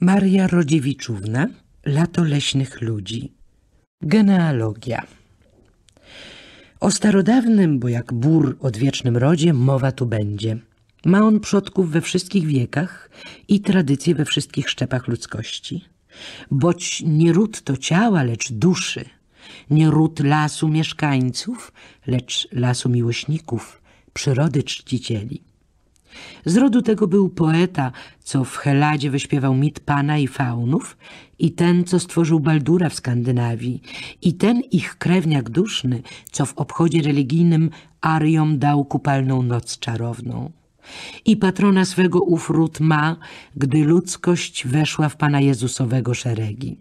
Maria Rodziewiczówna, Lato leśnych ludzi. Genealogia. O starodawnym, bo jak bór odwiecznym rodzie, mowa tu będzie. Ma on przodków we wszystkich wiekach i tradycje we wszystkich szczepach ludzkości. Boć nie ród to ciała, lecz duszy. Nie ród lasu mieszkańców, lecz lasu miłośników, przyrody czcicieli. Z rodu tego był poeta, co w Heladzie wyśpiewał mit Pana i Faunów i ten, co stworzył Baldura w Skandynawii i ten ich krewniak duszny, co w obchodzie religijnym Ariom dał kupalną noc czarowną. I patrona swego ufrut ma, gdy ludzkość weszła w Pana Jezusowego szeregi.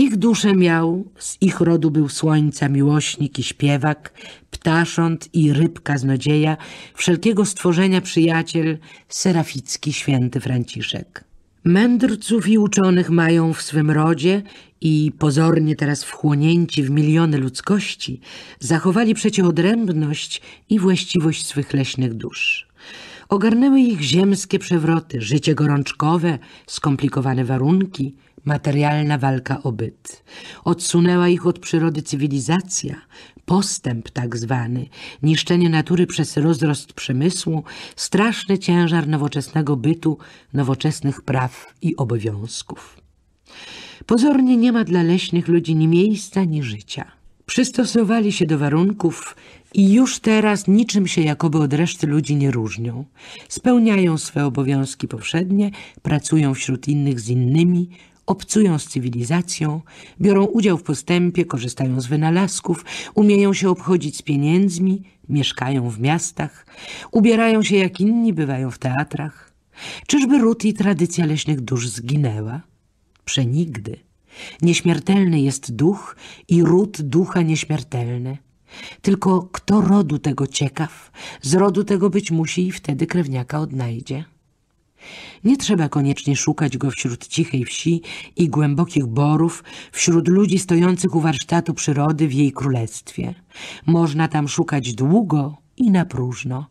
Ich duszę miał, z ich rodu był słońca miłośnik i śpiewak, ptasząt i rybka znodzieja, wszelkiego stworzenia przyjaciel, seraficki święty Franciszek. Mędrców i uczonych mają w swym rodzie i pozornie teraz wchłonięci w miliony ludzkości, zachowali przecie odrębność i właściwość swych leśnych dusz. Ogarnęły ich ziemskie przewroty, życie gorączkowe, skomplikowane warunki – materialna walka o byt. Odsunęła ich od przyrody cywilizacja, postęp tak zwany, niszczenie natury przez rozrost przemysłu, straszny ciężar nowoczesnego bytu, nowoczesnych praw i obowiązków. Pozornie nie ma dla leśnych ludzi ni miejsca, ni życia. Przystosowali się do warunków i już teraz niczym się jakoby od reszty ludzi nie różnią. Spełniają swe obowiązki powszednie, pracują wśród innych z innymi, obcują z cywilizacją, biorą udział w postępie, korzystają z wynalazków, umieją się obchodzić z pieniędzmi, mieszkają w miastach, ubierają się jak inni, bywają w teatrach. Czyżby ród i tradycja leśnych dusz zginęła? Przenigdy. Nieśmiertelny jest duch i ród ducha nieśmiertelny. Tylko kto rodu tego ciekaw, z rodu tego być musi i wtedy krewniaka odnajdzie. Nie trzeba koniecznie szukać go wśród cichej wsi i głębokich borów, wśród ludzi stojących u warsztatu przyrody w jej królestwie. Można tam szukać długo i na próżno,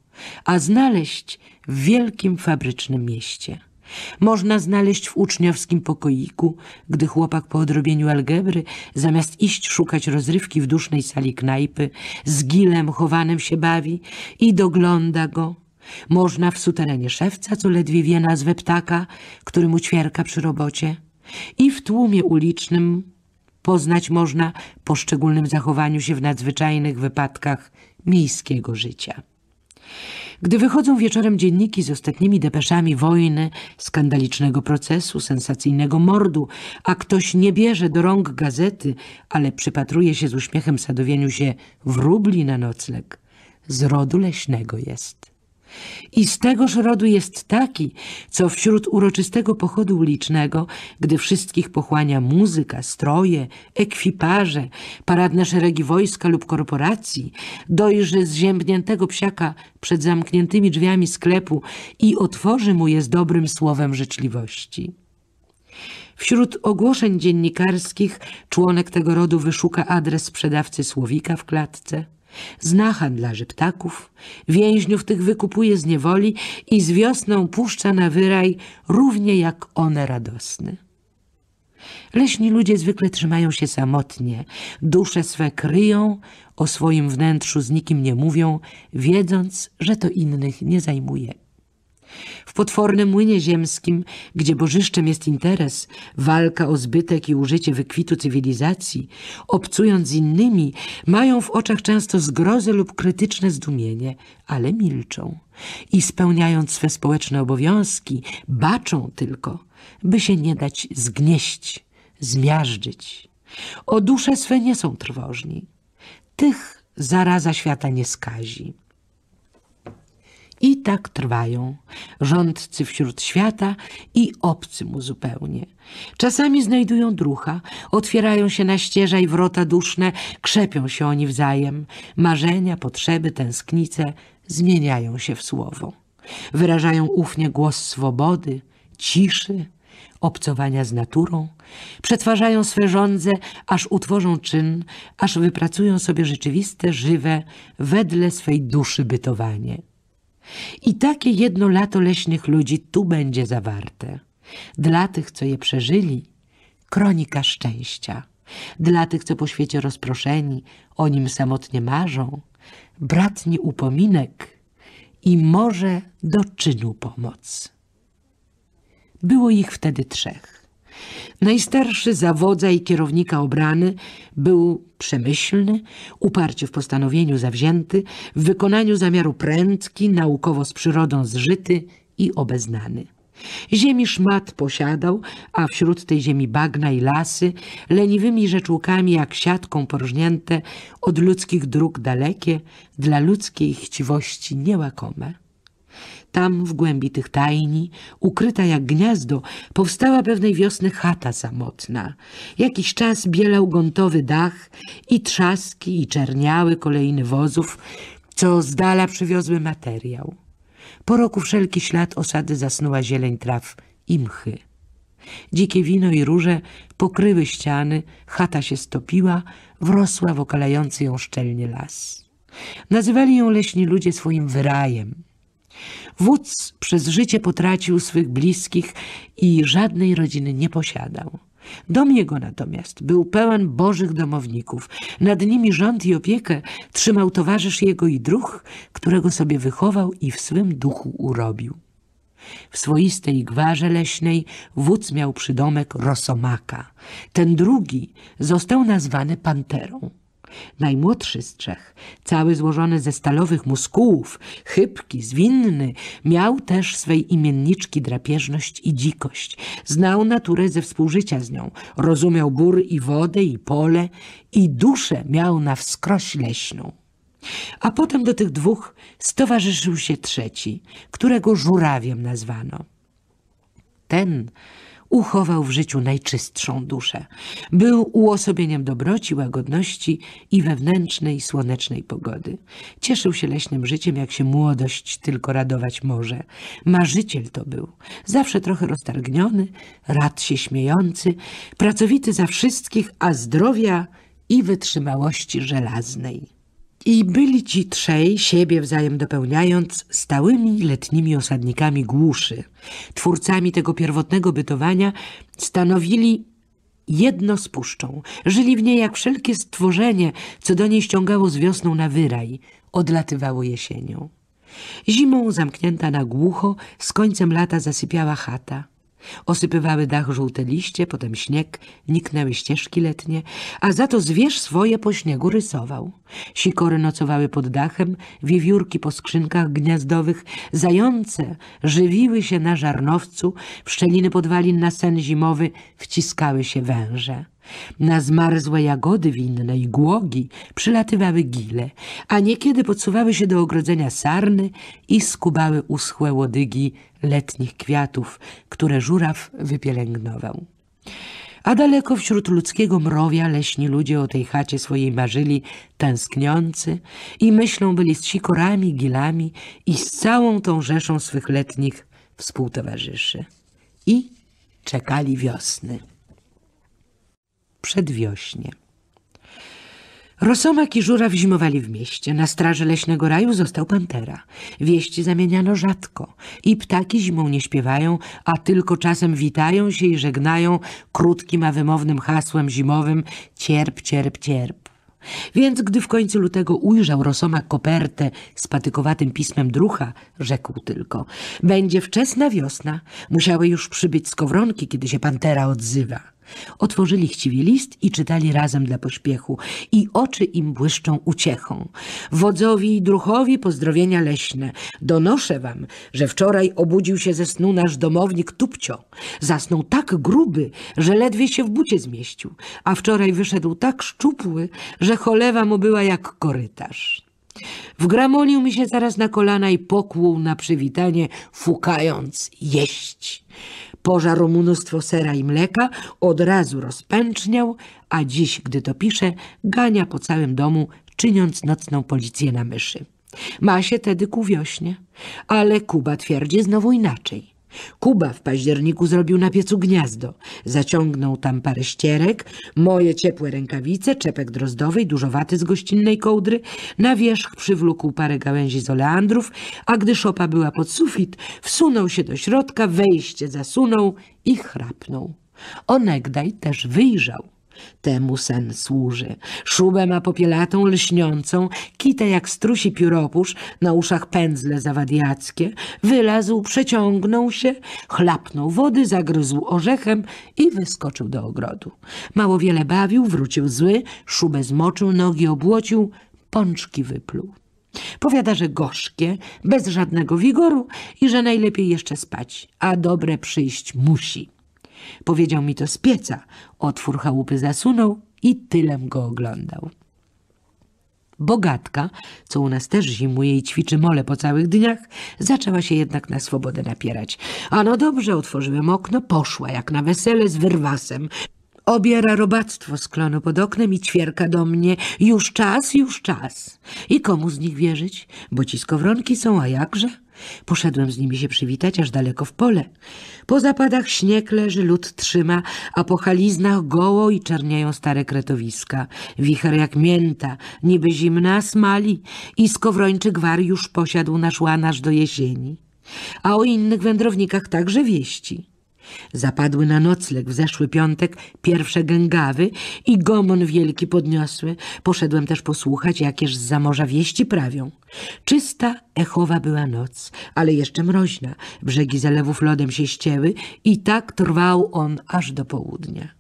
a znaleźć w wielkim fabrycznym mieście. Można znaleźć w uczniowskim pokoiku, gdy chłopak po odrobieniu algebry, zamiast iść szukać rozrywki w dusznej sali knajpy, z gilem chowanym się bawi i dogląda go, można w suterenie szewca, co ledwie wie nazwę ptaka, który mu ćwierka przy robocie. I w tłumie ulicznym poznać można po szczególnym zachowaniu się w nadzwyczajnych wypadkach miejskiego życia. Gdy wychodzą wieczorem dzienniki z ostatnimi depeszami wojny, skandalicznego procesu, sensacyjnego mordu, a ktoś nie bierze do rąk gazety, ale przypatruje się z uśmiechem sadowieniu się rubli na nocleg, z rodu leśnego jest. I z tegoż rodu jest taki, co wśród uroczystego pochodu ulicznego, gdy wszystkich pochłania muzyka, stroje, ekwiparze, paradne szeregi wojska lub korporacji, dojrzy zziębniętego psiaka przed zamkniętymi drzwiami sklepu i otworzy mu je z dobrym słowem życzliwości. Wśród ogłoszeń dziennikarskich członek tego rodu wyszuka adres sprzedawcy słowika w klatce – Zna handlarzy ptaków, więźniów tych wykupuje z niewoli i z wiosną puszcza na wyraj równie jak one radosny. Leśni ludzie zwykle trzymają się samotnie, dusze swe kryją, o swoim wnętrzu z nikim nie mówią, wiedząc, że to innych nie zajmuje. W potwornym młynie ziemskim, gdzie bożyszczem jest interes, walka o zbytek i użycie wykwitu cywilizacji, obcując z innymi, mają w oczach często zgrozę lub krytyczne zdumienie, ale milczą i spełniając swe społeczne obowiązki, baczą tylko, by się nie dać zgnieść, zmiażdżyć. O dusze swe nie są trwożni. Tych zaraza świata nie skazi. I tak trwają, rządcy wśród świata i obcy mu zupełnie. Czasami znajdują drucha, otwierają się na ścieża i wrota duszne, krzepią się oni wzajem. Marzenia, potrzeby, tęsknice zmieniają się w słowo. Wyrażają ufnie głos swobody, ciszy, obcowania z naturą, przetwarzają swe żądze, aż utworzą czyn, aż wypracują sobie rzeczywiste, żywe, wedle swej duszy bytowanie. I takie jedno lato leśnych ludzi tu będzie zawarte. Dla tych, co je przeżyli, kronika szczęścia. Dla tych, co po świecie rozproszeni, o nim samotnie marzą, bratni upominek i może do czynu pomoc. Było ich wtedy trzech. Najstarszy zawodza i kierownika obrany był przemyślny, uparcie w postanowieniu zawzięty, w wykonaniu zamiaru prędki, naukowo z przyrodą zżyty i obeznany. Ziemi szmat posiadał, a wśród tej ziemi bagna i lasy, leniwymi rzeczułkami jak siatką porżnięte, od ludzkich dróg dalekie, dla ludzkiej chciwości niełakome. Tam, w głębi tych tajni, ukryta jak gniazdo, powstała pewnej wiosny chata samotna. Jakiś czas bielał gontowy dach i trzaski, i czerniały kolejny wozów, co z dala przywiozły materiał. Po roku wszelki ślad osady zasnuła zieleń traw i mchy. Dzikie wino i róże pokryły ściany, chata się stopiła, wrosła w okalający ją szczelnie las. Nazywali ją leśni ludzie swoim wyrajem – Wódz przez życie potracił swych bliskich i żadnej rodziny nie posiadał. Dom jego natomiast był pełen bożych domowników. Nad nimi rząd i opiekę trzymał towarzysz jego i druh, którego sobie wychował i w swym duchu urobił. W swoistej gwarze leśnej wódz miał przydomek Rosomaka. Ten drugi został nazwany Panterą. Najmłodszy z trzech, cały złożony ze stalowych muskułów, chybki, zwinny, miał też swej imienniczki drapieżność i dzikość. Znał naturę ze współżycia z nią, rozumiał bór i wodę i pole i duszę miał na wskroś leśną. A potem do tych dwóch stowarzyszył się trzeci, którego żurawiem nazwano. Ten uchował w życiu najczystszą duszę. Był uosobieniem dobroci, łagodności i wewnętrznej, słonecznej pogody. Cieszył się leśnym życiem, jak się młodość tylko radować może. Marzyciel to był, zawsze trochę roztargniony, rad się śmiejący, pracowity za wszystkich, a zdrowia i wytrzymałości żelaznej i byli ci trzej, siebie wzajem dopełniając, stałymi letnimi osadnikami głuszy. Twórcami tego pierwotnego bytowania stanowili jedno z puszczą. Żyli w niej jak wszelkie stworzenie, co do niej ściągało z wiosną na wyraj, odlatywało jesienią. Zimą zamknięta na głucho, z końcem lata zasypiała chata. Osypywały dach żółte liście, potem śnieg, niknęły ścieżki letnie, a za to zwierz swoje po śniegu rysował. Sikory nocowały pod dachem, wiewiórki po skrzynkach gniazdowych, zające żywiły się na żarnowcu, w szczeliny podwalin na sen zimowy wciskały się węże. Na zmarzłe jagody winne i głogi przylatywały gile, a niekiedy podsuwały się do ogrodzenia sarny i skubały uschłe łodygi letnich kwiatów, które żuraw wypielęgnował. A daleko wśród ludzkiego mrowia leśni ludzie o tej chacie swojej marzyli, tęskniący i myślą byli z sikorami, gilami i z całą tą rzeszą swych letnich współtowarzyszy. I czekali wiosny przedwiośnie. Rosomak i Żura zimowali w mieście. Na straży leśnego raju został pantera. Wieści zamieniano rzadko. I ptaki zimą nie śpiewają, a tylko czasem witają się i żegnają krótkim, a wymownym hasłem zimowym cierp, cierp, cierp. Więc gdy w końcu lutego ujrzał Rosomak kopertę z patykowatym pismem drucha, rzekł tylko – będzie wczesna wiosna, musiały już przybyć skowronki, kiedy się pantera odzywa – Otworzyli chciwie list i czytali razem dla pośpiechu. I oczy im błyszczą uciechą. Wodzowi i druchowi pozdrowienia leśne. Donoszę wam, że wczoraj obudził się ze snu nasz domownik Tupcio. Zasnął tak gruby, że ledwie się w bucie zmieścił. A wczoraj wyszedł tak szczupły, że cholewa mu była jak korytarz. Wgramolił mi się zaraz na kolana i pokłuł na przywitanie, fukając jeść. Pożarł mnóstwo sera i mleka, od razu rozpęczniał, a dziś, gdy to pisze, gania po całym domu, czyniąc nocną policję na myszy. Ma się tedy ku wiośnie, ale Kuba twierdzi znowu inaczej – Kuba w październiku zrobił na piecu gniazdo. Zaciągnął tam parę ścierek, moje ciepłe rękawice, czepek drozdowej, dużo waty z gościnnej kołdry. Na wierzch przywlókł parę gałęzi z oleandrów, a gdy szopa była pod sufit, wsunął się do środka, wejście zasunął i chrapnął. Onegdaj też wyjrzał. Temu sen służy. Szubę ma popielatą, lśniącą, kite jak strusi pióropusz, na uszach pędzle zawadiackie. Wylazł, przeciągnął się, chlapnął wody, zagryzł orzechem i wyskoczył do ogrodu. Mało wiele bawił, wrócił zły, szubę zmoczył, nogi obłocił, pączki wypluł. Powiada, że gorzkie, bez żadnego wigoru i że najlepiej jeszcze spać, a dobre przyjść musi. Powiedział mi to z pieca. Otwór chałupy zasunął i tylem go oglądał. Bogatka, co u nas też zimuje i ćwiczy mole po całych dniach, zaczęła się jednak na swobodę napierać. A no dobrze, otworzyłem okno, poszła jak na wesele z wyrwasem. Obiera robactwo z klonu pod oknem i ćwierka do mnie. Już czas, już czas. I komu z nich wierzyć? Bo ci skowronki są, a jakże? Poszedłem z nimi się przywitać aż daleko w pole. Po zapadach śnieg leży, lód trzyma, a po haliznach goło i czarniają stare kretowiska. Wicher jak mięta, niby zimna smali i skowrończy gwar już posiadł nasz łanasz do jesieni. A o innych wędrownikach także wieści. Zapadły na nocleg w zeszły piątek pierwsze gęgawy i gomon wielki podniosły. Poszedłem też posłuchać, jakież z morza wieści prawią. Czysta, echowa była noc, ale jeszcze mroźna. Brzegi zalewów lodem się ścięły i tak trwał on aż do południa.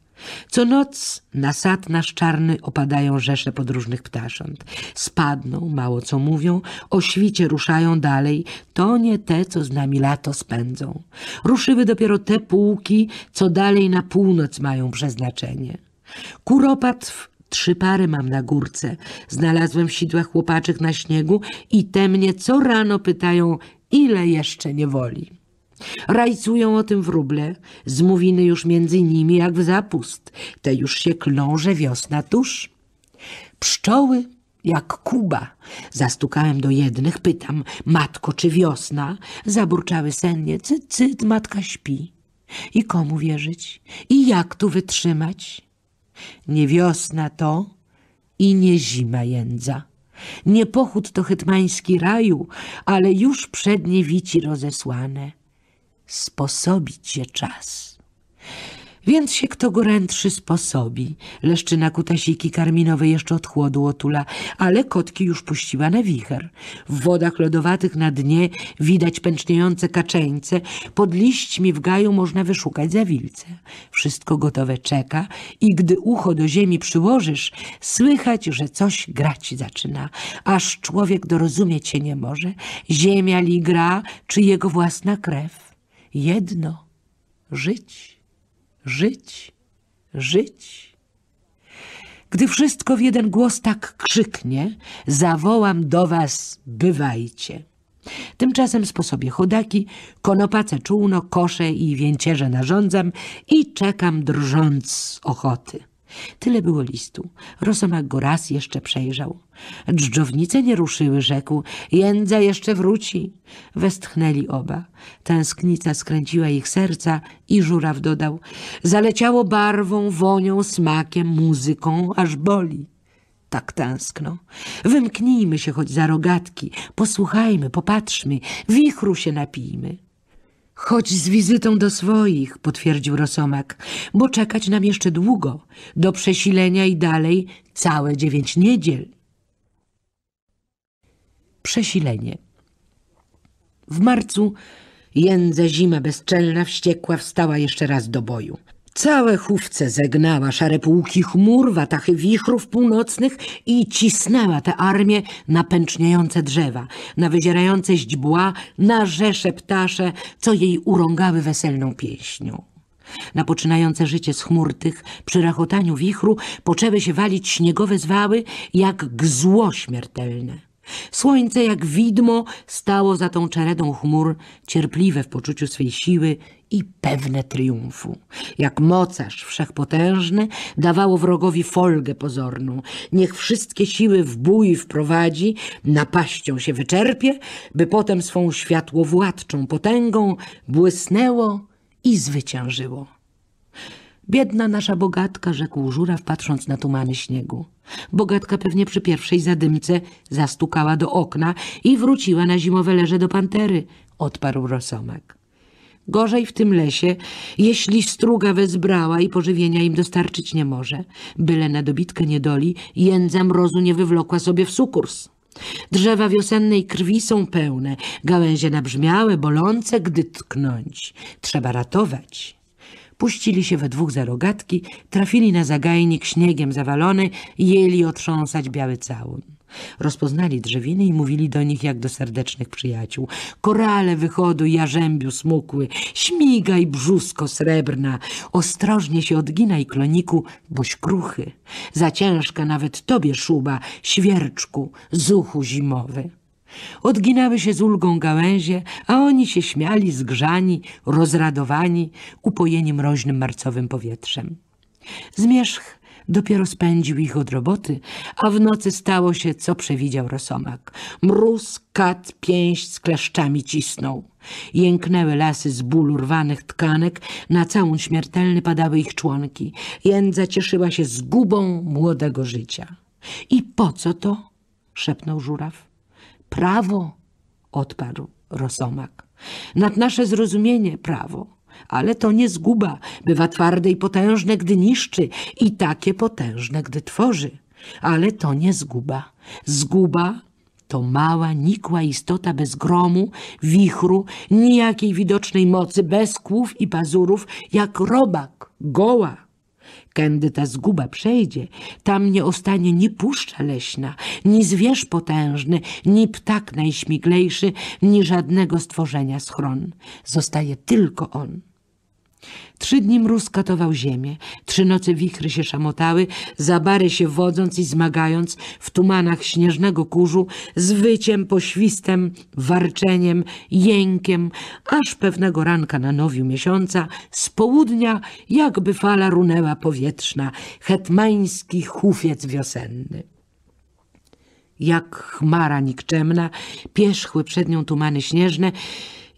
Co noc na sad nasz czarny opadają rzesze podróżnych ptasząt. Spadną, mało co mówią, o świcie ruszają dalej. To nie te, co z nami lato spędzą. Ruszyły dopiero te pułki, co dalej na północ mają przeznaczenie. Kuropatw trzy pary mam na górce. Znalazłem w sidłach chłopaczych na śniegu i te mnie co rano pytają, ile jeszcze nie woli. Rajcują o tym wróble, zmówiny już między nimi jak w zapust. Te już się klą, że wiosna tuż. Pszczoły jak Kuba. Zastukałem do jednych, pytam, matko, czy wiosna? Zaburczały sennie, cyt, cyt, matka śpi. I komu wierzyć? I jak tu wytrzymać? Nie wiosna to i nie zima jędza. Nie pochód to hetmański raju, ale już przednie wici rozesłane sposobić się czas. Więc się kto gorętszy sposobi. Leszczyna kutasiki karminowe jeszcze od chłodu otula, ale kotki już puściła na wicher. W wodach lodowatych na dnie widać pęczniejące kaczeńce, pod liśćmi w gaju można wyszukać zawilce. Wszystko gotowe czeka i gdy ucho do ziemi przyłożysz, słychać, że coś grać zaczyna. Aż człowiek dorozumieć się nie może. Ziemia li gra, czy jego własna krew jedno żyć, żyć, żyć. Gdy wszystko w jeden głos tak krzyknie, zawołam do was bywajcie. Tymczasem sposobie chodaki, konopace czółno, kosze i więcierze narządzam i czekam drżąc ochoty. Tyle było listu. Rosomak go raz jeszcze przejrzał. Dżdżownice nie ruszyły, rzekł. Jędza jeszcze wróci. Westchnęli oba. Tęsknica skręciła ich serca i żuraw dodał. Zaleciało barwą, wonią, smakiem, muzyką, aż boli tak tęskno. Wymknijmy się choć za rogatki, posłuchajmy, popatrzmy, wichru się napijmy. Chodź z wizytą do swoich, potwierdził Rosomak, bo czekać nam jeszcze długo, do przesilenia i dalej całe dziewięć niedziel. Przesilenie. W marcu jędza zima bezczelna, wściekła, wstała jeszcze raz do boju. Całe chówce zegnała szare pułki chmur, watachy wichrów północnych i cisnęła te armie na pęczniające drzewa, na wyzierające źdźbła, na rzesze ptasze, co jej urągały weselną pieśnią. Na poczynające życie z chmur tych, przy rachotaniu wichru, poczęły się walić śniegowe zwały, jak gzło śmiertelne. Słońce jak widmo stało za tą czeredą chmur, cierpliwe w poczuciu swej siły i pewne triumfu. Jak mocarz wszechpotężny dawało wrogowi folgę pozorną. Niech wszystkie siły w bój wprowadzi, napaścią się wyczerpie, by potem swą światłowładczą potęgą błysnęło i zwyciężyło. Biedna nasza bogatka, rzekł żuraw, patrząc na tumany śniegu. Bogatka pewnie przy pierwszej zadymce zastukała do okna i wróciła na zimowe leże do pantery, odparł rosomak. Gorzej w tym lesie, jeśli struga wezbrała i pożywienia im dostarczyć nie może. Byle na dobitkę niedoli jędza mrozu nie wywlokła sobie w sukurs. Drzewa wiosennej krwi są pełne, gałęzie nabrzmiałe, bolące, gdy tknąć. Trzeba ratować. Puścili się we dwóch za rogatki, trafili na zagajnik śniegiem zawalony i jęli otrząsać biały całun. Rozpoznali drzewiny i mówili do nich jak do serdecznych przyjaciół. Korale wychodu jarzębiu smukły, śmigaj brzusko srebrna, ostrożnie się odginaj kloniku, boś kruchy. Za ciężka nawet tobie szuba, świerczku, zuchu zimowy. Odginały się z ulgą gałęzie, a oni się śmiali, zgrzani, rozradowani, upojeni mroźnym marcowym powietrzem. Zmierzch dopiero spędził ich od roboty, a w nocy stało się, co przewidział Rosomak. Mróz, kat, pięść z kleszczami cisnął. Jęknęły lasy z bólu rwanych tkanek, na całun śmiertelny padały ich członki. Jędza cieszyła się zgubą młodego życia. I po co to? szepnął żuraw. Prawo, odparł Rosomak. Nad nasze zrozumienie prawo. Ale to nie zguba. Bywa twarde i potężne, gdy niszczy i takie potężne, gdy tworzy. Ale to nie zguba. Zguba to mała, nikła istota bez gromu, wichru, nijakiej widocznej mocy, bez kłów i pazurów, jak robak, goła kędy ta zguba przejdzie, tam nie ostanie ni puszcza leśna, ni zwierz potężny, ni ptak najśmiglejszy, ni żadnego stworzenia schron. Zostaje tylko on. Trzy dni mróz katował ziemię, trzy noce wichry się szamotały, zabary się wodząc i zmagając w tumanach śnieżnego kurzu z wyciem, poświstem, warczeniem, jękiem, aż pewnego ranka na nowiu miesiąca z południa jakby fala runęła powietrzna, hetmański hufiec wiosenny. Jak chmara nikczemna, pierzchły przed nią tumany śnieżne,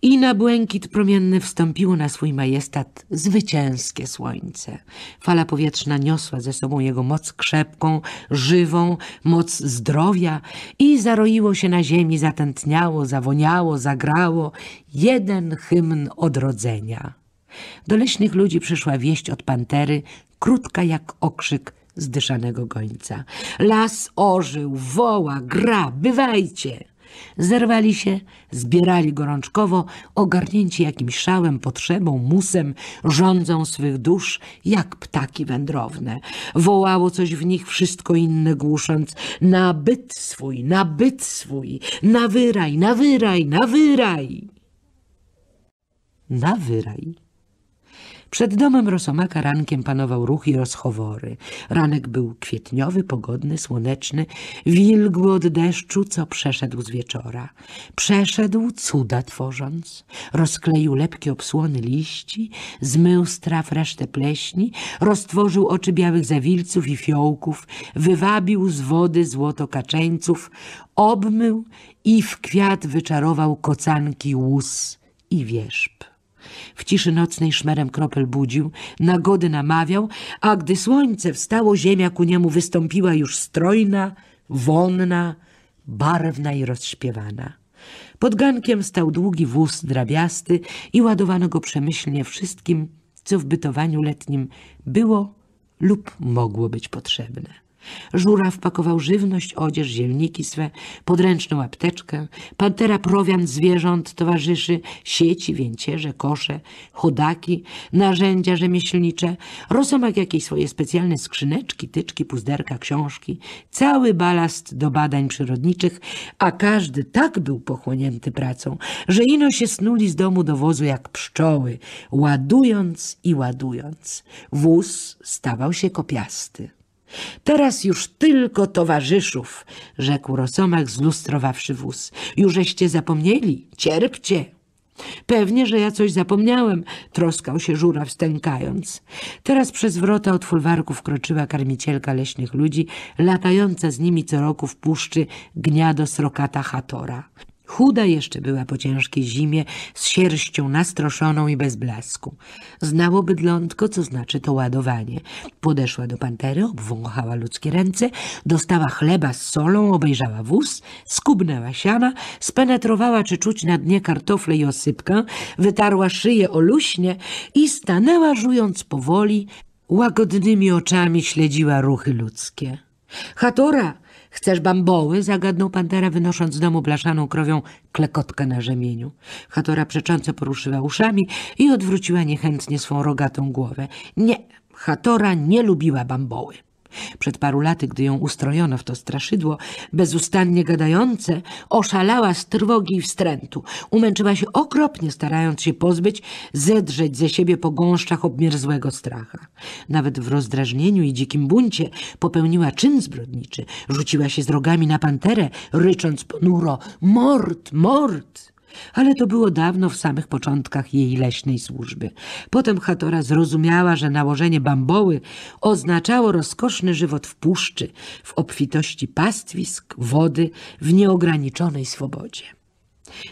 i na błękit promienny wstąpiło na swój majestat zwycięskie słońce. Fala powietrzna niosła ze sobą jego moc krzepką, żywą, moc zdrowia i zaroiło się na ziemi, zatętniało, zawoniało, zagrało jeden hymn odrodzenia. Do leśnych ludzi przyszła wieść od pantery, krótka jak okrzyk zdyszanego gońca. Las ożył, woła, gra, bywajcie! Zerwali się, zbierali gorączkowo, ogarnięci jakimś szałem, potrzebą, musem, rządzą swych dusz, jak ptaki wędrowne. Wołało coś w nich wszystko inne głusząc, na byt swój, na byt swój, na wyraj, na wyraj, na wyraj. Na wyraj. Przed domem Rosomaka rankiem panował ruch i rozchowory. Ranek był kwietniowy, pogodny, słoneczny, wilgły od deszczu, co przeszedł z wieczora. Przeszedł, cuda tworząc. Rozkleił lepkie obsłony liści, zmył z resztę pleśni, roztworzył oczy białych zawilców i fiołków, wywabił z wody złoto kaczeńców, obmył i w kwiat wyczarował kocanki łus i wierzb. W ciszy nocnej szmerem kropel budził, nagody namawiał, a gdy słońce wstało, ziemia ku niemu wystąpiła już strojna, wonna, barwna i rozśpiewana. Pod gankiem stał długi wóz drabiasty i ładowano go przemyślnie wszystkim, co w bytowaniu letnim było lub mogło być potrzebne. Żura wpakował żywność, odzież, zielniki swe, podręczną apteczkę. Pantera prowiant zwierząt towarzyszy, sieci, więcierze, kosze, chodaki, narzędzia rzemieślnicze. Rosomak jakieś swoje specjalne skrzyneczki, tyczki, puzderka, książki. Cały balast do badań przyrodniczych, a każdy tak był pochłonięty pracą, że ino się snuli z domu do wozu jak pszczoły, ładując i ładując. Wóz stawał się kopiasty. Teraz już tylko towarzyszów, rzekł Rosomach, zlustrowawszy wóz. Jużeście zapomnieli, cierpcie. Pewnie, że ja coś zapomniałem, troskał się Żura stękając. Teraz przez wrota od folwarku wkroczyła karmicielka leśnych ludzi, latająca z nimi co roku w puszczy gniado srokata Hatora. Chuda jeszcze była po ciężkiej zimie, z sierścią nastroszoną i bez blasku. Znało bydlątko, co znaczy to ładowanie. Podeszła do pantery, obwąchała ludzkie ręce, dostała chleba z solą, obejrzała wóz, skubnęła siana, spenetrowała, czy czuć na dnie kartofle i osypkę, wytarła szyję o luśnie i stanęła, żując powoli, łagodnymi oczami śledziła ruchy ludzkie. — Hatora! Chcesz bamboły? zagadnął pantera, wynosząc z domu blaszaną krowią klekotkę na rzemieniu. Hatora przecząco poruszyła uszami i odwróciła niechętnie swą rogatą głowę. Nie, Hatora nie lubiła bamboły. Przed paru laty, gdy ją ustrojono w to straszydło, bezustannie gadające, oszalała z trwogi i wstrętu. Umęczyła się okropnie, starając się pozbyć, zedrzeć ze siebie po gąszczach obmierzłego stracha. Nawet w rozdrażnieniu i dzikim buncie popełniła czyn zbrodniczy. Rzuciła się z rogami na panterę, rycząc ponuro – mord, mord! ale to było dawno w samych początkach jej leśnej służby. Potem Hatora zrozumiała, że nałożenie bamboły oznaczało rozkoszny żywot w puszczy, w obfitości pastwisk, wody, w nieograniczonej swobodzie.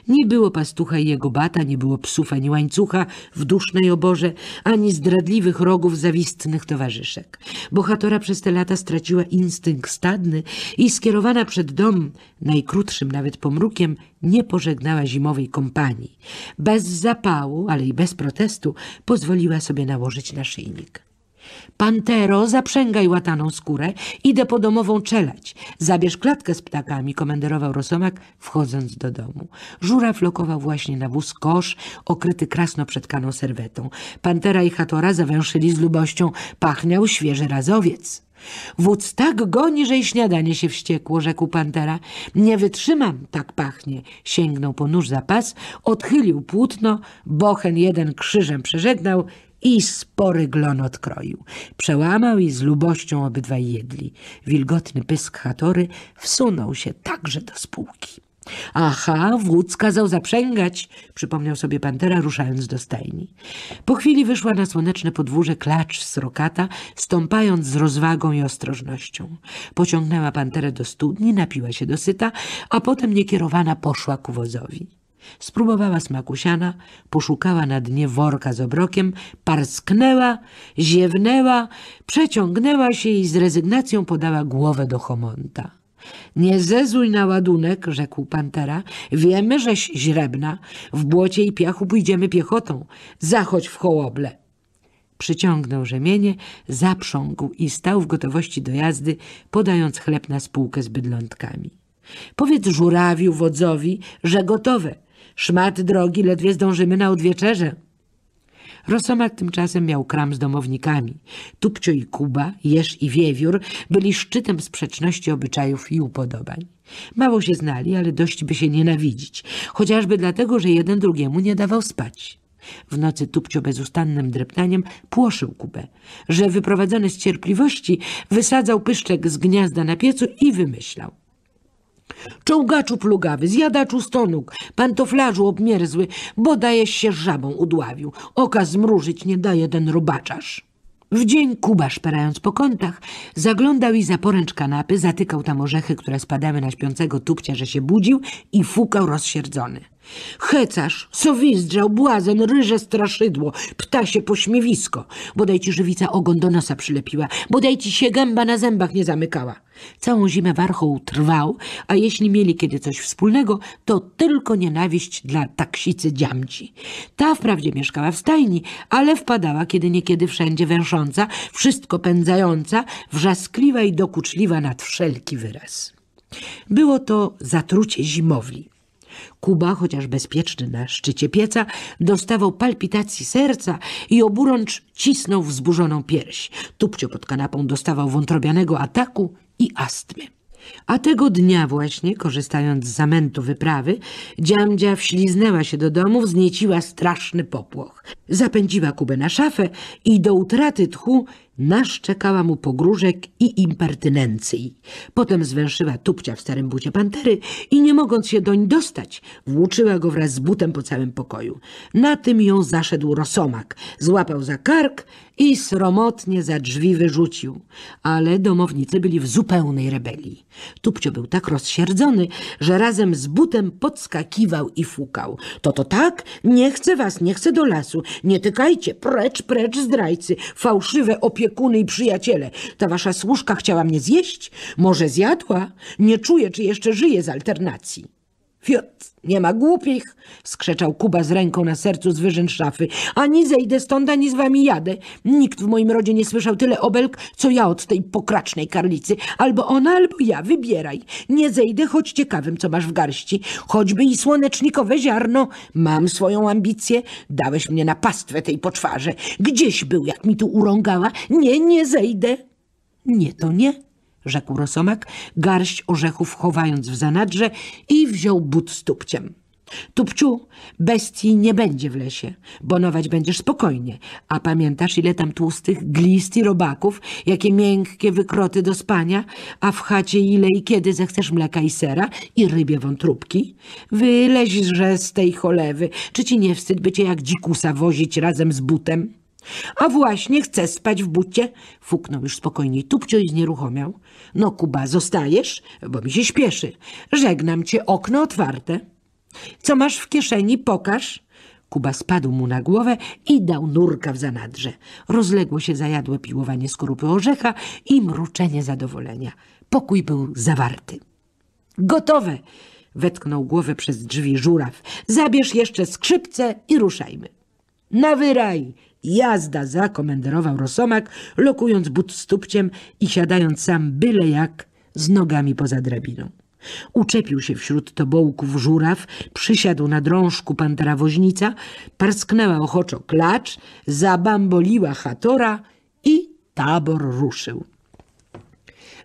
Nie było pastucha i jego bata, nie było psów ani łańcucha w dusznej oborze, ani zdradliwych rogów zawistnych towarzyszek. Bohatora przez te lata straciła instynkt stadny i skierowana przed dom, najkrótszym nawet pomrukiem, nie pożegnała zimowej kompanii. Bez zapału, ale i bez protestu pozwoliła sobie nałożyć naszyjnik. Pantero, zaprzęgaj łataną skórę, idę po domową czelać. Zabierz klatkę z ptakami, komenderował Rosomak, wchodząc do domu. Żuraw lokował właśnie na wóz kosz, okryty krasno przetkaną serwetą. Pantera i Hatora zawęszyli z lubością, pachniał świeży razowiec. Wódz tak goni, że i śniadanie się wściekło, rzekł Pantera. Nie wytrzymam, tak pachnie. Sięgnął po nóż za pas, odchylił płótno, bochen jeden krzyżem przeżegnał i spory glon odkroił. Przełamał i z lubością obydwaj jedli. Wilgotny pysk Hatory wsunął się także do spółki. Aha, wódz kazał zaprzęgać, przypomniał sobie pantera, ruszając do stajni. Po chwili wyszła na słoneczne podwórze klacz srokata, stąpając z rozwagą i ostrożnością. Pociągnęła panterę do studni, napiła się dosyta, a potem niekierowana poszła ku wozowi. Spróbowała siana, poszukała na dnie worka z obrokiem, parsknęła, ziewnęła, przeciągnęła się i z rezygnacją podała głowę do homonta. Nie zezuj na ładunek, rzekł pantera. Wiemy, żeś źrebna. W błocie i piachu pójdziemy piechotą. Zachodź w hołoble. Przyciągnął rzemienie, zaprzągł i stał w gotowości do jazdy, podając chleb na spółkę z bydlątkami. Powiedz żurawiu wodzowi, że gotowe – Szmat drogi, ledwie zdążymy na odwieczerze. Rosomak tymczasem miał kram z domownikami. Tupcio i Kuba, Jesz i Wiewiór byli szczytem sprzeczności obyczajów i upodobań. Mało się znali, ale dość by się nienawidzić, chociażby dlatego, że jeden drugiemu nie dawał spać. W nocy Tupcio bezustannym dreptaniem płoszył Kubę, że wyprowadzony z cierpliwości wysadzał pyszczek z gniazda na piecu i wymyślał. Czołgaczu plugawy, zjadaczu stonóg, pantoflarzu obmierzły, bo dajesz się żabą udławił. Oka zmrużyć nie daje ten robaczarz. W dzień Kuba, szperając po kątach, zaglądał i za poręcz kanapy zatykał tam orzechy, które spadały na śpiącego tupcia, że się budził i fukał rozsierdzony. Hecarz, sowizdrzał, błazen, ryże straszydło, ptasie pośmiewisko. Bodaj ci żywica ogon do nosa przylepiła, bodaj ci się gęba na zębach nie zamykała. Całą zimę warchoł trwał, a jeśli mieli kiedy coś wspólnego, to tylko nienawiść dla taksicy dziamci. Ta wprawdzie mieszkała w stajni, ale wpadała kiedy niekiedy wszędzie węsząca, wszystko pędzająca, wrzaskliwa i dokuczliwa nad wszelki wyraz. Było to zatrucie zimowli. Kuba, chociaż bezpieczny na szczycie pieca, dostawał palpitacji serca i oburącz cisnął wzburzoną pierś. Tupcio pod kanapą dostawał wątrobianego ataku i astmy. A tego dnia właśnie, korzystając z zamętu wyprawy, dziamdzia wśliznęła się do domu, wznieciła straszny popłoch. Zapędziła Kubę na szafę i do utraty tchu Naszczekała mu pogróżek i impertynencji. Potem zwęszyła tupcia w starym bucie pantery i nie mogąc się doń dostać, włóczyła go wraz z butem po całym pokoju. Na tym ją zaszedł rosomak, złapał za kark i sromotnie za drzwi wyrzucił. Ale domownicy byli w zupełnej rebelii. Tupcio był tak rozsierdzony, że razem z butem podskakiwał i fukał. To to tak? Nie chcę was, nie chcę do lasu. Nie tykajcie, precz, precz zdrajcy, fałszywe opiekuny i przyjaciele. Ta wasza służka chciała mnie zjeść? Może zjadła? Nie czuję, czy jeszcze żyje z alternacji. Fiot, nie ma głupich! skrzeczał Kuba z ręką na sercu z wyżyn szafy. Ani zejdę stąd, ani z wami jadę. Nikt w moim rodzie nie słyszał tyle obelg, co ja od tej pokracznej karlicy. Albo ona, albo ja, wybieraj. Nie zejdę, choć ciekawym, co masz w garści. Choćby i słonecznikowe ziarno. Mam swoją ambicję. Dałeś mnie na pastwę tej poczwarze. Gdzieś był, jak mi tu urągała. Nie, nie zejdę. Nie, to nie rzekł Rosomak, garść orzechów chowając w zanadrze i wziął but z tupciem. Tupciu, bestii nie będzie w lesie, bonować będziesz spokojnie, a pamiętasz ile tam tłustych glist i robaków, jakie miękkie wykroty do spania, a w chacie ile i kiedy zechcesz mleka i sera i rybie wątróbki? Wyleźże z tej cholewy, czy ci nie wstyd by cię jak dzikusa wozić razem z butem? A właśnie chcę spać w bucie, fuknął już spokojniej Tupcio i znieruchomiał. No Kuba, zostajesz, bo mi się śpieszy. Żegnam cię, okno otwarte. Co masz w kieszeni, pokaż. Kuba spadł mu na głowę i dał nurka w zanadrze. Rozległo się zajadłe piłowanie skorupy orzecha i mruczenie zadowolenia. Pokój był zawarty. Gotowe! Wetknął głowę przez drzwi żuraw. Zabierz jeszcze skrzypce i ruszajmy. Na wyraj! Jazda zakomenderował Rosomak, lokując but stupciem i siadając sam byle jak z nogami poza drabiną. Uczepił się wśród tobołków żuraw, przysiadł na drążku pantera woźnica, parsknęła ochoczo klacz, zabamboliła chatora i tabor ruszył.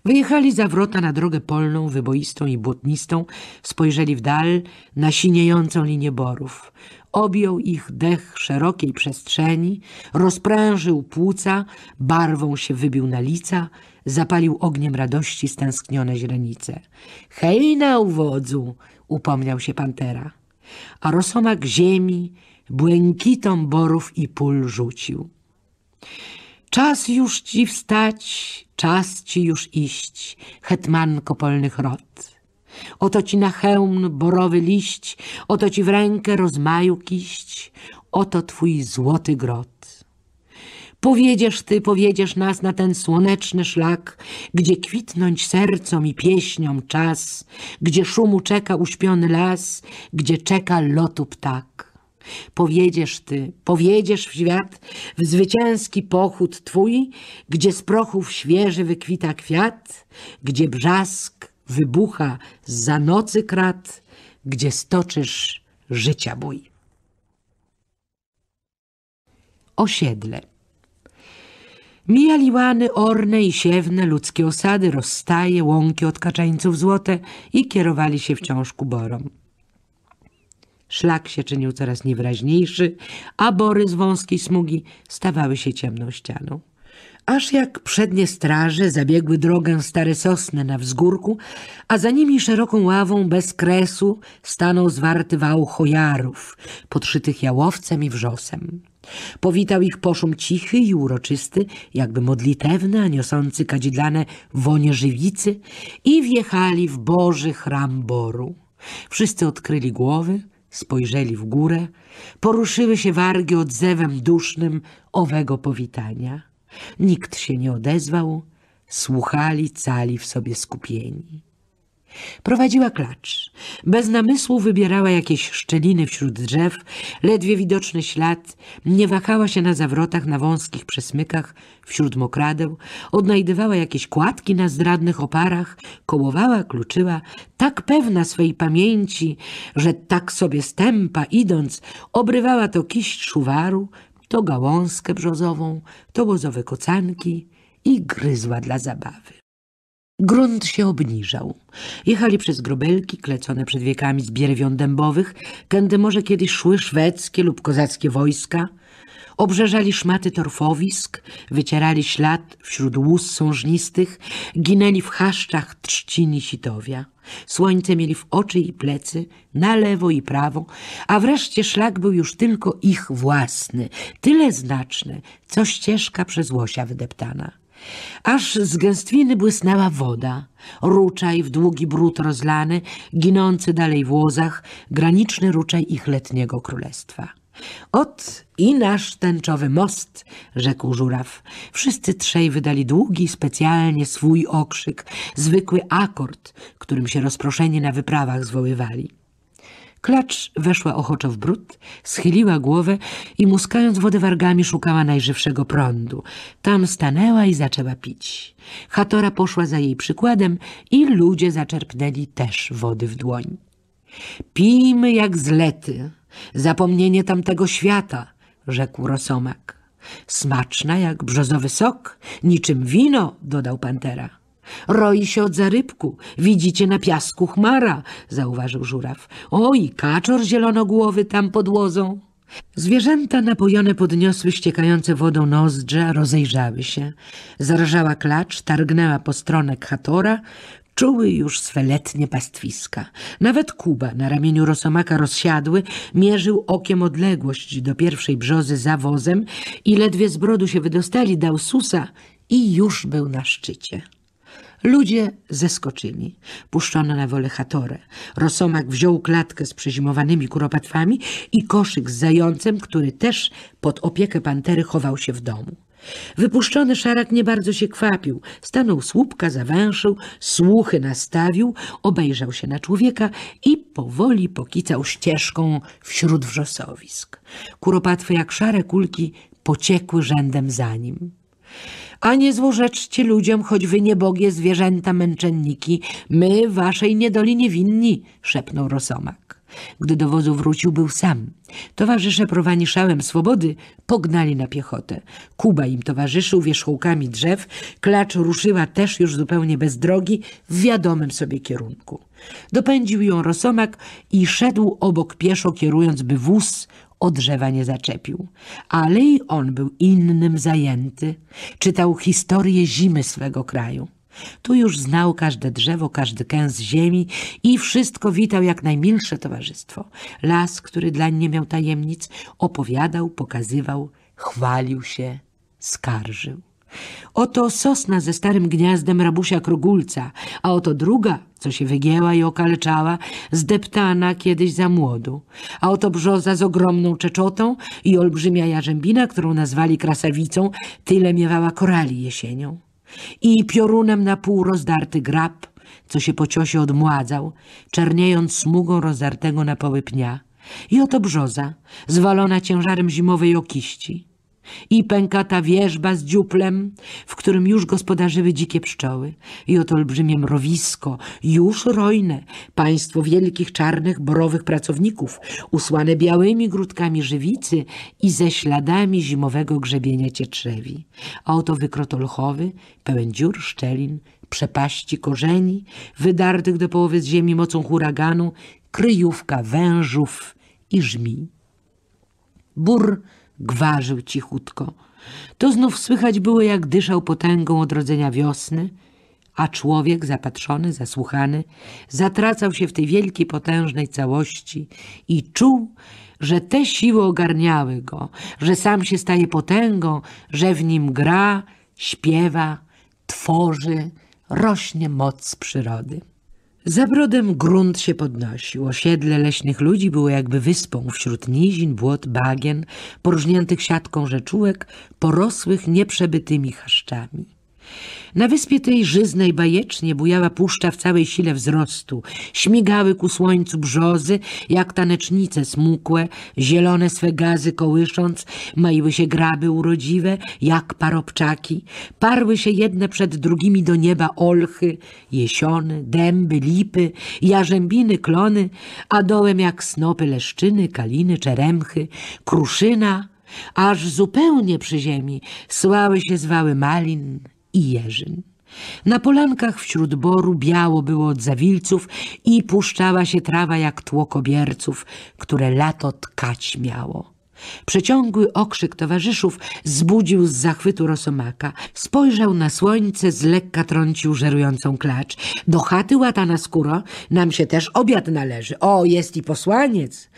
Wyjechali za wrota na drogę polną, wyboistą i błotnistą, spojrzeli w dal na siniejącą linię borów. Objął ich dech szerokiej przestrzeni, rozprężył płuca, barwą się wybił na lica, zapalił ogniem radości stęsknione źrenice. — na uwodzu! — upomniał się pantera. A rosomak ziemi błękitą borów i pól rzucił. Czas już ci wstać, czas ci już iść, hetmanko polnych rot – Oto ci na hełm borowy liść, oto ci w rękę rozmaju kiść, oto twój złoty grot. Powiedziesz ty, powiedziesz nas na ten słoneczny szlak, gdzie kwitnąć sercom i pieśniom czas, gdzie szumu czeka uśpiony las, gdzie czeka lotu ptak. Powiedziesz ty, powiedziesz w świat, w zwycięski pochód twój, gdzie z prochów świeży wykwita kwiat, gdzie brzask wybucha za nocy krat, gdzie stoczysz życia bój. Osiedle Mijali łany orne i siewne, ludzkie osady, rozstaje, łąki od kaczeńców złote i kierowali się wciąż ku borom. Szlak się czynił coraz niewyraźniejszy, a bory z wąskiej smugi stawały się ciemną ścianą aż jak przednie straże zabiegły drogę stare sosny na wzgórku, a za nimi szeroką ławą bez kresu stanął zwarty wał chojarów, podszytych jałowcem i wrzosem. Powitał ich poszum cichy i uroczysty, jakby modlitewny, a niosący kadzidlane wonie żywicy i wjechali w Boży chram Boru. Wszyscy odkryli głowy, spojrzeli w górę, poruszyły się wargi odzewem dusznym owego powitania. Nikt się nie odezwał, słuchali cali w sobie skupieni. Prowadziła klacz. Bez namysłu wybierała jakieś szczeliny wśród drzew, ledwie widoczny ślad, nie wahała się na zawrotach, na wąskich przesmykach, wśród mokradeł, odnajdywała jakieś kładki na zdradnych oparach, kołowała, kluczyła, tak pewna swej pamięci, że tak sobie stępa idąc, obrywała to kiść szuwaru, to gałązkę brzozową, to łozowe kocanki i gryzła dla zabawy. Grunt się obniżał. Jechali przez grobelki klecone przed wiekami z bierwion dębowych, kędy może kiedyś szły szwedzkie lub kozackie wojska. Obrzeżali szmaty torfowisk, wycierali ślad wśród łus sążnistych, ginęli w chaszczach trzcini sitowia. Słońce mieli w oczy i plecy, na lewo i prawo, a wreszcie szlak był już tylko ich własny, tyle znaczny, co ścieżka przez łosia wydeptana. Aż z gęstwiny błysnęła woda, ruczaj w długi brud rozlany, ginący dalej w łozach, graniczny ruczaj ich letniego królestwa. Ot i nasz tęczowy most, rzekł żuraw. Wszyscy trzej wydali długi, specjalnie swój okrzyk, zwykły akord, którym się rozproszeni na wyprawach zwoływali. Klacz weszła ochoczo w brud, schyliła głowę i muskając wodę wargami szukała najżywszego prądu. Tam stanęła i zaczęła pić. Hatora poszła za jej przykładem i ludzie zaczerpnęli też wody w dłoń. Pijmy jak zlety. Zapomnienie tamtego świata, rzekł Rosomak. Smaczna jak brzozowy sok, niczym wino, dodał Pantera. Roi się od zarybku, widzicie na piasku chmara, zauważył żuraw. Oj, kaczor zielonogłowy tam pod łozą. Zwierzęta napojone podniosły ściekające wodą nozdrza, rozejrzały się. Zarżała klacz, targnęła po stronę Khatora czuły już swe letnie pastwiska. Nawet Kuba na ramieniu rosomaka rozsiadły mierzył okiem odległość do pierwszej brzozy za wozem i ledwie z brodu się wydostali, dał susa i już był na szczycie. Ludzie zeskoczyli. Puszczono na wolę chatorę. Rosomak wziął klatkę z przezimowanymi kuropatwami i koszyk z zającem, który też pod opiekę pantery chował się w domu. Wypuszczony szarak nie bardzo się kwapił. Stanął słupka, zawęszył, słuchy nastawił, obejrzał się na człowieka i powoli pokicał ścieżką wśród wrzosowisk. Kuropatwy jak szare kulki pociekły rzędem za nim. A nie złorzeczcie ludziom, choć wy niebogie zwierzęta męczenniki, my waszej niedoli niewinni, szepnął Rosomak. Gdy do wozu wrócił, był sam. Towarzysze prowani szałem swobody pognali na piechotę. Kuba im towarzyszył wierzchołkami drzew. Klacz ruszyła też już zupełnie bez drogi, w wiadomym sobie kierunku. Dopędził ją rosomak i szedł obok pieszo, kierując, by wóz o drzewa nie zaczepił. Ale i on był innym zajęty. Czytał historię zimy swego kraju. Tu już znał każde drzewo, każdy kęs ziemi i wszystko witał jak najmilsze towarzystwo. Las, który dlań nie miał tajemnic, opowiadał, pokazywał, chwalił się, skarżył. Oto sosna ze starym gniazdem rabusia krogulca, a oto druga, co się wygięła i okaleczała, zdeptana kiedyś za młodu, a oto brzoza z ogromną czeczotą i olbrzymia jarzębina, którą nazwali krasawicą, tyle miewała korali jesienią i piorunem na pół rozdarty grab, co się po ciosie odmładzał, czerniejąc smugą rozdartego na poły pnia. I oto brzoza, zwalona ciężarem zimowej okiści, i pękata wieżba z dziuplem, w którym już gospodarzyły dzikie pszczoły, i oto olbrzymie mrowisko, już rojne, państwo wielkich czarnych borowych pracowników, usłane białymi grudkami żywicy i ze śladami zimowego grzebienia cietrzewi. A oto wykrot olchowy, pełen dziur, szczelin, przepaści korzeni, wydartych do połowy z ziemi mocą huraganu, kryjówka wężów i żmi. bur gwarzył cichutko. To znów słychać było, jak dyszał potęgą odrodzenia wiosny, a człowiek zapatrzony, zasłuchany, zatracał się w tej wielkiej, potężnej całości i czuł, że te siły ogarniały go, że sam się staje potęgą, że w nim gra, śpiewa, tworzy, rośnie moc przyrody. Za brodem grunt się podnosił, osiedle leśnych ludzi było jakby wyspą wśród nizin, błot, bagien, poróżniętych siatką rzeczółek, porosłych nieprzebytymi chaszczami. Na wyspie tej żyznej bajecznie bujała puszcza w całej sile wzrostu. Śmigały ku słońcu brzozy, jak tanecznice smukłe, zielone swe gazy kołysząc, maiły się graby urodziwe, jak parobczaki. Parły się jedne przed drugimi do nieba olchy, jesiony, dęby, lipy, jarzębiny, klony, a dołem jak snopy leszczyny, kaliny, czeremchy, kruszyna, aż zupełnie przy ziemi słały się zwały malin i jeżyn. Na polankach wśród boru biało było od zawilców i puszczała się trawa jak tło kobierców, które lato tkać miało. Przeciągły okrzyk towarzyszów zbudził z zachwytu Rosomaka. Spojrzał na słońce, z lekka trącił żerującą klacz. Do chaty łatana skóra, nam się też obiad należy. O, jest i posłaniec.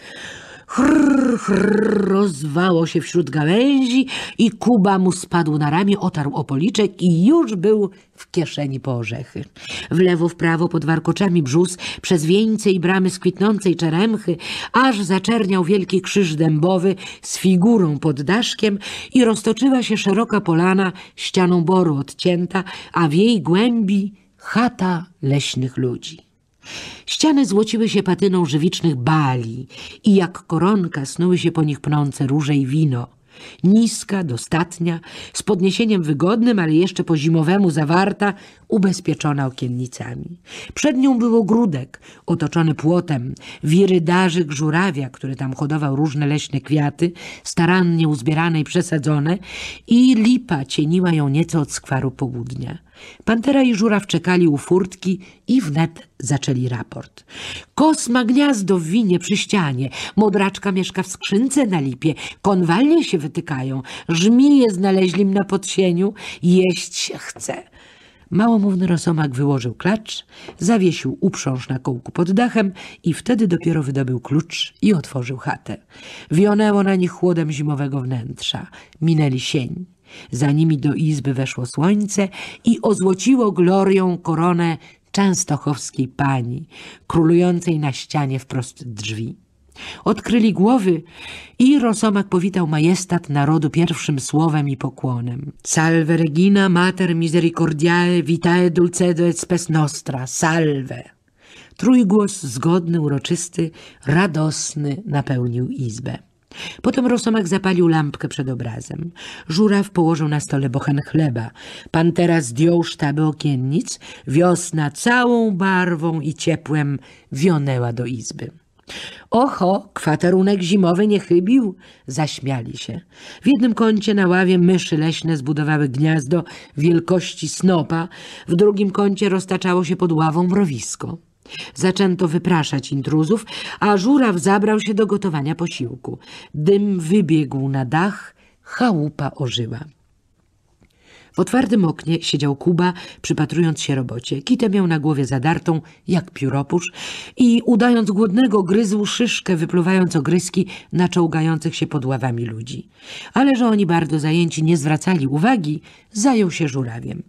Chrr, chrr, rozwało się wśród gałęzi i Kuba mu spadł na ramię, otarł o policzek i już był w kieszeni po orzechy. W lewo, w prawo, pod warkoczami brzus, przez wieńce i bramy skwitnącej czeremchy, aż zaczerniał wielki krzyż dębowy z figurą pod daszkiem i roztoczyła się szeroka polana, ścianą boru odcięta, a w jej głębi chata leśnych ludzi. Ściany złociły się patyną żywicznych bali i jak koronka snuły się po nich pnące róże i wino. Niska, dostatnia, z podniesieniem wygodnym, ale jeszcze po zimowemu zawarta, ubezpieczona okiennicami. Przed nią było grudek otoczony płotem, wiry darzyk żurawia, który tam hodował różne leśne kwiaty, starannie uzbierane i przesadzone i lipa cieniła ją nieco od skwaru południa. Pantera i żuraw czekali u furtki i wnet zaczęli raport. Kos ma gniazdo w winie przy ścianie, modraczka mieszka w skrzynce na lipie, konwalnie się wytykają, żmije znaleźli na podsieniu, jeść się chce. Małomówny Rosomak wyłożył klacz, zawiesił uprząż na kołku pod dachem i wtedy dopiero wydobył klucz i otworzył chatę. Wionęło na nich chłodem zimowego wnętrza. Minęli sień. Za nimi do izby weszło słońce i ozłociło glorią koronę częstochowskiej pani, królującej na ścianie wprost drzwi. Odkryli głowy i Rosomak powitał majestat narodu pierwszym słowem i pokłonem. Salve regina mater misericordiae vitae dulcedo et spes nostra, salve! Trójgłos zgodny, uroczysty, radosny napełnił izbę. Potem Rosomak zapalił lampkę przed obrazem. Żuraw położył na stole bochen chleba. Pantera zdjął sztaby okiennic. Wiosna całą barwą i ciepłem wionęła do izby. Oho, kwaterunek zimowy nie chybił, zaśmiali się. W jednym kącie na ławie myszy leśne zbudowały gniazdo wielkości snopa, w drugim kącie roztaczało się pod ławą mrowisko. Zaczęto wypraszać intruzów, a żuraw zabrał się do gotowania posiłku. Dym wybiegł na dach, chałupa ożyła. Po twardym oknie siedział Kuba, przypatrując się robocie. Kitę miał na głowie zadartą, jak pióropusz, i udając głodnego gryzł szyszkę, wypluwając ogryski na czołgających się pod ławami ludzi. Ale że oni bardzo zajęci nie zwracali uwagi, zajął się żurawiem.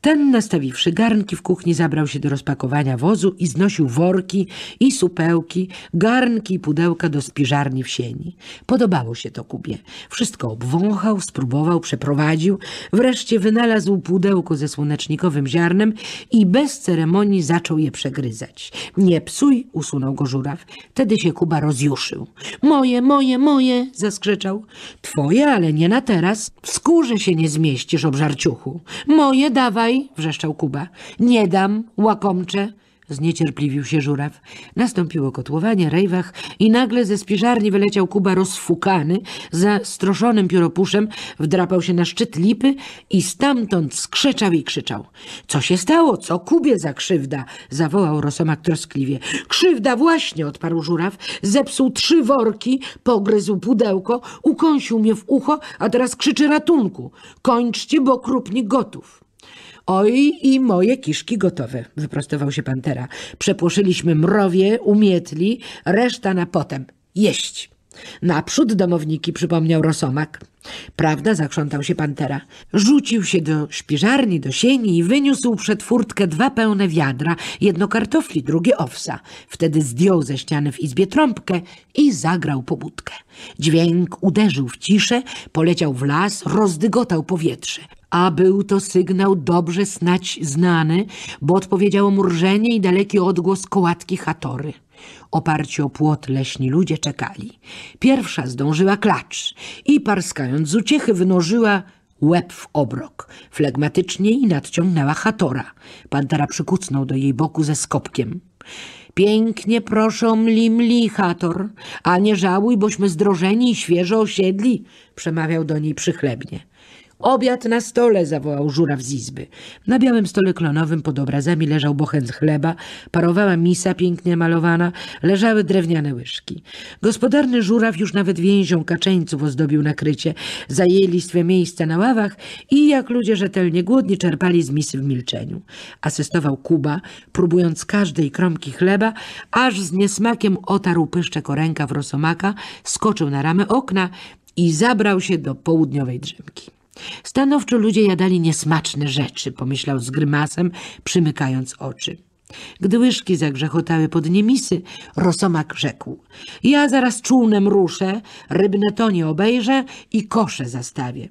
Ten, nastawiwszy garnki w kuchni, zabrał się do rozpakowania wozu i znosił worki i supełki, garnki i pudełka do spiżarni w sieni. Podobało się to Kubie. Wszystko obwąchał, spróbował, przeprowadził. Wreszcie wynalazł pudełko ze słonecznikowym ziarnem i bez ceremonii zaczął je przegryzać. Nie psuj, usunął go żuraw. Wtedy się Kuba rozjuszył. Moje, moje, moje, zaskrzeczał. Twoje, ale nie na teraz. W skórze się nie zmieścisz, obżarciuchu. Moje, dawaj. Dawaj! wrzeszczał Kuba. Nie dam, łakomcze! Zniecierpliwił się żuraw. Nastąpiło kotłowanie, rejwach i nagle ze spiżarni wyleciał Kuba rozfukany, zastroszonym pióropuszem, wdrapał się na szczyt lipy i stamtąd skrzeczał i krzyczał. — Co się stało? Co Kubie za krzywda? — zawołał Rosomak troskliwie. — Krzywda właśnie! — odparł żuraw. — Zepsuł trzy worki, pogryzł pudełko, ukąsił mnie w ucho, a teraz krzyczy ratunku. — Kończcie, bo krupnik gotów! Oj, i moje kiszki gotowe, wyprostował się pantera. Przepłoszyliśmy mrowie, umietli, reszta na potem. Jeść! Naprzód domowniki, przypomniał Rosomak. Prawda, zakrzątał się pantera. Rzucił się do śpiżarni, do sieni i wyniósł przed furtkę dwa pełne wiadra, jedno kartofli, drugie owsa. Wtedy zdjął ze ściany w izbie trąbkę i zagrał pobudkę. Dźwięk uderzył w ciszę, poleciał w las, rozdygotał powietrze. A był to sygnał dobrze snać znany, bo odpowiedziało mu i daleki odgłos kołatki chatory. Oparci o płot leśni ludzie czekali. Pierwsza zdążyła klacz i parskając z uciechy wynożyła łeb w obrok. Flegmatycznie i nadciągnęła Hatora. Pantera przykucnął do jej boku ze skopkiem. Pięknie proszę mli, mli, Hator, a nie żałuj, bośmy zdrożeni i świeżo osiedli, przemawiał do niej przychlebnie. Obiad na stole! zawołał żuraw z izby. Na białym stole klonowym pod obrazami leżał bochen z chleba, parowała misa pięknie malowana, leżały drewniane łyżki. Gospodarny żuraw już nawet więzią kaczeńców ozdobił nakrycie. Zajęli swe miejsca na ławach i jak ludzie rzetelnie głodni czerpali z misy w milczeniu. Asystował Kuba, próbując każdej kromki chleba, aż z niesmakiem otarł pyszczek o rękaw rosomaka, skoczył na ramę okna i zabrał się do południowej drzemki. Stanowczo ludzie jadali niesmaczne rzeczy, pomyślał z grymasem, przymykając oczy. Gdy łyżki zagrzechotały pod niemisy, Rosomak rzekł — ja zaraz czółnem ruszę, rybne tonie obejrzę i kosze zastawię.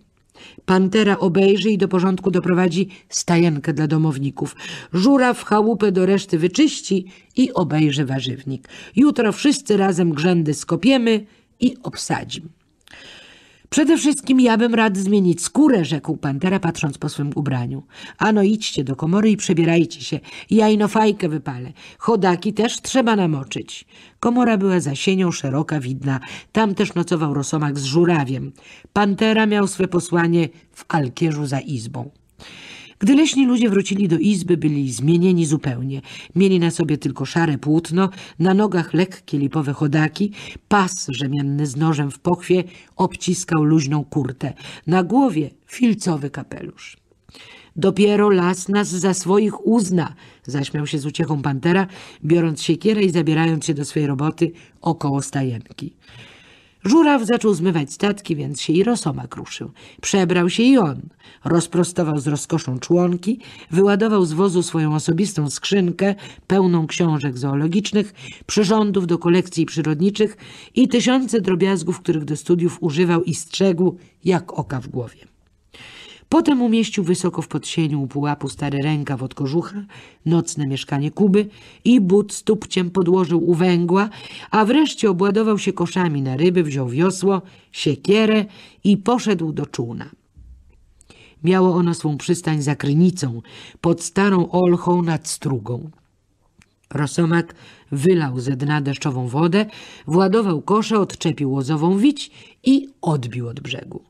Pantera obejrzy i do porządku doprowadzi stajenkę dla domowników. Żura w chałupę do reszty wyczyści i obejrzy warzywnik. Jutro wszyscy razem grzędy skopiemy i obsadzimy. Przede wszystkim ja bym rad zmienić skórę, rzekł Pantera, patrząc po swym ubraniu. Ano idźcie do komory i przebierajcie się. Ja ino fajkę wypalę. Chodaki też trzeba namoczyć. Komora była za sienią szeroka, widna. Tam też nocował Rosomak z żurawiem. Pantera miał swe posłanie w alkierzu za izbą. Gdy leśni ludzie wrócili do izby, byli zmienieni zupełnie. Mieli na sobie tylko szare płótno, na nogach lekkie lipowe chodaki, pas rzemienny z nożem w pochwie obciskał luźną kurtę, na głowie filcowy kapelusz. Dopiero las nas za swoich uzna, zaśmiał się z uciechą pantera, biorąc siekierę i zabierając się do swej roboty około stajenki. Żuraw zaczął zmywać statki, więc się i rosomak ruszył. Przebrał się i on. Rozprostował z rozkoszą członki, wyładował z wozu swoją osobistą skrzynkę pełną książek zoologicznych, przyrządów do kolekcji przyrodniczych i tysiące drobiazgów, których do studiów używał i strzegł jak oka w głowie. Potem umieścił wysoko w podsieniu u pułapu stary ręka od kożucha, nocne mieszkanie Kuby i but stupciem podłożył u węgła, a wreszcie obładował się koszami na ryby, wziął wiosło, siekierę i poszedł do czółna. Miało ono swą przystań za krynicą, pod starą olchą nad strugą. Rosomak wylał ze dna deszczową wodę, władował kosze, odczepił łozową wić i odbił od brzegu.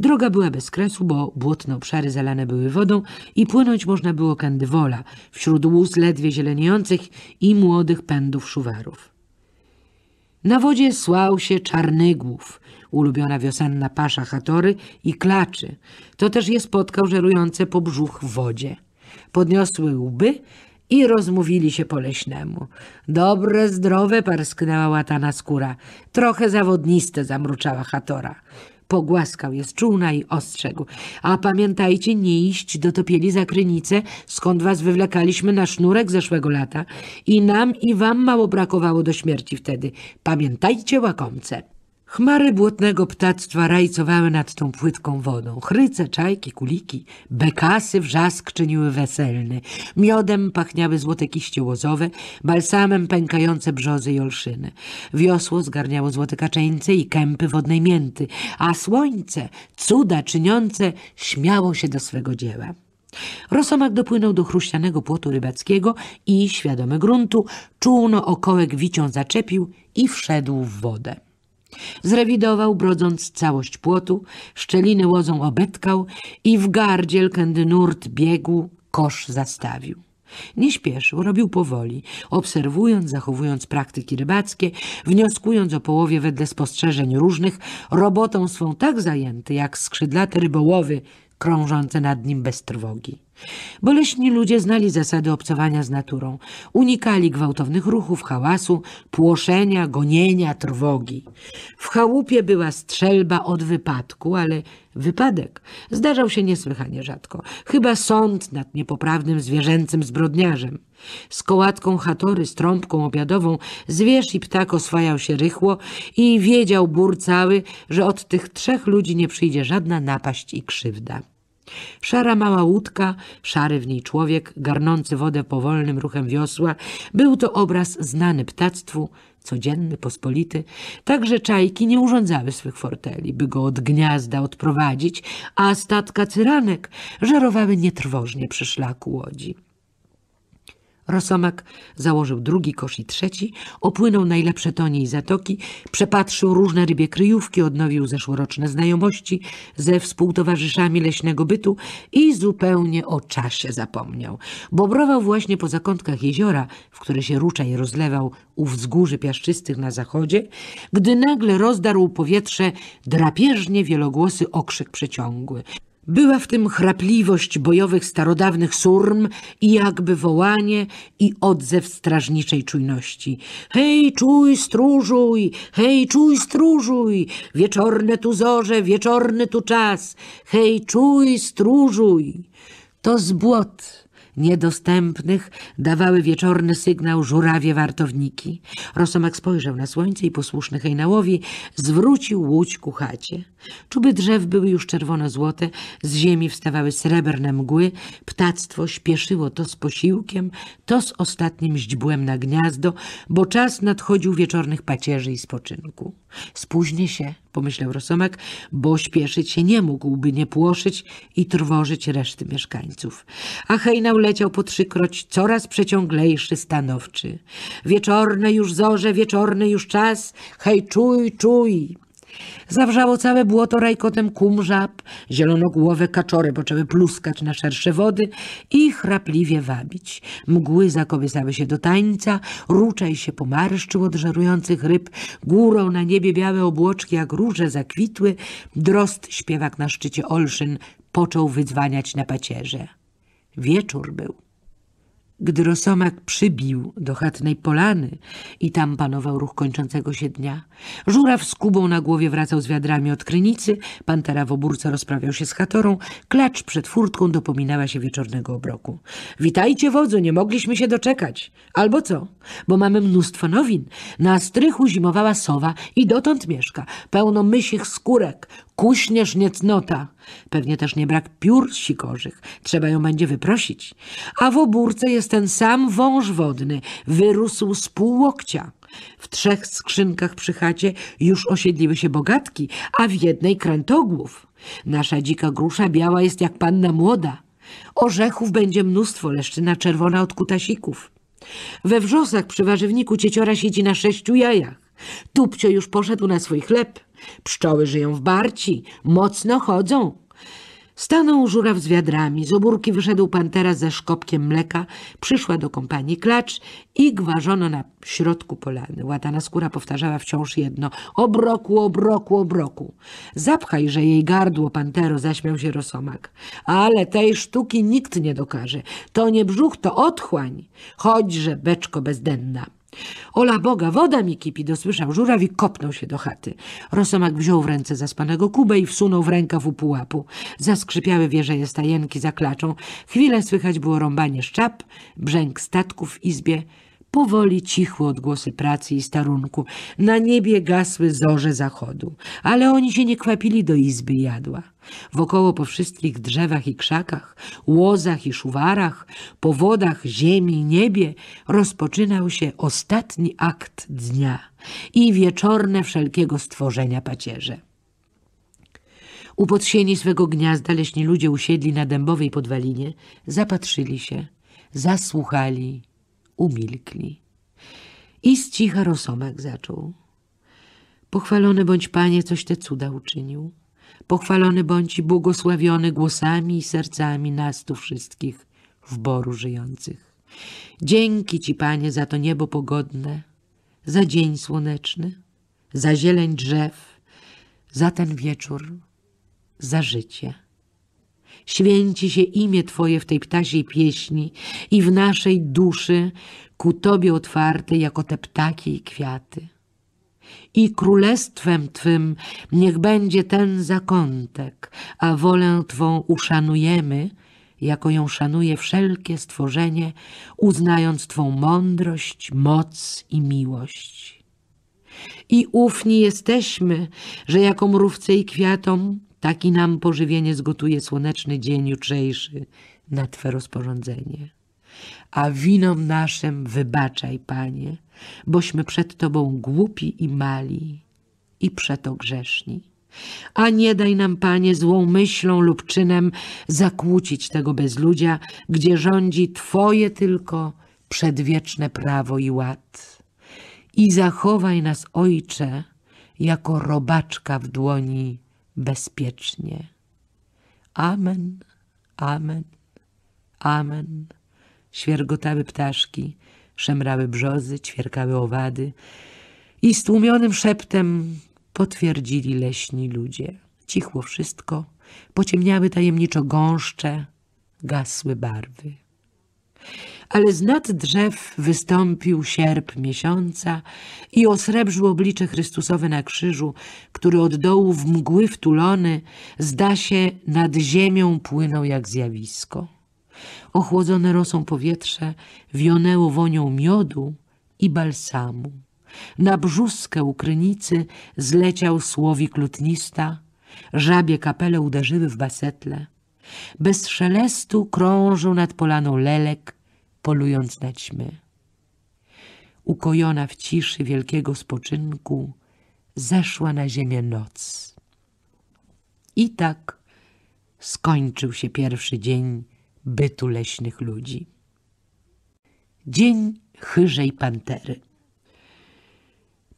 Droga była bez kresu, bo błotne obszary zalane były wodą i płynąć można było wola, wśród łóz ledwie zieleniejących i młodych pędów szuwarów. Na wodzie słał się czarnygłów, ulubiona wiosenna pasza Hatory i klaczy. To też je spotkał żerujące po brzuch w wodzie. Podniosły łby i rozmówili się po leśnemu. Dobre, zdrowe, parsknęła łatana skóra. Trochę zawodniste, zamruczała Hatora. Pogłaskał je z czółna i ostrzegł. A pamiętajcie, nie iść do topieli za krynicę, skąd was wywlekaliśmy na sznurek zeszłego lata. I nam i wam mało brakowało do śmierci wtedy. Pamiętajcie, łakomce. Chmary błotnego ptactwa rajcowały nad tą płytką wodą. Chryce, czajki, kuliki, bekasy wrzask czyniły weselny. Miodem pachniały złote kiście łozowe, balsamem pękające brzozy i olszyny. Wiosło zgarniało złote kaczeńce i kępy wodnej mięty, a słońce, cuda czyniące, śmiało się do swego dzieła. Rosomak dopłynął do chruścianego płotu rybackiego i, świadomy gruntu, czółno okołek wicią zaczepił i wszedł w wodę. Zrewidował, brodząc całość płotu, szczeliny łozą obetkał i w gardziel, kędy nurt biegł, kosz zastawił. Nie śpieszył, robił powoli, obserwując, zachowując praktyki rybackie, wnioskując o połowie wedle spostrzeżeń różnych, robotą swą tak zajęty, jak skrzydlate rybołowy krążące nad nim bez trwogi. Boleśni ludzie znali zasady obcowania z naturą. Unikali gwałtownych ruchów, hałasu, płoszenia, gonienia, trwogi. W chałupie była strzelba od wypadku, ale wypadek zdarzał się niesłychanie rzadko. Chyba sąd nad niepoprawnym zwierzęcym zbrodniarzem. Z kołatką chatory, z trąbką obiadową, zwierz i ptak oswajał się rychło i wiedział bór cały, że od tych trzech ludzi nie przyjdzie żadna napaść i krzywda. Szara mała łódka, szary w niej człowiek, garnący wodę powolnym ruchem wiosła, był to obraz znany ptactwu, codzienny, pospolity. Także czajki nie urządzały swych forteli, by go od gniazda odprowadzić, a statka cyranek żerowały nietrwożnie przy szlaku łodzi. Rosomak założył drugi kosz i trzeci, opłynął najlepsze tonie i zatoki, przepatrzył różne rybie kryjówki, odnowił zeszłoroczne znajomości ze współtowarzyszami leśnego bytu i zupełnie o czasie zapomniał. Bobrował właśnie po zakątkach jeziora, w które się ruczaj rozlewał u wzgórzy piaszczystych na zachodzie, gdy nagle rozdarł powietrze drapieżnie wielogłosy okrzyk przeciągły. Była w tym chrapliwość bojowych starodawnych surm i jakby wołanie i odzew strażniczej czujności. Hej, czuj, stróżuj! Hej, czuj, stróżuj! Wieczorne tu zorze, wieczorny tu czas! Hej, czuj, stróżuj! To z błot niedostępnych dawały wieczorny sygnał żurawie-wartowniki. Rosomak spojrzał na słońce i posłuszny hejnałowi zwrócił łódź ku chacie. Czuby drzew były już czerwono-złote, z ziemi wstawały srebrne mgły, ptactwo śpieszyło to z posiłkiem, to z ostatnim źdźbłem na gniazdo, bo czas nadchodził wieczornych pacierzy i spoczynku. Spóźnię się, pomyślał Rosomek, bo śpieszyć się nie mógłby nie płoszyć i trwożyć reszty mieszkańców. A hejnał leciał po trzykroć, coraz przeciąglejszy, stanowczy. Wieczorne już zorze, wieczorny już czas, hej, czuj, czuj! Zawrzało całe błoto rajkotem kum żab, zielonogłowe kaczory poczęły pluskać na szersze wody i chrapliwie wabić. Mgły zakołysały się do tańca, ruczaj się pomarszczył od żarujących ryb, górą na niebie białe obłoczki jak róże zakwitły, drost śpiewak na szczycie olszyn począł wydzwaniać na pacierze. Wieczór był. Gdy Rosomak przybił do chatnej polany i tam panował ruch kończącego się dnia, żuraw z kubą na głowie wracał z wiadrami od krynicy, pantera w obórce rozprawiał się z chatorą, klacz przed furtką dopominała się wieczornego obroku. — Witajcie, wodzu, nie mogliśmy się doczekać. Albo co? Bo mamy mnóstwo nowin. Na strychu zimowała sowa i dotąd mieszka. Pełno mysich skórek, kuśnierz niecnota. Pewnie też nie brak piór sikorzych. Trzeba ją będzie wyprosić. A w obórce jest ten sam wąż wodny. Wyrósł z pół łokcia. W trzech skrzynkach przy chacie już osiedliły się bogatki, a w jednej krętogłów. Nasza dzika grusza biała jest jak panna młoda. Orzechów będzie mnóstwo, leszczyna czerwona od kutasików. We wrzosach przy warzywniku cieciora siedzi na sześciu jajach. Tupcio już poszedł na swój chleb. Pszczoły żyją w barci, mocno chodzą. Stanął żuraw z wiadrami, z obórki wyszedł pantera ze szkopkiem mleka, przyszła do kompanii klacz i gwarzono na środku polany. Łatana skóra powtarzała wciąż jedno – obroku, obroku, obroku. Zapchaj, że jej gardło, pantero, zaśmiał się rosomak. Ale tej sztuki nikt nie dokaże. To nie brzuch, to otchłań. Chodźże, beczko bezdenna. Ola Boga, woda mi kipi, dosłyszał i kopnął się do chaty. Rosomak wziął w ręce zaspanego kubę i wsunął w rękaw u pułapu. Zaskrzypiały wieże stajenki za klaczą. Chwilę słychać było rąbanie szczap, brzęk statków w izbie. Powoli cichły odgłosy pracy i starunku. Na niebie gasły zorze zachodu, ale oni się nie kwapili do izby jadła. Wokoło po wszystkich drzewach i krzakach, łozach i szuwarach, po wodach, ziemi i niebie rozpoczynał się ostatni akt dnia i wieczorne wszelkiego stworzenia pacierze. U podsieni swego gniazda leśni ludzie usiedli na dębowej podwalinie, zapatrzyli się, zasłuchali umilkli. I z cicha rosomak zaczął. Pochwalony bądź Panie, coś te cuda uczynił. Pochwalony bądź i błogosławiony głosami i sercami nas tu wszystkich w boru żyjących. Dzięki Ci, Panie, za to niebo pogodne, za dzień słoneczny, za zieleń drzew, za ten wieczór, za życie. Święci się imię Twoje w tej ptasiej pieśni i w naszej duszy ku Tobie otwartej jako te ptaki i kwiaty. I królestwem Twym niech będzie ten zakątek, a wolę Twą uszanujemy, jako ją szanuje wszelkie stworzenie, uznając Twą mądrość, moc i miłość. I ufni jesteśmy, że jako mrówce i kwiatom Taki nam pożywienie zgotuje słoneczny dzień jutrzejszy na Twe rozporządzenie. A winom naszym wybaczaj, Panie, bośmy przed Tobą głupi i mali i przeto grzeszni. A nie daj nam, Panie, złą myślą lub czynem zakłócić tego bezludzia, gdzie rządzi Twoje tylko przedwieczne prawo i ład. I zachowaj nas, Ojcze, jako robaczka w dłoni bezpiecznie. Amen, amen, amen. Świergotały ptaszki, szemrały brzozy, ćwierkały owady i stłumionym szeptem potwierdzili leśni ludzie. Cichło wszystko, pociemniały tajemniczo gąszcze, gasły barwy ale z nad drzew wystąpił sierp miesiąca i osrebrzył oblicze Chrystusowe na krzyżu, który od dołu w mgły wtulony zda się nad ziemią płynął jak zjawisko. Ochłodzone rosą powietrze wionęło wonią miodu i balsamu. Na brzuskę u krynicy zleciał słowik lutnista, żabie kapele uderzyły w basetle. Bez szelestu krążył nad polaną lelek, polując na ćmy. Ukojona w ciszy wielkiego spoczynku, zeszła na ziemię noc. I tak skończył się pierwszy dzień bytu leśnych ludzi. Dzień chyżej pantery.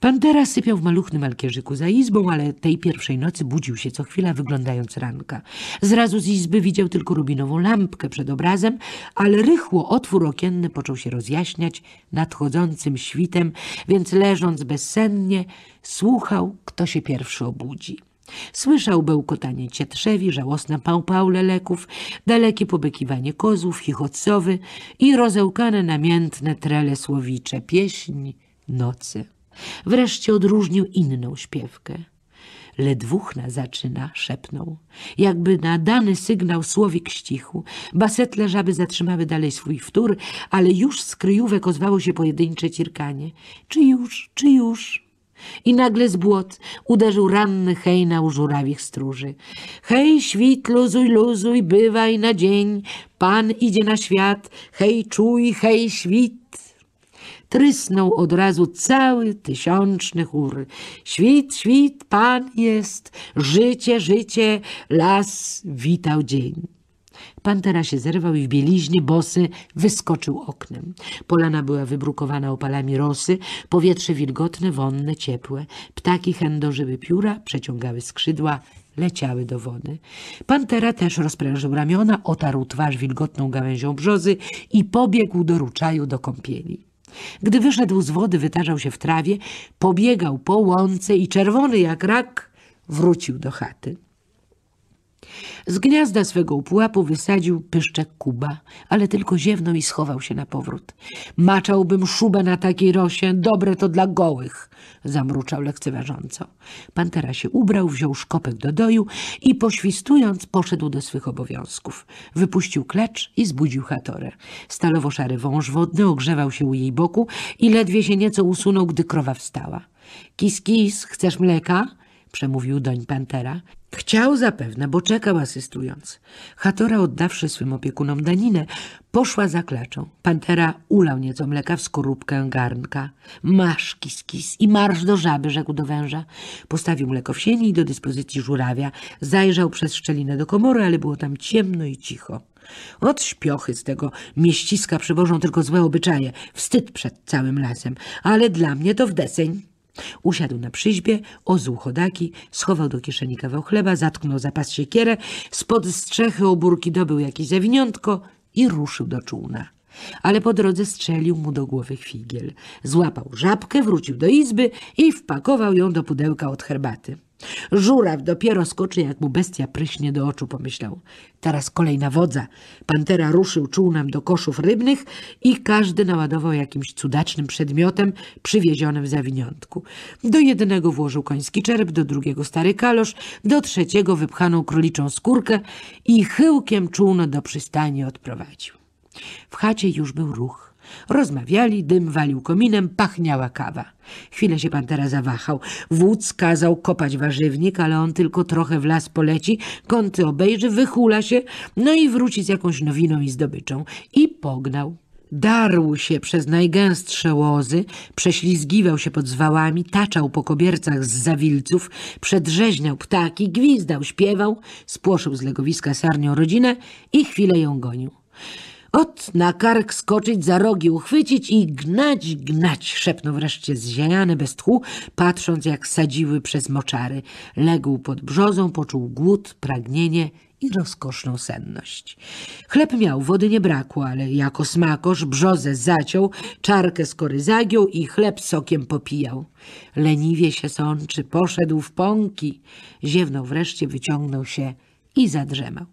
Pandera sypiał w maluchnym alkierzyku za izbą, ale tej pierwszej nocy budził się co chwila, wyglądając ranka. Zrazu z izby widział tylko rubinową lampkę przed obrazem, ale rychło otwór okienny począł się rozjaśniać nadchodzącym świtem, więc leżąc bezsennie, słuchał, kto się pierwszy obudzi. Słyszał bełkotanie cietrzewi, żałosne pałpał leków, dalekie pobykiwanie kozów, chichotsowy i rozełkane namiętne trele słowicze, pieśń nocy. Wreszcie odróżnił inną śpiewkę. Ledwuchna zaczyna, szepnął. Jakby na dany sygnał słowik ścichł. Basetle żaby zatrzymały dalej swój wtór, ale już z kryjówek ozwało się pojedyncze cirkanie. Czy już, czy już? I nagle z błot uderzył ranny hej na użurawich stróży. Hej, świt, luzuj, luzuj, bywaj na dzień, pan idzie na świat, hej, czuj, hej, świt trysnął od razu cały tysiączny chór. Świt, świt, pan jest, życie, życie, las witał dzień. Pantera się zerwał i w bieliźnie bosy wyskoczył oknem. Polana była wybrukowana opalami rosy, powietrze wilgotne, wonne, ciepłe. Ptaki chędożyły pióra, przeciągały skrzydła, leciały do wody. Pantera też rozprężył ramiona, otarł twarz wilgotną gałęzią brzozy i pobiegł do ruczaju do kąpieli. Gdy wyszedł z wody, wytarzał się w trawie, pobiegał po łące i czerwony jak rak wrócił do chaty. Z gniazda swego pułapu wysadził pyszczek Kuba, ale tylko ziewnął i schował się na powrót. Maczałbym szubę na takiej rosie, dobre to dla gołych, zamruczał lekceważąco. Pantera się ubrał, wziął szkopek do doju i poświstując poszedł do swych obowiązków. Wypuścił klecz i zbudził Hatorę. Stalowo-szary wąż wodny ogrzewał się u jej boku i ledwie się nieco usunął, gdy krowa wstała. Kis, kis, chcesz mleka? przemówił doń pantera. Chciał zapewne, bo czekał asystując. Hatora, oddawszy swym opiekunom daninę, poszła za klaczą. Pantera ulał nieco mleka w skorupkę garnka. Masz, kis, kis i marsz do żaby, rzekł do węża. Postawił mleko w sieni i do dyspozycji żurawia. Zajrzał przez szczelinę do komory, ale było tam ciemno i cicho. Od śpiochy z tego mieściska przywożą tylko złe obyczaje. Wstyd przed całym lasem, ale dla mnie to w deseń. Usiadł na przyźbie, ozuł chodaki, schował do kieszeni kawał chleba, zatknął za pas siekierę, spod strzechy oburki dobył jakieś zawiniątko i ruszył do czółna. Ale po drodze strzelił mu do głowy figiel. Złapał żabkę, wrócił do izby i wpakował ją do pudełka od herbaty. Żuraw dopiero skoczy, jak mu bestia pryśnie do oczu, pomyślał. Teraz kolejna wodza. Pantera ruszył czółnem do koszów rybnych i każdy naładował jakimś cudacznym przedmiotem przywiezionym w zawiniątku. Do jednego włożył koński czerp, do drugiego stary kalosz, do trzeciego wypchaną króliczą skórkę i chyłkiem czółno do przystani odprowadził. W chacie już był ruch. Rozmawiali, dym walił kominem, pachniała kawa. Chwilę się pan teraz zawahał. Wódz kazał kopać warzywnik, ale on tylko trochę w las poleci, kąty obejrzy, wychula się, no i wróci z jakąś nowiną i zdobyczą. I pognał. Darł się przez najgęstsze łozy, prześlizgiwał się pod zwałami, taczał po kobiercach z zawilców, przedrzeźniał ptaki, gwizdał, śpiewał, spłoszył z legowiska sarnią rodzinę i chwilę ją gonił. Ot, na kark skoczyć, za rogi uchwycić i gnać, gnać, szepnął wreszcie zziajany bez tchu, patrząc jak sadziły przez moczary. Legł pod brzozą, poczuł głód, pragnienie i rozkoszną senność. Chleb miał, wody nie brakło, ale jako smakosz brzozę zaciął, czarkę z kory zagiął i chleb sokiem popijał. Leniwie się sączy, poszedł w pąki, ziewnął wreszcie, wyciągnął się i zadrzemał.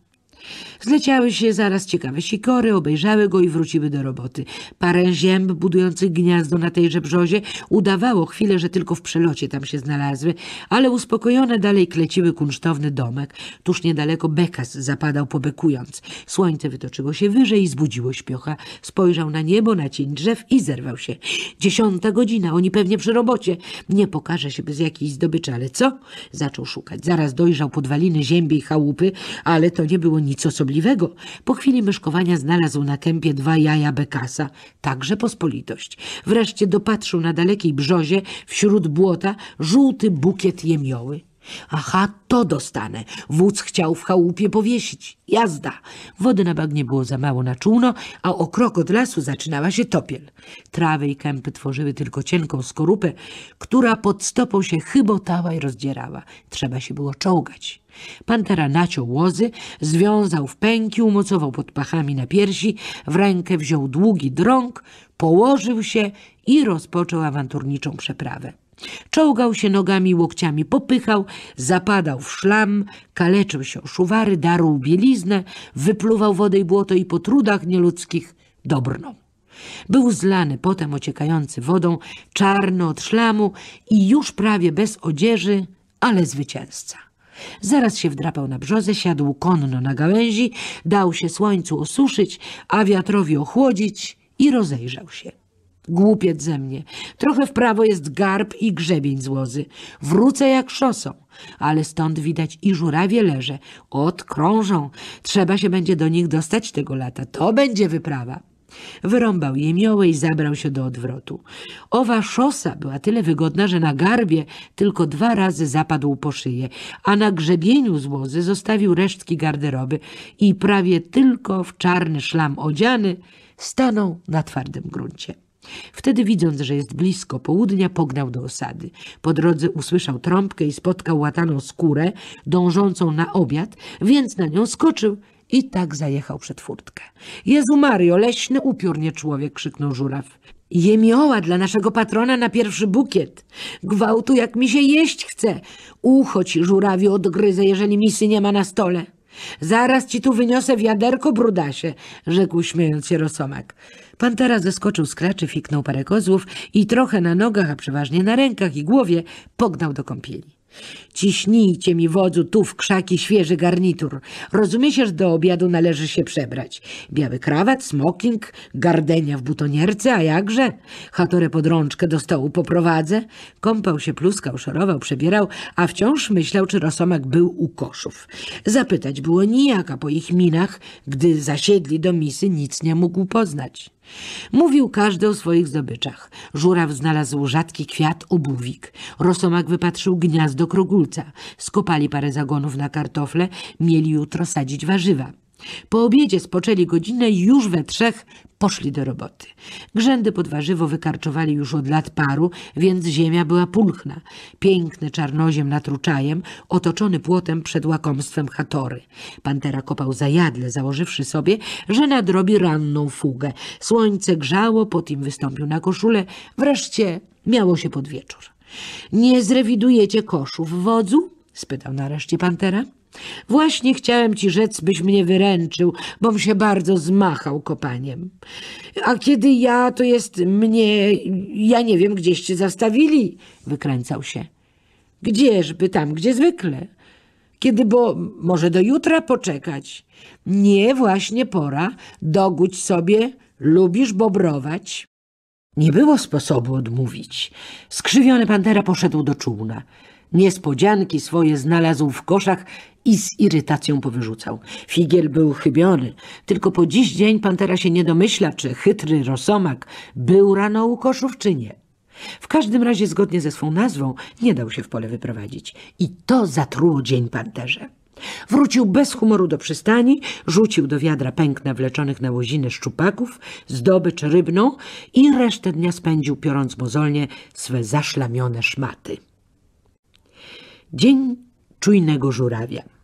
Zleciały się zaraz ciekawe sikory, obejrzały go i wróciły do roboty. Parę zięb budujących gniazdo na tejże brzozie udawało chwilę, że tylko w przelocie tam się znalazły, ale uspokojone dalej kleciły kunsztowny domek. Tuż niedaleko bekas zapadał pobekując. Słońce wytoczyło się wyżej i zbudziło śpiocha. Spojrzał na niebo, na cień drzew i zerwał się. Dziesiąta godzina, oni pewnie przy robocie. Nie pokaże się bez jakiejś zdobyczy, ale co? Zaczął szukać. Zaraz dojrzał podwaliny ziemi i chałupy, ale to nie było nic nic osobliwego. Po chwili myszkowania znalazł na kępie dwa jaja bekasa, także pospolitość. Wreszcie dopatrzył na dalekiej brzozie, wśród błota, żółty bukiet jemioły. Aha, to dostanę. Wódz chciał w chałupie powiesić. Jazda. Wody na bagnie było za mało na czółno, a o krok od lasu zaczynała się topiel. Trawy i kępy tworzyły tylko cienką skorupę, która pod stopą się chybotała i rozdzierała. Trzeba się było czołgać. Pantera naciął łozy, związał w pęki, umocował pod pachami na piersi, w rękę wziął długi drąg, położył się i rozpoczął awanturniczą przeprawę. Czołgał się nogami, łokciami popychał, zapadał w szlam, kaleczył się o szuwary, darł bieliznę, wypluwał wodę i błoto i po trudach nieludzkich dobrnął. Był zlany potem ociekający wodą, czarny od szlamu i już prawie bez odzieży, ale zwycięzca. Zaraz się wdrapał na brzozę, siadł konno na gałęzi, dał się słońcu osuszyć, a wiatrowi ochłodzić i rozejrzał się. Głupiec ze mnie. Trochę w prawo jest garb i grzebień z łozy. Wrócę jak szosą, ale stąd widać i żurawie leże. Odkrążą. Trzeba się będzie do nich dostać tego lata. To będzie wyprawa. Wyrąbał jemiołę i zabrał się do odwrotu. Owa szosa była tyle wygodna, że na garbie tylko dwa razy zapadł po szyję, a na grzebieniu z łozy zostawił resztki garderoby i prawie tylko w czarny szlam odziany stanął na twardym gruncie. Wtedy widząc, że jest blisko południa, pognał do osady. Po drodze usłyszał trąbkę i spotkał łataną skórę dążącą na obiad, więc na nią skoczył i tak zajechał przed furtkę. Jezu Mario, leśny upiór nie człowiek, krzyknął żuraw. Jemioła dla naszego patrona na pierwszy bukiet. Gwałtu jak mi się jeść chce. Uchodź, żurawiu, odgryzę, jeżeli misy nie ma na stole. Zaraz ci tu wyniosę wiaderko, brudasie, rzekł śmiejąc się Rosomak. Pantera zeskoczył z kraczy, fiknął parę kozłów i trochę na nogach, a przeważnie na rękach i głowie, pognał do kąpieli. Ciśnijcie mi, wodzu, tu w krzaki świeży garnitur. Rozumiesz, że do obiadu należy się przebrać. Biały krawat, smoking, gardenia w butonierce, a jakże? Chatorę pod rączkę do stołu poprowadzę. Kąpał się, pluskał, szorował, przebierał, a wciąż myślał, czy Rosomak był u koszów. Zapytać było nijaka po ich minach, gdy zasiedli do misy, nic nie mógł poznać. Mówił każdy o swoich zdobyczach. Żuraw znalazł rzadki kwiat obuwik. Rosomak wypatrzył gniazdo krogulca. Skopali parę zagonów na kartofle, mieli jutro sadzić warzywa. Po obiedzie spoczęli godzinę i już we trzech poszli do roboty. Grzędy pod warzywo wykarczowali już od lat paru, więc ziemia była pulchna. Piękny czarnoziem nad otoczony płotem przed łakomstwem chatory. Pantera kopał zajadle, założywszy sobie, że nadrobi ranną fugę. Słońce grzało, po tym wystąpił na koszulę. Wreszcie miało się pod wieczór. Nie zrewidujecie koszów, wodzu? spytał nareszcie pantera. Właśnie chciałem ci rzec, byś mnie wyręczył, bom się bardzo zmachał kopaniem. A kiedy ja, to jest mnie, ja nie wiem, gdzieście zastawili, wykręcał się. Gdzieżby tam, gdzie zwykle. Kiedy, bo może do jutra poczekać. Nie, właśnie pora, dogódź sobie, lubisz bobrować. Nie było sposobu odmówić. Skrzywiony pantera poszedł do czółna. Niespodzianki swoje znalazł w koszach i z irytacją powyrzucał. Figiel był chybiony. Tylko po dziś dzień Pantera się nie domyśla, czy chytry rosomak był rano u koszów, czy nie. W każdym razie, zgodnie ze swą nazwą, nie dał się w pole wyprowadzić. I to zatruło dzień Panterze. Wrócił bez humoru do przystani, rzucił do wiadra pęk nawleczonych na łozinę szczupaków, zdobycz rybną i resztę dnia spędził piorąc mozolnie swe zaszlamione szmaty. Dzień czujnego żurawia.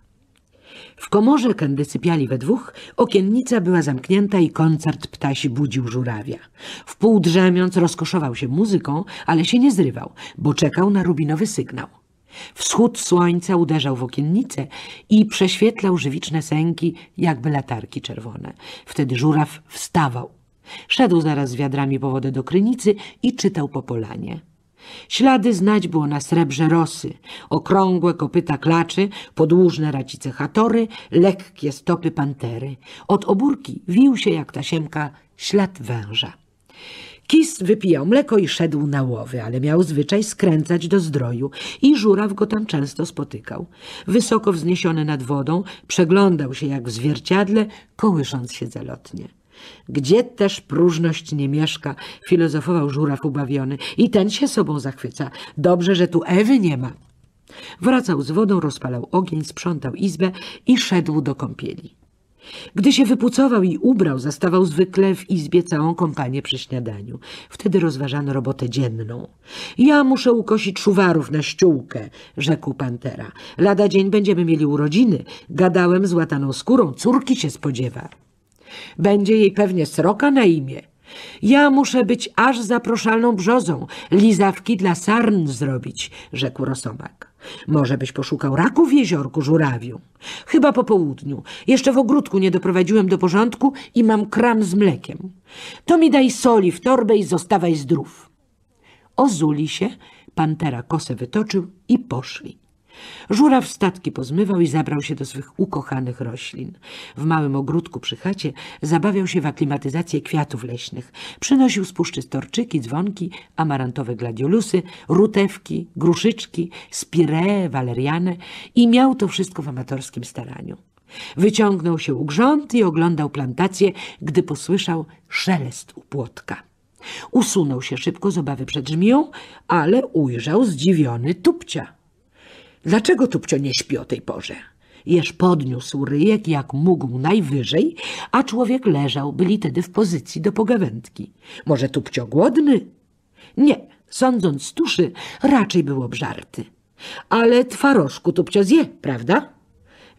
W komorze, kędy sypiali we dwóch, okiennica była zamknięta i koncert ptasi budził żurawia. Wpół drzemiąc rozkoszował się muzyką, ale się nie zrywał, bo czekał na rubinowy sygnał. Wschód słońca uderzał w okiennicę i prześwietlał żywiczne sęki, jakby latarki czerwone. Wtedy żuraw wstawał. Szedł zaraz z wiadrami po wodę do krynicy i czytał po polanie. Ślady znać było na srebrze rosy, okrągłe kopyta klaczy, podłużne racice hatory, lekkie stopy pantery. Od obórki wił się jak tasiemka ślad węża. Kis wypijał mleko i szedł na łowy, ale miał zwyczaj skręcać do zdroju i żuraw go tam często spotykał. Wysoko wzniesiony nad wodą, przeglądał się jak w zwierciadle, kołysząc się zalotnie. Gdzie też próżność nie mieszka, filozofował żuraw ubawiony. I ten się sobą zachwyca. Dobrze, że tu Ewy nie ma. Wracał z wodą, rozpalał ogień, sprzątał izbę i szedł do kąpieli. Gdy się wypucował i ubrał, zastawał zwykle w izbie całą kompanię przy śniadaniu. Wtedy rozważano robotę dzienną. Ja muszę ukosić szuwarów na ściółkę, rzekł pantera. Lada dzień będziemy mieli urodziny. Gadałem z łataną skórą, córki się spodziewa. Będzie jej pewnie sroka na imię. Ja muszę być aż zaproszalną brzozą, lizawki dla sarn zrobić, rzekł Rosomak. Może byś poszukał raku w jeziorku żurawiu. Chyba po południu. Jeszcze w ogródku nie doprowadziłem do porządku i mam kram z mlekiem. To mi daj soli w torbę i zostawaj zdrów. Ozuli się, pantera kosę wytoczył i poszli. Żuraw statki pozmywał i zabrał się do swych ukochanych roślin. W małym ogródku przy chacie zabawiał się w aklimatyzację kwiatów leśnych. Przynosił z puszczy storczyki, dzwonki, amarantowe gladiolusy, rutewki, gruszyczki, spiree, walerianę i miał to wszystko w amatorskim staraniu. Wyciągnął się u grząd i oglądał plantację, gdy posłyszał szelest u płotka. Usunął się szybko z obawy przed żmiją, ale ujrzał zdziwiony tupcia. Dlaczego Tupcio nie śpi o tej porze? Jesz podniósł ryjek jak mógł najwyżej, a człowiek leżał, byli tedy w pozycji do pogawędki. Może Tupcio głodny? Nie, sądząc tuszy, raczej był obżarty. Ale twarożku Tupcio zje, prawda?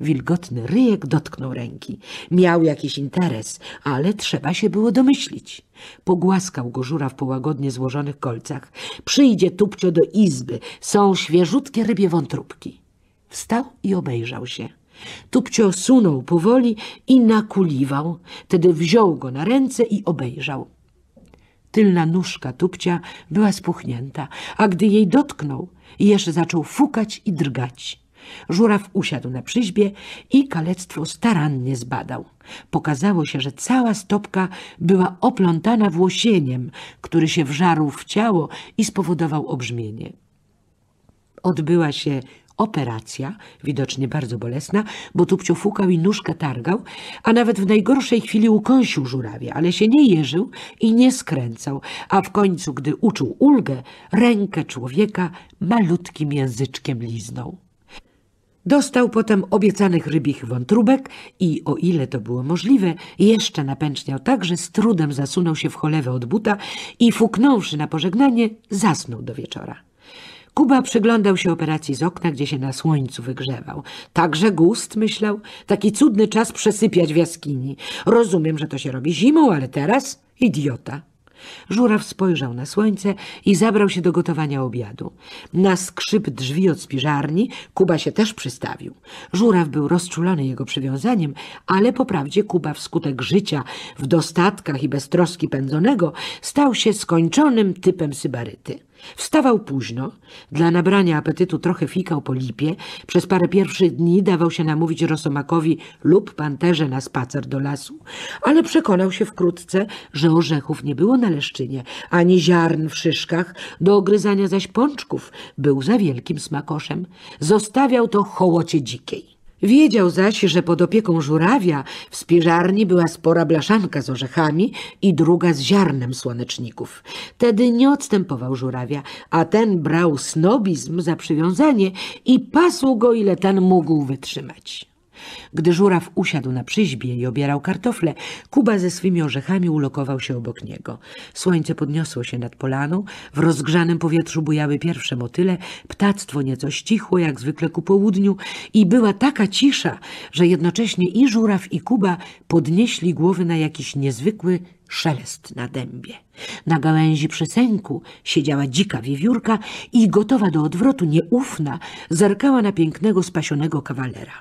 Wilgotny ryjek dotknął ręki. Miał jakiś interes, ale trzeba się było domyślić. Pogłaskał go żura w połagodnie złożonych kolcach. Przyjdzie tupcio do izby, są świeżutkie rybie wątróbki. Wstał i obejrzał się. Tupcio sunął powoli i nakuliwał. Tedy wziął go na ręce i obejrzał. Tylna nóżka tupcia była spuchnięta, a gdy jej dotknął, jeszcze zaczął fukać i drgać. Żuraw usiadł na przyźbie i kalectwo starannie zbadał. Pokazało się, że cała stopka była oplątana włosieniem, który się wżarł w ciało i spowodował obrzmienie. Odbyła się operacja, widocznie bardzo bolesna, bo tupcio fukał i nóżkę targał, a nawet w najgorszej chwili ukąsił żurawie, ale się nie jeżył i nie skręcał, a w końcu, gdy uczuł ulgę, rękę człowieka malutkim języczkiem liznął. Dostał potem obiecanych rybich wątróbek i, o ile to było możliwe, jeszcze napęczniał tak, że z trudem zasunął się w cholewę od buta i, fuknąwszy na pożegnanie, zasnął do wieczora. Kuba przyglądał się operacji z okna, gdzie się na słońcu wygrzewał. Także gust, myślał, taki cudny czas przesypiać w jaskini. Rozumiem, że to się robi zimą, ale teraz idiota. Żuraw spojrzał na słońce i zabrał się do gotowania obiadu. Na skrzyp drzwi od spiżarni Kuba się też przystawił. Żuraw był rozczulony jego przywiązaniem, ale po prawdzie Kuba wskutek życia w dostatkach i bez troski pędzonego stał się skończonym typem sybaryty. Wstawał późno, dla nabrania apetytu trochę fikał po lipie, przez parę pierwszych dni dawał się namówić rosomakowi lub panterze na spacer do lasu, ale przekonał się wkrótce, że orzechów nie było na leszczynie, ani ziarn w szyszkach, do ogryzania zaś pączków był za wielkim smakoszem. Zostawiał to hołocie dzikiej. Wiedział zaś, że pod opieką żurawia w spiżarni była spora blaszanka z orzechami i druga z ziarnem słoneczników. Tedy nie odstępował żurawia, a ten brał snobizm za przywiązanie i pasł go, ile ten mógł wytrzymać. Gdy żuraw usiadł na przyźbie i obierał kartofle, Kuba ze swymi orzechami ulokował się obok niego. Słońce podniosło się nad polaną, w rozgrzanym powietrzu bujały pierwsze motyle, ptactwo nieco ścichło, jak zwykle ku południu i była taka cisza, że jednocześnie i żuraw i Kuba podnieśli głowy na jakiś niezwykły szelest na dębie. Na gałęzi przysęku siedziała dzika wiewiórka i gotowa do odwrotu, nieufna, zerkała na pięknego, spasionego kawalera.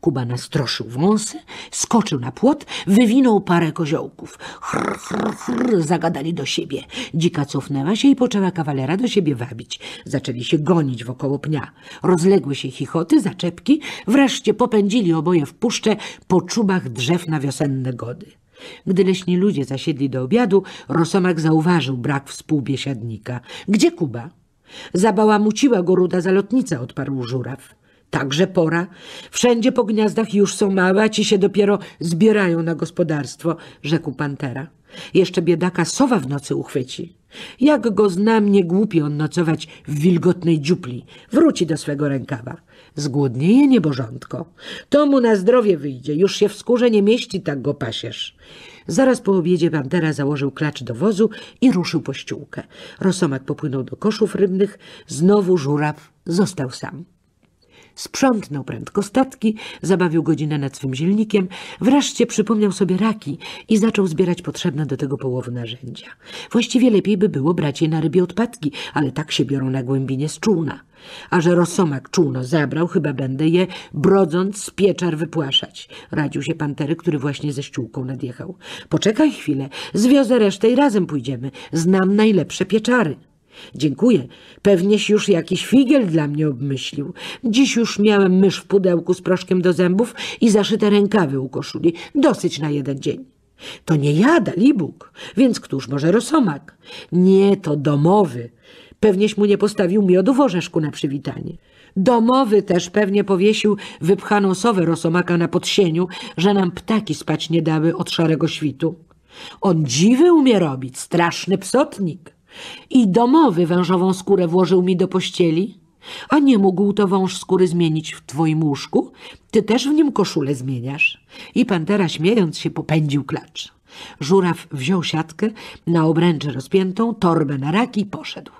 Kuba nastroszył wąsy, skoczył na płot, wywinął parę koziołków. Chr, chr, chr, zagadali do siebie. Dzika cofnęła się i poczęła kawalera do siebie wabić. Zaczęli się gonić wokoło pnia. Rozległy się chichoty, zaczepki. Wreszcie popędzili oboje w puszczę po czubach drzew na wiosenne gody. Gdy leśni ludzie zasiedli do obiadu, Rosomak zauważył brak współbiesiadnika. Gdzie Kuba? Zabałamuciła go ruda zalotnica, odparł żuraw. Także pora. Wszędzie po gniazdach już są małe, a ci się dopiero zbierają na gospodarstwo, rzekł pantera. Jeszcze biedaka sowa w nocy uchwyci. Jak go znam, nie głupi on nocować w wilgotnej dziupli. Wróci do swego rękawa. Zgłodnieje nieborządko. To mu na zdrowie wyjdzie. Już się w skórze nie mieści, tak go pasiesz. Zaraz po obiedzie Pantera założył klacz do wozu i ruszył po ściółkę. Rosomak popłynął do koszów rybnych. Znowu żuraw został sam. Sprzątnął prędko statki, zabawił godzinę nad swym zielnikiem, wreszcie przypomniał sobie raki i zaczął zbierać potrzebne do tego połowy narzędzia. Właściwie lepiej by było brać je na rybie odpadki, ale tak się biorą na głębinie z czółna. A że rosomak czółno zabrał, chyba będę je, brodząc, z pieczar wypłaszać. Radził się pantery, który właśnie ze ściółką nadjechał. Poczekaj chwilę, zwiozę resztę i razem pójdziemy. Znam najlepsze pieczary. Dziękuję. Pewnieś już jakiś figiel dla mnie obmyślił. Dziś już miałem mysz w pudełku z proszkiem do zębów i zaszyte rękawy u koszuli. Dosyć na jeden dzień. To nie ja, Dalibóg, więc któż może rosomak? Nie, to domowy. Pewnieś mu nie postawił miodu w orzeszku na przywitanie. Domowy też pewnie powiesił wypchaną sowę rosomaka na podsieniu, że nam ptaki spać nie dały od szarego świtu. On dziwy umie robić, straszny psotnik. I domowy wężową skórę włożył mi do pościeli. A nie mógł to wąż skóry zmienić w twoim łóżku? Ty też w nim koszulę zmieniasz. I pantera śmiejąc się popędził klacz. Żuraw wziął siatkę, na obręczy rozpiętą, torbę na raki i poszedł.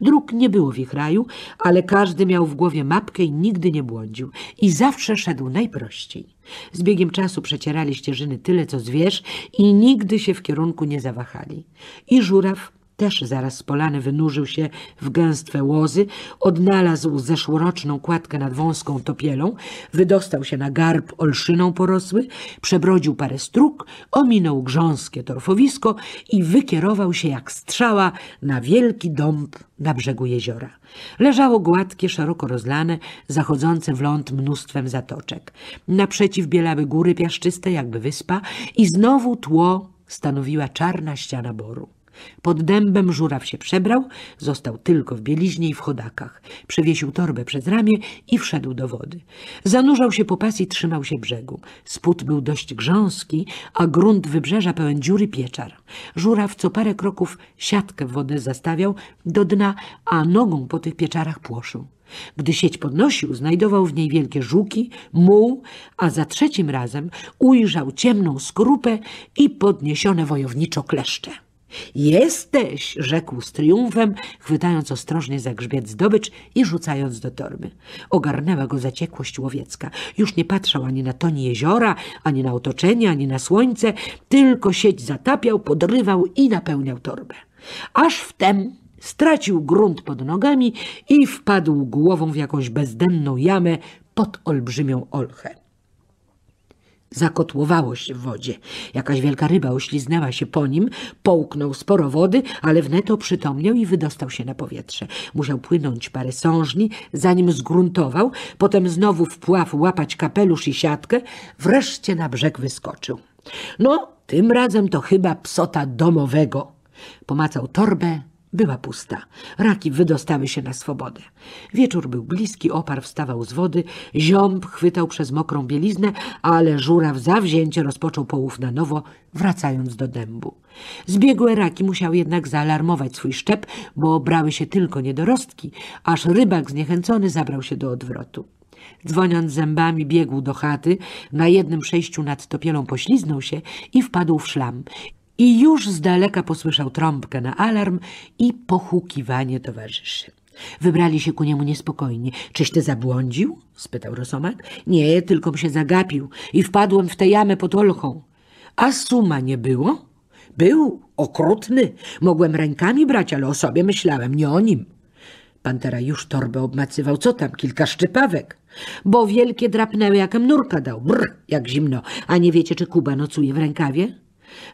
Dróg nie było w ich raju, ale każdy miał w głowie mapkę i nigdy nie błądził. I zawsze szedł najprościej. Z biegiem czasu przecierali ścieżyny tyle, co zwierz i nigdy się w kierunku nie zawahali. I żuraw też zaraz z polany wynurzył się w gęstwe łozy, odnalazł zeszłoroczną kładkę nad wąską topielą, wydostał się na garb olszyną porosły, przebrodził parę strug, ominął grząskie torfowisko i wykierował się jak strzała na wielki dąb na brzegu jeziora. Leżało gładkie, szeroko rozlane, zachodzące w ląd mnóstwem zatoczek. Naprzeciw bielały góry piaszczyste, jakby wyspa i znowu tło stanowiła czarna ściana boru. Pod dębem żuraw się przebrał, został tylko w bieliźnie i w chodakach. Przewiesił torbę przez ramię i wszedł do wody. Zanurzał się po pas i trzymał się brzegu. Spód był dość grząski, a grunt wybrzeża pełen dziury pieczar. Żuraw co parę kroków siatkę w wodę zastawiał do dna, a nogą po tych pieczarach płoszył. Gdy sieć podnosił, znajdował w niej wielkie żuki, muł, a za trzecim razem ujrzał ciemną skorupę i podniesione wojowniczo kleszcze. Jesteś, rzekł z triumfem, chwytając ostrożnie za grzbiet zdobycz i rzucając do torby. Ogarnęła go zaciekłość łowiecka. Już nie patrzał ani na toni jeziora, ani na otoczenie, ani na słońce, tylko sieć zatapiał, podrywał i napełniał torbę. Aż wtem stracił grunt pod nogami i wpadł głową w jakąś bezdenną jamę pod olbrzymią olchę. Zakotłowało się w wodzie. Jakaś wielka ryba ośliznęła się po nim, połknął sporo wody, ale wnet oprzytomniał i wydostał się na powietrze. Musiał płynąć parę sążni, zanim zgruntował, potem znowu w pław łapać kapelusz i siatkę, wreszcie na brzeg wyskoczył. No, tym razem to chyba psota domowego. Pomacał torbę, była pusta. Raki wydostały się na swobodę. Wieczór był bliski, opar wstawał z wody, ziąb chwytał przez mokrą bieliznę, ale żuraw zawzięcie rozpoczął połów na nowo, wracając do dębu. Zbiegłe raki musiał jednak zaalarmować swój szczep, bo brały się tylko niedorostki, aż rybak zniechęcony zabrał się do odwrotu. Dzwoniąc zębami biegł do chaty, na jednym przejściu nad topielą pośliznął się i wpadł w szlam i już z daleka posłyszał trąbkę na alarm i pochukiwanie towarzyszy. Wybrali się ku niemu niespokojnie. Czyś ty zabłądził? spytał Rosomak. – Nie, tylkom się zagapił i wpadłem w tę jamę pod olchą. A suma nie było? Był okrutny. Mogłem rękami brać, ale o sobie myślałem, nie o nim. Pantera już torbę obmacywał. Co tam, kilka szczypawek? Bo wielkie drapnęły, jakem nurka dał. Brr, jak zimno. A nie wiecie, czy Kuba nocuje w rękawie?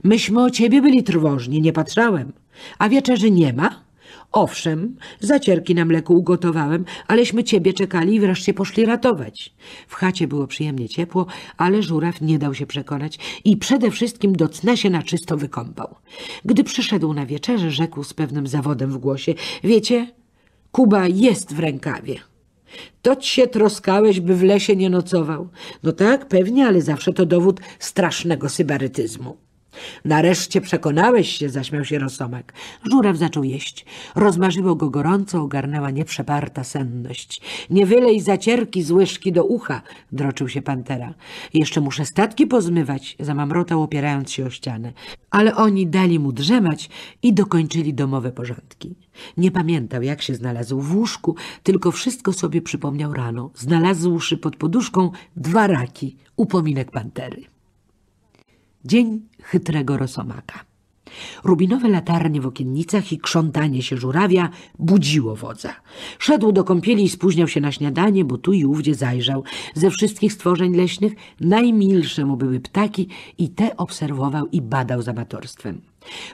Myśmy o ciebie byli trwożni, nie patrzałem. A wieczerzy nie ma? Owszem, zacierki na mleku ugotowałem, aleśmy ciebie czekali i wreszcie poszli ratować. W chacie było przyjemnie ciepło, ale żuraw nie dał się przekonać i przede wszystkim do cna się na czysto wykąpał. Gdy przyszedł na wieczerze, rzekł z pewnym zawodem w głosie – wiecie, Kuba jest w rękawie. To ci się troskałeś, by w lesie nie nocował. No tak, pewnie, ale zawsze to dowód strasznego sybarytyzmu. Nareszcie przekonałeś się, zaśmiał się Rosomek. Żurew zaczął jeść. Rozmarzyło go gorąco, ogarnęła nieprzeparta senność. Nie wylej zacierki z łyżki do ucha, droczył się pantera. Jeszcze muszę statki pozmywać, zamamrotał opierając się o ścianę. Ale oni dali mu drzemać i dokończyli domowe porządki. Nie pamiętał, jak się znalazł w łóżku, tylko wszystko sobie przypomniał rano. Znalazłszy pod poduszką dwa raki, upominek pantery. Dzień chytrego rosomaka. Rubinowe latarnie w okiennicach i krzątanie się żurawia budziło wodza. Szedł do kąpieli i spóźniał się na śniadanie, bo tu i ówdzie zajrzał. Ze wszystkich stworzeń leśnych najmilsze mu były ptaki i te obserwował i badał z amatorstwem.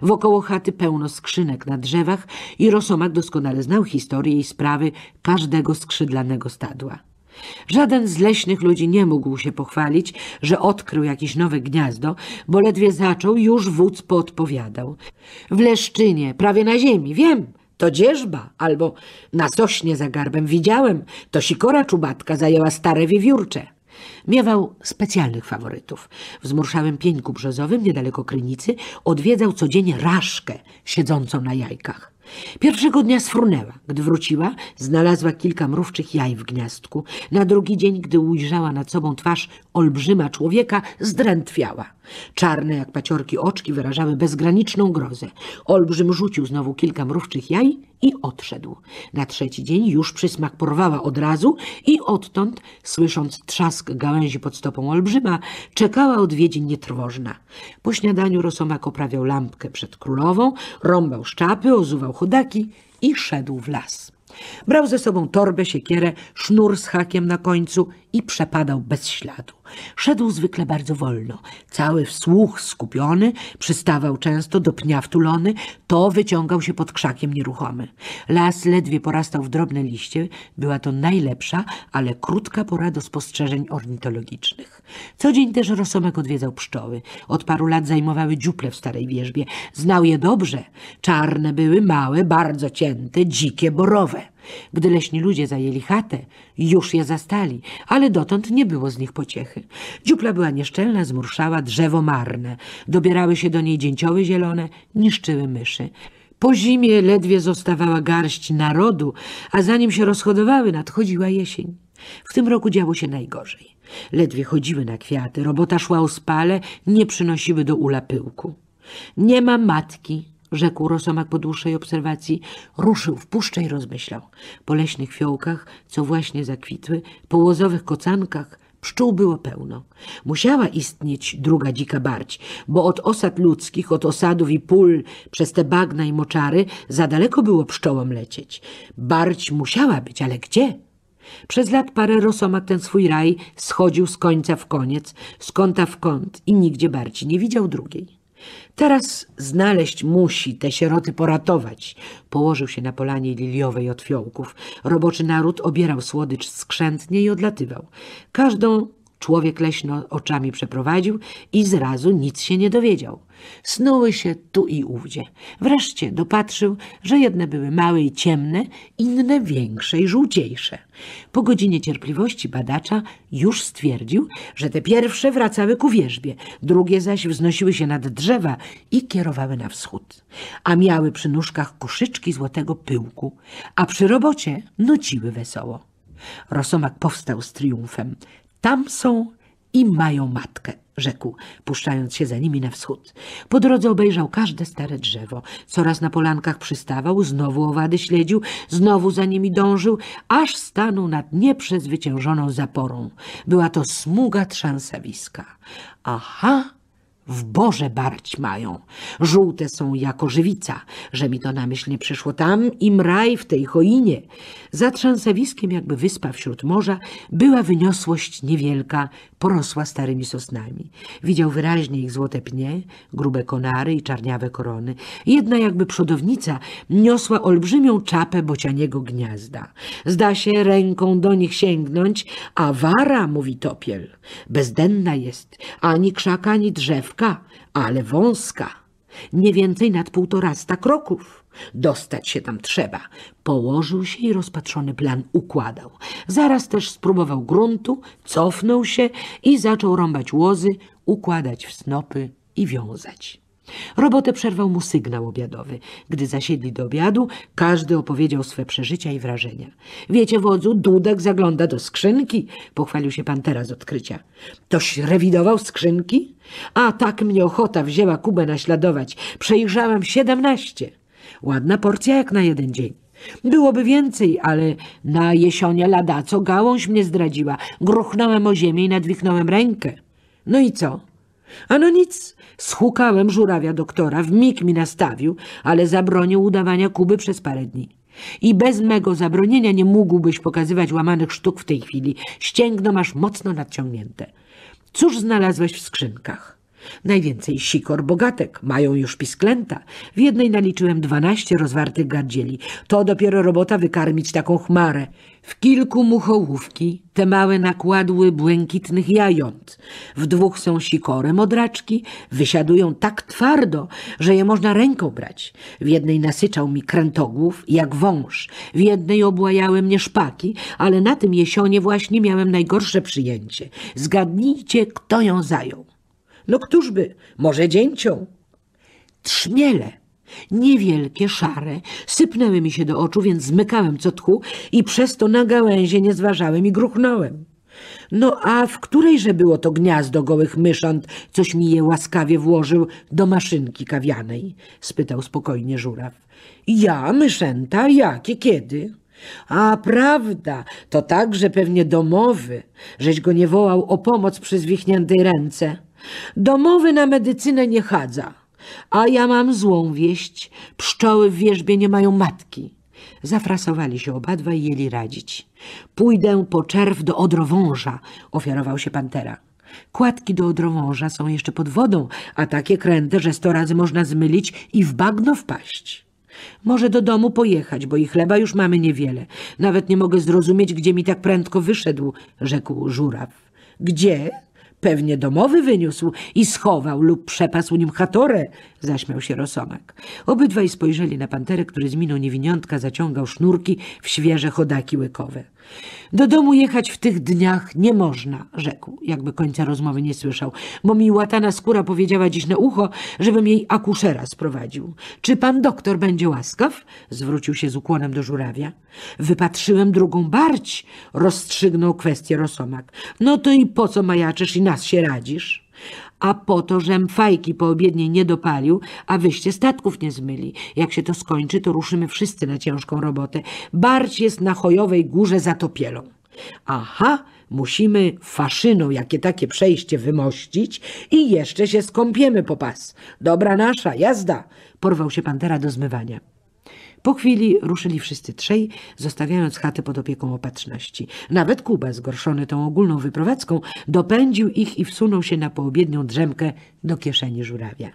Wokoło chaty pełno skrzynek na drzewach i rosomak doskonale znał historię i sprawy każdego skrzydlanego stadła. Żaden z leśnych ludzi nie mógł się pochwalić, że odkrył jakieś nowe gniazdo, bo ledwie zaczął, już wódz podpowiadał. W Leszczynie, prawie na ziemi, wiem, to dzierżba, albo na sośnie za garbem widziałem, to sikora czubatka zajęła stare wiewiórcze. Miewał specjalnych faworytów. W zmurszałym pieńku brzozowym, niedaleko Krynicy, odwiedzał codziennie raszkę siedzącą na jajkach. Pierwszego dnia sfrunęła. Gdy wróciła, znalazła kilka mrówczych jaj w gniazdku. Na drugi dzień, gdy ujrzała nad sobą twarz olbrzyma człowieka, zdrętwiała. Czarne jak paciorki oczki wyrażały bezgraniczną grozę. Olbrzym rzucił znowu kilka mrówczych jaj i odszedł. Na trzeci dzień już przysmak porwała od razu i odtąd, słysząc trzask gałęzi pod stopą olbrzyma, czekała odwiedzin nietrwożna. Po śniadaniu Rosomak oprawiał lampkę przed królową, rąbał szczapy, ozuwał chodaki i szedł w las. Brał ze sobą torbę, siekierę, sznur z hakiem na końcu i przepadał bez śladu. Szedł zwykle bardzo wolno, cały w słuch skupiony, przystawał często do pnia wtulony, to wyciągał się pod krzakiem nieruchomy. Las ledwie porastał w drobne liście, była to najlepsza, ale krótka pora do spostrzeżeń ornitologicznych. Co dzień też Rosomek odwiedzał pszczoły. Od paru lat zajmowały dziuple w starej wierzbie. Znał je dobrze. Czarne były, małe, bardzo cięte, dzikie, borowe. Gdy leśni ludzie zajęli chatę, już je zastali, ale dotąd nie było z nich pociechy. Dziupla była nieszczelna, zmurszała, drzewo marne. Dobierały się do niej dzięcioły zielone, niszczyły myszy. Po zimie ledwie zostawała garść narodu, a zanim się rozhodowały, nadchodziła jesień. W tym roku działo się najgorzej. Ledwie chodziły na kwiaty, robota szła o spale, nie przynosiły do ula pyłku. Nie ma matki, rzekł Rosomak po dłuższej obserwacji. Ruszył w puszczę i rozmyślał. Po leśnych fiołkach, co właśnie zakwitły, po łozowych kocankach, pszczół było pełno. Musiała istnieć druga dzika barć, bo od osad ludzkich, od osadów i pól, przez te bagna i moczary, za daleko było pszczołom lecieć. Barć musiała być, ale gdzie? Przez lat parę Rosomak ten swój raj schodził z końca w koniec, z kąta w kąt i nigdzie barć nie widział drugiej. Teraz znaleźć musi te sieroty poratować. Położył się na polanie liliowej od fiołków. Roboczy naród obierał słodycz skrzętnie i odlatywał. Każdą Człowiek leśno oczami przeprowadził i zrazu nic się nie dowiedział. Snuły się tu i ówdzie. Wreszcie dopatrzył, że jedne były małe i ciemne, inne większe i żółciejsze. Po godzinie cierpliwości badacza już stwierdził, że te pierwsze wracały ku wierzbie, drugie zaś wznosiły się nad drzewa i kierowały na wschód, a miały przy nóżkach koszyczki złotego pyłku, a przy robocie nuciły wesoło. Rosomak powstał z triumfem. Tam są i mają matkę, rzekł, puszczając się za nimi na wschód. Po drodze obejrzał każde stare drzewo. Coraz na polankach przystawał, znowu owady śledził, znowu za nimi dążył, aż stanął nad nieprzezwyciężoną zaporą. Była to smuga trzęsawiska. Aha! w Boże barć mają. Żółte są jako żywica, że mi to na myśl nie przyszło. Tam i raj w tej choinie. Za trzęsawiskiem, jakby wyspa wśród morza, była wyniosłość niewielka, porosła starymi sosnami. Widział wyraźnie ich złote pnie, grube konary i czarniawe korony. Jedna jakby przodownica niosła olbrzymią czapę bocianiego gniazda. Zda się ręką do nich sięgnąć, a wara, mówi topiel, bezdenna jest, ani krzak, ani drzew szybka, ale wąska. Nie więcej nad półtorasta kroków. Dostać się tam trzeba. Położył się i rozpatrzony plan układał. Zaraz też spróbował gruntu, cofnął się i zaczął rąbać łozy, układać w snopy i wiązać. Robotę przerwał mu sygnał obiadowy. Gdy zasiedli do obiadu, każdy opowiedział swe przeżycia i wrażenia. Wiecie, wodzu, Dudek zagląda do skrzynki, pochwalił się pan teraz odkrycia. Toś rewidował skrzynki? A tak mnie ochota wzięła Kubę naśladować. Przejrzałem siedemnaście. Ładna porcja jak na jeden dzień. Byłoby więcej, ale na jesionie ladaco gałąź mnie zdradziła. Gruchnąłem o ziemię i nadwichnąłem rękę. No i co? Ano nic, schukałem żurawia doktora, w mig mi nastawił, ale zabronił udawania Kuby przez parę dni. I bez mego zabronienia nie mógłbyś pokazywać łamanych sztuk w tej chwili. Ścięgno masz mocno nadciągnięte. Cóż znalazłeś w skrzynkach? Najwięcej sikor bogatek, mają już pisklęta. W jednej naliczyłem dwanaście rozwartych gardzieli. To dopiero robota wykarmić taką chmarę. W kilku muchołówki te małe nakładły błękitnych jająt. W dwóch są sikory modraczki, wysiadują tak twardo, że je można ręką brać. W jednej nasyczał mi krętogłów jak wąż, w jednej obłajały mnie szpaki, ale na tym jesionie właśnie miałem najgorsze przyjęcie. Zgadnijcie, kto ją zajął. No któżby, może dzięcią. Trzmiele, niewielkie, szare, sypnęły mi się do oczu, więc zmykałem co tchu i przez to na gałęzie nie zważałem i gruchnąłem. No a w którejże było to gniazdo gołych myszant, coś mi je łaskawie włożył do maszynki kawianej? spytał spokojnie żuraw. Ja, myszęta, jakie kiedy? A prawda, to także pewnie domowy, żeś go nie wołał o pomoc przy zwichniętej ręce. Domowy na medycynę nie chadza. A ja mam złą wieść. Pszczoły w wierzbie nie mają matki. Zafrasowali się obadwa i jeli radzić. Pójdę po czerw do odrowąża, ofiarował się pantera. Kładki do odrowąża są jeszcze pod wodą, a takie kręte, że sto razy można zmylić i w bagno wpaść. Może do domu pojechać, bo i chleba już mamy niewiele. Nawet nie mogę zrozumieć, gdzie mi tak prędko wyszedł, rzekł żuraw. Gdzie? pewnie domowy wyniósł i schował lub przepasł nim chatorę zaśmiał się Rosomak. Obydwaj spojrzeli na panterę, który z miną niewiniątka zaciągał sznurki w świeże chodaki łykowe. Do domu jechać w tych dniach nie można, rzekł, jakby końca rozmowy nie słyszał, bo mi łatana skóra powiedziała dziś na ucho, żebym jej akuszera sprowadził. Czy pan doktor będzie łaskaw? Zwrócił się z ukłonem do żurawia. Wypatrzyłem drugą barć, rozstrzygnął kwestię Rosomak. No to i po co majaczysz i nas się radzisz? a po to, żem fajki poobiedniej nie dopalił, a wyście statków nie zmyli. Jak się to skończy, to ruszymy wszyscy na ciężką robotę. Barć jest na Chojowej Górze zatopielą. Aha, musimy faszyną jakie takie przejście wymościć i jeszcze się skąpiemy po pas. Dobra nasza, jazda! Porwał się Pantera do zmywania. Po chwili ruszyli wszyscy trzej, zostawiając chatę pod opieką opatrzności. Nawet Kuba, zgorszony tą ogólną wyprowadzką, dopędził ich i wsunął się na poobiednią drzemkę do kieszeni żurawia.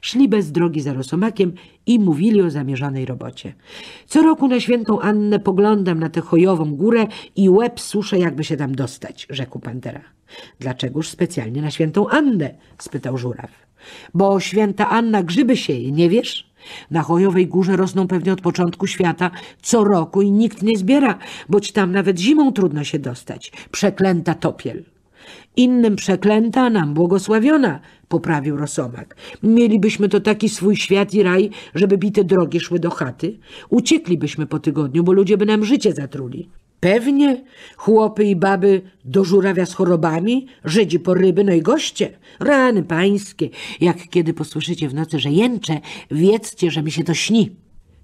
Szli bez drogi za Rosomakiem i mówili o zamierzonej robocie. Co roku na świętą Annę poglądam na tę chojową górę i łeb suszę, jakby się tam dostać, rzekł Pantera. Dlaczegoż specjalnie na świętą Annę? spytał żuraw. Bo święta Anna grzyby sieje, nie wiesz? Na Hojowej Górze rosną pewnie od początku świata co roku i nikt nie zbiera, boć tam nawet zimą trudno się dostać. Przeklęta topiel. Innym przeklęta, nam błogosławiona, poprawił Rosomak. Mielibyśmy to taki swój świat i raj, żeby bite drogi szły do chaty. Ucieklibyśmy po tygodniu, bo ludzie by nam życie zatruli. Pewnie chłopy i baby do żurawia z chorobami, Żydzi po ryby, no i goście. Rany pańskie, jak kiedy posłyszycie w nocy, że jęczę, wiedzcie, że mi się to śni.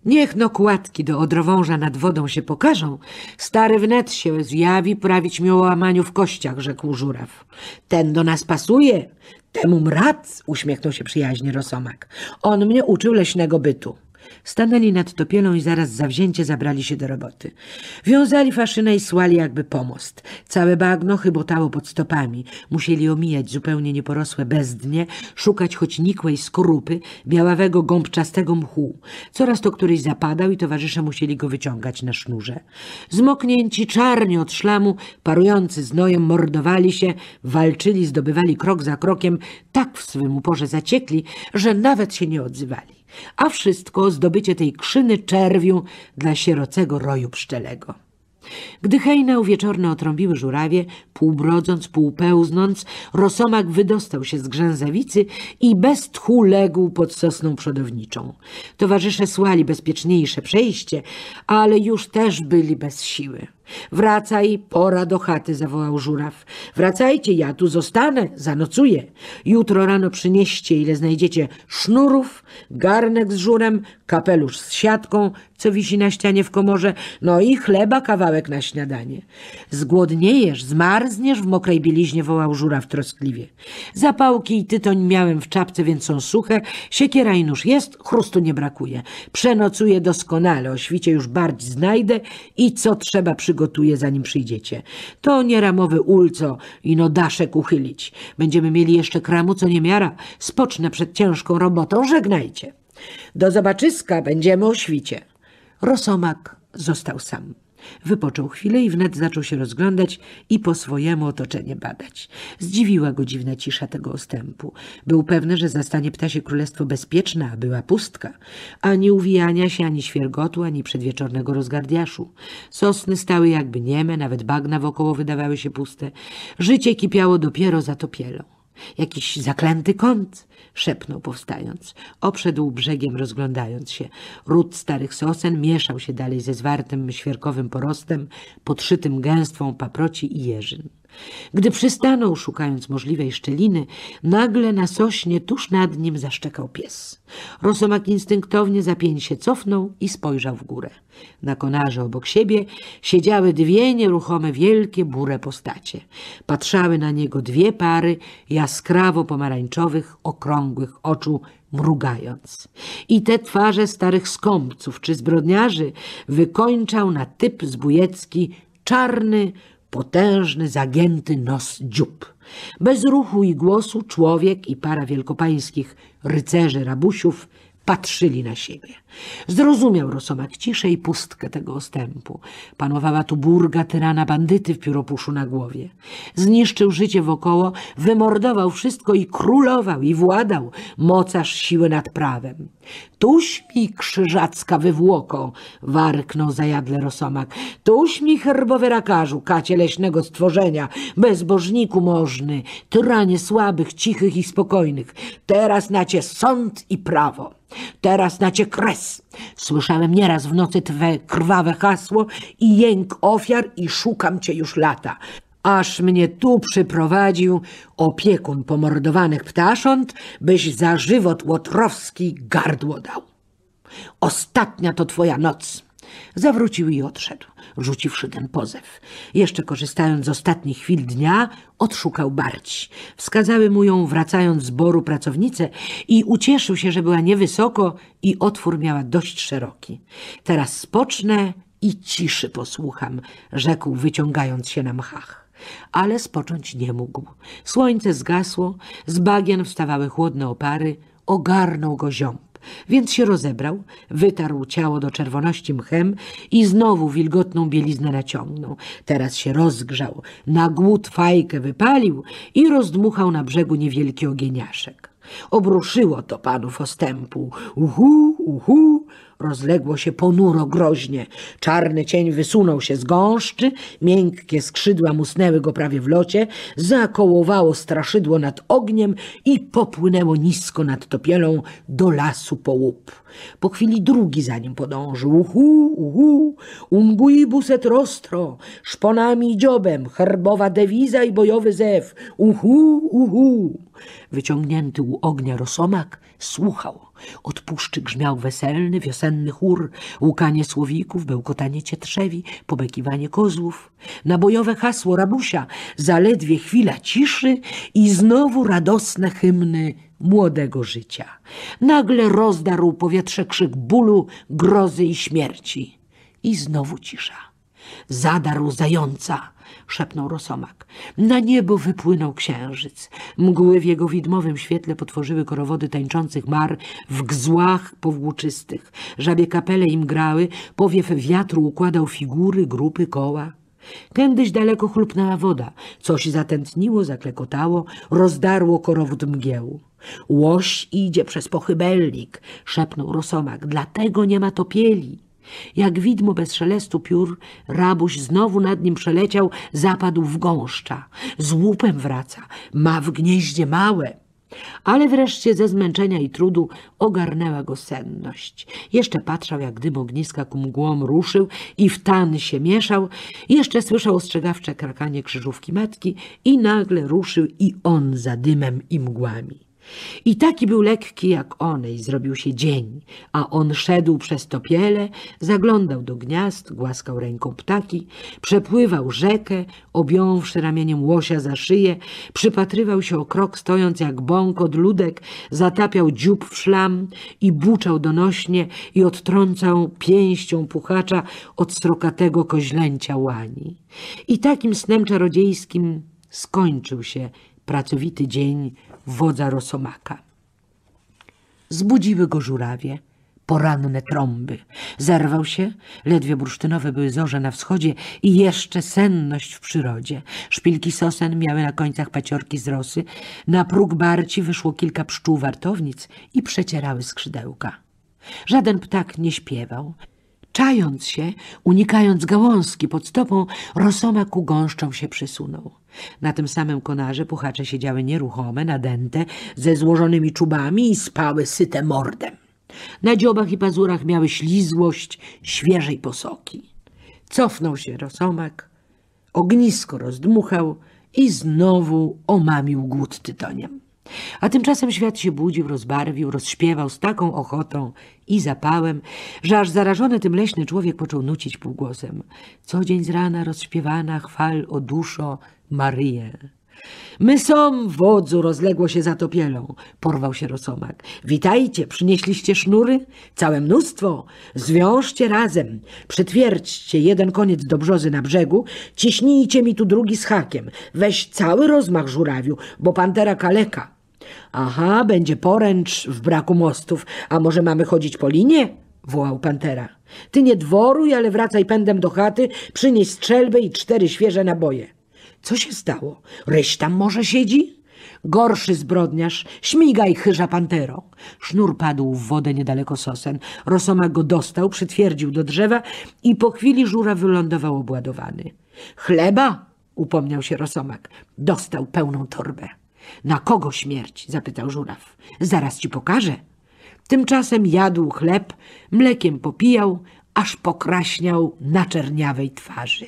Niech no kładki do odrowąża nad wodą się pokażą, stary wnet się zjawi prawić mi o łamaniu w kościach, rzekł żuraw. Ten do nas pasuje, temu mrac, uśmiechnął się przyjaźnie rosomak. On mnie uczył leśnego bytu. Stanęli nad topielą i zaraz zawzięcie zabrali się do roboty. Wiązali faszynę i słali jakby pomost. Całe bagno chybotało pod stopami. Musieli omijać zupełnie nieporosłe bezdnie, szukać choć nikłej skorupy, białawego, gąbczastego mchu. Coraz to któryś zapadał i towarzysze musieli go wyciągać na sznurze. Zmoknięci, czarni od szlamu, parujący znojem, mordowali się, walczyli, zdobywali krok za krokiem, tak w swym uporze zaciekli, że nawet się nie odzywali a wszystko zdobycie tej krzyny czerwiu dla sierocego roju pszczelego. Gdy hejnał wieczorne otrąbiły żurawie, półbrodząc, półpełznąc, rosomak wydostał się z grzęzawicy i bez tchu legł pod sosną przodowniczą. Towarzysze słali bezpieczniejsze przejście, ale już też byli bez siły. Wracaj, pora do chaty, zawołał żuraw. Wracajcie, ja tu zostanę, zanocuję. Jutro rano przynieście, ile znajdziecie sznurów, garnek z żurem, kapelusz z siatką, co wisi na ścianie w komorze, no i chleba kawałek na śniadanie. Zgłodniejesz, zmarzniesz w mokrej bieliźnie, wołał żuraw troskliwie. Zapałki i tytoń miałem w czapce, więc są suche, siekiera i nóż jest, chrustu nie brakuje. Przenocuję doskonale, o świcie już bardziej znajdę i co trzeba przygotować przygotuje, zanim przyjdziecie. To nie ramowy ulco ino daszek uchylić. Będziemy mieli jeszcze kramu, co nie miara. Spocznę przed ciężką robotą. Żegnajcie. Do zobaczyska, będziemy o świcie. Rosomak został sam. Wypoczął chwilę i wnet zaczął się rozglądać i po swojemu otoczenie badać. Zdziwiła go dziwna cisza tego ostępu. Był pewny, że zastanie ptasie królestwo bezpieczne, a była pustka. Ani uwijania się, ani świergotu, ani przedwieczornego rozgardiaszu. Sosny stały jakby nieme, nawet bagna wokoło wydawały się puste. Życie kipiało dopiero za topielą. Jakiś zaklęty kąt, szepnął powstając. Obszedł brzegiem, rozglądając się. Ród starych sosen mieszał się dalej ze zwartym, świerkowym porostem, podszytym gęstwą paproci i jeżyn. Gdy przystanął, szukając możliwej szczeliny, nagle na sośnie tuż nad nim zaszczekał pies. Rosomak instynktownie za pień się cofnął i spojrzał w górę. Na konarze obok siebie siedziały dwie nieruchome wielkie burę postacie. Patrzały na niego dwie pary jaskrawo pomarańczowych, okrągłych oczu mrugając. I te twarze starych skąpców czy zbrodniarzy wykończał na typ zbójecki czarny, potężny, zagięty nos dziób. Bez ruchu i głosu człowiek i para wielkopańskich rycerzy rabusiów patrzyli na siebie. Zrozumiał Rosomak ciszę i pustkę tego ostępu. Panowała tu burga tyrana bandyty w pióropuszu na głowie. Zniszczył życie wokoło, wymordował wszystko i królował i władał, mocarz siły nad prawem. Tuś mi krzyżacka wywłoko, warknął zajadle Rosomak. Tuś mi herbowy rakarzu, kacie leśnego stworzenia, bezbożniku możny, tyranie słabych, cichych i spokojnych. Teraz nacie sąd i prawo. Teraz nacie kres. Słyszałem nieraz w nocy twe krwawe hasło i jęk ofiar i szukam cię już lata. Aż mnie tu przyprowadził opiekun pomordowanych ptasząt, byś za żywot łotrowski gardło dał. Ostatnia to twoja noc. Zawrócił i odszedł rzuciwszy ten pozew. Jeszcze korzystając z ostatnich chwil dnia, odszukał Barci. Wskazały mu ją, wracając z boru, pracownicę i ucieszył się, że była niewysoko i otwór miała dość szeroki. Teraz spocznę i ciszy posłucham, rzekł, wyciągając się na mchach ale spocząć nie mógł. Słońce zgasło, z bagien wstawały chłodne opary, ogarnął go ziom więc się rozebrał, wytarł ciało do czerwoności mchem i znowu wilgotną bieliznę naciągnął. Teraz się rozgrzał, na głód fajkę wypalił i rozdmuchał na brzegu niewielki ogieniaszek. Obruszyło to panów ostępu. Uhu, uhu! rozległo się ponuro groźnie. Czarny cień wysunął się z gąszczy, miękkie skrzydła musnęły go prawie w locie, zakołowało straszydło nad ogniem i popłynęło nisko nad topielą do lasu po łup. Po chwili drugi za nim podążył. Uhu, uhu, unguibus et rostro, szponami i dziobem, herbowa dewiza i bojowy zew. Uhu, uhu. Wyciągnięty u ognia rosomak słuchał. Od puszczy grzmiał weselny, wiosenny chór, łukanie słowików, bełkotanie cietrzewi, pobekiwanie kozłów. Nabojowe hasło rabusia, zaledwie chwila ciszy i znowu radosne hymny młodego życia. Nagle rozdarł powietrze krzyk bólu, grozy i śmierci. I znowu cisza. Zadarł zająca, szepnął Rosomak. Na niebo wypłynął księżyc. Mgły w jego widmowym świetle potworzyły korowody tańczących mar w gzłach powłóczystych. Żabie kapele im grały, powiew wiatru układał figury, grupy, koła. Kędyś daleko chlupnęła woda, coś zatętniło, zaklekotało, rozdarło korowód mgieł. Łoś idzie przez pochybelnik, szepnął Rosomak, dlatego nie ma topieli. Jak widmo bez szelestu piór, rabuś znowu nad nim przeleciał, zapadł w gąszcza. Z łupem wraca, ma w gnieździe małe. Ale wreszcie ze zmęczenia i trudu ogarnęła go senność. Jeszcze patrzał, jak dym ogniska ku mgłom ruszył i w tan się mieszał. Jeszcze słyszał ostrzegawcze krakanie krzyżówki matki i nagle ruszył i on za dymem i mgłami. I taki był lekki jak one i zrobił się dzień, a on szedł przez topiele, zaglądał do gniazd, głaskał ręką ptaki, przepływał rzekę, objąwszy ramieniem łosia za szyję, przypatrywał się o krok stojąc jak bąk od ludek, zatapiał dziób w szlam i buczał donośnie i odtrącał pięścią puchacza od srokatego koźlęcia łani. I takim snem czarodziejskim skończył się pracowity dzień wodza Rosomaka. Zbudziły go żurawie, poranne trąby. Zerwał się, ledwie bursztynowe były zorze na wschodzie i jeszcze senność w przyrodzie. Szpilki sosen miały na końcach paciorki z rosy, na próg barci wyszło kilka pszczół wartownic i przecierały skrzydełka. Żaden ptak nie śpiewał, Czając się, unikając gałązki pod stopą, Rosomaku gąszczą się przysunął. Na tym samym konarze puchacze siedziały nieruchome, nadęte, ze złożonymi czubami i spały syte mordem. Na dziobach i pazurach miały ślizłość świeżej posoki. Cofnął się Rosomak, ognisko rozdmuchał i znowu omamił głód tytoniem. A tymczasem świat się budził, rozbarwił, rozśpiewał z taką ochotą i zapałem, że aż zarażony tym leśny człowiek począł nucić półgłosem. Co dzień z rana rozśpiewana chwal o duszo Maryję. My są, wodzu, rozległo się za porwał się rosomak. Witajcie, przynieśliście sznury? Całe mnóstwo. Zwiążcie razem, przytwierdźcie jeden koniec do brzozy na brzegu, ciśnijcie mi tu drugi z hakiem. Weź cały rozmach żurawiu, bo pantera kaleka. Aha, będzie poręcz w braku mostów. A może mamy chodzić po linie? wołał pantera. Ty nie dworuj, ale wracaj pędem do chaty, przynieś strzelbę i cztery świeże naboje. Co się stało? Ryś tam może siedzi? Gorszy zbrodniarz, śmigaj, chyża pantero. Sznur padł w wodę niedaleko sosen. Rosoma go dostał, przytwierdził do drzewa i po chwili żura wylądował obładowany. Chleba, upomniał się Rosomak, dostał pełną torbę. Na kogo śmierć? zapytał żuraw. Zaraz ci pokażę. Tymczasem jadł chleb, mlekiem popijał, aż pokraśniał na czerniawej twarzy.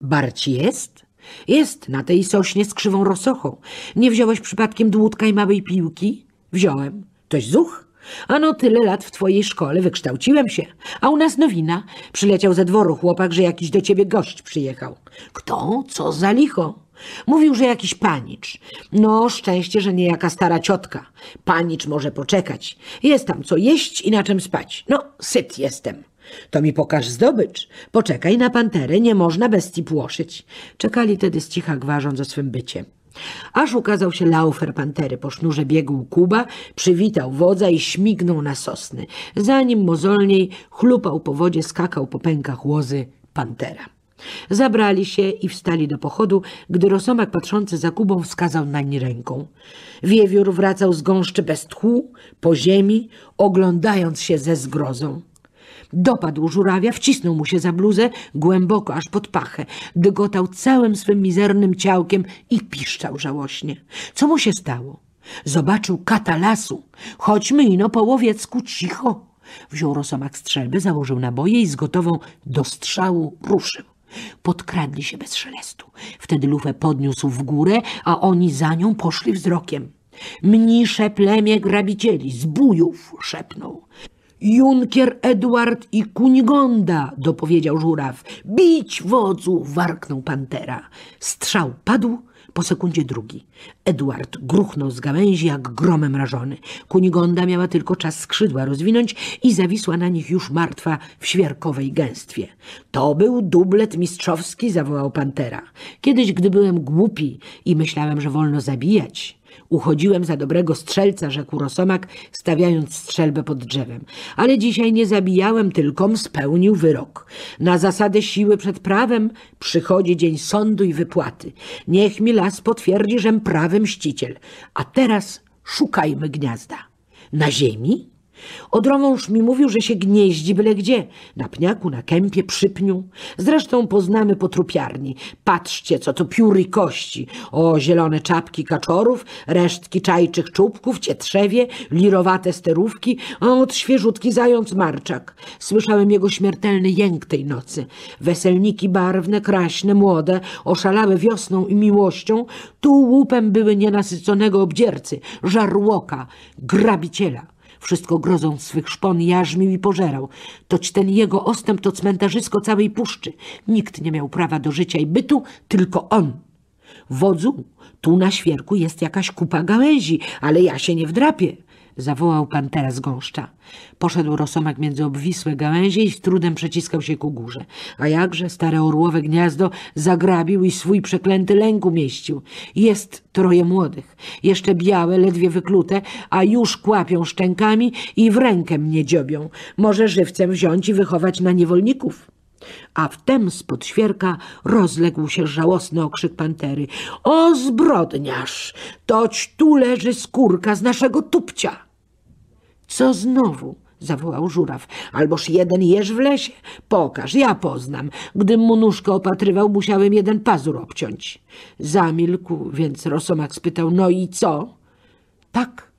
Barci jest? Jest, na tej sośnie z krzywą rosochą. Nie wziąłeś przypadkiem dłutka i małej piłki? Wziąłem. Toś zuch? Ano tyle lat w twojej szkole, wykształciłem się. A u nas nowina. Przyleciał ze dworu chłopak, że jakiś do ciebie gość przyjechał. Kto? Co za licho? Mówił, że jakiś panicz. No, szczęście, że nie jaka stara ciotka. Panicz może poczekać. Jest tam co jeść i na czym spać. No, syt jestem. To mi pokaż zdobycz. Poczekaj na panterę, nie można bestii płoszyć. Czekali tedy z cicha, gwarząc o swym bycie. Aż ukazał się laufer pantery. Po sznurze biegł Kuba, przywitał wodza i śmignął na sosny. Zanim mozolniej chlupał po wodzie, skakał po pękach łozy pantera. Zabrali się i wstali do pochodu, gdy rosomak patrzący za Kubą wskazał nań ręką. Wiewiór wracał z gąszczy bez tchu, po ziemi, oglądając się ze zgrozą. Dopadł żurawia, wcisnął mu się za bluzę, głęboko aż pod pachę. Dygotał całym swym mizernym ciałkiem i piszczał żałośnie. Co mu się stało? Zobaczył kata lasu. Chodźmy ino po łowiecku cicho. Wziął rosomak strzelby, założył naboje i z gotową do strzału ruszył. Podkradli się bez szelestu. Wtedy lufę podniósł w górę, a oni za nią poszli wzrokiem. Mnisze plemię grabicieli, zbójów, szepnął. Junkier Edward i Kunigonda, dopowiedział żuraw. Bić wodzu, warknął pantera. Strzał padł, po sekundzie drugi. Edward gruchnął z gałęzi jak gromem rażony. Kunigonda miała tylko czas skrzydła rozwinąć i zawisła na nich już martwa w świerkowej gęstwie. To był dublet mistrzowski, zawołał Pantera. Kiedyś, gdy byłem głupi i myślałem, że wolno zabijać, Uchodziłem za dobrego strzelca, rzekł Rosomak, stawiając strzelbę pod drzewem. Ale dzisiaj nie zabijałem, tylko spełnił wyrok. Na zasadę siły przed prawem przychodzi dzień sądu i wypłaty. Niech mi las potwierdzi, żem prawy mściciel. A teraz szukajmy gniazda. Na ziemi? Odrowąż mi mówił, że się gnieździ byle gdzie. Na pniaku, na kępie, przy pniu. Zresztą poznamy po trupiarni. Patrzcie, co to pióry kości. O, zielone czapki kaczorów, resztki czajczych czubków, cietrzewie, lirowate sterówki. O, od świeżutki zając marczak. Słyszałem jego śmiertelny jęk tej nocy. Weselniki barwne, kraśne, młode, oszalałe wiosną i miłością, tu łupem były nienasyconego obdziercy, żarłoka, grabiciela. Wszystko grozą swych szpon jarzmił i pożerał. Toć ten jego ostęp to cmentarzysko całej puszczy. Nikt nie miał prawa do życia i bytu, tylko on. Wodzu, tu na świerku jest jakaś kupa gałęzi, ale ja się nie wdrapię zawołał pan teraz gąszcza. Poszedł rosomak między obwisłe gałęzie i z trudem przeciskał się ku górze. A jakże stare orłowe gniazdo zagrabił i swój przeklęty lęk umieścił. Jest troje młodych, jeszcze białe, ledwie wyklute, a już kłapią szczękami i w rękę mnie dziobią. Może żywcem wziąć i wychować na niewolników. A wtem spod świerka rozległ się żałosny okrzyk pantery. O zbrodniarz, toć tu leży skórka z naszego tupcia. Co znowu? zawołał żuraw. Alboż jeden jesz w lesie? Pokaż, ja poznam. Gdym mu nóżkę opatrywał, musiałem jeden pazur obciąć. Zamilkł, więc Rosomak spytał, no i co? Tak,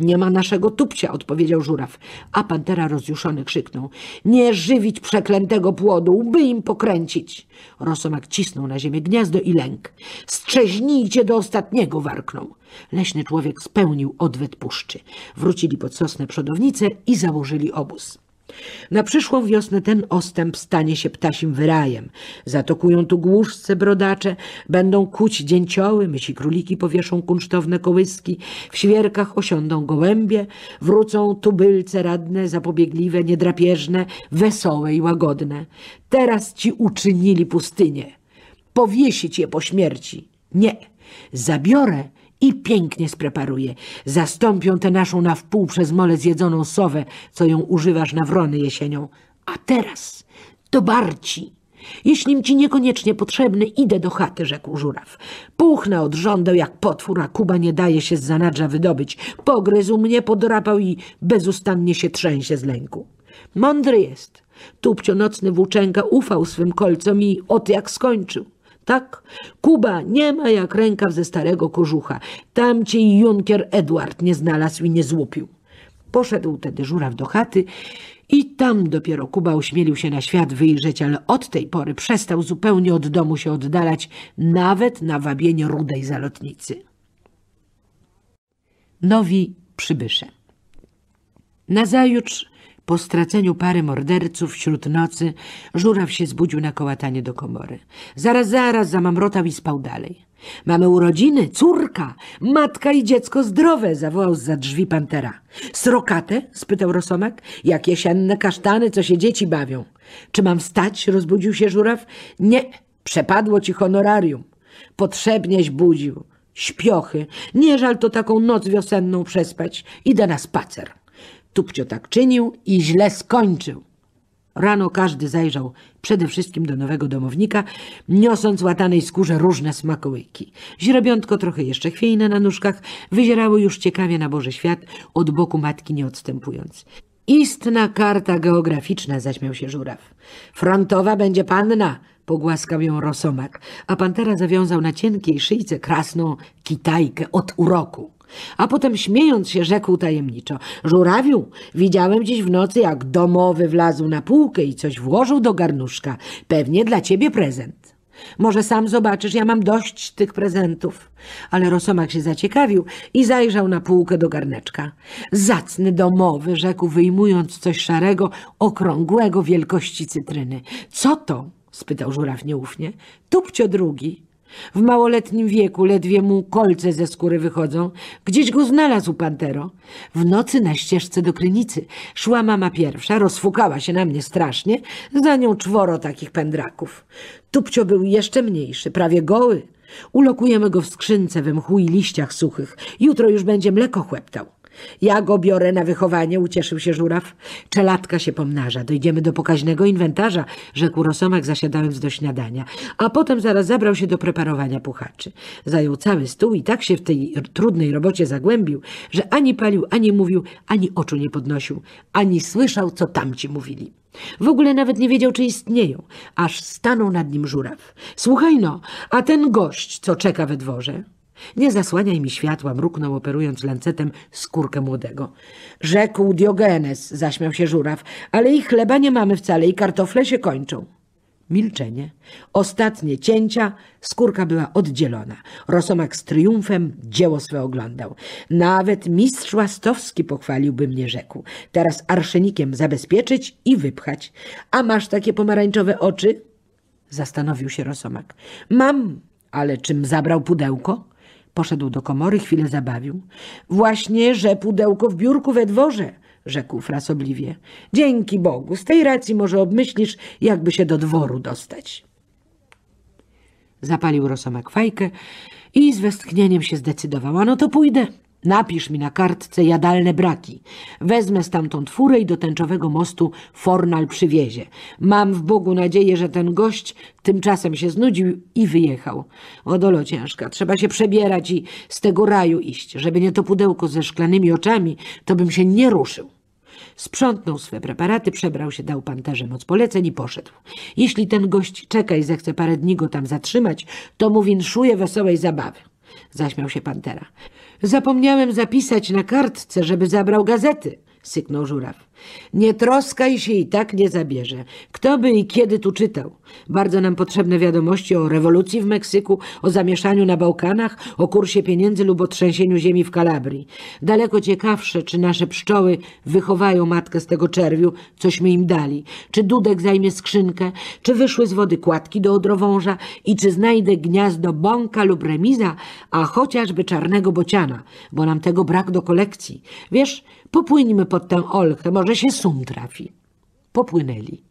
nie ma naszego tupcia, odpowiedział żuraw, a pantera rozjuszony krzyknął. Nie żywić przeklętego płodu, by im pokręcić. Rosomak cisnął na ziemię gniazdo i lęk. Strzeźnijcie do ostatniego, warknął. Leśny człowiek spełnił odwet puszczy. Wrócili pod sosnę przodownicę i założyli obóz. Na przyszłą wiosnę ten ostęp stanie się ptasim wyrajem. Zatokują tu głuszce brodacze, będą kuć dzięcioły, mysi króliki powieszą kunsztowne kołyski, w świerkach osiądą gołębie, wrócą tubylce radne, zapobiegliwe, niedrapieżne, wesołe i łagodne. Teraz ci uczynili pustynię. Powiesić je po śmierci. Nie, zabiorę i pięknie spreparuje. Zastąpią tę naszą na wpół przez mole zjedzoną sowę, co ją używasz na wrony jesienią. A teraz do barci. Jeśli ci niekoniecznie potrzebny, idę do chaty, rzekł żuraw. Puchnę od żądeł jak potwór, a Kuba nie daje się z zanadrza wydobyć. Pogryzł mnie, podrapał i bezustannie się trzęsie z lęku. Mądry jest. Tupcio nocny włóczęga ufał swym kolcom i ot jak skończył tak? Kuba nie ma jak rękaw ze starego kożucha. Tam cię junkier Edward nie znalazł i nie złupił. Poszedł tedy żuraw do chaty i tam dopiero Kuba ośmielił się na świat wyjrzeć, ale od tej pory przestał zupełnie od domu się oddalać, nawet na wabienie rudej zalotnicy. Nowi przybysze Nazajutrz po straceniu pary morderców wśród nocy żuraw się zbudził na kołatanie do komory. Zaraz, zaraz zamamrotał i spał dalej. Mamy urodziny, córka, matka i dziecko zdrowe, zawołał za drzwi pantera. Srokate? spytał rosomak. Jak jesienne kasztany, co się dzieci bawią. Czy mam stać? rozbudził się żuraw. Nie, przepadło ci honorarium. Potrzebnieś budził. Śpiochy, nie żal to taką noc wiosenną przespać. Idę na spacer. Tupcio tak czynił i źle skończył. Rano każdy zajrzał przede wszystkim do nowego domownika, niosąc łatanej skórze różne smakołyki. Źrebiątko trochę jeszcze chwiejne na nóżkach wyzierało już ciekawie na Boży świat, od boku matki nie odstępując. Istna karta geograficzna, zaśmiał się żuraw. Frontowa będzie panna, pogłaskał ją rosomak, a pantera zawiązał na cienkiej szyjce krasną kitajkę od uroku. A potem śmiejąc się rzekł tajemniczo. Żurawiu, widziałem dziś w nocy, jak domowy wlazł na półkę i coś włożył do garnuszka. Pewnie dla ciebie prezent. Może sam zobaczysz, ja mam dość tych prezentów. Ale Rosomak się zaciekawił i zajrzał na półkę do garneczka. Zacny domowy, rzekł, wyjmując coś szarego, okrągłego wielkości cytryny. Co to? spytał żuraw nieufnie. Tupcio drugi. W małoletnim wieku ledwie mu kolce ze skóry wychodzą. Gdzieś go znalazł Pantero. W nocy na ścieżce do krynicy szła mama pierwsza, rozfukała się na mnie strasznie, za nią czworo takich pędraków. Tupcio był jeszcze mniejszy, prawie goły. Ulokujemy go w skrzynce we mchu i liściach suchych. Jutro już będzie mleko chłeptał. Ja go biorę na wychowanie, ucieszył się żuraw. Czelatka się pomnaża, dojdziemy do pokaźnego inwentarza, rzekł Rosomak zasiadając do śniadania. A potem zaraz zabrał się do preparowania puchaczy. Zajął cały stół i tak się w tej trudnej robocie zagłębił, że ani palił, ani mówił, ani oczu nie podnosił, ani słyszał, co tamci mówili. W ogóle nawet nie wiedział, czy istnieją, aż stanął nad nim żuraw. Słuchaj no, a ten gość, co czeka we dworze, nie zasłaniaj mi światła, mruknął operując lancetem skórkę młodego. Rzekł Diogenes, zaśmiał się żuraw, ale i chleba nie mamy wcale i kartofle się kończą. Milczenie. Ostatnie cięcia. Skórka była oddzielona. Rosomak z triumfem dzieło swe oglądał. Nawet mistrz Łastowski pochwaliłby mnie, rzekł. Teraz arszenikiem zabezpieczyć i wypchać. A masz takie pomarańczowe oczy? Zastanowił się Rosomak. Mam, ale czym zabrał pudełko? Poszedł do komory, chwilę zabawił. Właśnie, że pudełko w biurku we dworze, rzekł frasobliwie. Dzięki Bogu, z tej racji może obmyślisz, jakby się do dworu dostać. Zapalił Rosomak fajkę i z westchnieniem się zdecydował: No to pójdę. Napisz mi na kartce jadalne braki. Wezmę stamtąd furę i do tęczowego mostu fornal przywiezie. Mam w Bogu nadzieję, że ten gość tymczasem się znudził i wyjechał. O dolo ciężka, trzeba się przebierać i z tego raju iść. Żeby nie to pudełko ze szklanymi oczami, to bym się nie ruszył. Sprzątnął swe preparaty, przebrał się, dał panterze moc poleceń i poszedł. Jeśli ten gość czeka i zechce parę dni go tam zatrzymać, to mu winszuje wesołej zabawy. Zaśmiał się pantera. Zapomniałem zapisać na kartce, żeby zabrał gazety, syknął żuraw. Nie troskaj się i tak nie zabierze. Kto by i kiedy tu czytał? Bardzo nam potrzebne wiadomości o rewolucji w Meksyku, o zamieszaniu na Bałkanach, o kursie pieniędzy lub o trzęsieniu ziemi w Kalabrii. Daleko ciekawsze, czy nasze pszczoły wychowają matkę z tego czerwiu, cośmy im dali, czy dudek zajmie skrzynkę, czy wyszły z wody kładki do odrowąża i czy znajdę gniazdo bąka lub remiza, a chociażby czarnego bociana, bo nam tego brak do kolekcji. Wiesz, popłyńmy pod tę olchę, może może się sum trafi. Popłynęli.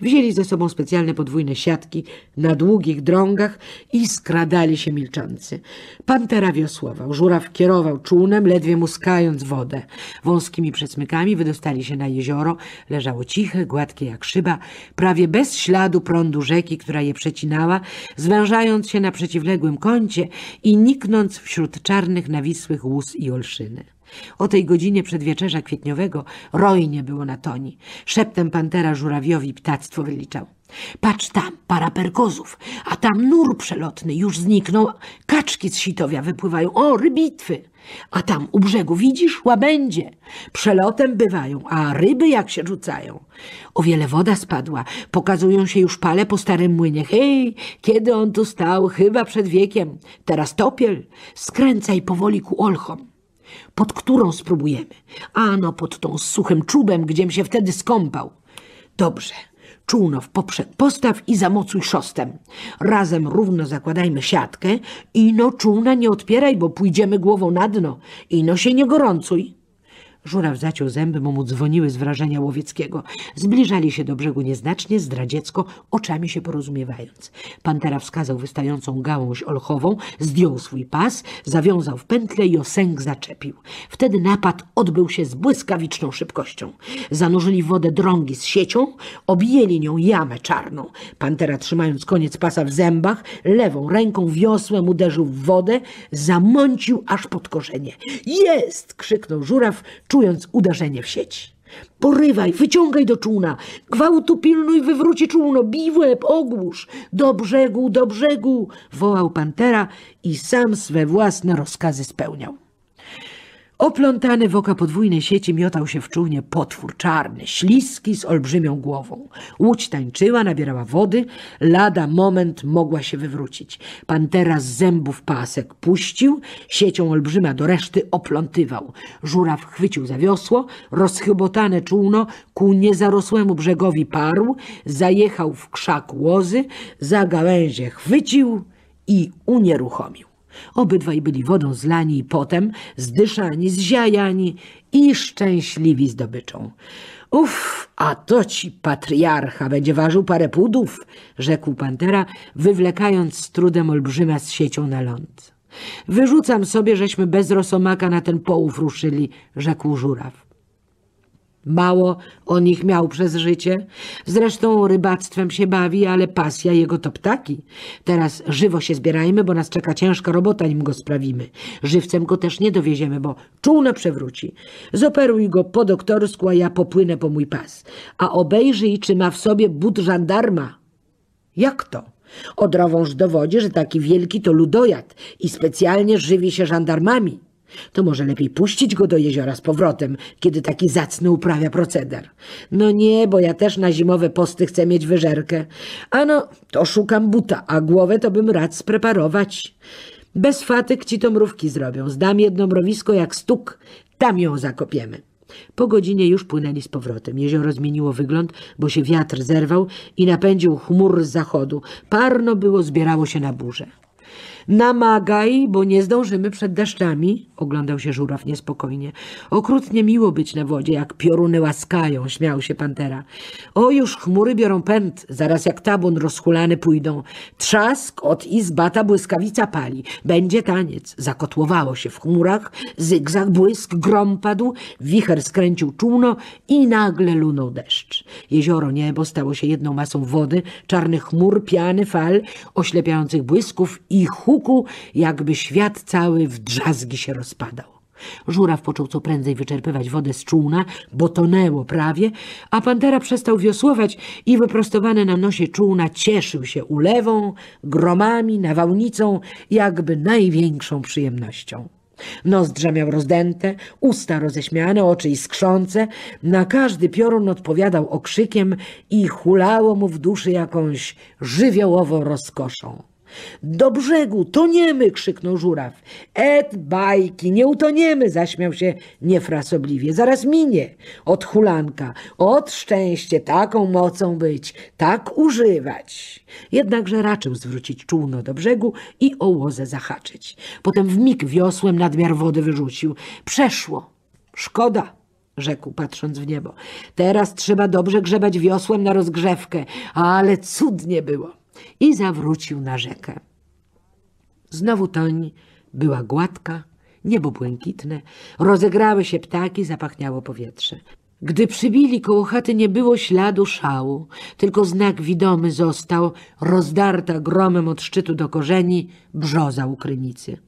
Wzięli ze sobą specjalne podwójne siatki na długich drągach i skradali się milczący. Pantera wiosłował, żuraw kierował czółnem, ledwie muskając wodę. Wąskimi przesmykami wydostali się na jezioro. Leżało ciche, gładkie jak szyba, prawie bez śladu prądu rzeki, która je przecinała, zwężając się na przeciwległym kącie i niknąc wśród czarnych, nawisłych łus i olszyny. O tej godzinie przedwieczerza kwietniowego rojnie było na toni. Szeptem pantera żurawiowi ptactwo wyliczał. Patrz tam, para perkozów, a tam nur przelotny już zniknął, kaczki z sitowia wypływają, o, rybitwy. A tam u brzegu widzisz łabędzie, przelotem bywają, a ryby jak się rzucają. O wiele woda spadła, pokazują się już pale po starym młynie. Hej, kiedy on tu stał, chyba przed wiekiem, teraz topiel, skręcaj powoli ku olchom. Pod którą spróbujemy? Ano, pod tą z suchym czubem, gdziem się wtedy skąpał. Dobrze. Czółno w poprzek postaw i zamocuj szostem. Razem równo zakładajmy siatkę i no czółna nie odpieraj, bo pójdziemy głową na dno. I no się nie gorącuj. Żuraw zaciął zęby, bo mu dzwoniły z wrażenia łowieckiego. Zbliżali się do brzegu nieznacznie, zdradziecko, oczami się porozumiewając. Pantera wskazał wystającą gałąź olchową, zdjął swój pas, zawiązał w pętlę i osęg zaczepił. Wtedy napad odbył się z błyskawiczną szybkością. Zanurzyli w wodę drągi z siecią, objęli nią jamę czarną. Pantera, trzymając koniec pasa w zębach, lewą ręką wiosłem uderzył w wodę, zamącił aż pod korzenie. Jest! krzyknął żuraw, Czując uderzenie w sieć, porywaj, wyciągaj do czółna, gwałtu pilnuj, wywróci czółno, bij w łeb, ogłusz, do brzegu, do brzegu, wołał pantera i sam swe własne rozkazy spełniał. Oplątany w oka podwójnej sieci miotał się w czółnie potwór czarny, śliski z olbrzymią głową. Łódź tańczyła, nabierała wody, lada moment mogła się wywrócić. Pantera z zębów pasek puścił, siecią olbrzyma do reszty oplątywał. Żuraw chwycił za wiosło, rozchybotane czółno ku niezarosłemu brzegowi parł, zajechał w krzak łozy, za gałęzie chwycił i unieruchomił. Obydwaj byli wodą zlani i potem, zdyszani, zziajani i szczęśliwi zdobyczą. Uf, a to ci patriarcha będzie ważył parę pudów, rzekł Pantera, wywlekając z trudem olbrzyma z siecią na ląd. Wyrzucam sobie, żeśmy bez rosomaka na ten połów ruszyli, rzekł żuraw. Mało on ich miał przez życie. Zresztą rybactwem się bawi, ale pasja jego to ptaki. Teraz żywo się zbierajmy, bo nas czeka ciężka robota, nim go sprawimy. Żywcem go też nie dowieziemy, bo czółno przewróci. Zoperuj go po doktorsku, a ja popłynę po mój pas. A obejrzyj, czy ma w sobie but żandarma. Jak to? Odrowąż dowodzi, że taki wielki to ludojad i specjalnie żywi się żandarmami. To może lepiej puścić go do jeziora z powrotem, kiedy taki zacny uprawia proceder. No nie, bo ja też na zimowe posty chcę mieć wyżerkę. Ano, to szukam buta, a głowę to bym rad spreparować. Bez fatyk ci to mrówki zrobią. Zdam jedno mrowisko jak stuk, tam ją zakopiemy. Po godzinie już płynęli z powrotem. Jezioro zmieniło wygląd, bo się wiatr zerwał i napędził chmur z zachodu. Parno było, zbierało się na burze. Namagaj, bo nie zdążymy przed deszczami, oglądał się żuraw niespokojnie. Okrutnie miło być na wodzie, jak pioruny łaskają, śmiał się pantera. O, już chmury biorą pęd, zaraz jak tabun rozhulany pójdą. Trzask od izbata błyskawica pali. Będzie taniec. Zakotłowało się w chmurach, zygzak, błysk, grom padł, wicher skręcił czółno i nagle lunął deszcz. Jezioro, niebo stało się jedną masą wody, czarnych chmur, piany, fal, oślepiających błysków i huk huku, jakby świat cały w drzazgi się rozpadał. Żuraw począł co prędzej wyczerpywać wodę z czółna, bo tonęło prawie, a pantera przestał wiosłować i wyprostowany na nosie czółna cieszył się ulewą, gromami, nawałnicą, jakby największą przyjemnością. Nozdrza miał rozdęte, usta roześmiane, oczy iskrzące. Na każdy piorun odpowiadał okrzykiem i hulało mu w duszy jakąś żywiołową rozkoszą. Do brzegu, toniemy! krzyknął żuraw. Ed, bajki, nie utoniemy! zaśmiał się niefrasobliwie. Zaraz minie. Od hulanka, od szczęście, taką mocą być, tak używać. Jednakże raczył zwrócić czółno do brzegu i o łozę zahaczyć. Potem w mig wiosłem nadmiar wody wyrzucił. Przeszło. Szkoda rzekł, patrząc w niebo. Teraz trzeba dobrze grzebać wiosłem na rozgrzewkę, ale cudnie było i zawrócił na rzekę. Znowu toń była gładka, niebo błękitne, rozegrały się ptaki, zapachniało powietrze. Gdy przybili koło chaty, nie było śladu szału, tylko znak widomy został, rozdarta gromem od szczytu do korzeni, brzoza u krynicy.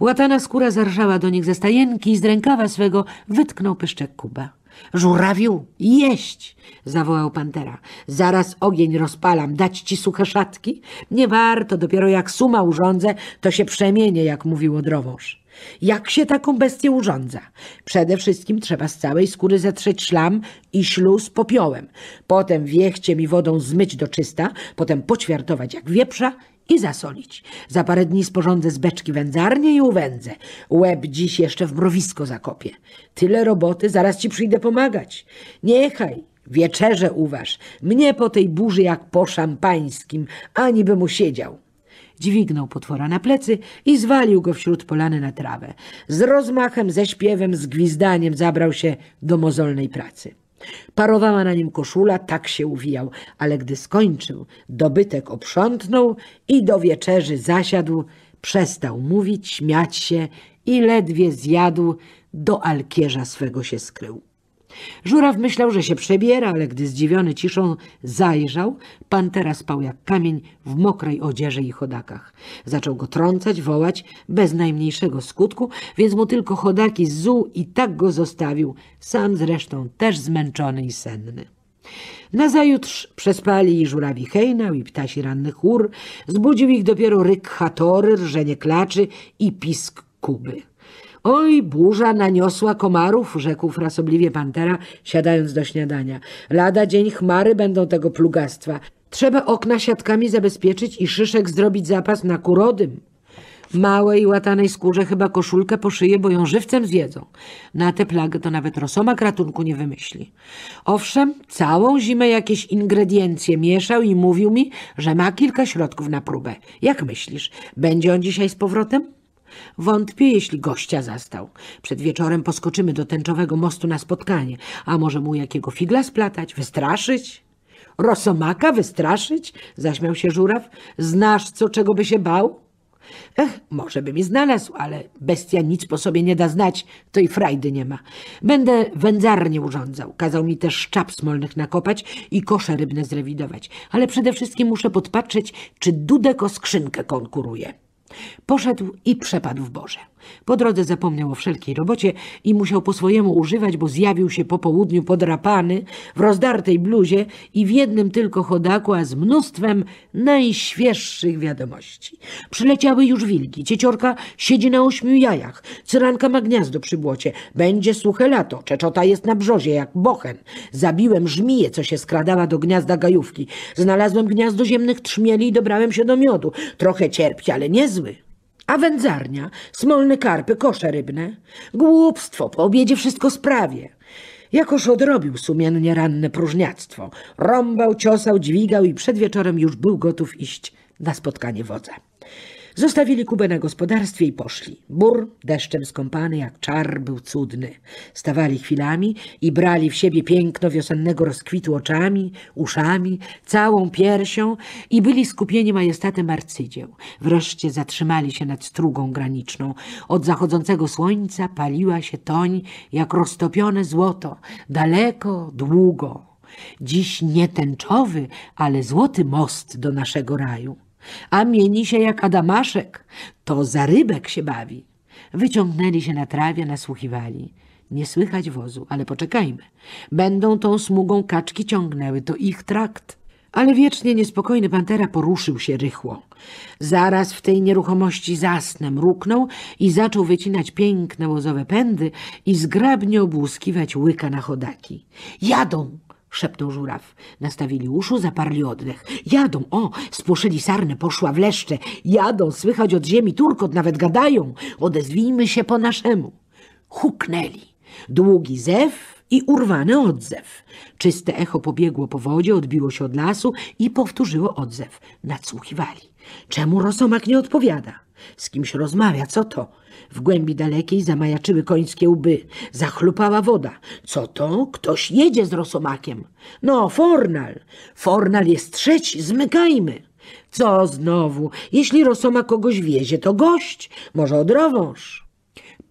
Łatana skóra zarżała do nich ze stajenki i z rękawa swego wytknął pyszczek Kuba. Żurawiu, jeść! zawołał pantera. Zaraz ogień rozpalam, dać ci suche szatki? Nie warto, dopiero jak suma urządzę, to się przemienię, jak mówił odrowoż. Jak się taką bestię urządza? Przede wszystkim trzeba z całej skóry zetrzeć szlam i śluz popiołem. Potem wiechcie mi wodą zmyć do czysta, potem poćwiartować jak wieprza i zasolić. Za parę dni sporządzę z beczki wędzarnię i uwędzę. Łeb dziś jeszcze w mrowisko zakopię. Tyle roboty, zaraz ci przyjdę pomagać. Niechaj, wieczerze uważ. Mnie po tej burzy jak po szampańskim, ani by mu siedział. Dźwignął potwora na plecy i zwalił go wśród polany na trawę. Z rozmachem, ze śpiewem, z gwizdaniem zabrał się do mozolnej pracy. Parowała na nim koszula, tak się uwijał, ale gdy skończył, dobytek oprzątnął i do wieczerzy zasiadł, przestał mówić, śmiać się i ledwie zjadł, do alkierza swego się skrył. Żuraw myślał, że się przebiera, ale gdy zdziwiony ciszą zajrzał, pantera spał jak kamień w mokrej odzieży i chodakach. Zaczął go trącać, wołać, bez najmniejszego skutku, więc mu tylko chodaki zuł i tak go zostawił, sam zresztą też zmęczony i senny. Nazajutrz przespali i żurawi hejnał, i ptasi ranny chór. Zbudził ich dopiero ryk chatory, rżenie klaczy i pisk kuby. Oj, burza naniosła komarów, rzekł frasobliwie pantera, siadając do śniadania. Lada dzień chmary będą tego plugastwa. Trzeba okna siatkami zabezpieczyć i szyszek zrobić zapas na kurodym. Małej łatanej skórze chyba koszulkę poszyję, bo ją żywcem zjedzą. Na tę plagę to nawet rosomak ratunku nie wymyśli. Owszem, całą zimę jakieś ingrediencje mieszał i mówił mi, że ma kilka środków na próbę. Jak myślisz, będzie on dzisiaj z powrotem? Wątpię, jeśli gościa zastał. Przed wieczorem poskoczymy do tęczowego mostu na spotkanie. A może mu jakiego figla splatać, wystraszyć? Rosomaka wystraszyć? Zaśmiał się żuraw. Znasz, co czego by się bał? Ech, może by mi znalazł, ale bestia nic po sobie nie da znać, to i frajdy nie ma. Będę wędzarnię urządzał. Kazał mi też szczap smolnych nakopać i kosze rybne zrewidować. Ale przede wszystkim muszę podpatrzeć, czy Dudek o skrzynkę konkuruje. Poszedł i przepadł w Boże. Po drodze zapomniał o wszelkiej robocie i musiał po swojemu używać, bo zjawił się po południu podrapany, w rozdartej bluzie i w jednym tylko chodaku, a z mnóstwem najświeższych wiadomości. Przyleciały już wilki, cieciorka siedzi na ośmiu jajach, cyranka ma gniazdo przy błocie, będzie suche lato, czeczota jest na brzozie jak bochen. Zabiłem żmiję, co się skradała do gniazda gajówki. Znalazłem gniazdo ziemnych trzmieli i dobrałem się do miodu. Trochę cierpi, ale niezły. A wędzarnia, smolne karpy, kosze rybne. Głupstwo, po obiedzie wszystko sprawie. Jakoż odrobił sumiennie ranne próżniactwo. Rąbał, ciosał, dźwigał i przed wieczorem już był gotów iść na spotkanie wodza. Zostawili Kubę na gospodarstwie i poszli. Bur, deszczem skąpany, jak czar, był cudny. Stawali chwilami i brali w siebie piękno wiosennego rozkwitu oczami, uszami, całą piersią i byli skupieni majestatem arcydzieł. Wreszcie zatrzymali się nad strugą graniczną. Od zachodzącego słońca paliła się toń, jak roztopione złoto, daleko, długo. Dziś nie tęczowy, ale złoty most do naszego raju a mieni się jak Adamaszek. To za rybek się bawi. Wyciągnęli się na trawie, nasłuchiwali. Nie słychać wozu, ale poczekajmy. Będą tą smugą kaczki ciągnęły, to ich trakt. Ale wiecznie niespokojny pantera poruszył się rychło. Zaraz w tej nieruchomości zasnę, mruknął i zaczął wycinać piękne łozowe pędy i zgrabnie obłuskiwać łyka na chodaki. Jadą! szepnął żuraw. Nastawili uszu, zaparli oddech. Jadą, o, spłoszyli sarnę, poszła w leszcze. Jadą, słychać od ziemi turkot, nawet gadają. Odezwijmy się po naszemu. Huknęli. Długi zew i urwany odzew. Czyste echo pobiegło po wodzie, odbiło się od lasu i powtórzyło odzew. Nadsłuchiwali. Czemu Rosomak nie odpowiada? Z kimś rozmawia, co to? W głębi dalekiej zamajaczyły końskie łby. Zachlupała woda. Co to? Ktoś jedzie z Rosomakiem. No, Fornal. Fornal jest trzeci, zmykajmy. Co znowu? Jeśli Rosoma kogoś wiezie, to gość, może odrowąż.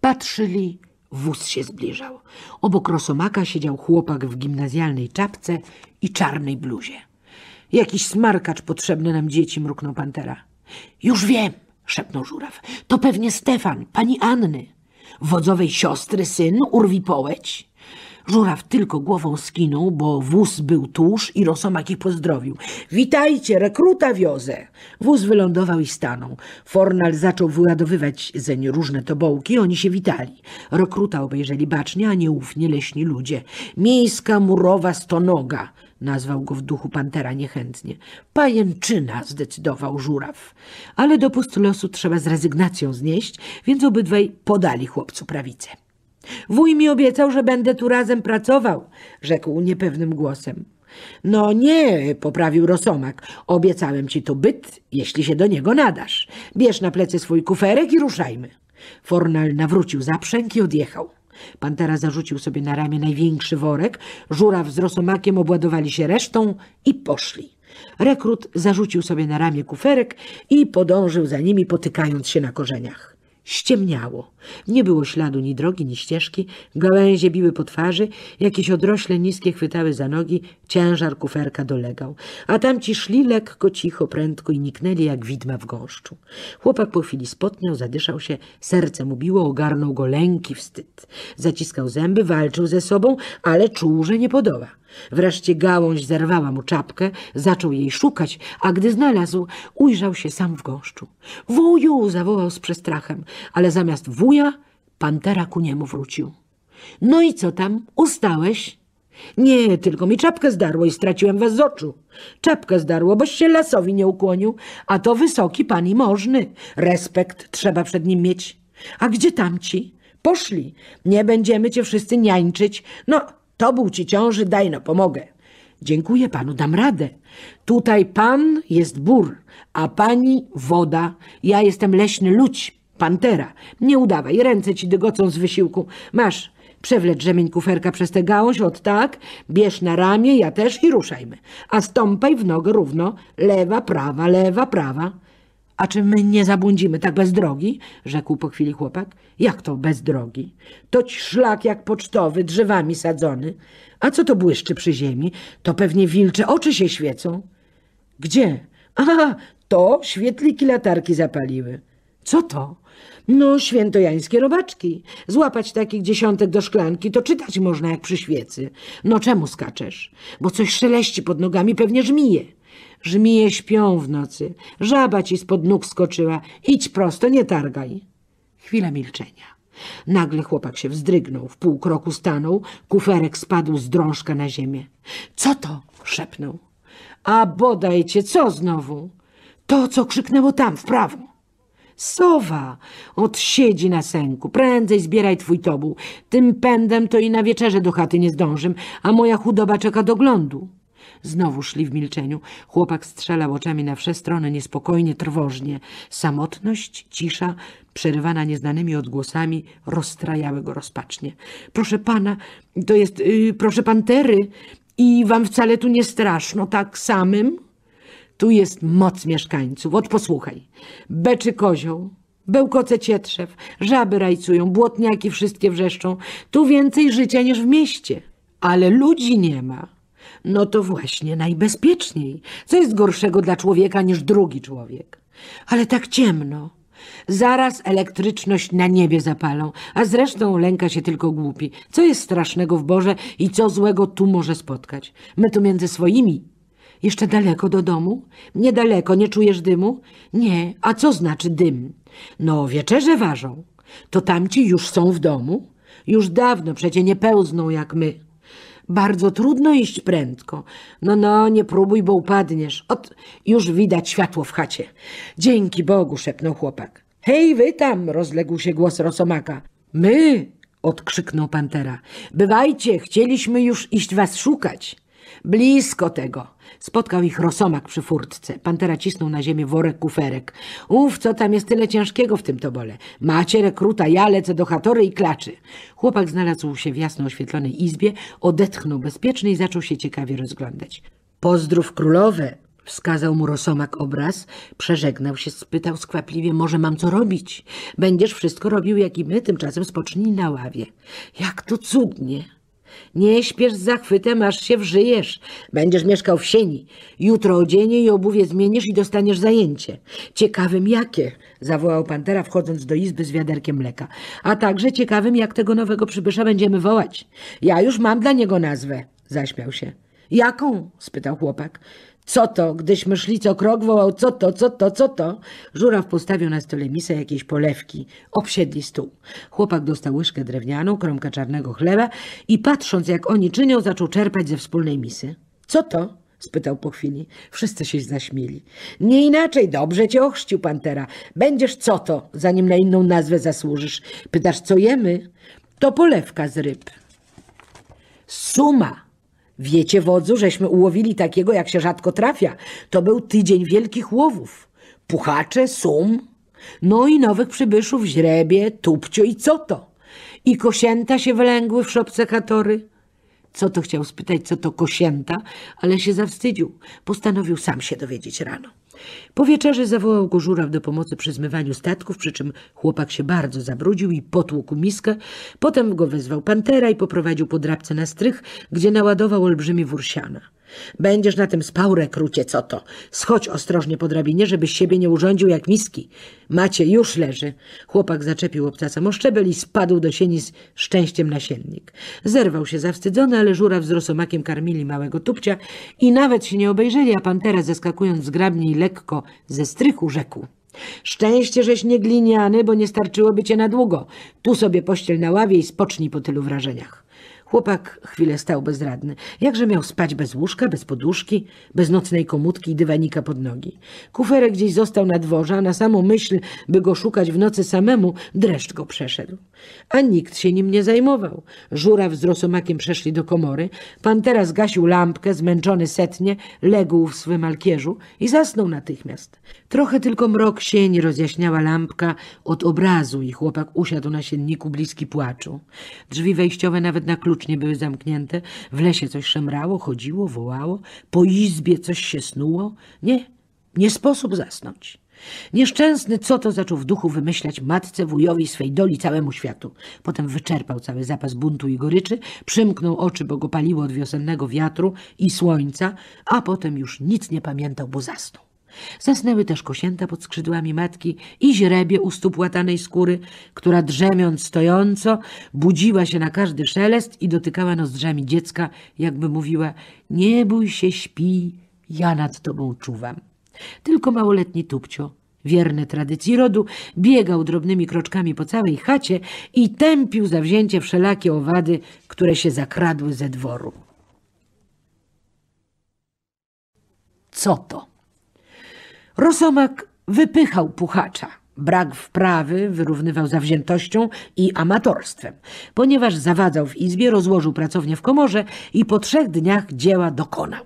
Patrzyli Wóz się zbliżał. Obok rosomaka siedział chłopak w gimnazjalnej czapce i czarnej bluzie. Jakiś smarkacz potrzebny nam dzieci, mruknął Pantera. Już wiem, szepnął żuraw. To pewnie Stefan, pani Anny. Wodzowej siostry syn, urwi połeć? Żuraw tylko głową skinął, bo wóz był tuż i Rosomak ich pozdrowił. Witajcie, rekruta wiozę. Wóz wylądował i stanął. Fornal zaczął wyładowywać zeń różne tobołki, oni się witali. Rekruta obejrzeli bacznie, a nieufnie leśni ludzie. Miejska murowa stonoga, nazwał go w duchu pantera niechętnie. Pajęczyna, zdecydował żuraw. Ale dopust losu trzeba z rezygnacją znieść, więc obydwaj podali chłopcu prawicę. Wuj mi obiecał, że będę tu razem pracował, rzekł niepewnym głosem. No nie, poprawił Rosomak. Obiecałem ci tu byt, jeśli się do niego nadasz. Bierz na plecy swój kuferek i ruszajmy. Fornal nawrócił zaprzęg i odjechał. Pantera zarzucił sobie na ramię największy worek, żuraw z rosomakiem obładowali się resztą i poszli. Rekrut zarzucił sobie na ramię kuferek i podążył za nimi, potykając się na korzeniach. Ściemniało. Nie było śladu ni drogi, ni ścieżki. Gałęzie biły po twarzy, jakieś odrośle niskie chwytały za nogi, ciężar kuferka dolegał. A tamci szli lekko, cicho, prędko i niknęli jak widma w gąszczu. Chłopak po chwili spotniał, zadyszał się, serce mu biło, ogarnął go lęki, wstyd. Zaciskał zęby, walczył ze sobą, ale czuł, że nie podoba. Wreszcie gałąź zerwała mu czapkę, zaczął jej szukać, a gdy znalazł, ujrzał się sam w gąszczu. Wuju! zawołał z przestrachem ale zamiast wuja pantera ku niemu wrócił. No i co tam? Ustałeś? Nie, tylko mi czapkę zdarło i straciłem was z oczu. Czapkę zdarło, boś się lasowi nie ukłonił, a to wysoki pan i możny. Respekt trzeba przed nim mieć. A gdzie tamci? Poszli. Nie będziemy cię wszyscy niańczyć. No, to był ci ciąży, daj no, pomogę. Dziękuję panu, dam radę. Tutaj pan jest bór, a pani woda. Ja jestem leśny ludź. Pantera, nie udawaj, ręce ci dygocą z wysiłku. Masz, przewleć rzemień kuferka przez tę gałąź, od tak, bierz na ramię, ja też i ruszajmy. A stąpaj w nogę równo, lewa, prawa, lewa, prawa. A czy my nie zabłądzimy tak bez drogi? Rzekł po chwili chłopak. Jak to bez drogi? Toć szlak jak pocztowy, drzewami sadzony. A co to błyszczy przy ziemi? To pewnie wilcze oczy się świecą. Gdzie? Aha, to świetliki latarki zapaliły. Co to? No, świętojańskie robaczki. Złapać takich dziesiątek do szklanki, to czytać można jak przy świecy. No czemu skaczesz? Bo coś szeleści pod nogami, pewnie żmije. Żmije śpią w nocy. Żaba ci spod nóg skoczyła. Idź prosto, nie targaj. Chwila milczenia. Nagle chłopak się wzdrygnął, w pół kroku stanął, kuferek spadł z drążka na ziemię. Co to? szepnął. A bodajcie, co znowu? To, co krzyknęło tam, w prawo. Sowa, siedzi na sęku. Prędzej zbieraj twój tobuł. Tym pędem to i na wieczerze do chaty nie zdążym, a moja chudoba czeka doglądu. Znowu szli w milczeniu. Chłopak strzelał oczami na wsze strony, niespokojnie, trwożnie. Samotność, cisza, przerywana nieznanymi odgłosami, rozstrajały go rozpacznie. Proszę pana, to jest, yy, proszę pantery, i wam wcale tu nie straszno, tak samym? Tu jest moc mieszkańców, od posłuchaj. Beczy kozioł, bełkoce cietrzew, żaby rajcują, błotniaki wszystkie wrzeszczą. Tu więcej życia niż w mieście, ale ludzi nie ma. No to właśnie najbezpieczniej. Co jest gorszego dla człowieka niż drugi człowiek? Ale tak ciemno. Zaraz elektryczność na niebie zapalą, a zresztą lęka się tylko głupi. Co jest strasznego w Boże i co złego tu może spotkać? My tu między swoimi jeszcze daleko do domu? Niedaleko, nie czujesz dymu? Nie, a co znaczy dym? No, wieczerze ważą. To tamci już są w domu? Już dawno przecie nie pełzną jak my. Bardzo trudno iść prędko. No, no, nie próbuj, bo upadniesz. Ot, już widać światło w chacie. Dzięki Bogu, szepnął chłopak. Hej, wy tam, rozległ się głos Rosomaka. My, odkrzyknął Pantera. Bywajcie, chcieliśmy już iść was szukać. Blisko tego. Spotkał ich rosomak przy furtce. Pantera cisnął na ziemię worek kuferek. Uf, co tam jest tyle ciężkiego w tym tobole? Macie rekruta, ja lecę do chatory i klaczy. Chłopak znalazł się w jasno oświetlonej izbie, odetchnął bezpiecznie i zaczął się ciekawie rozglądać. Pozdrów królowe, Wskazał mu rosomak obraz, przeżegnał się, spytał skwapliwie, może mam co robić. Będziesz wszystko robił, jak i my, tymczasem spocznij na ławie. Jak to cudnie! Nie śpiesz z zachwytem, aż się wżyjesz. Będziesz mieszkał w sieni. Jutro odzienie i obuwie zmienisz i dostaniesz zajęcie. Ciekawym jakie, zawołał Pantera, wchodząc do izby z wiaderkiem mleka. A także ciekawym, jak tego nowego przybysza będziemy wołać. Ja już mam dla niego nazwę, zaśmiał się. Jaką? spytał chłopak. Co to? Gdyśmy szli co krok, wołał co to, co to, co to? Żuraw postawił na stole misę jakieś polewki. Obsiedli stół. Chłopak dostał łyżkę drewnianą, kromkę czarnego chleba i patrząc jak oni czynią, zaczął czerpać ze wspólnej misy. Co to? spytał po chwili. Wszyscy się zaśmieli. Nie inaczej, dobrze cię ochrzcił pantera. Będziesz co to, zanim na inną nazwę zasłużysz. Pytasz, co jemy? To polewka z ryb. Suma! Wiecie, wodzu, żeśmy ułowili takiego, jak się rzadko trafia. To był tydzień wielkich łowów. Puchacze, sum, no i nowych przybyszów źrebie, tupcio i co to? I kosięta się wylęgły w szopce katory. Co to chciał spytać, co to kosięta, ale się zawstydził. Postanowił sam się dowiedzieć rano. Po wieczerzy zawołał go żuraw do pomocy przy zmywaniu statków, przy czym chłopak się bardzo zabrudził i potłukł miskę. Potem go wezwał pantera i poprowadził po drabce na strych, gdzie naładował olbrzymie wursiana. Będziesz na tym spał, rekrucie, co to? Schodź ostrożnie po drabinie, żebyś siebie nie urządził jak miski. Macie, już leży. Chłopak zaczepił obcaca moszczebel i spadł do sieni z szczęściem na siennik. Zerwał się zawstydzony, ale żuraw z rosomakiem karmili małego tupcia i nawet się nie obejrzeli, a pantera zeskakując zgrabnie i lekko ze strychu rzekł. Szczęście, żeś nie gliniany, bo nie starczyłoby cię na długo. Tu sobie pościel na ławie i spocznij po tylu wrażeniach. Chłopak chwilę stał bezradny. Jakże miał spać bez łóżka, bez poduszki, bez nocnej komutki i dywanika pod nogi? Kuferek gdzieś został na dworze, a na samą myśl, by go szukać w nocy samemu, dreszcz go przeszedł a nikt się nim nie zajmował. Żuraw z Rosomakiem przeszli do komory, pan teraz gasił lampkę, zmęczony setnie, legł w swym alkierzu i zasnął natychmiast. Trochę tylko mrok sieni rozjaśniała lampka od obrazu i chłopak usiadł na sienniku bliski płaczu. Drzwi wejściowe nawet na klucz nie były zamknięte, w lesie coś szemrało, chodziło, wołało, po izbie coś się snuło. Nie, nie sposób zasnąć. Nieszczęsny, co to zaczął w duchu wymyślać matce, wujowi, swej doli, całemu światu. Potem wyczerpał cały zapas buntu i goryczy, przymknął oczy, bo go paliło od wiosennego wiatru i słońca, a potem już nic nie pamiętał, bo zasnął. Zasnęły też kosięta pod skrzydłami matki i źrebie u stóp łatanej skóry, która drzemiąc stojąco budziła się na każdy szelest i dotykała nozdrzami dziecka, jakby mówiła – nie bój się, śpi, ja nad tobą czuwam. Tylko małoletni Tupcio, wierny tradycji rodu, biegał drobnymi kroczkami po całej chacie i tępił zawzięcie wszelakie owady, które się zakradły ze dworu. Co to? Rosomak wypychał puchacza. Brak wprawy wyrównywał zawziętością i amatorstwem. Ponieważ zawadzał w izbie, rozłożył pracownię w komorze i po trzech dniach dzieła dokonał.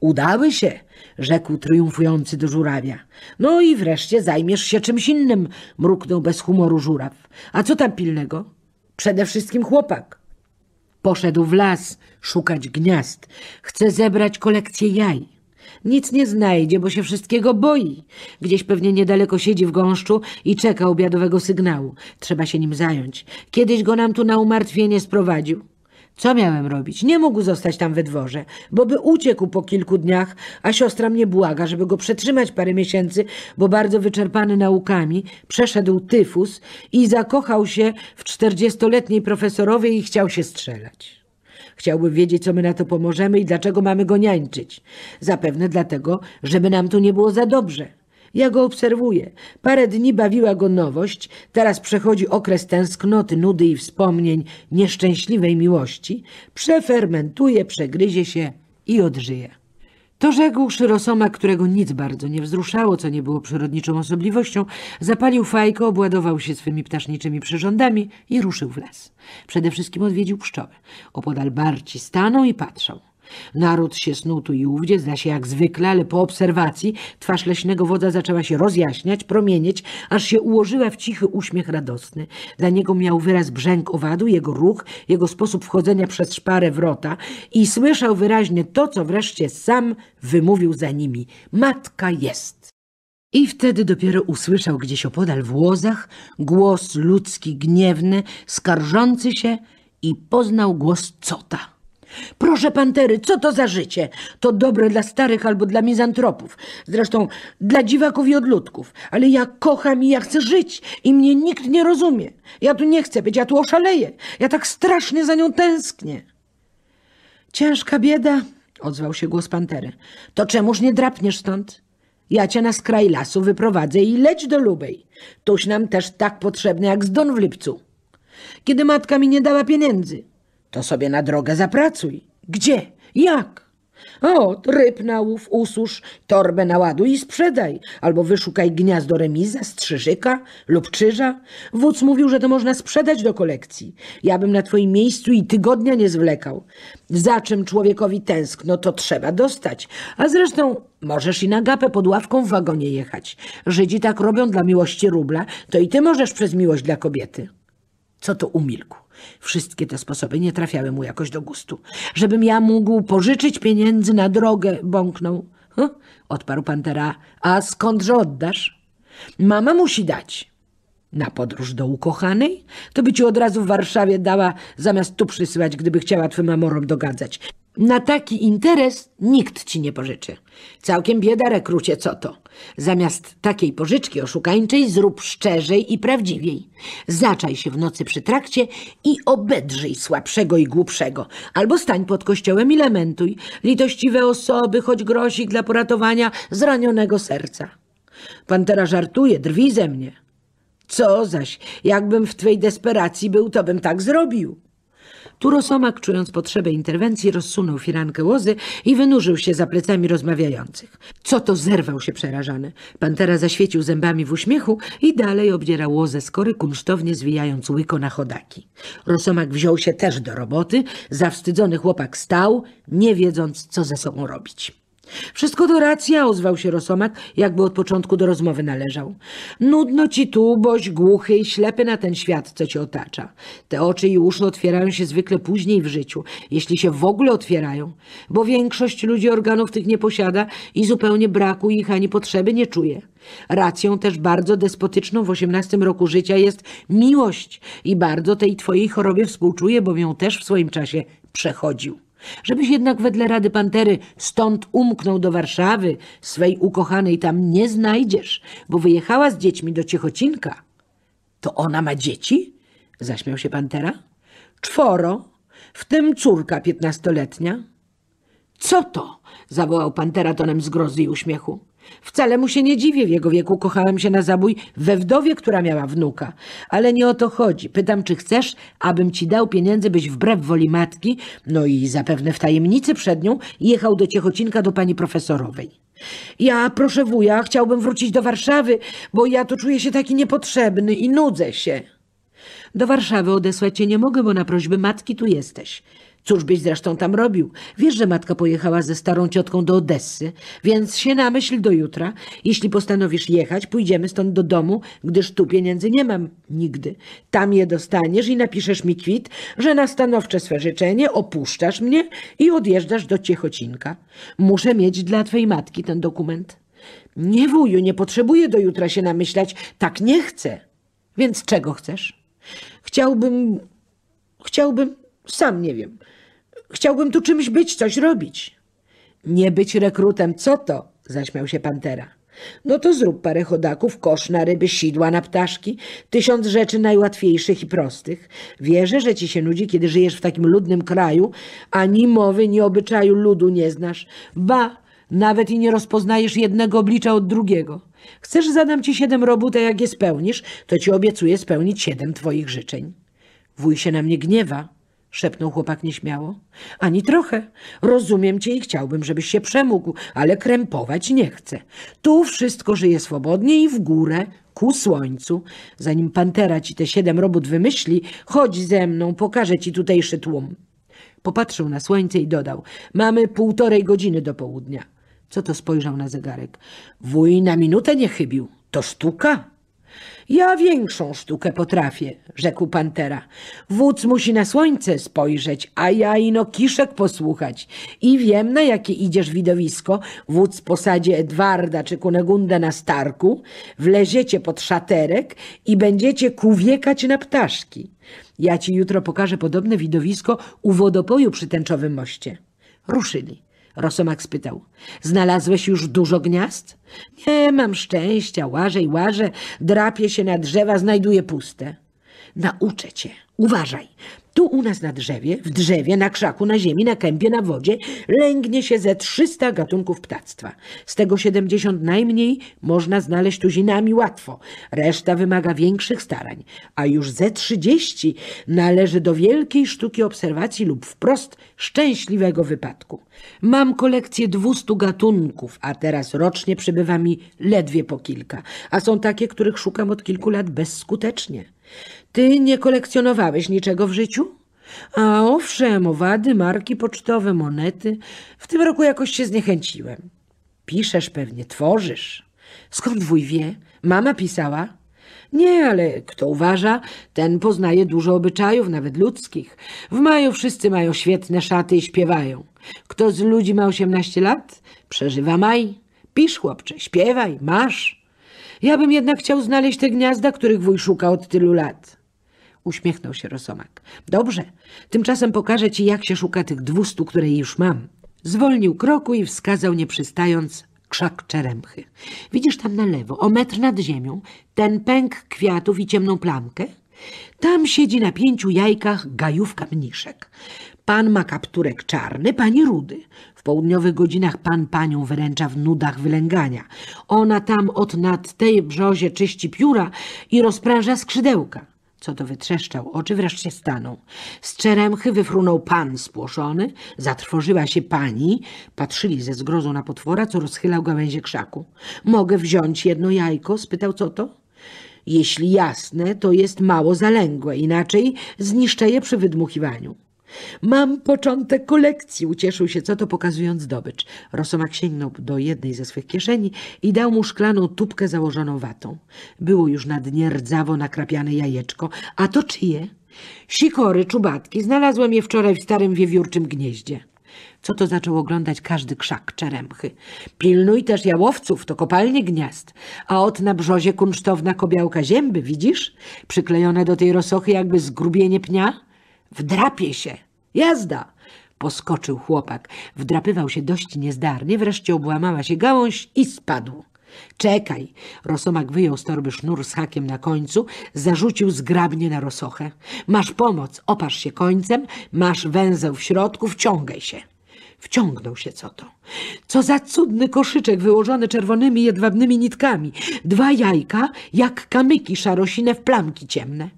Udały się rzekł triumfujący do żurawia. No i wreszcie zajmiesz się czymś innym, mruknął bez humoru żuraw. A co tam pilnego? Przede wszystkim chłopak. Poszedł w las szukać gniazd. Chce zebrać kolekcję jaj. Nic nie znajdzie, bo się wszystkiego boi. Gdzieś pewnie niedaleko siedzi w gąszczu i czeka obiadowego sygnału. Trzeba się nim zająć. Kiedyś go nam tu na umartwienie sprowadził. Co miałem robić? Nie mógł zostać tam we dworze, bo by uciekł po kilku dniach, a siostra mnie błaga, żeby go przetrzymać parę miesięcy, bo bardzo wyczerpany naukami przeszedł tyfus i zakochał się w czterdziestoletniej profesorowie i chciał się strzelać. Chciałby wiedzieć, co my na to pomożemy i dlaczego mamy go niańczyć. Zapewne dlatego, żeby nam tu nie było za dobrze. Ja go obserwuję. Parę dni bawiła go nowość, teraz przechodzi okres tęsknoty, nudy i wspomnień, nieszczęśliwej miłości. Przefermentuje, przegryzie się i odżyje. To rzekłszy szyrosoma, którego nic bardzo nie wzruszało, co nie było przyrodniczą osobliwością, zapalił fajkę, obładował się swymi ptaszniczymi przyrządami i ruszył w las. Przede wszystkim odwiedził pszczoły. Opodal barci stanął i patrzał. Naród się snuł tu i ówdzie, zda się jak zwykle, ale po obserwacji twarz leśnego wodza zaczęła się rozjaśniać, promienieć, aż się ułożyła w cichy uśmiech radosny. Dla niego miał wyraz brzęk owadu, jego ruch, jego sposób wchodzenia przez szparę wrota i słyszał wyraźnie to, co wreszcie sam wymówił za nimi. Matka jest. I wtedy dopiero usłyszał gdzieś opodal w łozach głos ludzki, gniewny, skarżący się i poznał głos cota. Proszę pantery, co to za życie? To dobre dla starych albo dla mizantropów. Zresztą dla dziwaków i odludków. Ale ja kocham i ja chcę żyć. I mnie nikt nie rozumie. Ja tu nie chcę być, ja tu oszaleję. Ja tak strasznie za nią tęsknię. Ciężka bieda, odzwał się głos pantery. To czemuż nie drapniesz stąd? Ja cię na skraj lasu wyprowadzę i leć do Lubej. Tuś nam też tak potrzebny jak z Don w lipcu. Kiedy matka mi nie dała pieniędzy, to sobie na drogę zapracuj. Gdzie? Jak? O, ryb na łów ususz, torbę naładuj i sprzedaj, albo wyszukaj gniazdo remiza, strzyżyka lub czyża. Wódz mówił, że to można sprzedać do kolekcji. Ja bym na twoim miejscu i tygodnia nie zwlekał. Za czym człowiekowi tęskno, to trzeba dostać. A zresztą możesz i na gapę pod ławką w wagonie jechać. Żydzi tak robią dla miłości rubla, to i ty możesz przez miłość dla kobiety. Co to umilkł? Wszystkie te sposoby nie trafiały mu jakoś do gustu. Żebym ja mógł pożyczyć pieniędzy na drogę, bąknął. Huh? Odparł pantera. A skądże oddasz? Mama musi dać na podróż do ukochanej? To by ci od razu w Warszawie dała, zamiast tu przysyłać, gdyby chciała twym amorom dogadzać. Na taki interes nikt ci nie pożyczy. Całkiem bieda, rekrucie, co to? Zamiast takiej pożyczki oszukańczej zrób szczerzej i prawdziwiej. Zaczaj się w nocy przy trakcie i obedrzyj słabszego i głupszego. Albo stań pod kościołem i lamentuj. Litościwe osoby, choć grosik dla poratowania zranionego serca. Pantera żartuje, drwi ze mnie. Co zaś, jakbym w twej desperacji był, to bym tak zrobił. Tu Rosomak, czując potrzebę interwencji, rozsunął firankę łozy i wynurzył się za plecami rozmawiających. Co to zerwał się przerażany. Pantera zaświecił zębami w uśmiechu i dalej obdzierał łozę z kory, kunsztownie zwijając łyko na chodaki. Rosomak wziął się też do roboty, zawstydzony chłopak stał, nie wiedząc, co ze sobą robić. Wszystko to racja, ozwał się Rosomak, jakby od początku do rozmowy należał. Nudno ci tu, boś głuchy i ślepy na ten świat, co cię otacza. Te oczy i uszy otwierają się zwykle później w życiu, jeśli się w ogóle otwierają, bo większość ludzi organów tych nie posiada i zupełnie braku ich ani potrzeby nie czuje. Racją też bardzo despotyczną w osiemnastym roku życia jest miłość i bardzo tej twojej chorobie współczuję, bo ją też w swoim czasie przechodził. Żebyś jednak wedle rady pantery stąd umknął do Warszawy, swej ukochanej tam nie znajdziesz, bo wyjechała z dziećmi do Ciechocinka. To ona ma dzieci? Zaśmiał się pantera. Czworo, w tym córka piętnastoletnia. Co to? zawołał pantera tonem zgrozy i uśmiechu. Wcale mu się nie dziwię, w jego wieku kochałem się na zabój we wdowie, która miała wnuka. Ale nie o to chodzi. Pytam, czy chcesz, abym ci dał pieniędzy, byś wbrew woli matki, no i zapewne w tajemnicy przed nią, jechał do Ciechocinka do pani profesorowej. Ja, proszę wuja, chciałbym wrócić do Warszawy, bo ja tu czuję się taki niepotrzebny i nudzę się. Do Warszawy odesłać cię nie mogę, bo na prośby matki tu jesteś. Cóż byś zresztą tam robił? Wiesz, że matka pojechała ze starą ciotką do Odessy, więc się namyśl do jutra. Jeśli postanowisz jechać, pójdziemy stąd do domu, gdyż tu pieniędzy nie mam nigdy. Tam je dostaniesz i napiszesz mi kwit, że na stanowcze swe życzenie opuszczasz mnie i odjeżdżasz do Ciechocinka. Muszę mieć dla twojej matki ten dokument. Nie wuju, nie potrzebuję do jutra się namyślać. Tak nie chcę. Więc czego chcesz? Chciałbym... Chciałbym... Sam nie wiem. Chciałbym tu czymś być, coś robić. Nie być rekrutem, co to? Zaśmiał się Pantera. No to zrób parę chodaków, kosz na ryby, sidła na ptaszki, tysiąc rzeczy najłatwiejszych i prostych. Wierzę, że ci się nudzi, kiedy żyjesz w takim ludnym kraju, ani mowy, ni obyczaju ludu nie znasz. Ba, nawet i nie rozpoznajesz jednego oblicza od drugiego. Chcesz, zadam ci siedem robót, a jak je spełnisz, to ci obiecuję spełnić siedem twoich życzeń. Wuj się na mnie gniewa szepnął chłopak nieśmiało. Ani trochę. Rozumiem cię i chciałbym, żebyś się przemógł, ale krępować nie chcę. Tu wszystko żyje swobodnie i w górę, ku słońcu. Zanim pantera ci te siedem robót wymyśli, chodź ze mną, pokażę ci tutejszy tłum. Popatrzył na słońce i dodał. Mamy półtorej godziny do południa. Co to spojrzał na zegarek? Wuj na minutę nie chybił. To sztuka. Ja większą sztukę potrafię, rzekł pantera. Wódz musi na słońce spojrzeć, a ja ino kiszek posłuchać. I wiem, na jakie idziesz widowisko. Wódz posadzie Edwarda czy Kunegunda na starku, wleziecie pod szaterek i będziecie kuwiekać na ptaszki. Ja ci jutro pokażę podobne widowisko u wodopoju przy tęczowym moście. Ruszyli. Rosomak spytał. Znalazłeś już dużo gniazd? Nie mam szczęścia, łażę i łażę, drapię się na drzewa, znajduję puste. Nauczę cię, uważaj, tu u nas na drzewie, w drzewie, na krzaku, na ziemi, na kępie, na wodzie lęgnie się ze 300 gatunków ptactwa. Z tego 70 najmniej można znaleźć tuzinami łatwo. Reszta wymaga większych starań, a już ze 30 należy do wielkiej sztuki obserwacji lub wprost szczęśliwego wypadku. Mam kolekcję 200 gatunków, a teraz rocznie przybywa mi ledwie po kilka, a są takie, których szukam od kilku lat bezskutecznie. Ty nie kolekcjonowałeś niczego w życiu? A owszem, owady, marki pocztowe, monety. W tym roku jakoś się zniechęciłem. Piszesz pewnie, tworzysz. Skąd wuj wie? Mama pisała? Nie, ale kto uważa, ten poznaje dużo obyczajów, nawet ludzkich. W maju wszyscy mają świetne szaty i śpiewają. Kto z ludzi ma 18 lat, przeżywa maj. Pisz, chłopcze, śpiewaj, masz. Ja bym jednak chciał znaleźć te gniazda, których wuj szuka od tylu lat. Uśmiechnął się Rosomak. Dobrze, tymczasem pokażę ci, jak się szuka tych dwustu, które już mam. Zwolnił kroku i wskazał, nie przystając, krzak czeremchy. Widzisz tam na lewo, o metr nad ziemią, ten pęk kwiatów i ciemną plamkę? Tam siedzi na pięciu jajkach gajówka mniszek. Pan ma kapturek czarny, pani rudy. W południowych godzinach pan panią wyręcza w nudach wylęgania. Ona tam od nad tej brzozie czyści pióra i rozpręża skrzydełka co to wytrzeszczał, oczy wreszcie stanął. Z czeremchy wyfrunął pan spłoszony, zatrwożyła się pani, patrzyli ze zgrozą na potwora, co rozchylał gałęzie krzaku. Mogę wziąć jedno jajko? spytał co to. Jeśli jasne, to jest mało zalęgłe, inaczej zniszczę je przy wydmuchiwaniu. Mam początek kolekcji, ucieszył się co to pokazując zdobycz. Rosomak sięgnął do jednej ze swych kieszeni i dał mu szklaną tubkę założoną watą. Było już na dnie rdzawo nakrapiane jajeczko. A to czyje? Sikory, czubatki, znalazłem je wczoraj w starym wiewiórczym gnieździe. Co to zaczął oglądać każdy krzak czeremchy. Pilnuj też jałowców, to kopalnie gniazd, a od na brzozie kunsztowna kobiałka zięby, widzisz? Przyklejone do tej rosochy jakby zgrubienie pnia. Wdrapie się. Jazda! Poskoczył chłopak. Wdrapywał się dość niezdarnie, wreszcie obłamała się gałąź i spadł. Czekaj! Rosomak wyjął z torby sznur z hakiem na końcu, zarzucił zgrabnie na rosochę. Masz pomoc, oparz się końcem, masz węzeł w środku, wciągaj się. Wciągnął się co to. Co za cudny koszyczek wyłożony czerwonymi jedwabnymi nitkami. Dwa jajka, jak kamyki szarosine w plamki ciemne.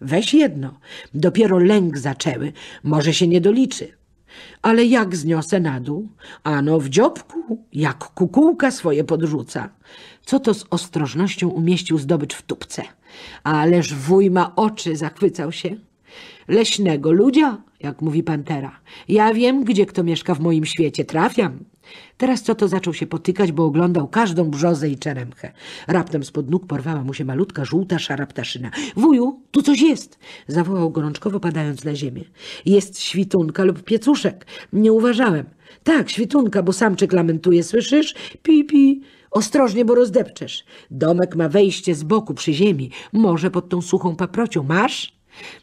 Weź jedno. Dopiero lęk zaczęły. Może się nie doliczy. Ale jak zniosę na dół? Ano w dziobku, jak kukułka swoje podrzuca. Co to z ostrożnością umieścił zdobycz w tubce. Ależ wuj ma oczy, zachwycał się. Leśnego ludzia, jak mówi pantera. Ja wiem, gdzie kto mieszka w moim świecie, trafiam. Teraz co to zaczął się potykać, bo oglądał każdą brzozę i czeremchę. Raptem spod nóg porwała mu się malutka, żółta, szara ptaszyna. Wuju, tu coś jest! Zawołał gorączkowo, padając na ziemię. Jest świtunka lub piecuszek. Nie uważałem. Tak, świtunka, bo samczyk lamentuje, słyszysz? Pi, pi. Ostrożnie, bo rozdepczesz. Domek ma wejście z boku przy ziemi, może pod tą suchą paprocią. Masz?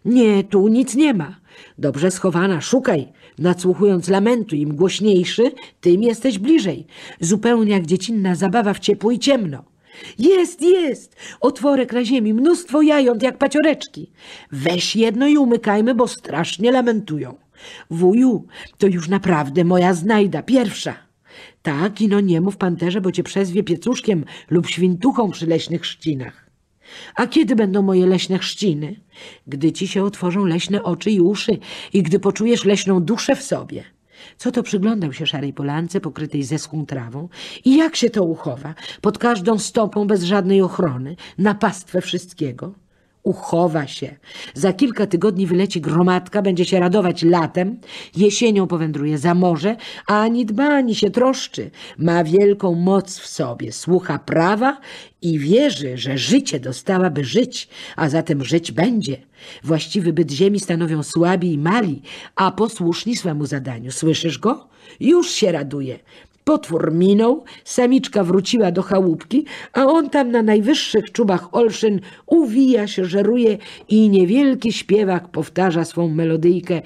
Nie, tu nic nie ma. Dobrze schowana, szukaj. Nadsłuchując lamentu, im głośniejszy, tym jesteś bliżej. Zupełnie jak dziecinna zabawa w ciepło i ciemno. Jest, jest! Otworek na ziemi, mnóstwo jająt jak pacioreczki. Weź jedno i umykajmy, bo strasznie lamentują. Wuju, to już naprawdę moja znajda, pierwsza. Tak, ino nie mów panterze, bo cię przezwie piecuszkiem lub świntuchą przy leśnych szcinach. A kiedy będą moje leśne chrzciny? Gdy ci się otworzą leśne oczy i uszy i gdy poczujesz leśną duszę w sobie. Co to przyglądał się szarej polance pokrytej zeschłą trawą i jak się to uchowa, pod każdą stopą bez żadnej ochrony, na pastwę wszystkiego? uchowa się. Za kilka tygodni wyleci gromadka, będzie się radować latem, jesienią powędruje za morze, a ani dba, ani się troszczy. Ma wielką moc w sobie, słucha prawa i wierzy, że życie dostałaby żyć, a zatem żyć będzie. Właściwy byt ziemi stanowią słabi i mali, a posłuszni swemu zadaniu. Słyszysz go? Już się raduje. Potwór minął, samiczka wróciła do chałupki, a on tam na najwyższych czubach olszyn uwija się, żeruje i niewielki śpiewak powtarza swą melodyjkę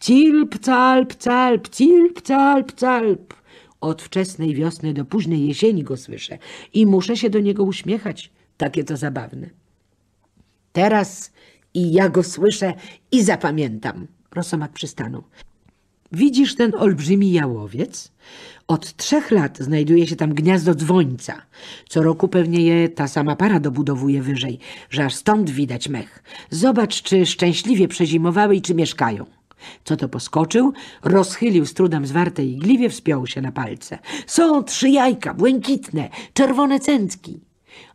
cilp, calp, calp, cilp, calp, calp. Od wczesnej wiosny do późnej jesieni go słyszę i muszę się do niego uśmiechać. Takie to zabawne. Teraz i ja go słyszę i zapamiętam. Rosomak przystanął. Widzisz ten olbrzymi jałowiec? Od trzech lat znajduje się tam gniazdo dzwońca. Co roku pewnie je ta sama para dobudowuje wyżej, że aż stąd widać mech. Zobacz, czy szczęśliwie przezimowały i czy mieszkają. Co to poskoczył, rozchylił z trudem zwarte igliwie, wspiął się na palce. Są trzy jajka, błękitne, czerwone cęcki.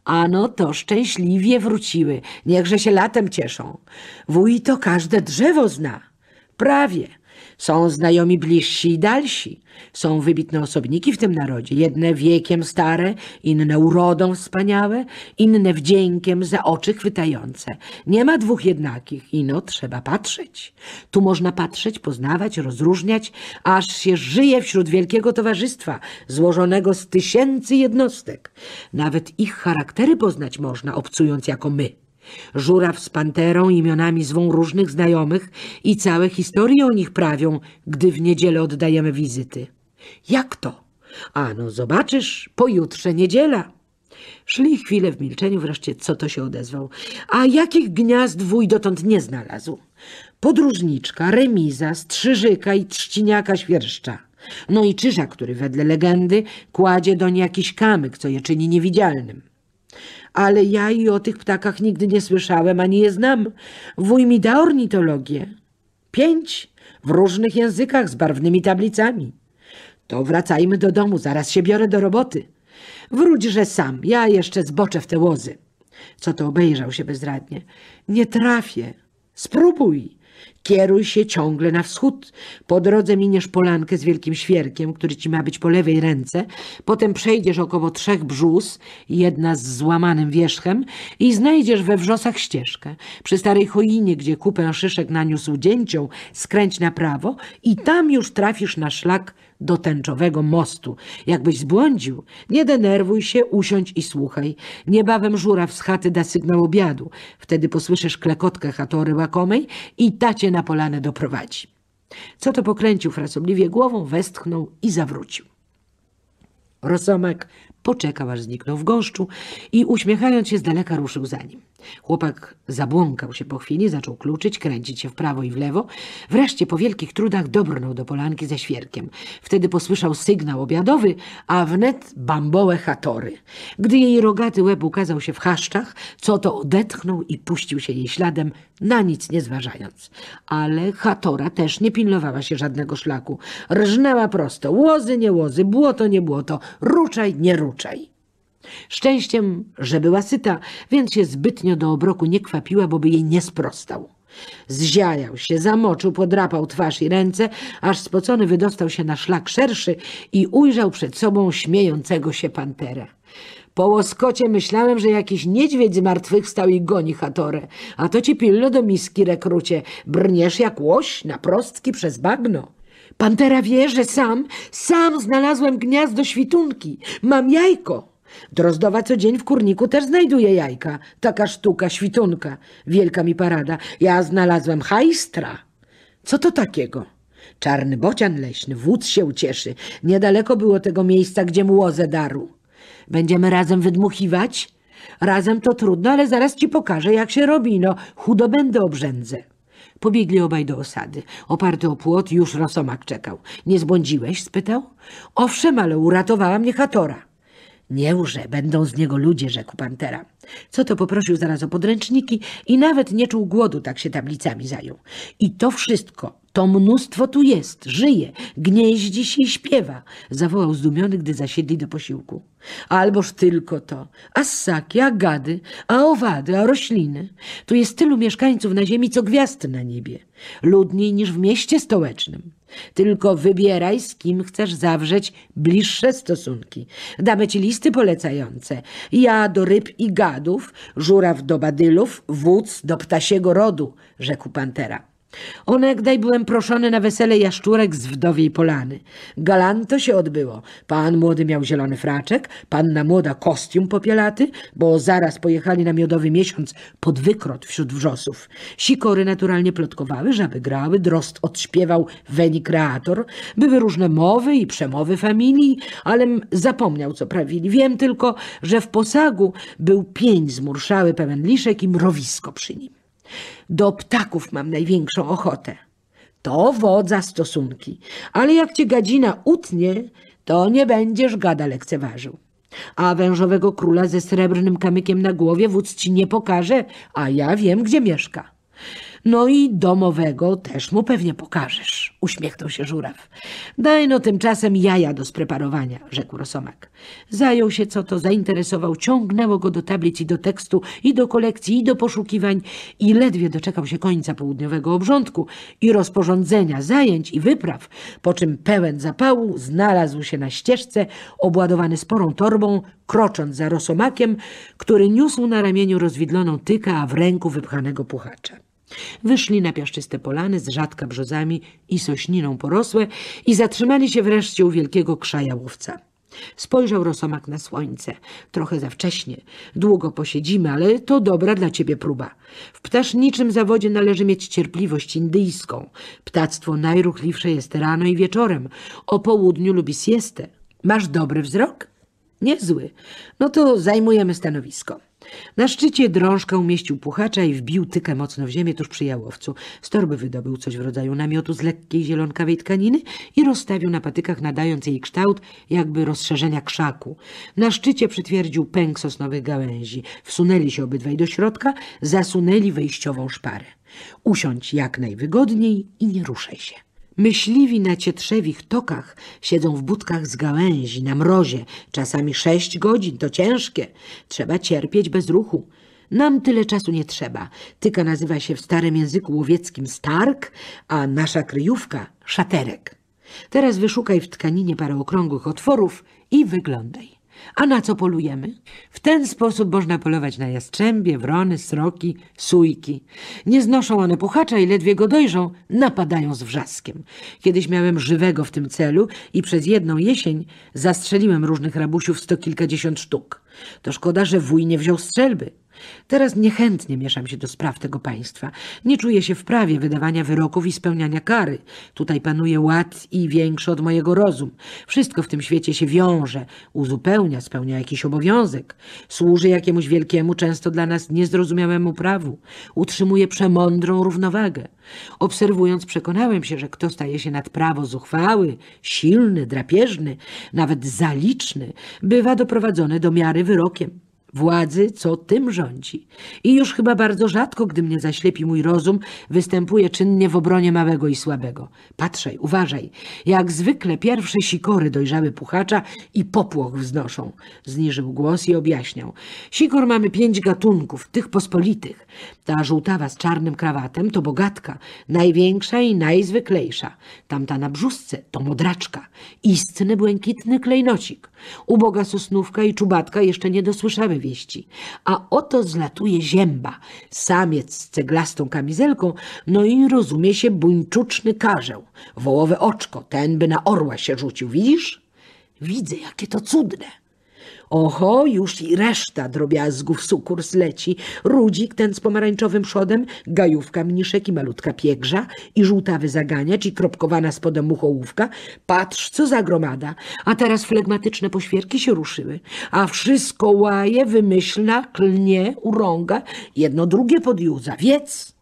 Ano to szczęśliwie wróciły, niechże się latem cieszą. Wuj to każde drzewo zna. Prawie. Są znajomi bliżsi i dalsi. Są wybitne osobniki w tym narodzie, jedne wiekiem stare, inne urodą wspaniałe, inne wdziękiem za oczy chwytające. Nie ma dwóch jednakich, ino trzeba patrzeć. Tu można patrzeć, poznawać, rozróżniać, aż się żyje wśród wielkiego towarzystwa, złożonego z tysięcy jednostek. Nawet ich charaktery poznać można, obcując jako my. Żuraw z panterą imionami zwą różnych znajomych i całe historie o nich prawią, gdy w niedzielę oddajemy wizyty. Jak to? Ano, zobaczysz, pojutrze niedziela. Szli chwilę w milczeniu, wreszcie co to się odezwał. A jakich gniazd wuj dotąd nie znalazł? Podróżniczka, remiza, strzyżyka i trzciniaka świerszcza. No i czyża, który wedle legendy kładzie doń jakiś kamyk, co je czyni niewidzialnym ale ja i o tych ptakach nigdy nie słyszałem, ani je znam. Wuj mi da ornitologię. Pięć w różnych językach z barwnymi tablicami. To wracajmy do domu, zaraz się biorę do roboty. Wróćże sam, ja jeszcze zboczę w te łozy. Co to obejrzał się bezradnie. Nie trafię. Spróbuj. Kieruj się ciągle na wschód. Po drodze miniesz polankę z wielkim świerkiem, który ci ma być po lewej ręce. Potem przejdziesz około trzech brzus, jedna z złamanym wierzchem i znajdziesz we wrzosach ścieżkę. Przy starej choinie, gdzie kupę szyszek naniósł dzięcioł, skręć na prawo i tam już trafisz na szlak do tęczowego mostu. Jakbyś zbłądził, nie denerwuj się, usiądź i słuchaj. Niebawem żuraw z chaty da sygnał obiadu. Wtedy posłyszysz klekotkę chatory łakomej i tacie na polanę doprowadzi. Co to pokręcił frasobliwie głową, westchnął i zawrócił. Rosomak Poczekał, aż zniknął w gąszczu i uśmiechając się z daleka ruszył za nim. Chłopak zabłąkał się po chwili, zaczął kluczyć, kręcić się w prawo i w lewo. Wreszcie po wielkich trudach dobrnął do polanki ze świerkiem. Wtedy posłyszał sygnał obiadowy, a wnet bambołe chatory. Gdy jej rogaty łeb ukazał się w chaszczach, co to odetchnął i puścił się jej śladem, na nic nie zważając. Ale chatora też nie pilnowała się żadnego szlaku. Rżnęła prosto, łozy nie łozy, błoto nie błoto, ruczaj nie ruczaj. Szczęściem, że była syta, więc się zbytnio do obroku nie kwapiła, bo by jej nie sprostał. Zziajał się, zamoczył, podrapał twarz i ręce, aż spocony wydostał się na szlak szerszy i ujrzał przed sobą śmiejącego się pantera. Po łoskocie myślałem, że jakiś niedźwiedź z martwych stał i goni hatorę, a to ci pilno do miski rekrucie, brniesz jak łoś na prostki przez bagno. Pantera wie, że sam, sam znalazłem gniazdo świtunki. Mam jajko. Drozdowa co dzień w kurniku też znajduje jajka. Taka sztuka, świtunka. Wielka mi parada. Ja znalazłem hajstra. Co to takiego? Czarny bocian leśny, wódz się ucieszy. Niedaleko było tego miejsca, gdzie mu łozę daru. Będziemy razem wydmuchiwać? Razem to trudno, ale zaraz ci pokażę, jak się robi. No, chudo będę obrzędzę. Pobiegli obaj do osady. Oparty o płot już Rosomak czekał. Nie zbłądziłeś? spytał. Owszem, ale uratowała mnie Hatora. Niełże, będą z niego ludzie, rzekł Pantera. Co to poprosił zaraz o podręczniki i nawet nie czuł głodu, tak się tablicami zajął. I to wszystko to mnóstwo tu jest, żyje, gnieździ się i śpiewa, zawołał zdumiony, gdy zasiedli do posiłku. Alboż tylko to, a ssaki, a gady, a owady, a rośliny. Tu jest tylu mieszkańców na ziemi, co gwiazd na niebie. Ludniej niż w mieście stołecznym. Tylko wybieraj, z kim chcesz zawrzeć bliższe stosunki. Damy ci listy polecające. Ja do ryb i gadów, żuraw do badylów, wódz do ptasiego rodu, rzekł pantera. Onegdaj byłem proszony na wesele jaszczurek z wdowiej polany. Galanto się odbyło. Pan młody miał zielony fraczek, panna młoda kostium popielaty, bo zaraz pojechali na miodowy miesiąc pod wykrot wśród wrzosów. Sikory naturalnie plotkowały, żeby grały, drost odśpiewał weni kreator. Były różne mowy i przemowy familii, alem zapomniał, co prawili. Wiem tylko, że w posagu był pień zmurszały pełen liszek i mrowisko przy nim. Do ptaków mam największą ochotę. To wodza stosunki, ale jak cię gadzina utnie, to nie będziesz gada lekceważył. A wężowego króla ze srebrnym kamykiem na głowie wódz ci nie pokaże, a ja wiem, gdzie mieszka. No i domowego też mu pewnie pokażesz, uśmiechnął się żuraw. Daj no tymczasem jaja do spreparowania, rzekł rosomak. Zajął się co to, zainteresował, ciągnęło go do tablic i do tekstu, i do kolekcji, i do poszukiwań i ledwie doczekał się końca południowego obrządku i rozporządzenia zajęć i wypraw, po czym pełen zapału znalazł się na ścieżce, obładowany sporą torbą, krocząc za rosomakiem, który niósł na ramieniu rozwidloną tykę, a w ręku wypchanego puchacza. Wyszli na piaszczyste polany z rzadka brzozami i sośniną porosłe i zatrzymali się wreszcie u wielkiego łowca. Spojrzał Rosomak na słońce. Trochę za wcześnie. Długo posiedzimy, ale to dobra dla ciebie próba. W ptaszniczym zawodzie należy mieć cierpliwość indyjską. Ptactwo najruchliwsze jest rano i wieczorem. O południu lubi siestę. Masz dobry wzrok? Niezły. No to zajmujemy stanowisko. Na szczycie drążka umieścił puchacza i wbił tykę mocno w ziemię tuż przy jałowcu. Z torby wydobył coś w rodzaju namiotu z lekkiej zielonkawej tkaniny i rozstawił na patykach, nadając jej kształt jakby rozszerzenia krzaku. Na szczycie przytwierdził pęk sosnowych gałęzi. Wsunęli się obydwaj do środka, zasunęli wejściową szparę. Usiądź jak najwygodniej i nie ruszaj się. Myśliwi na cietrzewich tokach siedzą w budkach z gałęzi, na mrozie, czasami sześć godzin, to ciężkie. Trzeba cierpieć bez ruchu. Nam tyle czasu nie trzeba. Tyka nazywa się w starym języku łowieckim stark, a nasza kryjówka szaterek. Teraz wyszukaj w tkaninie parę okrągłych otworów i wyglądaj. A na co polujemy? W ten sposób można polować na jastrzębie, wrony, sroki, sujki. Nie znoszą one puchacza i ledwie go dojrzą, napadają z wrzaskiem. Kiedyś miałem żywego w tym celu i przez jedną jesień zastrzeliłem różnych rabusiów sto kilkadziesiąt sztuk. To szkoda, że wuj nie wziął strzelby. Teraz niechętnie mieszam się do spraw tego państwa. Nie czuję się w prawie wydawania wyroków i spełniania kary. Tutaj panuje ład i większy od mojego rozum. Wszystko w tym świecie się wiąże, uzupełnia, spełnia jakiś obowiązek. Służy jakiemuś wielkiemu, często dla nas niezrozumiałemu prawu. Utrzymuje przemądrą równowagę. Obserwując przekonałem się, że kto staje się nad prawo zuchwały, silny, drapieżny, nawet zaliczny, bywa doprowadzony do miary wyrokiem władzy, co tym rządzi. I już chyba bardzo rzadko, gdy mnie zaślepi mój rozum, występuje czynnie w obronie małego i słabego. Patrzaj, uważaj, jak zwykle pierwsze sikory dojrzały puchacza i popłoch wznoszą. Zniżył głos i objaśniał. Sikor mamy pięć gatunków, tych pospolitych. Ta żółtawa z czarnym krawatem to bogatka, największa i najzwyklejsza. Tamta na brzusce to modraczka, istny błękitny klejnocik. Uboga Sosnówka i Czubatka jeszcze nie dosłyszały wieści. A oto zlatuje zięba, samiec z ceglastą kamizelką, no i rozumie się buńczuczny karzeł. Wołowe oczko, ten by na orła się rzucił, widzisz? Widzę, jakie to cudne. Oho, już i reszta drobiazgów sukurs leci. Rudzik ten z pomarańczowym przodem, gajówka mniszek i malutka piegrza, i żółtawy zaganiacz, i kropkowana spodem muchołówka. Patrz, co za gromada. A teraz flegmatyczne poświerki się ruszyły. A wszystko łaje, wymyśla, klnie, urąga, jedno drugie podjudza. Wiedz!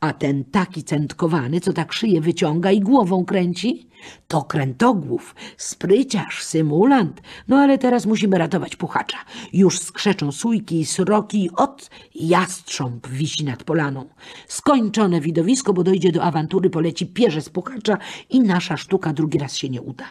a ten taki centkowany, co tak szyję wyciąga i głową kręci? To krętogłów, spryciarz, symulant. No ale teraz musimy ratować puchacza. Już skrzeczą sójki i sroki i od jastrząb wisi nad polaną. Skończone widowisko, bo dojdzie do awantury, poleci pierze z puchacza i nasza sztuka drugi raz się nie uda.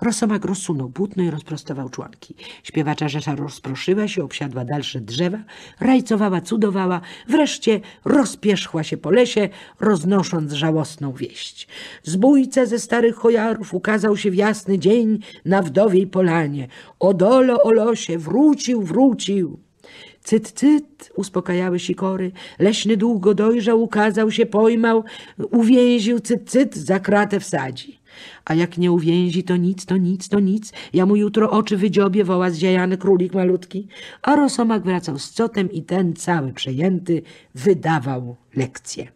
Rosomak rozsunął płótno i rozprostował członki. Śpiewacza rzesza rozproszyła się, obsiadła dalsze drzewa, rajcowała, cudowała, wreszcie rozpierzchła się po lesie, roznosząc żałosną wieść. Zbójca ze starych chojarów ukazał się w jasny dzień na wdowiej polanie. dolo, o losie, wrócił, wrócił. Cyt, cyt, uspokajały sikory. Leśny długo dojrzał, ukazał się, pojmał, uwięził, cyt, cyt, za kratę wsadzi. A jak nie uwięzi, to nic, to nic, to nic. Ja mu jutro oczy wydziobie, woła zziajany królik malutki. A Rosomak wracał z cotem i ten cały przejęty wydawał lekcje.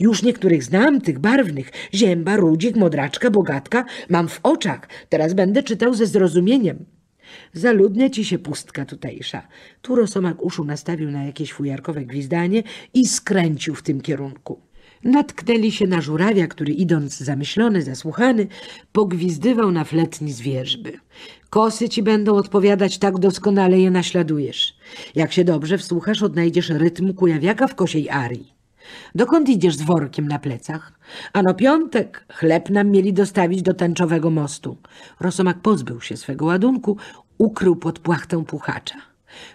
Już niektórych znam, tych barwnych. Zięba, Rudzik, Modraczka, Bogatka mam w oczach. Teraz będę czytał ze zrozumieniem. Zaludnia ci się pustka tutejsza. Tu Rosomak uszu nastawił na jakieś fujarkowe gwizdanie i skręcił w tym kierunku. Natknęli się na żurawia, który idąc zamyślony, zasłuchany, pogwizdywał na fletni z wierzby. Kosy ci będą odpowiadać, tak doskonale je naśladujesz. Jak się dobrze wsłuchasz, odnajdziesz rytm kujawiaka w kosiej arii. Dokąd idziesz z workiem na plecach? Ano piątek, chleb nam mieli dostawić do tęczowego mostu. Rosomak pozbył się swego ładunku, ukrył pod płachtę puchacza.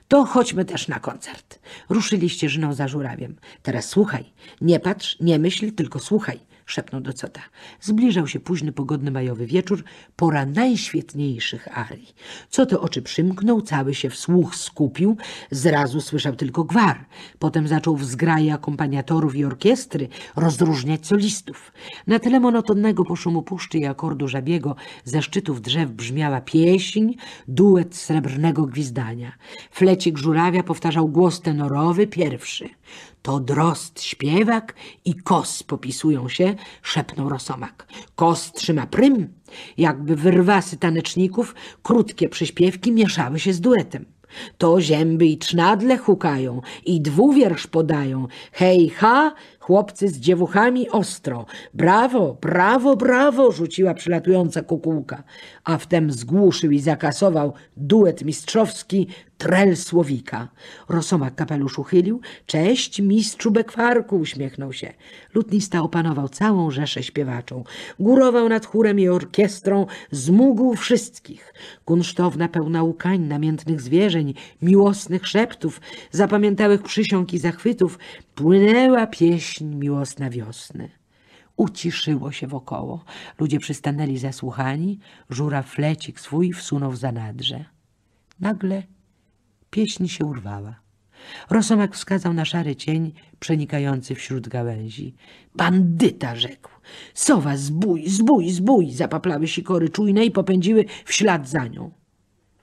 To chodźmy też na koncert. Ruszyliście żyną za żurawiem. Teraz słuchaj. Nie patrz, nie myśl, tylko słuchaj szepnął do cota. Zbliżał się późny, pogodny majowy wieczór, pora najświetniejszych arii. Coto oczy przymknął, cały się w słuch skupił, zrazu słyszał tylko gwar. Potem zaczął w zgraje akompaniatorów i orkiestry rozróżniać solistów. Na tle monotonnego poszumu puszczy i akordu żabiego ze szczytów drzew brzmiała pieśń, duet srebrnego gwizdania. Flecik żurawia powtarzał głos tenorowy pierwszy. To drost śpiewak i kos popisują się, szepnął Rosomak. Kos trzyma prym, jakby wyrwasy taneczników, krótkie przyśpiewki mieszały się z duetem. To zięby i trznadle hukają i dwuwiersz podają. Hej, ha, chłopcy z dziewuchami ostro. Brawo, brawo, brawo, rzuciła przylatująca kukułka. A wtem zgłuszył i zakasował duet mistrzowski trel słowika. Rosomak kapelusz uchylił. Cześć, mistrzu bekwarku, uśmiechnął się. Lutnista opanował całą rzeszę śpiewaczą. Górował nad chórem i orkiestrą, zmógł wszystkich. Kunsztowna pełna łkań, namiętnych zwierzeń, miłosnych szeptów, zapamiętałych przysiąg i zachwytów, płynęła pieśń miłosna wiosny. Uciszyło się wokoło. Ludzie przystanęli zasłuchani. Żura flecik swój wsunął za nadrze. Nagle Pieśń się urwała. Rosomak wskazał na szary cień przenikający wśród gałęzi. Bandyta rzekł. Sowa zbój, zbój, zbój! Zapaplały sikory czujne i popędziły w ślad za nią.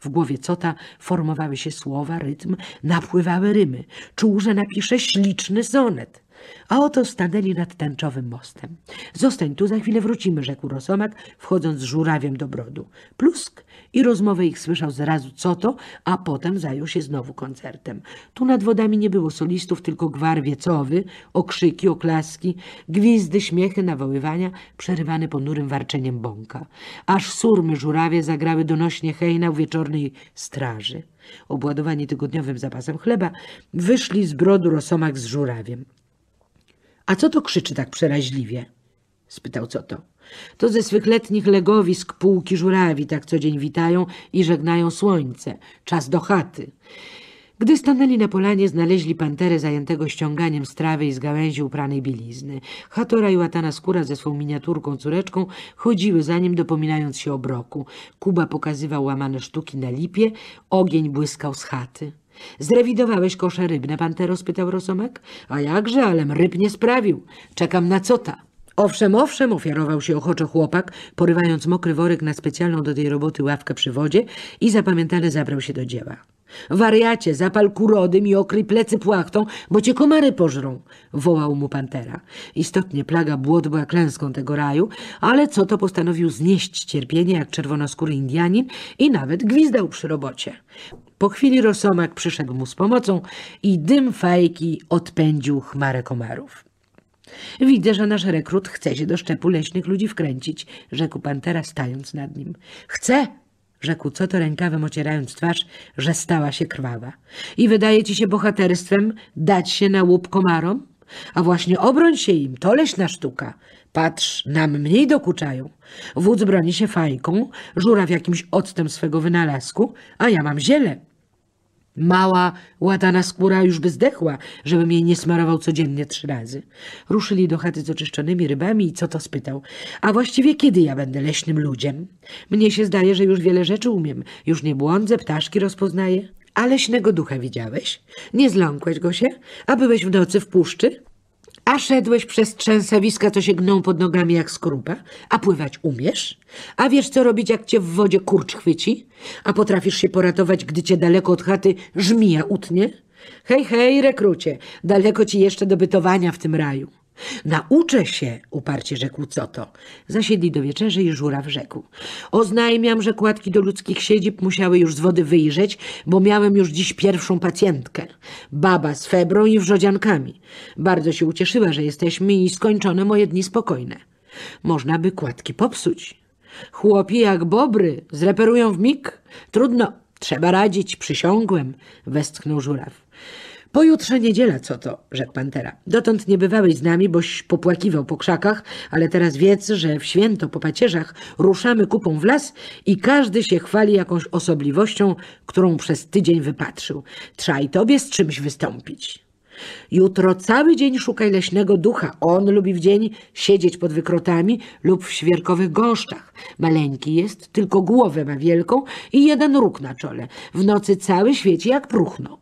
W głowie cota formowały się słowa, rytm, napływały rymy. Czuł, że napisze śliczny sonet. A oto stanęli nad tęczowym mostem. Zostań tu, za chwilę wrócimy, rzekł Rosomak, wchodząc z żurawiem do brodu. Plusk i rozmowę ich słyszał zrazu co to, a potem zajął się znowu koncertem. Tu nad wodami nie było solistów, tylko gwar wiecowy, okrzyki, oklaski, gwizdy, śmiechy, nawoływania, przerywane ponurym warczeniem bąka. Aż surmy żurawie zagrały donośnie hejna w wieczornej straży. Obładowani tygodniowym zapasem chleba, wyszli z brodu Rosomak z żurawiem. A co to krzyczy tak przeraźliwie? spytał co to. To ze swych letnich legowisk pułki żurawi tak co dzień witają i żegnają słońce. Czas do chaty. Gdy stanęli na polanie, znaleźli panterę zajętego ściąganiem strawy i z gałęzi upranej bielizny. Hatora i łatana skóra ze swą miniaturką córeczką chodziły za nim, dopominając się o broku. Kuba pokazywał łamane sztuki na lipie, ogień błyskał z chaty. Zrewidowałeś kosze rybne, Pantero? spytał Rosomek. A jakże, alem ryb nie sprawił. Czekam na cota. Owszem, owszem, ofiarował się ochoczo chłopak, porywając mokry worek na specjalną do tej roboty ławkę przy wodzie i zapamiętany zabrał się do dzieła. Wariacie, zapal kurodym i okryj plecy płachtą, bo cię komary pożrą, wołał mu pantera. Istotnie plaga błot była klęską tego raju, ale co to postanowił znieść cierpienie jak czerwonoskóry Indianin i nawet gwizdał przy robocie. Po chwili Rosomak przyszedł mu z pomocą i dym fajki odpędził chmarę komarów. Widzę, że nasz rekrut chce się do szczepu leśnych ludzi wkręcić, rzekł pantera, stając nad nim. Chce! rzekł co to rękawem ocierając twarz, że stała się krwawa. I wydaje ci się bohaterstwem dać się na łup komarom? A właśnie obroń się im, to leśna sztuka. Patrz, nam mniej dokuczają. Wódz broni się fajką, w jakimś octem swego wynalazku, a ja mam ziele. Mała, łatana skóra już by zdechła, żebym jej nie smarował codziennie trzy razy. Ruszyli do chaty z oczyszczonymi rybami i co to spytał. A właściwie kiedy ja będę leśnym ludziem? Mnie się zdaje, że już wiele rzeczy umiem. Już nie błądzę, ptaszki rozpoznaję. A leśnego ducha widziałeś? Nie zląkłeś go się? A byłeś w nocy w puszczy? A szedłeś przez trzęsawiska, co się gną pod nogami jak skorupa? A pływać umiesz? A wiesz, co robić, jak cię w wodzie kurcz chwyci? A potrafisz się poratować, gdy cię daleko od chaty żmija utnie? Hej, hej, rekrucie, daleko ci jeszcze do bytowania w tym raju. Nauczę się, uparcie rzekł to. Zasiedli do wieczerzy i żuraw rzekł. Oznajmiam, że kładki do ludzkich siedzib musiały już z wody wyjrzeć, bo miałem już dziś pierwszą pacjentkę. Baba z febrą i wrzodziankami. Bardzo się ucieszyła, że jesteśmy i skończone moje dni spokojne. Można by kładki popsuć. Chłopi jak bobry, zreperują w mig. Trudno, trzeba radzić, przysiągłem, westchnął żuraw. Pojutrze niedziela, co to, rzekł Pantera. Dotąd nie bywałeś z nami, boś popłakiwał po krzakach, ale teraz wiedz, że w święto po pacierzach ruszamy kupą w las i każdy się chwali jakąś osobliwością, którą przez tydzień wypatrzył. Trzeba i tobie z czymś wystąpić. Jutro cały dzień szukaj leśnego ducha. On lubi w dzień siedzieć pod wykrotami lub w świerkowych gąszczach. Maleńki jest, tylko głowę ma wielką i jeden róg na czole. W nocy cały świeci jak próchno.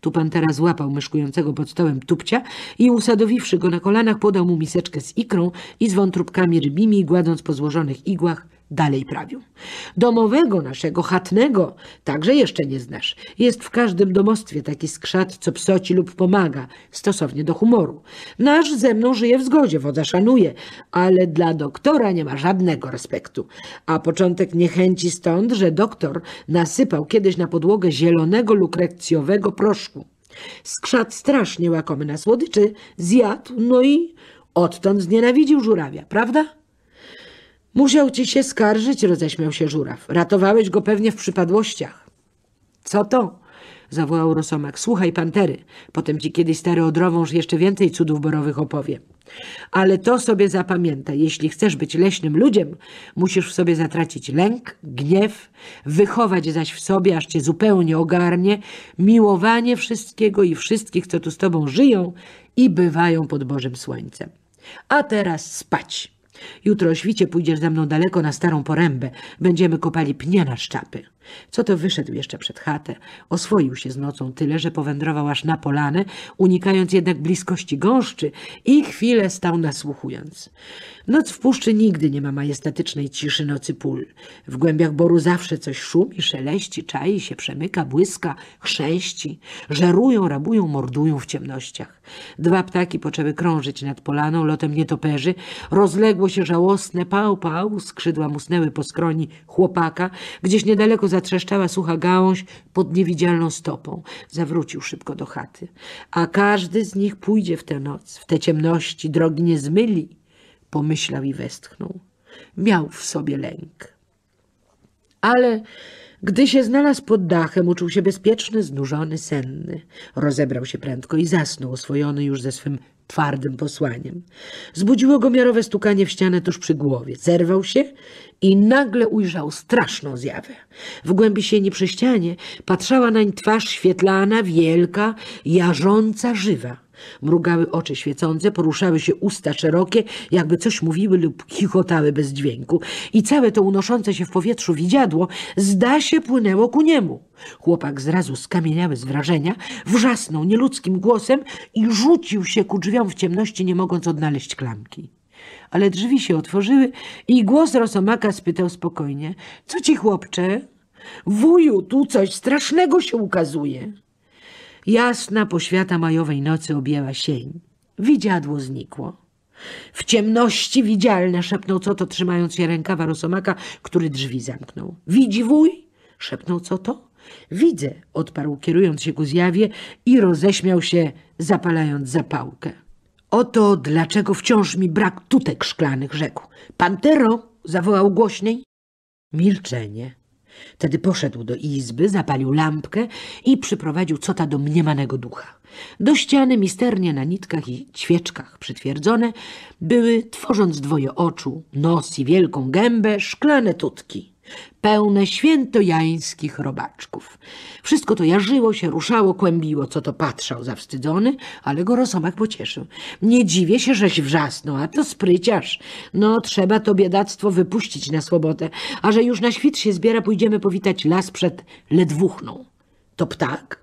Tu pantera złapał myszkującego pod stołem tupcia i usadowiwszy go na kolanach podał mu miseczkę z ikrą i z wątróbkami rybimi, gładząc po złożonych igłach, dalej prawił. Domowego naszego, chatnego, także jeszcze nie znasz. Jest w każdym domostwie taki skrzat, co psoci lub pomaga, stosownie do humoru. Nasz ze mną żyje w zgodzie, woda szanuje, ale dla doktora nie ma żadnego respektu. A początek niechęci stąd, że doktor nasypał kiedyś na podłogę zielonego lukrecjowego proszku. Skrzat strasznie łakomy na słodyczy zjadł, no i odtąd znienawidził żurawia, prawda? Musiał ci się skarżyć, roześmiał się żuraw. Ratowałeś go pewnie w przypadłościach. Co to? zawołał Rosomak. Słuchaj, pantery. Potem ci kiedyś stary odrowąż jeszcze więcej cudów borowych opowie. Ale to sobie zapamiętaj. Jeśli chcesz być leśnym ludziem, musisz w sobie zatracić lęk, gniew, wychować zaś w sobie, aż cię zupełnie ogarnie, miłowanie wszystkiego i wszystkich, co tu z tobą żyją i bywają pod Bożym Słońcem. A teraz spać. Jutro świcie pójdziesz ze mną daleko na starą porębę. Będziemy kopali pnie na szczapy. Co to wyszedł jeszcze przed chatę. Oswoił się z nocą tyle, że powędrował aż na polanę, unikając jednak bliskości gąszczy i chwilę stał nasłuchując. Noc w puszczy nigdy nie ma majestatycznej ciszy nocy pól. W głębiach boru zawsze coś szumi, szeleści, czai się, przemyka, błyska, chrzęści. Żerują, rabują, mordują w ciemnościach. Dwa ptaki poczęły krążyć nad polaną, lotem nietoperzy. Rozległo się żałosne pał, pał, skrzydła musnęły po skroni chłopaka. Gdzieś niedaleko zatrzeszczała sucha gałąź pod niewidzialną stopą. Zawrócił szybko do chaty. A każdy z nich pójdzie w tę noc, w te ciemności, drogi nie zmyli pomyślał i westchnął. Miał w sobie lęk. Ale gdy się znalazł pod dachem, uczuł się bezpieczny, znużony, senny. Rozebrał się prędko i zasnął, oswojony już ze swym twardym posłaniem. Zbudziło go miarowe stukanie w ścianę tuż przy głowie. Zerwał się i nagle ujrzał straszną zjawę. W głębi sieni przy ścianie patrzała nań twarz świetlana, wielka, jarząca, żywa. Mrugały oczy świecące, poruszały się usta szerokie, jakby coś mówiły lub chichotały bez dźwięku. I całe to unoszące się w powietrzu widziadło zda się płynęło ku niemu. Chłopak zrazu skamieniały z wrażenia, wrzasnął nieludzkim głosem i rzucił się ku drzwiom w ciemności, nie mogąc odnaleźć klamki. Ale drzwi się otworzyły i głos Rosomaka spytał spokojnie – co ci chłopcze? Wuju, tu coś strasznego się ukazuje. Jasna poświata majowej nocy objęła sień. Widziadło znikło. W ciemności widzialne, szepnął Coto, trzymając się rękawa Rosomaka, który drzwi zamknął. Widzi wuj? szepnął Coto. Widzę, odparł, kierując się ku zjawie i roześmiał się, zapalając zapałkę. Oto dlaczego wciąż mi brak tutek szklanych, rzekł. Pantero, zawołał głośniej. Milczenie. Wtedy poszedł do izby, zapalił lampkę i przyprowadził cota do mniemanego ducha. Do ściany misternie na nitkach i ćwieczkach przytwierdzone były, tworząc dwoje oczu, nos i wielką gębę, szklane tutki pełne świętojańskich robaczków. Wszystko to jarzyło się, ruszało, kłębiło, co to patrzał zawstydzony, ale go rosomak pocieszył. Nie dziwię się, żeś wrzasnął, a to spryciarz. No, trzeba to biedactwo wypuścić na swobodę, a że już na świt się zbiera, pójdziemy powitać las przed ledwuchną. To ptak?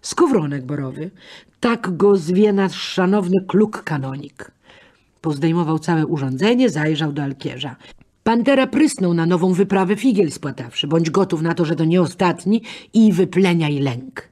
Skowronek borowy. Tak go zwie nasz szanowny kluk kanonik. Pozdejmował całe urządzenie, zajrzał do alkierza. Pantera prysnął na nową wyprawę figiel spłatawszy. Bądź gotów na to, że to nie ostatni i wypleniaj lęk.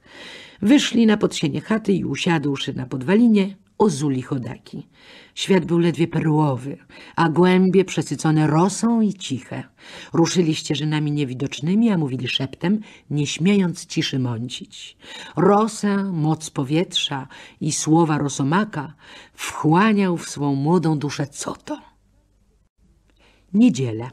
Wyszli na podsienie chaty i usiadłszy na podwalinie, ozuli chodaki. Świat był ledwie perłowy, a głębie przesycone rosą i ciche. Ruszyli ścieżynami niewidocznymi, a mówili szeptem, nie śmiejąc ciszy mącić. Rosa, moc powietrza i słowa rosomaka wchłaniał w swą młodą duszę co to. Niedzielę.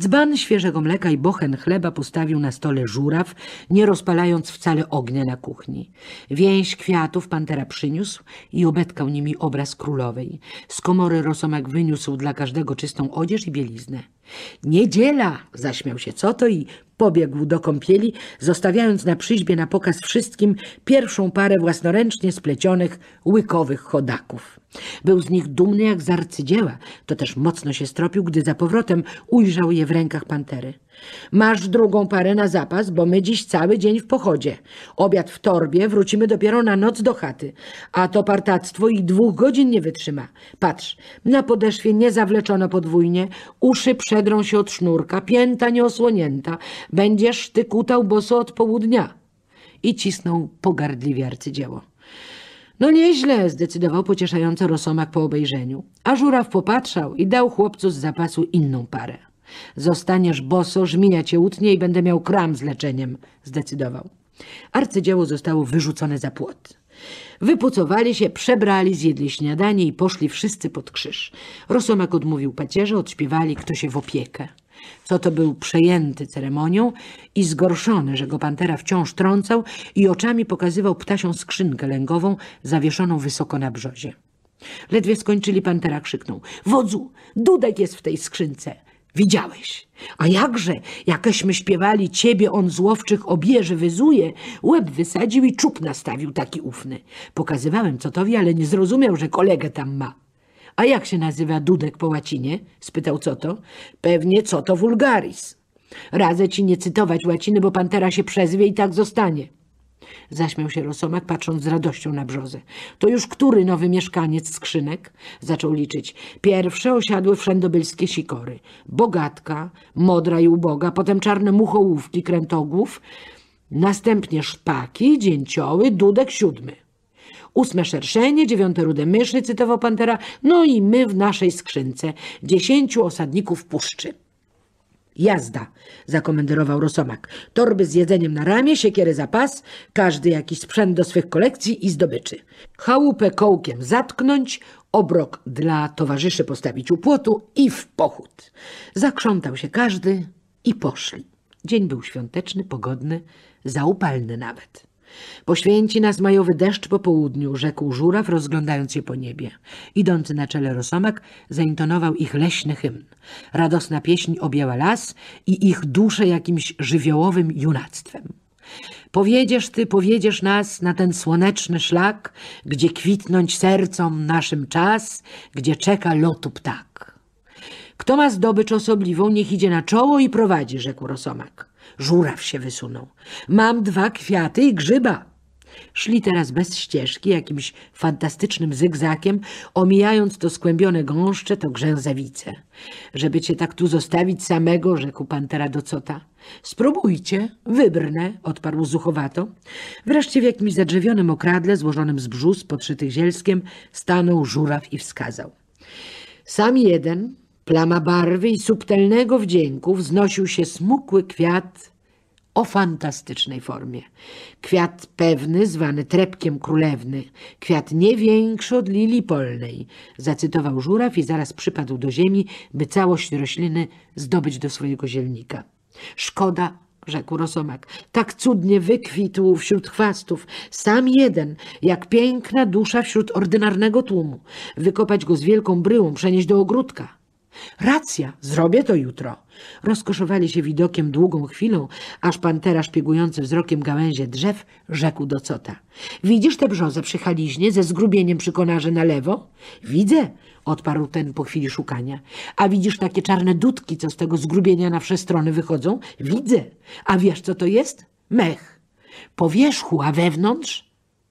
Dzban świeżego mleka i bochen chleba postawił na stole żuraw, nie rozpalając wcale ognia na kuchni. Więź kwiatów pantera przyniósł i obetkał nimi obraz królowej. Z komory rosomak wyniósł dla każdego czystą odzież i bieliznę. Niedziela! zaśmiał się co to i pobiegł do kąpieli, zostawiając na przyźbie na pokaz wszystkim pierwszą parę własnoręcznie splecionych łykowych chodaków. Był z nich dumny jak z arcydzieła, to też mocno się stropił, gdy za powrotem ujrzał je w rękach pantery. Masz drugą parę na zapas, bo my dziś cały dzień w pochodzie. Obiad w torbie, wrócimy dopiero na noc do chaty. A to partactwo i dwóch godzin nie wytrzyma. Patrz, na podeszwie nie zawleczono podwójnie, uszy przedrą się od sznurka, pięta nieosłonięta. Będziesz ty kutał boso od południa. I cisnął pogardliwie arcydzieło. No nieźle, zdecydował pocieszająco Rosomak po obejrzeniu. A żuraw popatrzał i dał chłopcu z zapasu inną parę. Zostaniesz boso, żmija cię utnie i będę miał kram z leczeniem, zdecydował. Arcydzieło zostało wyrzucone za płot. Wypucowali się, przebrali, zjedli śniadanie i poszli wszyscy pod krzyż. Rosomak odmówił pacierze, odśpiewali kto się w opiekę co to był przejęty ceremonią i zgorszony, że go pantera wciąż trącał i oczami pokazywał ptasią skrzynkę lęgową zawieszoną wysoko na brzozie. Ledwie skończyli, pantera krzyknął. Wodzu, Dudek jest w tej skrzynce. Widziałeś. A jakże, jakeśmy śpiewali, ciebie on złowczych łowczych obieży wyzuje, łeb wysadził i czub nastawił taki ufny. Pokazywałem co to wie, ale nie zrozumiał, że kolegę tam ma. A jak się nazywa dudek po łacinie? spytał Coto. Pewnie Coto vulgaris. Radzę ci nie cytować łaciny, bo pantera się przezwie i tak zostanie. Zaśmiał się Rosomak, patrząc z radością na brzozę. To już który nowy mieszkaniec skrzynek? Zaczął liczyć. Pierwsze osiadły wszędobylskie sikory. Bogatka, modra i uboga, potem czarne muchołówki krętogłów, następnie szpaki, dzięcioły, dudek siódmy. Ósme szerszenie, dziewiąte rude myszy, cytował Pantera, no i my w naszej skrzynce. Dziesięciu osadników puszczy. Jazda, zakomenderował Rosomak. Torby z jedzeniem na ramię, siekiery za pas, każdy jakiś sprzęt do swych kolekcji i zdobyczy. Chałupę kołkiem zatknąć, obrok dla towarzyszy postawić u płotu i w pochód. Zakrzątał się każdy i poszli. Dzień był świąteczny, pogodny, zaupalny nawet. Poświęci nas majowy deszcz po południu, rzekł żuraw, rozglądając się po niebie. Idący na czele rosomak zaintonował ich leśny hymn. Radosna pieśń objęła las i ich dusze jakimś żywiołowym junactwem. Powiedziesz Ty, powiedziesz nas na ten słoneczny szlak, gdzie kwitnąć sercom naszym czas, gdzie czeka lotu ptak. Kto ma zdobycz osobliwą, niech idzie na czoło i prowadzi, rzekł Rosomak. Żuraw się wysunął. Mam dwa kwiaty i grzyba. Szli teraz bez ścieżki, jakimś fantastycznym zygzakiem, omijając to skłębione gąszcze, to grzęzawice. Żeby cię tak tu zostawić samego, rzekł pantera do cota. Spróbujcie, wybrnę, odparł zuchowato. Wreszcie w jakimś zadrzewionym okradle, złożonym z brzus, podszytych zielskiem, stanął żuraw i wskazał. Sam jeden, Plama barwy i subtelnego wdzięku wznosił się smukły kwiat o fantastycznej formie. Kwiat pewny, zwany trepkiem królewny, kwiat nie większy od lilii polnej, zacytował żuraw i zaraz przypadł do ziemi, by całość rośliny zdobyć do swojego zielnika. Szkoda, rzekł Rosomak, tak cudnie wykwitł wśród chwastów, sam jeden, jak piękna dusza wśród ordynarnego tłumu. Wykopać go z wielką bryłą, przenieść do ogródka. Racja, zrobię to jutro. Rozkoszowali się widokiem długą chwilą, aż pantera szpiegujący wzrokiem gałęzie drzew rzekł do cota. Widzisz tę brzozę przy haliźnie ze zgrubieniem przy konarze na lewo? Widzę, odparł ten po chwili szukania. A widzisz takie czarne dudki, co z tego zgrubienia na wszechstrony strony wychodzą? Widzę. A wiesz, co to jest? Mech. Po wierzchu, a wewnątrz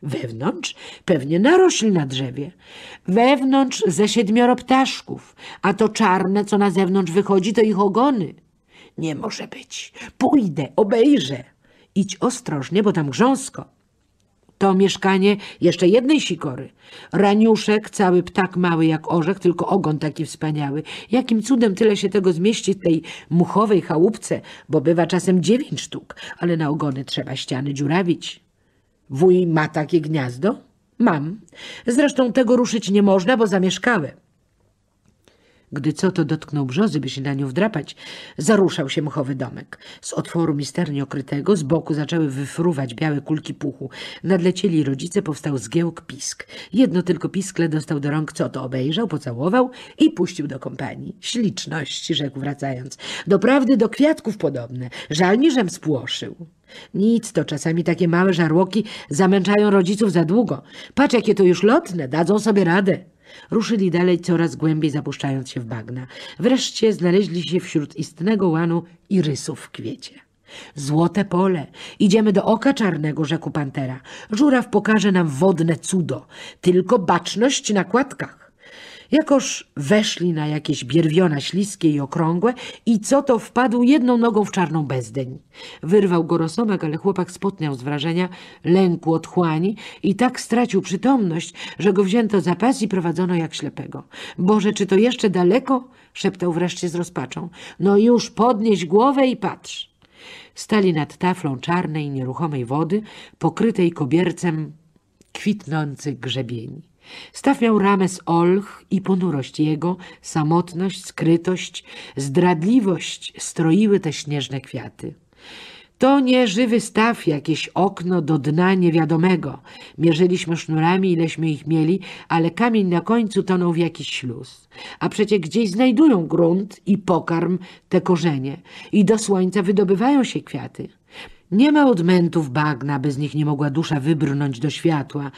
Wewnątrz pewnie narośl na drzewie. Wewnątrz ze siedmioro ptaszków, a to czarne, co na zewnątrz wychodzi, to ich ogony. Nie może być. Pójdę, obejrzę. Idź ostrożnie, bo tam grząsko. To mieszkanie jeszcze jednej sikory. Raniuszek, cały ptak mały jak orzech, tylko ogon taki wspaniały. Jakim cudem tyle się tego zmieści w tej muchowej chałupce, bo bywa czasem dziewięć sztuk, ale na ogony trzeba ściany dziurawić. Wuj ma takie gniazdo? Mam. Zresztą tego ruszyć nie można, bo zamieszkałe. Gdy co to dotknął brzozy, by się na nią wdrapać, zaruszał się mchowy domek. Z otworu misternie okrytego z boku zaczęły wyfruwać białe kulki puchu. Nadlecieli rodzice, powstał zgiełk pisk. Jedno tylko piskle dostał do rąk co to obejrzał, pocałował i puścił do kompanii. Śliczności, rzekł wracając. Doprawdy do kwiatków podobne. Żal mi, żem spłoszył. Nic, to czasami takie małe żarłoki zamęczają rodziców za długo. Patrz, jakie to już lotne, dadzą sobie radę. Ruszyli dalej, coraz głębiej zapuszczając się w bagna. Wreszcie znaleźli się wśród istnego łanu irysów w kwiecie. Złote pole. Idziemy do oka czarnego, rzekł pantera. Żuraw pokaże nam wodne cudo. Tylko baczność na kładkach. Jakoż weszli na jakieś bierwiona śliskie i okrągłe i co to wpadł jedną nogą w czarną bezdeń. Wyrwał go rosomek, ale chłopak spotniał z wrażenia, lęku otchłani i tak stracił przytomność, że go wzięto za pas i prowadzono jak ślepego. Boże, czy to jeszcze daleko? szeptał wreszcie z rozpaczą. No już podnieś głowę i patrz. Stali nad taflą czarnej, nieruchomej wody, pokrytej kobiercem kwitnących grzebieni. Staw miał ramę olch i ponurość jego, samotność, skrytość, zdradliwość stroiły te śnieżne kwiaty. To nie żywy staw, jakieś okno do dna niewiadomego. Mierzyliśmy sznurami, ileśmy ich mieli, ale kamień na końcu tonął w jakiś śluz. A przecie gdzieś znajdują grunt i pokarm te korzenie i do słońca wydobywają się kwiaty. Nie ma odmętów bagna, bez nich nie mogła dusza wybrnąć do światła.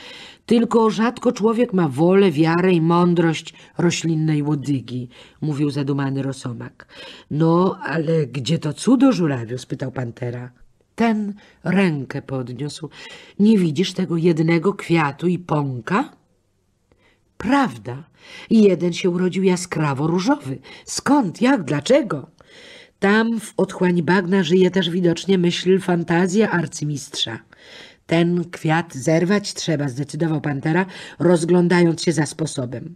Tylko rzadko człowiek ma wolę, wiarę i mądrość roślinnej łodygi, mówił zadumany rosomak. No, ale gdzie to cudo, żurawiu? spytał pantera. Ten rękę podniósł. Nie widzisz tego jednego kwiatu i pąka? Prawda. Jeden się urodził jaskrawo różowy. Skąd, jak, dlaczego? Tam w otchłań bagna żyje też widocznie myśl, fantazja arcymistrza. Ten kwiat zerwać trzeba, zdecydował pantera, rozglądając się za sposobem.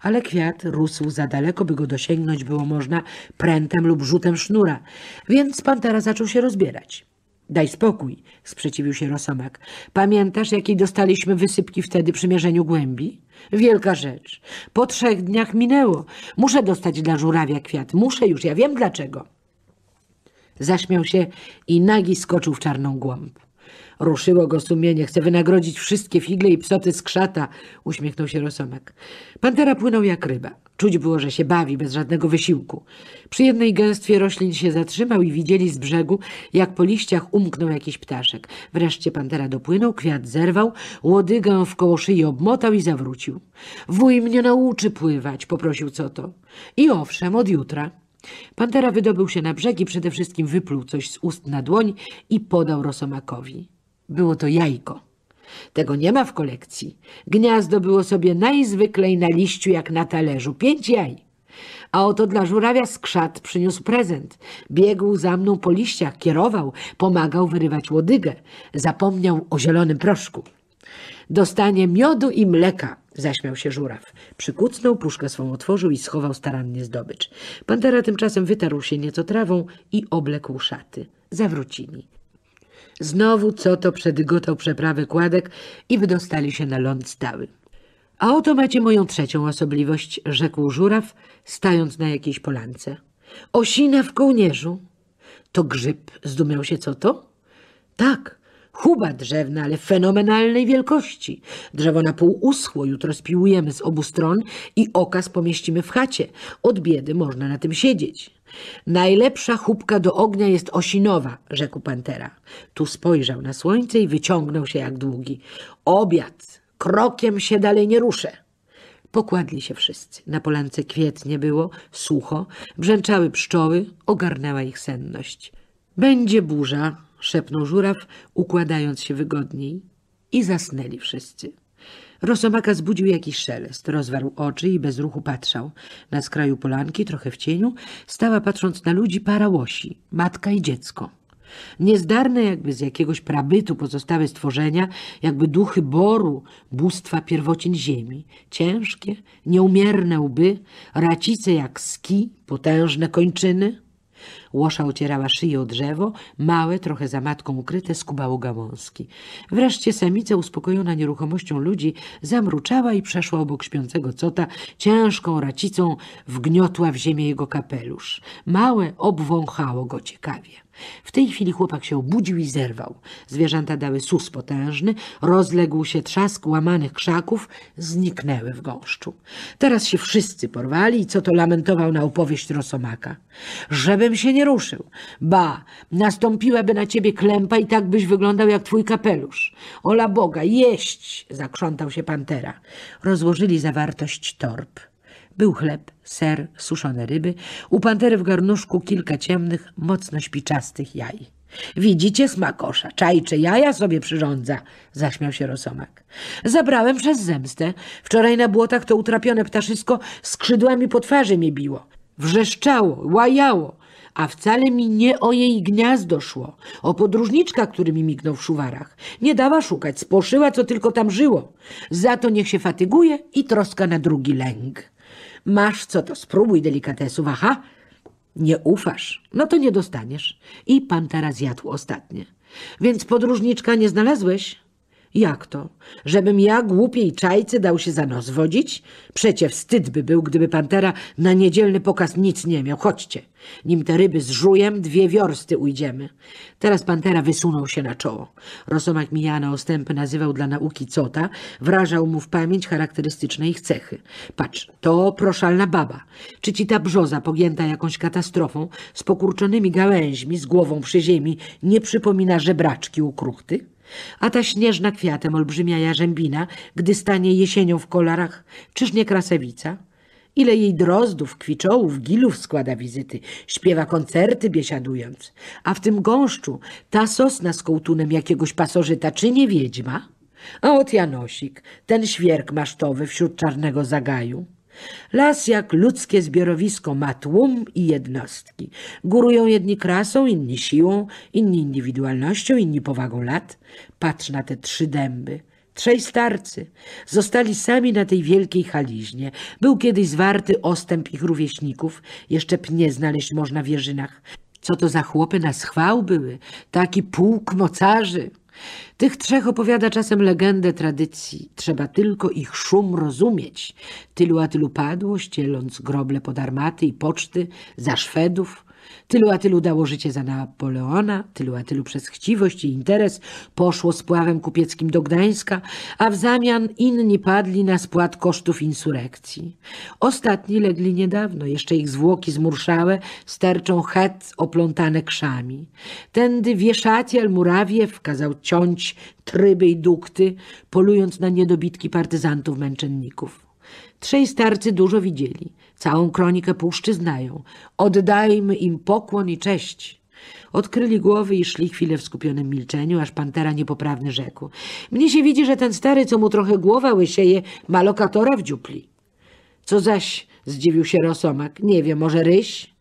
Ale kwiat rósł za daleko, by go dosięgnąć było można prętem lub rzutem sznura, więc pantera zaczął się rozbierać. Daj spokój, sprzeciwił się Rosomak. Pamiętasz, jakiej dostaliśmy wysypki wtedy przy mierzeniu głębi? Wielka rzecz. Po trzech dniach minęło. Muszę dostać dla żurawia kwiat. Muszę już, ja wiem dlaczego. Zaśmiał się i nagi skoczył w czarną głąb. Ruszyło go sumienie. Chcę wynagrodzić wszystkie figle i psoty z krzata, uśmiechnął się Rosomek. Pantera płynął jak ryba. Czuć było, że się bawi bez żadnego wysiłku. Przy jednej gęstwie roślin się zatrzymał i widzieli z brzegu, jak po liściach umknął jakiś ptaszek. Wreszcie pantera dopłynął, kwiat zerwał, łodygę w koło szyi obmotał i zawrócił. Wuj mnie nauczy pływać, poprosił co to. I owszem, od jutra. Pantera wydobył się na brzeg i przede wszystkim wypluł coś z ust na dłoń i podał Rosomakowi. Było to jajko. Tego nie ma w kolekcji. Gniazdo było sobie najzwyklej na liściu jak na talerzu. Pięć jaj. A oto dla żurawia skrzat przyniósł prezent. Biegł za mną po liściach, kierował, pomagał wyrywać łodygę. Zapomniał o zielonym proszku. Dostanie miodu i mleka, zaśmiał się żuraw. Przykucnął, puszkę swą otworzył i schował starannie zdobycz. Pantera tymczasem wytarł się nieco trawą i oblekł szaty. Zawrócili. Znowu co to przedygotał przeprawę kładek i wydostali się na ląd stały. — A oto macie moją trzecią osobliwość — rzekł żuraw, stając na jakiejś polance. — Osina w kołnierzu. — To grzyb — zdumiał się. — Co to? — Tak — Chuba drzewna, ale fenomenalnej wielkości. Drzewo na pół uschło, jutro spiłujemy z obu stron i okaz pomieścimy w chacie. Od biedy można na tym siedzieć. Najlepsza chubka do ognia jest osinowa, rzekł pantera. Tu spojrzał na słońce i wyciągnął się jak długi. Obiad, krokiem się dalej nie ruszę. Pokładli się wszyscy. Na polance kwietnie było, sucho, brzęczały pszczoły, ogarnęła ich senność. Będzie burza, szepnął żuraw, układając się wygodniej. I zasnęli wszyscy. Rosomaka zbudził jakiś szelest, rozwarł oczy i bez ruchu patrzał. Na skraju polanki, trochę w cieniu, stała patrząc na ludzi para łosi, matka i dziecko. Niezdarne jakby z jakiegoś prabytu pozostałe stworzenia, jakby duchy boru, bóstwa pierwocin ziemi. Ciężkie, nieumierne łby, racice jak ski, potężne kończyny. Łosza ocierała szyję o drzewo, małe, trochę za matką ukryte, skubało gałązki. Wreszcie samica, uspokojona nieruchomością ludzi, zamruczała i przeszła obok śpiącego cota, ciężką racicą wgniotła w ziemię jego kapelusz. Małe obwąchało go ciekawie. W tej chwili chłopak się obudził i zerwał. Zwierzęta dały sus potężny, rozległ się trzask łamanych krzaków, zniknęły w gąszczu. Teraz się wszyscy porwali i co to lamentował na opowieść Rosomaka. Żebym się nie ruszył. Ba, nastąpiłaby na ciebie klępa i tak byś wyglądał jak twój kapelusz. Ola Boga, jeść! zakrzątał się pantera. Rozłożyli zawartość torb. Był chleb, ser, suszone ryby, u pantery w garnuszku kilka ciemnych, mocno śpiczastych jaj. Widzicie smakosza, czajcze jaja sobie przyrządza, zaśmiał się Rosomak. Zabrałem przez zemstę. Wczoraj na błotach to utrapione ptaszysko skrzydłami po twarzy mnie biło. Wrzeszczało, łajało, a wcale mi nie o jej gniazdo szło, o podróżniczka, który mi mignął w szuwarach. Nie dała szukać, spłoszyła, co tylko tam żyło. Za to niech się fatyguje i troska na drugi lęk. Masz co, to spróbuj delikatesów. Aha, nie ufasz, no to nie dostaniesz. I pan teraz jadł ostatnie. Więc podróżniczka nie znalazłeś? Jak to? Żebym ja głupiej czajcy dał się za nos wodzić? Przecie wstyd by był, gdyby pantera na niedzielny pokaz nic nie miał. Chodźcie, nim te ryby z dwie wiorsty ujdziemy. Teraz pantera wysunął się na czoło. Rosomak mijana ostępy nazywał dla nauki cota, wrażał mu w pamięć charakterystyczne ich cechy. Patrz, to proszalna baba. Czy ci ta brzoza pogięta jakąś katastrofą, z pokurczonymi gałęźmi, z głową przy ziemi, nie przypomina żebraczki u kruchty? A ta śnieżna kwiatem olbrzymia jarzębina, gdy stanie jesienią w kolarach, czyż nie krasewica? Ile jej drozdów, kwiczołów, gilów składa wizyty, śpiewa koncerty biesiadując. A w tym gąszczu ta sosna z kołtunem jakiegoś pasożyta, czy nie wiedźma? A ot Janosik, ten świerk masztowy wśród czarnego zagaju. Las jak ludzkie zbiorowisko ma tłum i jednostki. Górują jedni krasą, inni siłą, inni indywidualnością, inni powagą lat. Patrz na te trzy dęby. Trzej starcy. Zostali sami na tej wielkiej haliźnie. Był kiedyś zwarty ostęp ich rówieśników. Jeszcze pnie znaleźć można w jeżynach. Co to za chłopy na schwał były? Taki pułk mocarzy. Tych trzech opowiada czasem legendę tradycji. Trzeba tylko ich szum rozumieć. Tylu a tylu padło, ścieląc groble pod armaty i poczty, za Szwedów, Tylu a tylu dało życie za Napoleona, tylu a tylu przez chciwość i interes poszło z pławem kupieckim do Gdańska, a w zamian inni padli na spłat kosztów insurrekcji. Ostatni legli niedawno, jeszcze ich zwłoki zmurszałe sterczą het oplątane krzami. Tędy wieszaciel Murawiew kazał ciąć tryby i dukty, polując na niedobitki partyzantów męczenników. Trzej starcy dużo widzieli, całą kronikę puszczy znają. Oddajmy im pokłon i cześć. Odkryli głowy i szli chwilę w skupionym milczeniu, aż pantera niepoprawny rzekł. Mnie się widzi, że ten stary, co mu trochę głowa łysieje, ma lokatora w dziupli. Co zaś, zdziwił się Rosomak, nie wiem, może ryś?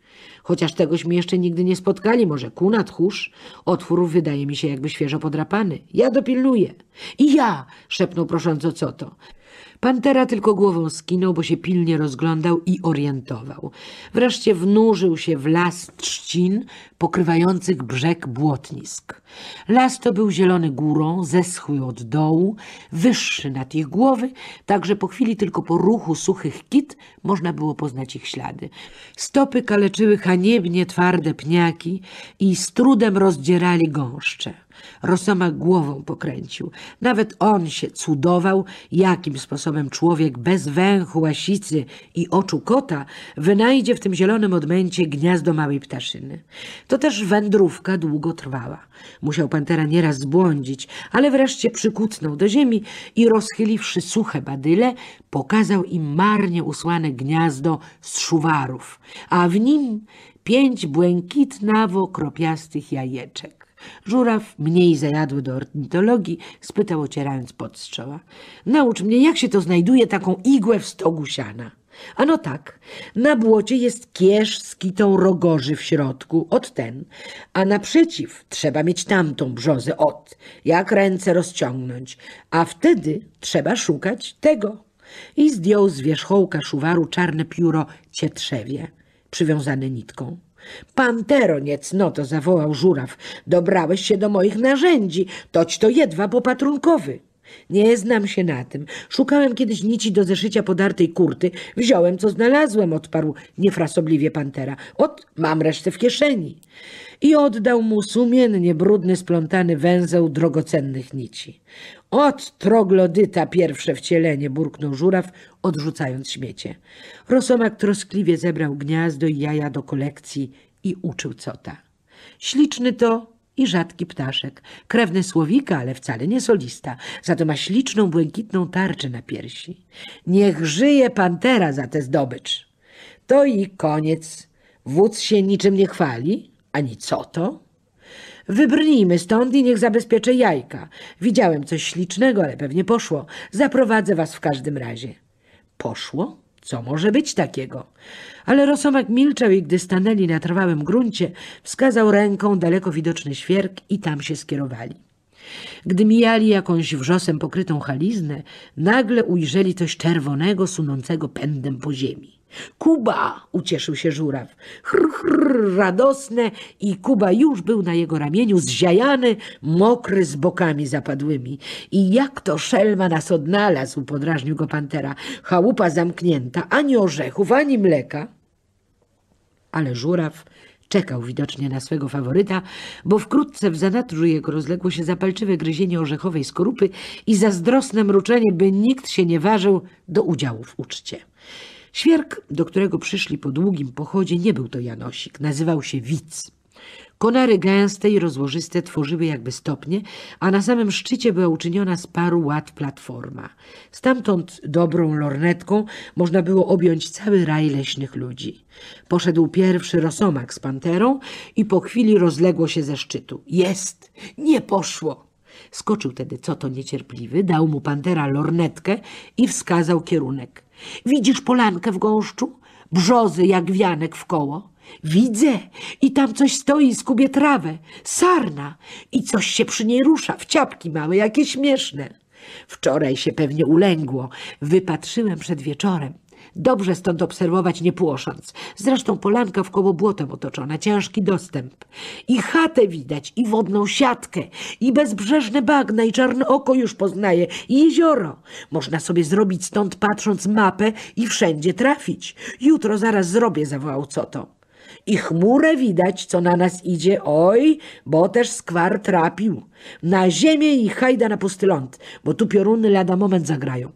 Chociaż tegośmy jeszcze nigdy nie spotkali, może kuna, tchórz? Otwór wydaje mi się jakby świeżo podrapany. Ja dopilnuję. I ja, szepnął prosząco co to. Pantera tylko głową skinął, bo się pilnie rozglądał i orientował. Wreszcie wnurzył się w las trzcin pokrywających brzeg błotnisk. Las to był zielony górą, zeschły od dołu, wyższy nad ich głowy, tak że po chwili tylko po ruchu suchych kit można było poznać ich ślady. Stopy kaleczyły haniebnie twarde pniaki i z trudem rozdzierali gąszcze. Rosoma głową pokręcił. Nawet on się cudował, jakim sposobem człowiek bez węchu, łasicy i oczu kota wynajdzie w tym zielonym odmęcie gniazdo małej ptaszyny. To też wędrówka długo trwała. Musiał pantera nieraz zbłądzić, ale wreszcie przykutnął do ziemi i rozchyliwszy suche badyle, pokazał im marnie usłane gniazdo z szuwarów, a w nim pięć błękitnawo kropiastych jajeczek. Żuraw, mniej zajadły do ornitologii, spytał ocierając podstrzała. Naucz mnie, jak się to znajduje taką igłę w stogu siana? Ano tak, na błocie jest kierz z kitą rogorzy w środku, od ten, a naprzeciw trzeba mieć tamtą brzozę od, jak ręce rozciągnąć, a wtedy trzeba szukać tego. I zdjął z wierzchołka szuwaru czarne pióro cietrzewie, przywiązane nitką. – Pantero, no to zawołał żuraw, dobrałeś się do moich narzędzi, toć to jedwa popatrunkowy. – Nie znam się na tym. Szukałem kiedyś nici do zeszycia podartej kurty. Wziąłem, co znalazłem, odparł niefrasobliwie pantera. Ot, mam resztę w kieszeni i oddał mu sumiennie brudny, splątany węzeł drogocennych nici. Od troglodyta pierwsze wcielenie, burknął żuraw, odrzucając śmiecie. Rosomak troskliwie zebrał gniazdo i jaja do kolekcji i uczył cota. Śliczny to i rzadki ptaszek, krewny słowika, ale wcale nie solista, za to ma śliczną, błękitną tarczę na piersi. Niech żyje pantera za tę zdobycz. To i koniec. Wódz się niczym nie chwali, ani co to? Wybrnijmy stąd i niech zabezpieczę jajka. Widziałem coś ślicznego, ale pewnie poszło. Zaprowadzę was w każdym razie. Poszło? Co może być takiego? Ale Rosomak milczał i gdy stanęli na trwałym gruncie, wskazał ręką daleko widoczny świerk i tam się skierowali. Gdy mijali jakąś wrzosem pokrytą chaliznę, nagle ujrzeli coś czerwonego, sunącego pędem po ziemi. Kuba! ucieszył się żuraw. Chr, chr, radosne i Kuba już był na jego ramieniu, zziajany, mokry z bokami zapadłymi. I jak to szelma nas odnalazł, podrażnił go pantera. Chałupa zamknięta, ani orzechów, ani mleka. Ale żuraw czekał widocznie na swego faworyta, bo wkrótce w zanadrzu jego rozległo się zapalczywe gryzienie orzechowej skorupy i zazdrosne mruczenie, by nikt się nie ważył do udziału w uczcie. Świerk, do którego przyszli po długim pochodzie, nie był to Janosik, nazywał się Wic. Konary gęste i rozłożyste tworzyły jakby stopnie, a na samym szczycie była uczyniona z paru ład platforma. Stamtąd dobrą lornetką można było objąć cały raj leśnych ludzi. Poszedł pierwszy rosomak z panterą i po chwili rozległo się ze szczytu. Jest! Nie poszło! Skoczył tedy co to niecierpliwy, dał mu pantera lornetkę i wskazał kierunek. Widzisz polankę w gąszczu? Brzozy jak wianek w koło. Widzę i tam coś stoi, skubie trawę, sarna i coś się przy niej rusza, w ciapki małe, jakie śmieszne. Wczoraj się pewnie ulęgło, wypatrzyłem przed wieczorem. Dobrze stąd obserwować, nie płosząc. Zresztą polanka koło błotem otoczona, ciężki dostęp. I chatę widać, i wodną siatkę, i bezbrzeżne bagna, i czarne oko już poznaje, i jezioro. Można sobie zrobić stąd patrząc mapę i wszędzie trafić. Jutro zaraz zrobię, zawołał Coto. I chmurę widać, co na nas idzie, oj, bo też skwar trapił. Na ziemię i hajda na pusty ląd, bo tu pioruny lada moment zagrają.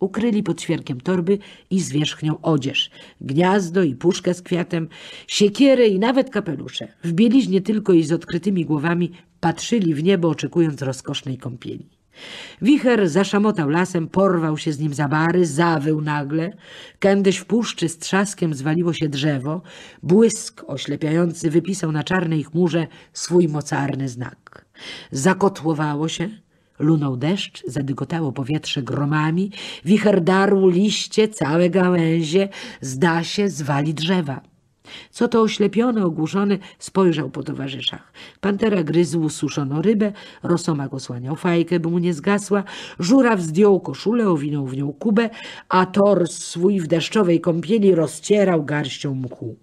Ukryli pod świerkiem torby i zwierzchnią odzież, gniazdo i puszkę z kwiatem, siekierę i nawet kapelusze. W bieliźnie tylko i z odkrytymi głowami patrzyli w niebo, oczekując rozkosznej kąpieli. Wicher zaszamotał lasem, porwał się z nim za bary, zawył nagle. Kędyś w puszczy z trzaskiem zwaliło się drzewo. Błysk oślepiający wypisał na czarnej chmurze swój mocarny znak. Zakotłowało się, Lunął deszcz, zadygotało powietrze gromami, wicher darł liście, całe gałęzie, zda się, zwali drzewa. Co to oślepiony, ogłuszony, spojrzał po towarzyszach. Pantera gryzł suszono rybę, rosomak osłaniał fajkę, by mu nie zgasła, żuraw zdjął koszulę, owinął w nią kubę, a tor swój w deszczowej kąpieli rozcierał garścią mchu.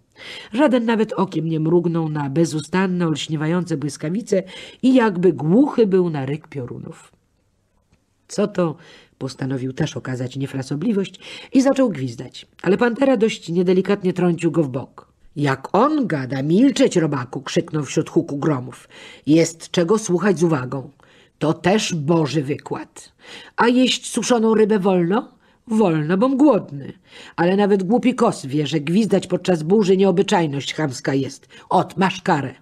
Żaden nawet okiem nie mrugnął na bezustanne, olśniewające błyskawice i jakby głuchy był na ryk piorunów. Co to Postanowił też okazać niefrasobliwość i zaczął gwizdać. Ale pantera dość niedelikatnie trącił go w bok. Jak on gada, milczeć, robaku! krzyknął wśród huku gromów. Jest czego słuchać z uwagą. To też Boży wykład. A jeść suszoną rybę wolno? Wolno, bom głodny. Ale nawet głupi kos wie, że gwizdać podczas burzy nieobyczajność chamska jest. Ot, masz karę.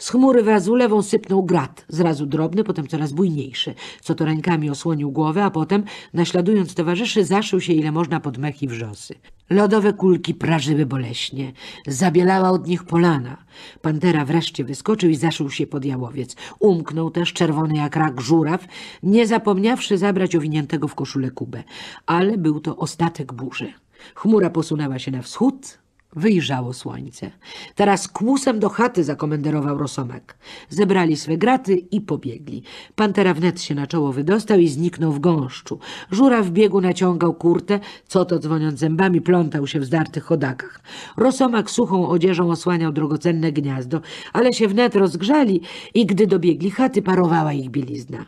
Z chmury wraz z ulewą sypnął grat, zrazu drobny, potem coraz bujniejszy, co to rękami osłonił głowę, a potem, naśladując towarzyszy, zaszył się ile można pod mech i wrzosy. Lodowe kulki prażyły boleśnie, zabielała od nich polana. Pantera wreszcie wyskoczył i zaszył się pod jałowiec. Umknął też czerwony jak rak żuraw, nie zapomniawszy zabrać owiniętego w koszulę kubę. Ale był to ostatek burzy. Chmura posunęła się na wschód, Wyjrzało słońce. Teraz kłusem do chaty zakomenderował Rosomek. Zebrali swe graty i pobiegli. Pantera wnet się na czoło wydostał i zniknął w gąszczu. Żura w biegu naciągał kurtę, co to dzwoniąc zębami plątał się w zdartych chodakach. Rosomak suchą odzieżą osłaniał drogocenne gniazdo, ale się wnet rozgrzali i gdy dobiegli chaty parowała ich bielizna.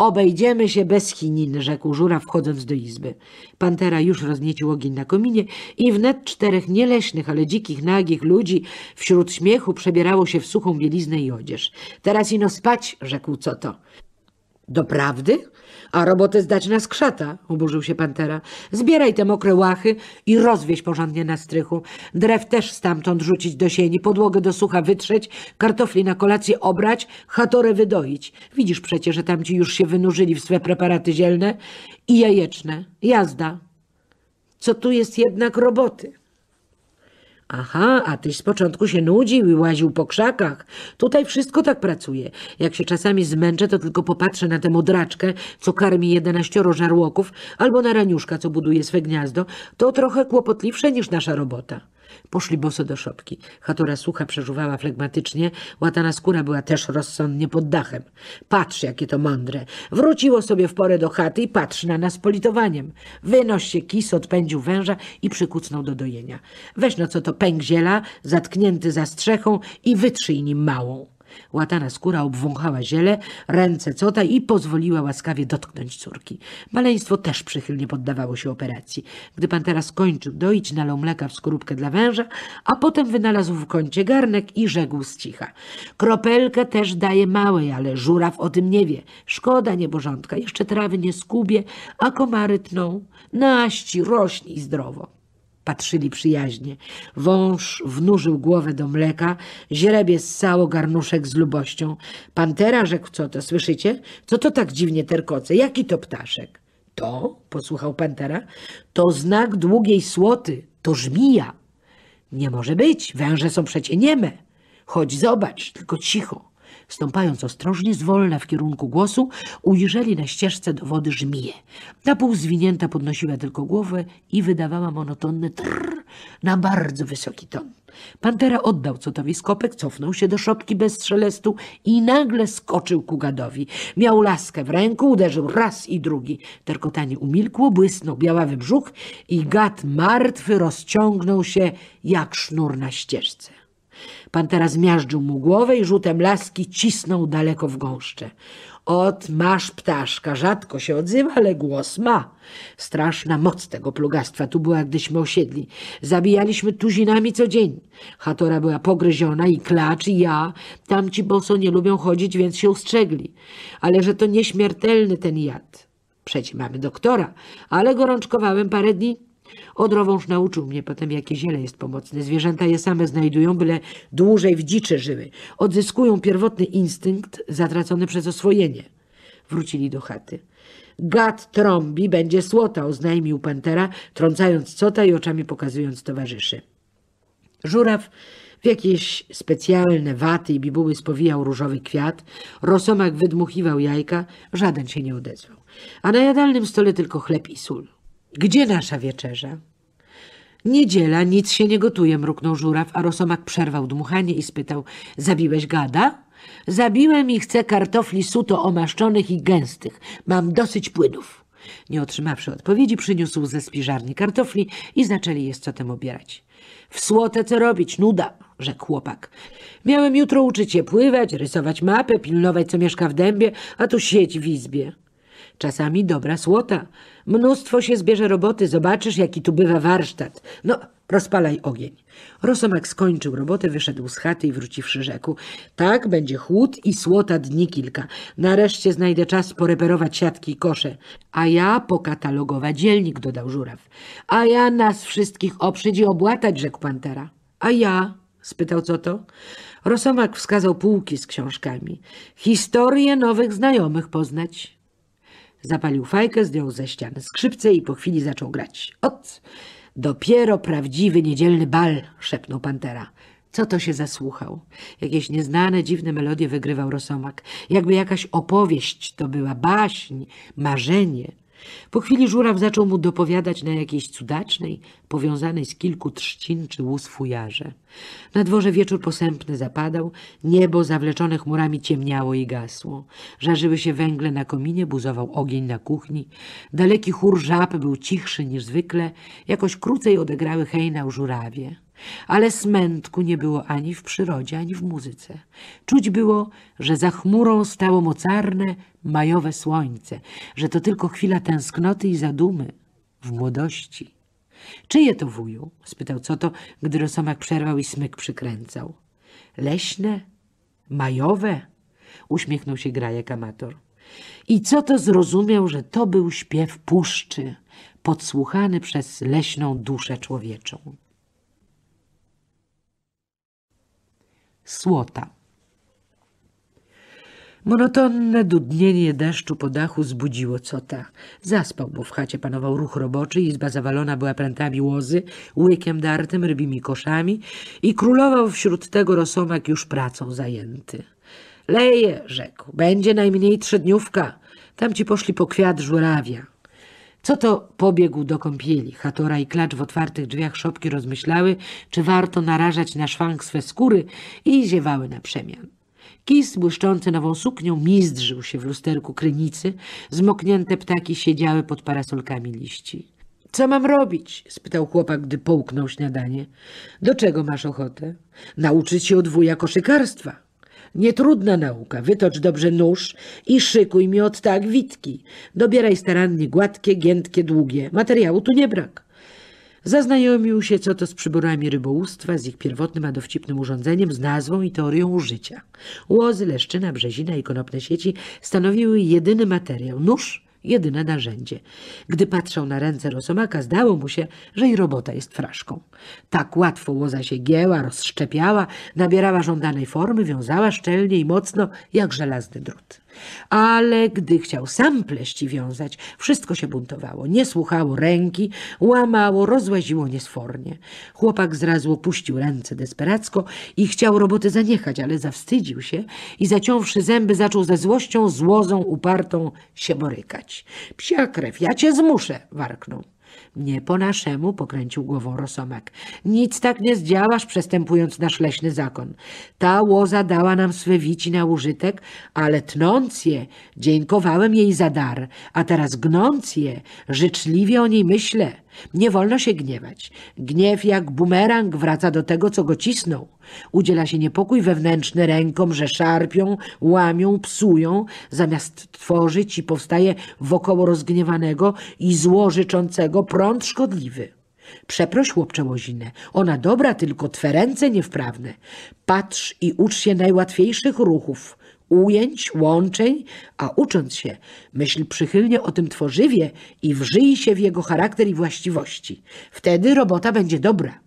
Obejdziemy się bez chinin, rzekł żura, wchodząc do izby. Pantera już rozniecił ogień na kominie i wnet czterech nieleśnych, ale dzikich, nagich ludzi wśród śmiechu przebierało się w suchą bieliznę i odzież. Teraz ino spać, rzekł co to. Doprawdy? a robotę zdać na skrzata, oburzył się pantera. Zbieraj te mokre łachy i rozwieź porządnie na strychu. Drew też stamtąd rzucić do sieni, podłogę do sucha wytrzeć, kartofli na kolację obrać, chatorę wydoić. Widzisz przecież, że tamci już się wynurzyli w swe preparaty zielne i jajeczne. Jazda. Co tu jest jednak roboty? Aha, a tyś z początku się nudził i łaził po krzakach. Tutaj wszystko tak pracuje. Jak się czasami zmęczę, to tylko popatrzę na tę modraczkę, co karmi jedenaścioro żarłoków, albo na raniuszka, co buduje swe gniazdo. To trochę kłopotliwsze niż nasza robota. Poszli boso do szopki. Chatora sucha przeżuwała flegmatycznie, łatana skóra była też rozsądnie pod dachem. Patrz, jakie to mądre. Wróciło sobie w porę do chaty i patrz na nas politowaniem. Wynoś się kis, odpędził węża i przykucnął do dojenia. Weź no co to pęk ziela, zatknięty za strzechą i wytrzyj nim małą. Łatana skóra obwąchała ziele, ręce cota i pozwoliła łaskawie dotknąć córki. Maleństwo też przychylnie poddawało się operacji. Gdy pan teraz kończył doić, nalał mleka w skorupkę dla węża, a potem wynalazł w kącie garnek i rzekł z cicha. Kropelkę też daje małej, ale żuraw o tym nie wie. Szkoda nieborządka, jeszcze trawy nie skubie, a komary tną. Naści, rośnie zdrowo patrzyli przyjaźnie. Wąż wnurzył głowę do mleka, źrebie ssało garnuszek z lubością. Pantera rzekł, co to, słyszycie? Co to tak dziwnie terkoce? Jaki to ptaszek? To, posłuchał pantera, to znak długiej słoty, to żmija. Nie może być, węże są przecie nieme. Chodź zobacz, tylko cicho. Stąpając ostrożnie, zwolna w kierunku głosu, ujrzeli na ścieżce do wody żmiję. Ta pół zwinięta podnosiła tylko głowę i wydawała monotonny trrr na bardzo wysoki ton. Pantera oddał cotowi skopek, cofnął się do szopki bez szelestu i nagle skoczył ku gadowi. Miał laskę w ręku, uderzył raz i drugi. Terkotanie umilkło, błysnął białawy brzuch i gad martwy rozciągnął się jak sznur na ścieżce. Pan teraz miażdżył mu głowę i rzutem laski cisnął daleko w gąszcze. Ot, masz ptaszka, rzadko się odzywa, ale głos ma. Straszna moc tego plugastwa tu była, gdyśmy osiedli. Zabijaliśmy tuzinami co dzień. Hatora była pogryziona i klacz i ja. Tamci boso nie lubią chodzić, więc się ustrzegli. Ale że to nieśmiertelny ten jad. Przecie mamy doktora, ale gorączkowałem parę dni. Odrowąż nauczył mnie potem, jakie ziele jest pomocne. Zwierzęta je same znajdują, byle dłużej w dziczy żyły. Odzyskują pierwotny instynkt zatracony przez oswojenie. Wrócili do chaty. Gad trąbi, będzie słota, oznajmił pantera, trącając cota i oczami pokazując towarzyszy. Żuraw w jakieś specjalne waty i bibuły spowijał różowy kwiat, rosomak wydmuchiwał jajka, żaden się nie odezwał. A na jadalnym stole tylko chleb i sól. Gdzie nasza wieczerza? Niedziela, nic się nie gotuje, mruknął żuraw, a rosomak przerwał dmuchanie i spytał. Zabiłeś gada? Zabiłem i chcę kartofli suto omaszczonych i gęstych. Mam dosyć płynów. Nie otrzymawszy odpowiedzi, przyniósł ze spiżarni kartofli i zaczęli je z cotem obierać. W słotę co robić, nuda, rzekł chłopak. Miałem jutro uczyć się pływać, rysować mapę, pilnować co mieszka w dębie, a tu sieć w izbie. Czasami dobra słota. Mnóstwo się zbierze roboty, zobaczysz, jaki tu bywa warsztat. No, rozpalaj ogień. Rosomak skończył robotę, wyszedł z chaty i wróciwszy rzekł. Tak, będzie chłód i słota dni kilka. Nareszcie znajdę czas poreperować siatki i kosze. A ja pokatalogować dzielnik, dodał żuraw. A ja nas wszystkich oprzeć i obłatać, rzekł pantera. A ja, spytał co to. Rosomak wskazał półki z książkami. Historię nowych znajomych poznać. Zapalił fajkę, zdjął ze ściany skrzypce i po chwili zaczął grać. Ot, dopiero prawdziwy niedzielny bal, szepnął Pantera. Co to się zasłuchał? Jakieś nieznane, dziwne melodie wygrywał Rosomak. Jakby jakaś opowieść to była, baśń, marzenie. Po chwili żuraw zaczął mu dopowiadać na jakiejś cudacznej, powiązanej z kilku trzcin czy łus fujarze. Na dworze wieczór posępny zapadał, niebo zawleczone chmurami ciemniało i gasło. Żarzyły się węgle na kominie, buzował ogień na kuchni. Daleki chór żab był cichszy niż zwykle, jakoś krócej odegrały hejnał żurawie. Ale smętku nie było ani w przyrodzie, ani w muzyce. Czuć było, że za chmurą stało mocarne, majowe słońce, że to tylko chwila tęsknoty i zadumy w młodości. Czyje to wuju? spytał co to, gdy rosomak przerwał i smyk przykręcał. Leśne? Majowe? uśmiechnął się grajek amator. I co to zrozumiał, że to był śpiew puszczy, podsłuchany przez leśną duszę człowieczą. słota. Monotonne dudnienie deszczu po dachu zbudziło Cota. Zaspał, bo w chacie panował ruch roboczy, izba zawalona była prętami łozy, łykiem dartym, rybimi koszami i królował wśród tego rosomak już pracą zajęty. Leje, rzekł, będzie najmniej trzydniówka. Tamci poszli po kwiat żurawia. Co to pobiegł do kąpieli? Hatora i klacz w otwartych drzwiach szopki rozmyślały, czy warto narażać na szwank swe skóry i ziewały na przemian. Kis błyszczący nową suknią mizdrzył się w lusterku krynicy, zmoknięte ptaki siedziały pod parasolkami liści. — Co mam robić? — spytał chłopak, gdy połknął śniadanie. — Do czego masz ochotę? — Nauczyć się od wuja koszykarstwa. Nietrudna nauka. Wytocz dobrze nóż i szykuj mi od tak witki. Dobieraj starannie gładkie, giętkie, długie. Materiału tu nie brak. Zaznajomił się co to z przyborami rybołówstwa, z ich pierwotnym, a dowcipnym urządzeniem, z nazwą i teorią użycia. Łozy, leszczyna, brzezina i konopne sieci stanowiły jedyny materiał. Nóż jedyne narzędzie. Gdy patrzał na ręce Rosomaka, zdało mu się, że i robota jest fraszką. Tak łatwo łoza się gięła, rozszczepiała, nabierała żądanej formy, wiązała szczelnie i mocno, jak żelazny drut. Ale gdy chciał sam pleści wiązać, wszystko się buntowało, nie słuchało ręki, łamało, rozłaziło niesfornie. Chłopak zrazu opuścił ręce desperacko i chciał roboty zaniechać, ale zawstydził się i zaciąwszy zęby zaczął ze złością, złozą upartą się borykać. Psia krew, ja cię zmuszę, warknął. Nie po naszemu, pokręcił głową Rosomak. Nic tak nie zdziałasz, przestępując nasz leśny zakon. Ta łoza dała nam swe wici na użytek, ale tnąc je, dziękowałem jej za dar, a teraz gnąc je, życzliwie o niej myślę. Nie wolno się gniewać. Gniew jak bumerang wraca do tego, co go cisnął. Udziela się niepokój wewnętrzny rękom, że szarpią, łamią, psują, zamiast tworzyć i powstaje wokoło rozgniewanego i złożyczącego prąd szkodliwy. Przeproś chłopcze łozinę, ona dobra, tylko twe ręce niewprawne. Patrz i ucz się najłatwiejszych ruchów, ujęć, łączeń, a ucząc się, myśl przychylnie o tym tworzywie i wżyj się w jego charakter i właściwości. Wtedy robota będzie dobra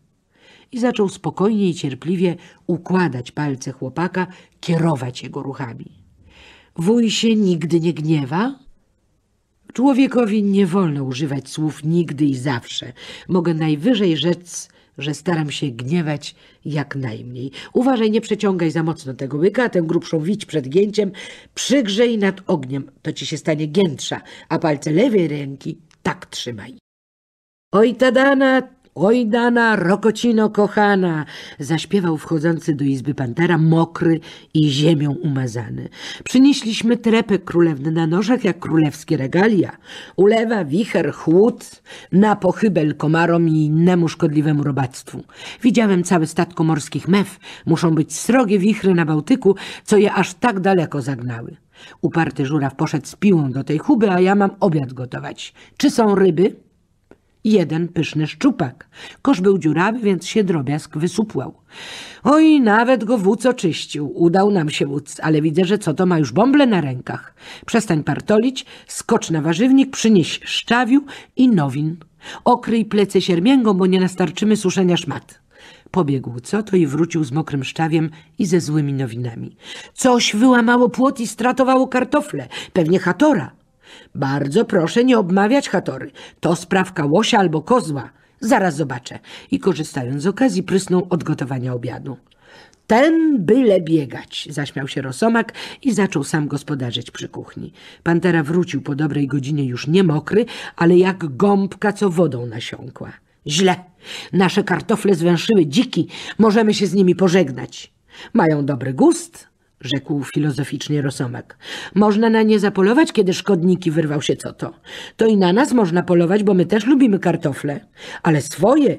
i zaczął spokojnie i cierpliwie układać palce chłopaka, kierować jego ruchami. Wuj się nigdy nie gniewa? Człowiekowi nie wolno używać słów nigdy i zawsze. Mogę najwyżej rzec, że staram się gniewać jak najmniej. Uważaj, nie przeciągaj za mocno tego łyka, tę grubszą widź przed gięciem, przygrzej nad ogniem, to ci się stanie giętsza, a palce lewej ręki tak trzymaj. Oj, tadana, Oj, Dana, Rokocino kochana! Zaśpiewał wchodzący do izby pantera, mokry i ziemią umazany. Przynieśliśmy trepek królewny na nożach, jak królewskie regalia. Ulewa, wicher, chłód, na pochybel komarom i innemu szkodliwemu robactwu. Widziałem całe statko morskich mew. Muszą być srogie wichry na Bałtyku, co je aż tak daleko zagnały. Uparty żuraw poszedł z piłą do tej huby, a ja mam obiad gotować. Czy są ryby? jeden pyszny szczupak. Kosz był dziurawy, więc się drobiazg wysupłał. Oj, nawet go wódz oczyścił. Udał nam się wódz, ale widzę, że co to ma już bąble na rękach. Przestań partolić, skocz na warzywnik, przynieś szczawiu i nowin. Okryj plecy siermięgą, bo nie nastarczymy suszenia szmat. Pobiegł co to i wrócił z mokrym szczawiem i ze złymi nowinami. Coś wyłamało płot i stratowało kartofle, pewnie chatora. Bardzo proszę nie obmawiać Hatory. To sprawka łosia albo kozła. Zaraz zobaczę. I korzystając z okazji prysnął od gotowania obiadu. Ten byle biegać, zaśmiał się Rosomak i zaczął sam gospodarzyć przy kuchni. Pantera wrócił po dobrej godzinie już nie mokry, ale jak gąbka, co wodą nasiąkła. Źle. Nasze kartofle zwęszyły dziki. Możemy się z nimi pożegnać. Mają dobry gust, rzekł filozoficznie Rosomak. Można na nie zapolować, kiedy szkodniki wyrwał się co to. To i na nas można polować, bo my też lubimy kartofle, ale swoje.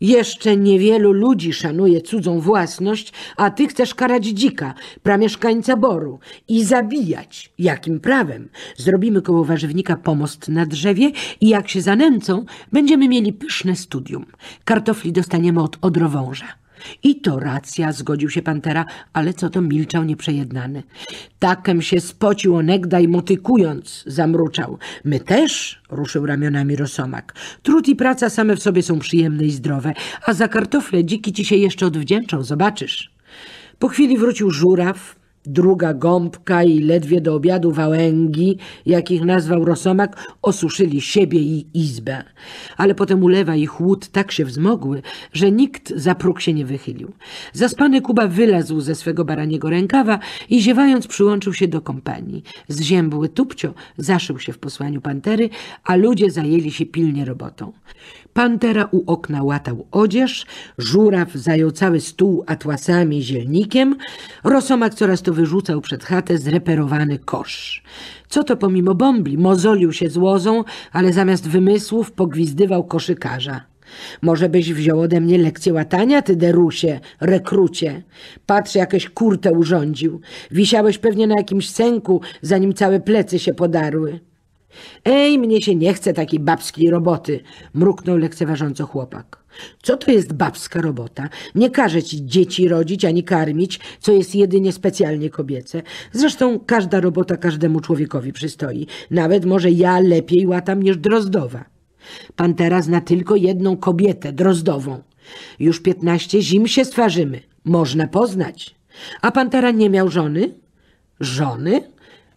Jeszcze niewielu ludzi szanuje cudzą własność, a ty chcesz karać dzika, pramieszkańca boru i zabijać. Jakim prawem? Zrobimy koło warzywnika pomost na drzewie i jak się zanęcą, będziemy mieli pyszne studium. Kartofli dostaniemy od odrowąża. I to racja, zgodził się Pantera, ale co to milczał nieprzejednany. Takem się spocił onegdaj, motykując, zamruczał. My też, ruszył ramionami Rosomak. Trud i praca same w sobie są przyjemne i zdrowe, a za kartofle dziki ci się jeszcze odwdzięczą, zobaczysz. Po chwili wrócił żuraw, druga gąbka i ledwie do obiadu wałęgi, jakich nazwał Rosomak, osuszyli siebie i izbę. Ale potem ulewa i chłód tak się wzmogły, że nikt za próg się nie wychylił. Zaspany Kuba wylazł ze swego baraniego rękawa i ziewając przyłączył się do kompanii. Zziębły tupcio zaszył się w posłaniu pantery, a ludzie zajęli się pilnie robotą. Pantera u okna łatał odzież, żuraw zajął cały stół atłasami i zielnikiem, rosomak coraz to wyrzucał przed chatę zreperowany kosz. Co to pomimo bombli, mozolił się z łozą, ale zamiast wymysłów pogwizdywał koszykarza. Może byś wziął ode mnie lekcję łatania, ty derusie, rekrucie. Patrz, jakieś kurtę urządził. Wisiałeś pewnie na jakimś sęku, zanim całe plecy się podarły. Ej, mnie się nie chce takiej babskiej roboty, mruknął lekceważąco chłopak. Co to jest babska robota? Nie każe ci dzieci rodzić ani karmić, co jest jedynie specjalnie kobiece. Zresztą każda robota każdemu człowiekowi przystoi. Nawet może ja lepiej łatam niż Drozdowa. Pan teraz zna tylko jedną kobietę, Drozdową. Już piętnaście zim się stwarzymy. Można poznać. A pantera nie miał żony? Żony?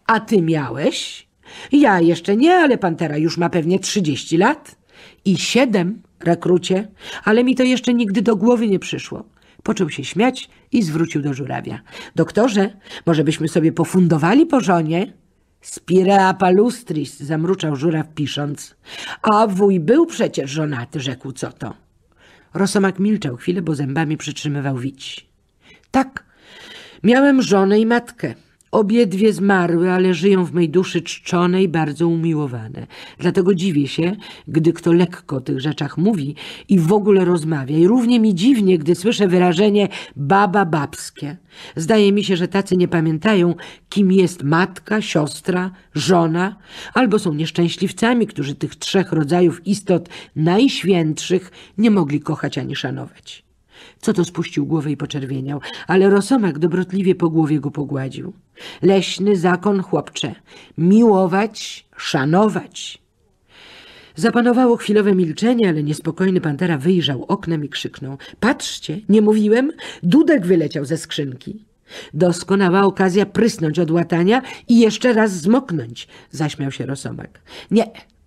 A ty miałeś? Ja jeszcze nie, ale Pantera już ma pewnie 30 lat. I siedem, rekrucie. Ale mi to jeszcze nigdy do głowy nie przyszło. Począł się śmiać i zwrócił do żurawia. Doktorze, może byśmy sobie pofundowali po żonie? Spirea palustris, zamruczał żuraw pisząc. A wuj był przecież żonaty, rzekł co to. Rosomak milczał chwilę, bo zębami przytrzymywał wić. Tak, miałem żonę i matkę, Obiedwie zmarły, ale żyją w mej duszy czczone i bardzo umiłowane. Dlatego dziwię się, gdy kto lekko o tych rzeczach mówi i w ogóle rozmawia. I równie mi dziwnie, gdy słyszę wyrażenie baba babskie. Zdaje mi się, że tacy nie pamiętają, kim jest matka, siostra, żona, albo są nieszczęśliwcami, którzy tych trzech rodzajów istot najświętszych nie mogli kochać ani szanować. Co to spuścił głowę i poczerwieniał, ale Rosomak dobrotliwie po głowie go pogładził. Leśny zakon, chłopcze, miłować, szanować. Zapanowało chwilowe milczenie, ale niespokojny pantera wyjrzał oknem i krzyknął. Patrzcie, nie mówiłem? Dudek wyleciał ze skrzynki. Doskonała okazja prysnąć od łatania i jeszcze raz zmoknąć, zaśmiał się Rosomak. Nie,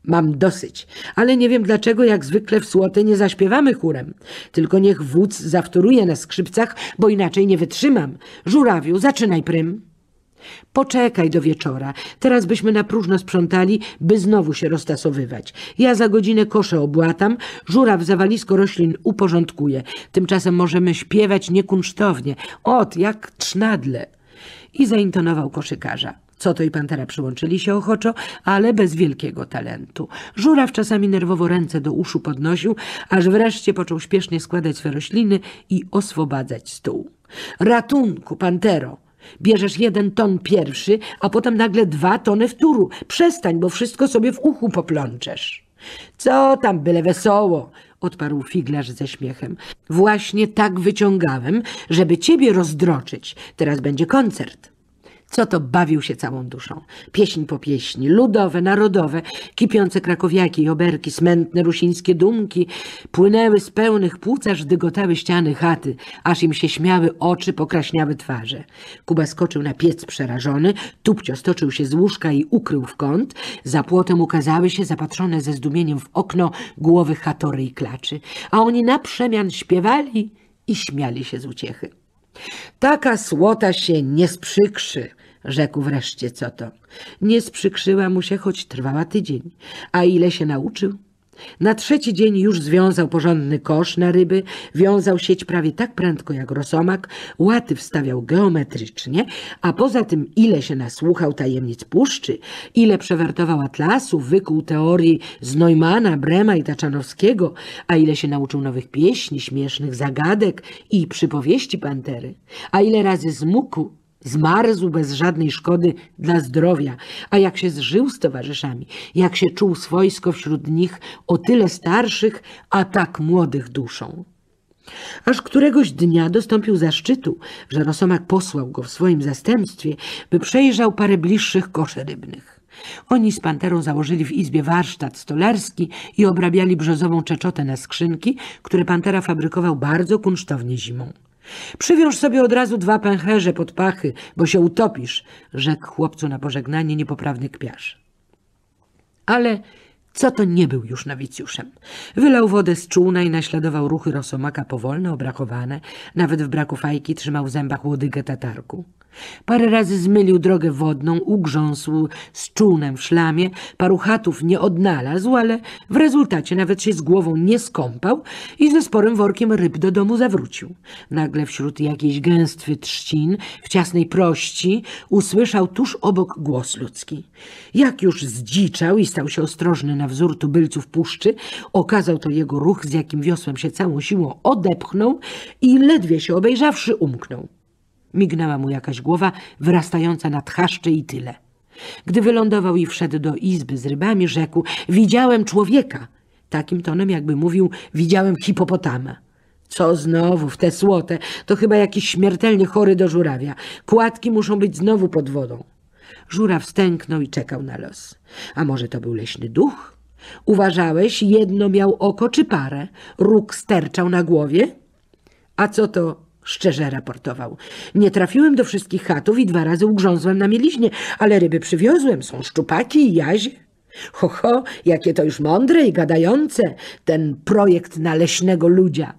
Mam dosyć, ale nie wiem dlaczego jak zwykle w słoty nie zaśpiewamy chórem. Tylko niech wódz zawtóruje na skrzypcach, bo inaczej nie wytrzymam. Żurawiu, zaczynaj prym. Poczekaj do wieczora. Teraz byśmy na próżno sprzątali, by znowu się roztasowywać. Ja za godzinę kosze obłatam, żuraw zawalisko roślin uporządkuje. Tymczasem możemy śpiewać niekunsztownie. Ot, jak trznadle. I zaintonował koszykarza. Soto i Pantera przyłączyli się ochoczo, ale bez wielkiego talentu. Żuraw czasami nerwowo ręce do uszu podnosił, aż wreszcie począł śpiesznie składać swe rośliny i oswobadzać stół. Ratunku, Pantero! Bierzesz jeden ton pierwszy, a potem nagle dwa tony wtóru. Przestań, bo wszystko sobie w uchu poplączesz. Co tam, byle wesoło, odparł figlarz ze śmiechem. Właśnie tak wyciągałem, żeby ciebie rozdroczyć. Teraz będzie koncert. Co to bawił się całą duszą? Pieśń po pieśni, ludowe, narodowe, kipiące krakowiaki i oberki, smętne rusińskie dumki płynęły z pełnych płuc, dygotały ściany chaty, aż im się śmiały oczy, pokraśniały twarze. Kuba skoczył na piec przerażony, tupcio stoczył się z łóżka i ukrył w kąt. Za płotem ukazały się, zapatrzone ze zdumieniem w okno, głowy chatory i klaczy, a oni na przemian śpiewali i śmiali się z uciechy. Taka słota się nie sprzykrzy, rzekł wreszcie co to. Nie sprzykrzyła mu się, choć trwała tydzień, a ile się nauczył, na trzeci dzień już związał porządny kosz na ryby, wiązał sieć prawie tak prędko jak rosomak, łaty wstawiał geometrycznie, a poza tym ile się nasłuchał tajemnic puszczy, ile przewertował atlasów, wykuł teorii z Neumana, Brema i Taczanowskiego, a ile się nauczył nowych pieśni, śmiesznych zagadek i przypowieści pantery, a ile razy zmógł Zmarzł bez żadnej szkody dla zdrowia, a jak się zżył z towarzyszami, jak się czuł swojsko wśród nich o tyle starszych, a tak młodych duszą. Aż któregoś dnia dostąpił zaszczytu, że Rosomak posłał go w swoim zastępstwie, by przejrzał parę bliższych koszy rybnych. Oni z Panterą założyli w izbie warsztat stolarski i obrabiali brzozową czeczotę na skrzynki, które Pantera fabrykował bardzo kunsztownie zimą. Przywiąż sobie od razu dwa pęcherze pod pachy, bo się utopisz, rzekł chłopcu na pożegnanie niepoprawny kpiarz. Ale co to nie był już nowicjuszem. Wylał wodę z czółna i naśladował ruchy rosomaka powolne, obrachowane. Nawet w braku fajki trzymał w zębach łodygę tatarku. Parę razy zmylił drogę wodną, ugrząsł z czółnem w szlamie, paru chatów nie odnalazł, ale w rezultacie nawet się z głową nie skąpał i ze sporym workiem ryb do domu zawrócił. Nagle wśród jakiejś gęstwy trzcin, w ciasnej prości, usłyszał tuż obok głos ludzki. Jak już zdziczał i stał się ostrożny na na wzór tubylców puszczy. Okazał to jego ruch, z jakim wiosłem się całą siłą odepchnął i ledwie się obejrzawszy umknął. Mignęła mu jakaś głowa wyrastająca na tchaszczy i tyle. Gdy wylądował i wszedł do izby z rybami, rzekł – widziałem człowieka. Takim tonem jakby mówił – widziałem hipopotama. Co znowu w te słote? To chyba jakiś śmiertelnie chory do żurawia. Kładki muszą być znowu pod wodą. Żuraw stęknął i czekał na los. A może to był leśny duch? Uważałeś, jedno miał oko czy parę, róg sterczał na głowie? A co to szczerze raportował. Nie trafiłem do wszystkich chatów i dwa razy ugrzązłem na mieliźnie, ale ryby przywiozłem, są szczupaki i jazie. Ho, ho, jakie to już mądre i gadające, ten projekt na leśnego ludzia.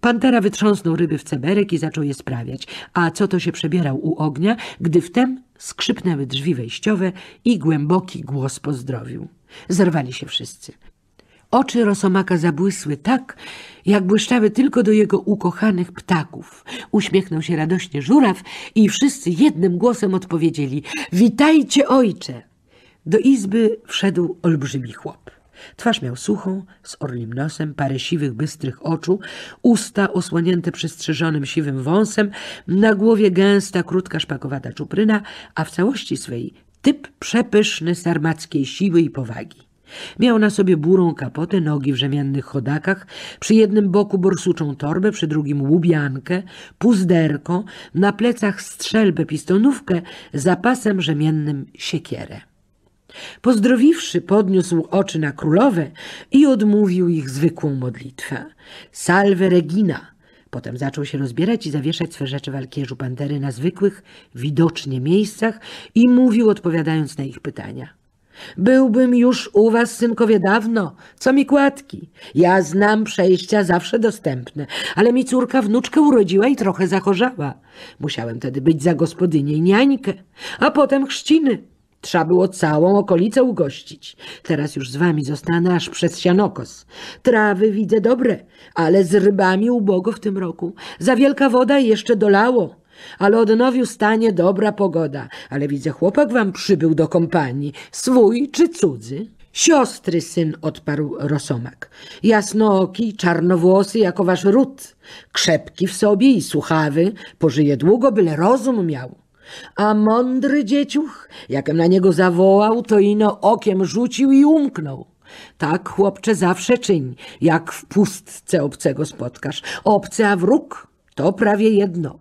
Pantera wytrząsnął ryby w ceberek i zaczął je sprawiać, a co to się przebierał u ognia, gdy wtem skrzypnęły drzwi wejściowe i głęboki głos pozdrowił. Zerwali się wszyscy. Oczy Rosomaka zabłysły tak, jak błyszczały tylko do jego ukochanych ptaków. Uśmiechnął się radośnie żuraw i wszyscy jednym głosem odpowiedzieli – Witajcie, ojcze! Do izby wszedł olbrzymi chłop. Twarz miał suchą, z orlim nosem, parę siwych, bystrych oczu, usta osłonięte przystrzyżonym siwym wąsem, na głowie gęsta, krótka, szpakowata czupryna, a w całości swej typ przepyszny sarmackiej siły i powagi. Miał na sobie burą kapotę, nogi w rzemiennych chodakach, przy jednym boku borsuczą torbę, przy drugim łubiankę, puzderko, na plecach strzelbę pistonówkę, zapasem rzemiennym siekierę. Pozdrowiwszy, podniósł oczy na królowe i odmówił ich zwykłą modlitwę. Salve Regina! Potem zaczął się rozbierać i zawieszać swe rzeczy w alkierzu pantery na zwykłych, widocznie miejscach i mówił, odpowiadając na ich pytania. Byłbym już u was, synkowie, dawno. Co mi kładki? Ja znam przejścia zawsze dostępne, ale mi córka wnuczkę urodziła i trochę zachorzała. Musiałem tedy być za gospodynię i niańkę, a potem chrzciny. Trzeba było całą okolicę ugościć. Teraz już z wami zostanę aż przez sianokos. Trawy widzę dobre, ale z rybami ubogo w tym roku. Za wielka woda jeszcze dolało. Ale odnowił stanie dobra pogoda. Ale widzę, chłopak wam przybył do kompanii. Swój czy cudzy? Siostry syn, odparł Rosomak. Jasnooki, czarnowłosy, jako wasz ród. Krzepki w sobie i słuchawy. Pożyje długo, byle rozum miał. A mądry dzieciuch, jakem na niego zawołał, to ino okiem rzucił i umknął. Tak, chłopcze, zawsze czyń, jak w pustce obcego spotkasz. Obcy, a wróg to prawie jedno.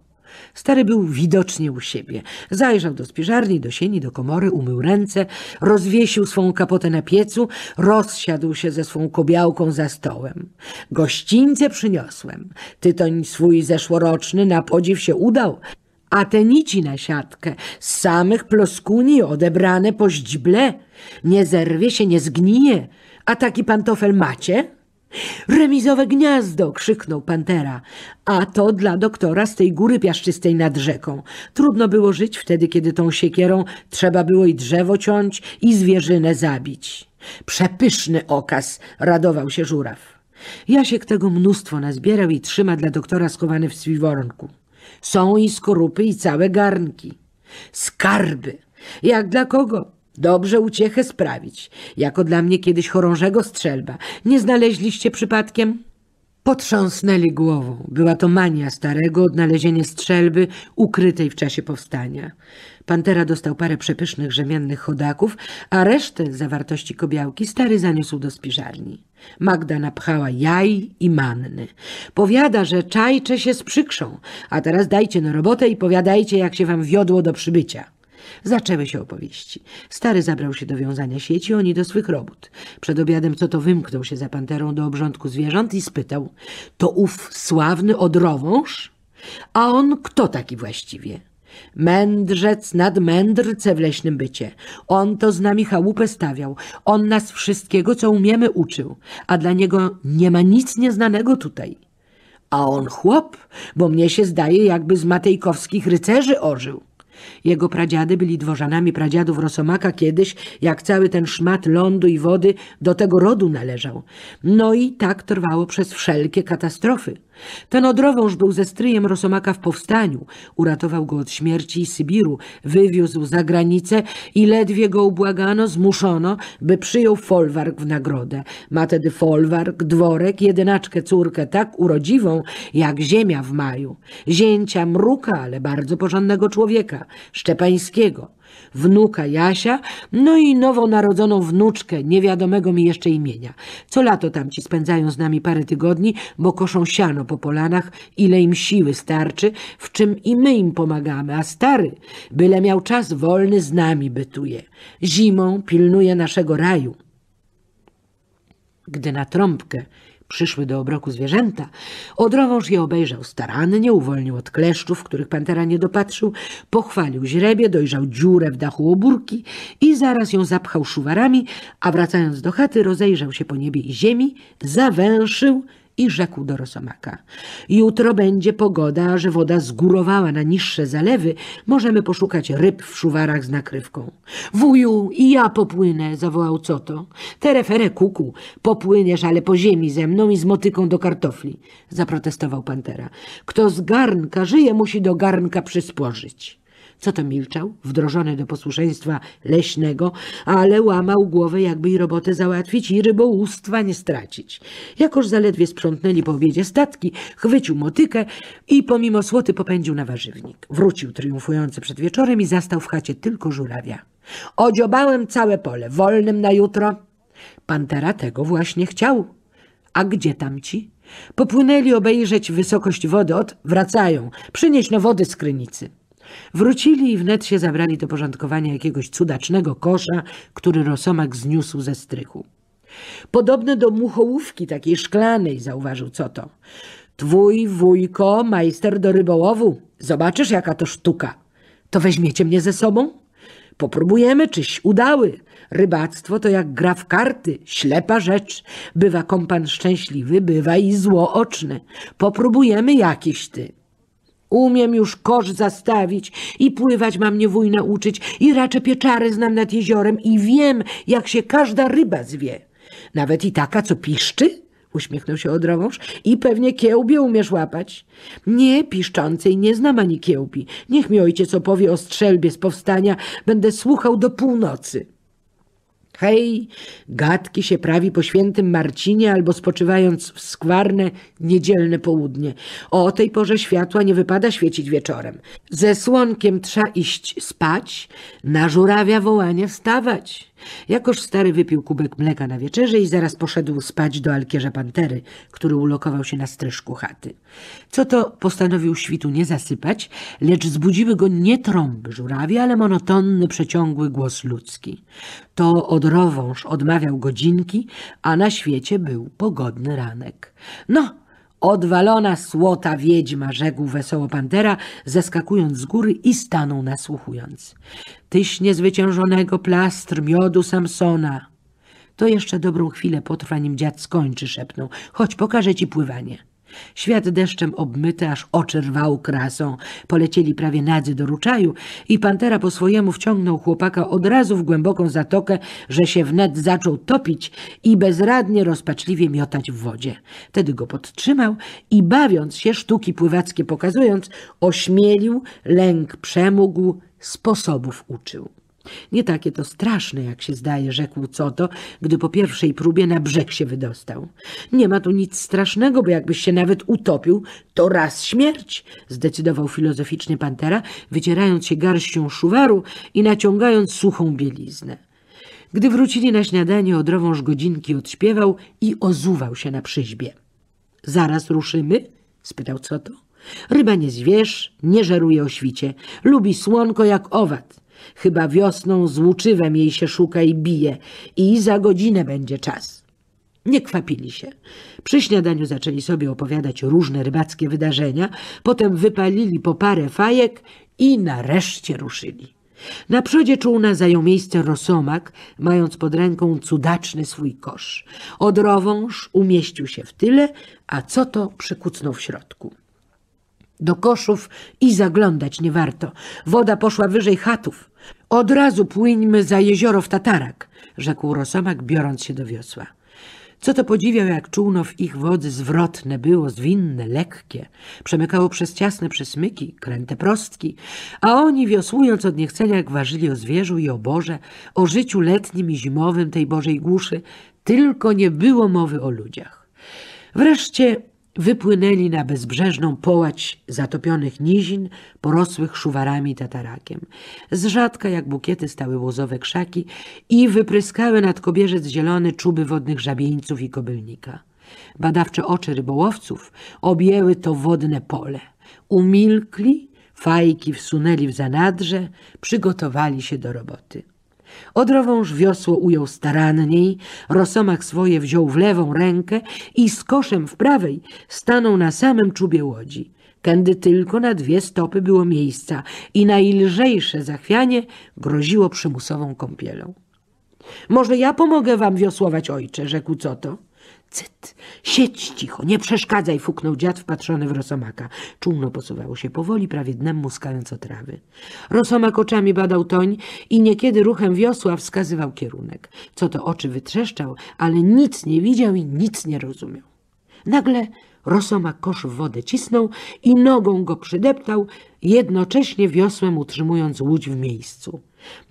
Stary był widocznie u siebie. Zajrzał do spiżarni, do sieni, do komory, umył ręce, rozwiesił swą kapotę na piecu, rozsiadł się ze swą kobiałką za stołem. Gościńce przyniosłem. Tytoń swój zeszłoroczny na podziw się udał a te nici na siatkę z samych ploskuni odebrane po źdźble. Nie zerwie się, nie zgnije. A taki pantofel macie? Remizowe gniazdo! krzyknął pantera. A to dla doktora z tej góry piaszczystej nad rzeką. Trudno było żyć wtedy, kiedy tą siekierą trzeba było i drzewo ciąć, i zwierzynę zabić. Przepyszny okaz! radował się żuraw. Jasiek tego mnóstwo nazbierał i trzyma dla doktora schowany w swiwornku. Są i skorupy, i całe garnki. Skarby. Jak dla kogo? Dobrze uciechę sprawić. Jako dla mnie kiedyś chorążego strzelba. Nie znaleźliście przypadkiem? Potrząsnęli głową. Była to mania starego, odnalezienie strzelby ukrytej w czasie powstania. Pantera dostał parę przepysznych rzemiennych chodaków, a resztę zawartości kobiałki stary zaniósł do spiżarni. Magda napchała jaj i manny. Powiada, że czajcze się sprzykrzą, a teraz dajcie na robotę i powiadajcie, jak się wam wiodło do przybycia. Zaczęły się opowieści. Stary zabrał się do wiązania sieci, oni do swych robót. Przed obiadem co to wymknął się za panterą do obrządku zwierząt i spytał: To ów sławny odrowąż? A on kto taki właściwie? Mędrzec nad mędrce w leśnym bycie. On to z nami chałupę stawiał. On nas wszystkiego, co umiemy, uczył. A dla niego nie ma nic nieznanego tutaj. A on chłop, bo mnie się zdaje, jakby z matejkowskich rycerzy ożył. Jego pradziady byli dworzanami pradziadów Rosomaka kiedyś, jak cały ten szmat lądu i wody do tego rodu należał. No i tak trwało przez wszelkie katastrofy. Ten odrowąż był ze stryjem Rosomaka w powstaniu. Uratował go od śmierci i Sybiru, wywiózł za granicę i ledwie go ubłagano, zmuszono, by przyjął folwark w nagrodę. Ma tedy folwark, dworek, jedynaczkę córkę tak urodziwą, jak ziemia w maju. Zięcia mruka, ale bardzo porządnego człowieka, szczepańskiego wnuka Jasia, no i nowonarodzoną wnuczkę, niewiadomego mi jeszcze imienia. Co lato tamci spędzają z nami parę tygodni, bo koszą siano po polanach, ile im siły starczy, w czym i my im pomagamy, a stary, byle miał czas wolny, z nami bytuje. Zimą pilnuje naszego raju. Gdy na trąbkę Przyszły do obroku zwierzęta. Odrowąż je obejrzał starannie, uwolnił od kleszczów, których pantera nie dopatrzył, pochwalił źrebie, dojrzał dziurę w dachu obórki i zaraz ją zapchał szuwarami, a wracając do chaty rozejrzał się po niebie i ziemi, zawęszył i rzekł do Rosomaka. Jutro będzie pogoda, że woda zgórowała na niższe zalewy. Możemy poszukać ryb w szuwarach z nakrywką. Wuju, i ja popłynę, zawołał Coto. Terefere kuku, popłyniesz, ale po ziemi ze mną i z motyką do kartofli, zaprotestował Pantera. Kto z garnka żyje, musi do garnka przysporzyć. Co to milczał, wdrożony do posłuszeństwa leśnego, ale łamał głowę, jakby i robotę załatwić i rybołówstwa nie stracić. Jakoż zaledwie sprzątnęli po obiedzie statki, chwycił motykę i pomimo słoty popędził na warzywnik. Wrócił triumfujący przed wieczorem i zastał w chacie tylko żurawia. Odziobałem całe pole, wolnym na jutro. Pantera tego właśnie chciał. A gdzie tamci? Popłynęli obejrzeć wysokość wody od... Wracają. Przynieś na no wody z krynicy. Wrócili i wnet się zabrali do porządkowania jakiegoś cudacznego kosza, który Rosomak zniósł ze strychu. Podobne do muchołówki takiej szklanej, zauważył co to. Twój wujko, majster do rybołowu. Zobaczysz, jaka to sztuka. To weźmiecie mnie ze sobą? Popróbujemy, czyś udały. Rybactwo to jak gra w karty, ślepa rzecz. Bywa kompan szczęśliwy, bywa i złooczny. Popróbujemy jakiś ty. Umiem już kosz zastawić i pływać mam mnie wuj nauczyć i raczej pieczary znam nad jeziorem i wiem, jak się każda ryba zwie. Nawet i taka, co piszczy? Uśmiechnął się odrowąż. I pewnie kiełbie umiesz łapać. Nie, piszczącej nie znam ani kiełbi. Niech mi ojciec opowie o strzelbie z powstania. Będę słuchał do północy. Hej, gadki się prawi po świętym Marcinie albo spoczywając w skwarne niedzielne południe. O tej porze światła nie wypada świecić wieczorem. Ze słonkiem trza iść spać, na żurawia wołanie wstawać. Jakoż stary wypił kubek mleka na wieczerze i zaraz poszedł spać do alkierza pantery, który ulokował się na stryżku chaty. Co to postanowił świtu nie zasypać, lecz zbudziły go nie trąby żurawi, ale monotonny, przeciągły głos ludzki. To odrowąż odmawiał godzinki, a na świecie był pogodny ranek. No, Odwalona słota wiedźma, rzekł wesoło Pantera, zeskakując z góry i stanął nasłuchując. Tyś niezwyciężonego plastr miodu Samsona. To jeszcze dobrą chwilę potrwa, nim dziad skończy, szepnął. Chodź, pokażę ci pływanie. Świat deszczem obmyty, aż oczerwał krasą. Polecieli prawie nadzy do ruczaju i pantera po swojemu wciągnął chłopaka od razu w głęboką zatokę, że się wnet zaczął topić i bezradnie, rozpaczliwie miotać w wodzie. Wtedy go podtrzymał i bawiąc się, sztuki pływackie pokazując, ośmielił, lęk przemógł, sposobów uczył. Nie takie to straszne, jak się zdaje, rzekł Coto, gdy po pierwszej próbie na brzeg się wydostał. Nie ma tu nic strasznego, bo jakbyś się nawet utopił, to raz śmierć, zdecydował filozoficzny Pantera, wycierając się garścią szuwaru i naciągając suchą bieliznę. Gdy wrócili na śniadanie, odrowąż godzinki odśpiewał i ozuwał się na przyźbie. — Zaraz ruszymy? — spytał Coto. — Ryba nie zwierz, nie żeruje o świcie. Lubi słonko jak owad — Chyba wiosną z łuczywem jej się szuka i bije i za godzinę będzie czas. Nie kwapili się. Przy śniadaniu zaczęli sobie opowiadać różne rybackie wydarzenia, potem wypalili po parę fajek i nareszcie ruszyli. Na przodzie czółna zajął miejsce rosomak, mając pod ręką cudaczny swój kosz. Odrowąż umieścił się w tyle, a co to przykucnął w środku do koszów i zaglądać nie warto. Woda poszła wyżej chatów. Od razu płyńmy za jezioro w Tatarak, rzekł Rosomak, biorąc się do wiosła. Co to podziwiał, jak czółno w ich wody zwrotne było, zwinne, lekkie. Przemykało przez ciasne przesmyki, kręte prostki, a oni wiosłując od niechcenia, jak ważyli o zwierzu i o Boże, o życiu letnim i zimowym tej Bożej głuszy, tylko nie było mowy o ludziach. Wreszcie wypłynęli na bezbrzeżną połać zatopionych nizin, porosłych szuwarami i tatarakiem. Z rzadka jak bukiety stały łozowe krzaki i wypryskały nad kobierzec zielony czuby wodnych żabieńców i kobylnika. Badawcze oczy rybołowców objęły to wodne pole. Umilkli, fajki wsunęli w zanadrze, przygotowali się do roboty. Odrowąż wiosło ujął staranniej, Rosomach swoje wziął w lewą rękę i z koszem w prawej stanął na samym czubie łodzi. Kędy tylko na dwie stopy było miejsca i najlżejsze zachwianie groziło przymusową kąpielą. — Może ja pomogę wam wiosłować, ojcze — rzekł Coto. Cyt. Siedź cicho, nie przeszkadzaj, fuknął dziad wpatrzony w Rosomaka. Czółno posuwało się powoli, prawie dnem muskając o trawy. Rosomak oczami badał toń i niekiedy ruchem wiosła wskazywał kierunek. Co to oczy wytrzeszczał, ale nic nie widział i nic nie rozumiał. Nagle Rosomak kosz w wodę cisnął i nogą go przydeptał, jednocześnie wiosłem utrzymując łódź w miejscu.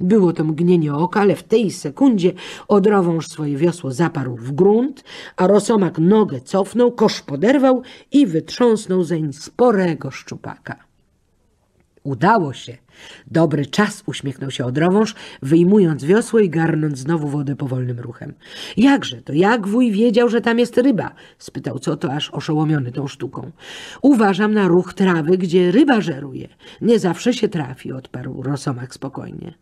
Było to mgnienie oka, ale w tej sekundzie odrowąż swoje wiosło zaparł w grunt, a rosomak nogę cofnął, kosz poderwał i wytrząsnął zeń sporego szczupaka. Udało się. Dobry czas, uśmiechnął się odrowąż, wyjmując wiosło i garnąc znowu wodę powolnym ruchem. Jakże to, jak wuj wiedział, że tam jest ryba? spytał co to aż oszołomiony tą sztuką. Uważam na ruch trawy, gdzie ryba żeruje. Nie zawsze się trafi, odparł Rosomak spokojnie.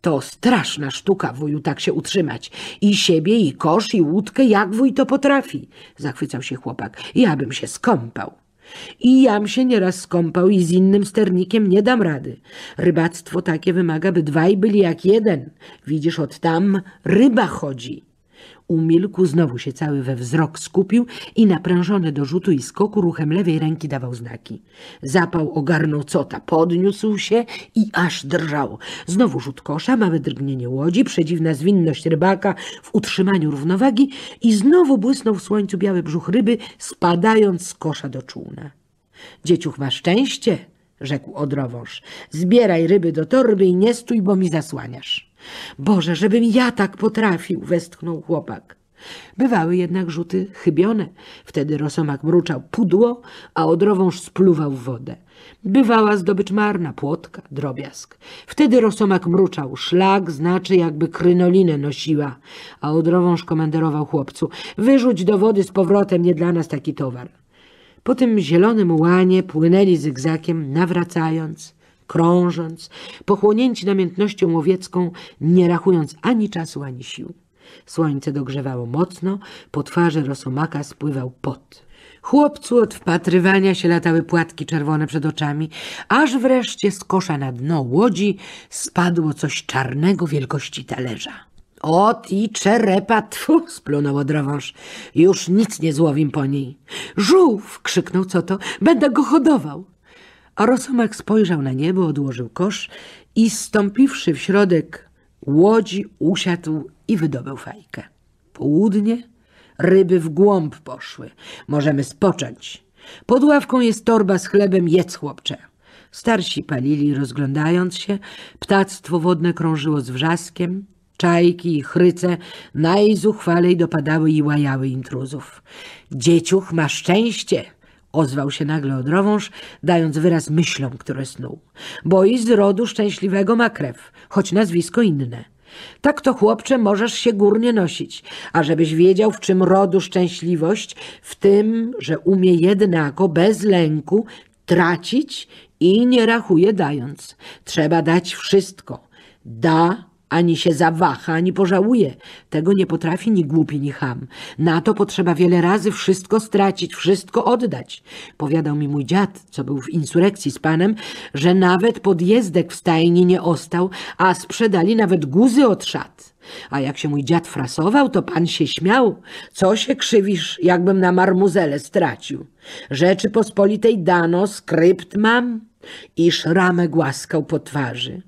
To straszna sztuka, wuju, tak się utrzymać. I siebie, i kosz, i łódkę, jak wuj to potrafi, zachwycał się chłopak. Ja bym się skąpał. I jam się nieraz skąpał i z innym sternikiem nie dam rady. Rybactwo takie wymaga, by dwaj byli jak jeden. Widzisz, od tam ryba chodzi umilkł, znowu się cały we wzrok skupił i naprężony do rzutu i skoku ruchem lewej ręki dawał znaki. Zapał ogarnął cota, podniósł się i aż drżał. Znowu rzut kosza, małe drgnienie łodzi, przedziwna zwinność rybaka w utrzymaniu równowagi i znowu błysnął w słońcu biały brzuch ryby, spadając z kosza do czółna. Dzieciuch ma szczęście, rzekł odrowąż. Zbieraj ryby do torby i nie stój, bo mi zasłaniasz. Boże, żebym ja tak potrafił, westchnął chłopak. Bywały jednak rzuty chybione. Wtedy rosomak mruczał pudło, a odrowąż spluwał wodę. Bywała zdobycz marna, płotka, drobiazg. Wtedy rosomak mruczał, szlak znaczy jakby krynolinę nosiła, a odrowąż komenderował chłopcu. Wyrzuć do wody z powrotem, nie dla nas taki towar. Po tym zielonym łanie płynęli zygzakiem, nawracając – krążąc, pochłonięci namiętnością łowiecką, nie rachując ani czasu, ani sił. Słońce dogrzewało mocno, po twarzy rosomaka spływał pot. Chłopcu od wpatrywania się latały płatki czerwone przed oczami, aż wreszcie z kosza na dno łodzi spadło coś czarnego wielkości talerza. Ot i czerepa, tfu, splunął drowąż. Już nic nie złowim po niej. Żółw, krzyknął co to, będę go hodował. Orosomak Rosomak spojrzał na niebo, odłożył kosz i stąpiwszy w środek łodzi, usiadł i wydobył fajkę. Południe, ryby w głąb poszły. Możemy spocząć. Pod ławką jest torba z chlebem, jedz chłopcze. Starsi palili, rozglądając się. Ptactwo wodne krążyło z wrzaskiem. Czajki i chryce najzuchwalej dopadały i łajały intruzów. Dzieciuch ma szczęście! Ozwał się nagle odrowąż, dając wyraz myślom, które snuł. Bo i z rodu szczęśliwego ma krew, choć nazwisko inne. Tak to, chłopcze, możesz się górnie nosić, a żebyś wiedział, w czym rodu szczęśliwość, w tym, że umie jednako, bez lęku, tracić i nie rachuje dając. Trzeba dać wszystko. Da ani się zawaha, ani pożałuje. Tego nie potrafi ni głupi, ni ham. Na to potrzeba wiele razy wszystko stracić, wszystko oddać. Powiadał mi mój dziad, co był w insurrekcji z panem, że nawet podjezdek w stajni nie ostał, a sprzedali nawet guzy od szat. A jak się mój dziad frasował, to pan się śmiał. Co się krzywisz, jakbym na marmuzele stracił? Rzeczy pospolitej dano, skrypt mam i szramę głaskał po twarzy.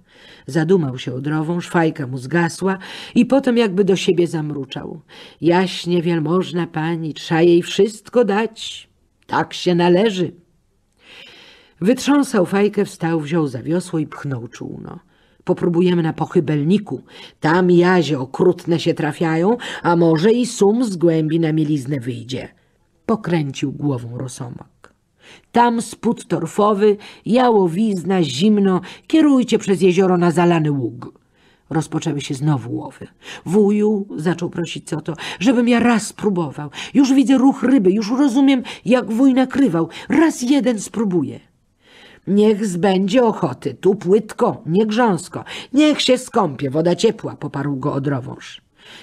Zadumał się odrową, szwajka mu zgasła i potem jakby do siebie zamruczał. Jaśnie wielmożna pani, trza jej wszystko dać. Tak się należy. Wytrząsał fajkę, wstał, wziął za wiosło i pchnął czółno. Popróbujemy na pochybelniku. Tam jazie okrutne się trafiają, a może i sum z głębi na mieliznę wyjdzie. Pokręcił głową rosomak. Tam spód torfowy, jałowizna, zimno, kierujcie przez jezioro na zalany ług. Rozpoczęły się znowu łowy. Wuju, zaczął prosić co to, żebym ja raz spróbował. Już widzę ruch ryby, już rozumiem, jak wuj nakrywał. Raz jeden spróbuję. Niech zbędzie ochoty, tu płytko, nie grząsko. Niech się skąpie, woda ciepła, poparł go odrowąż.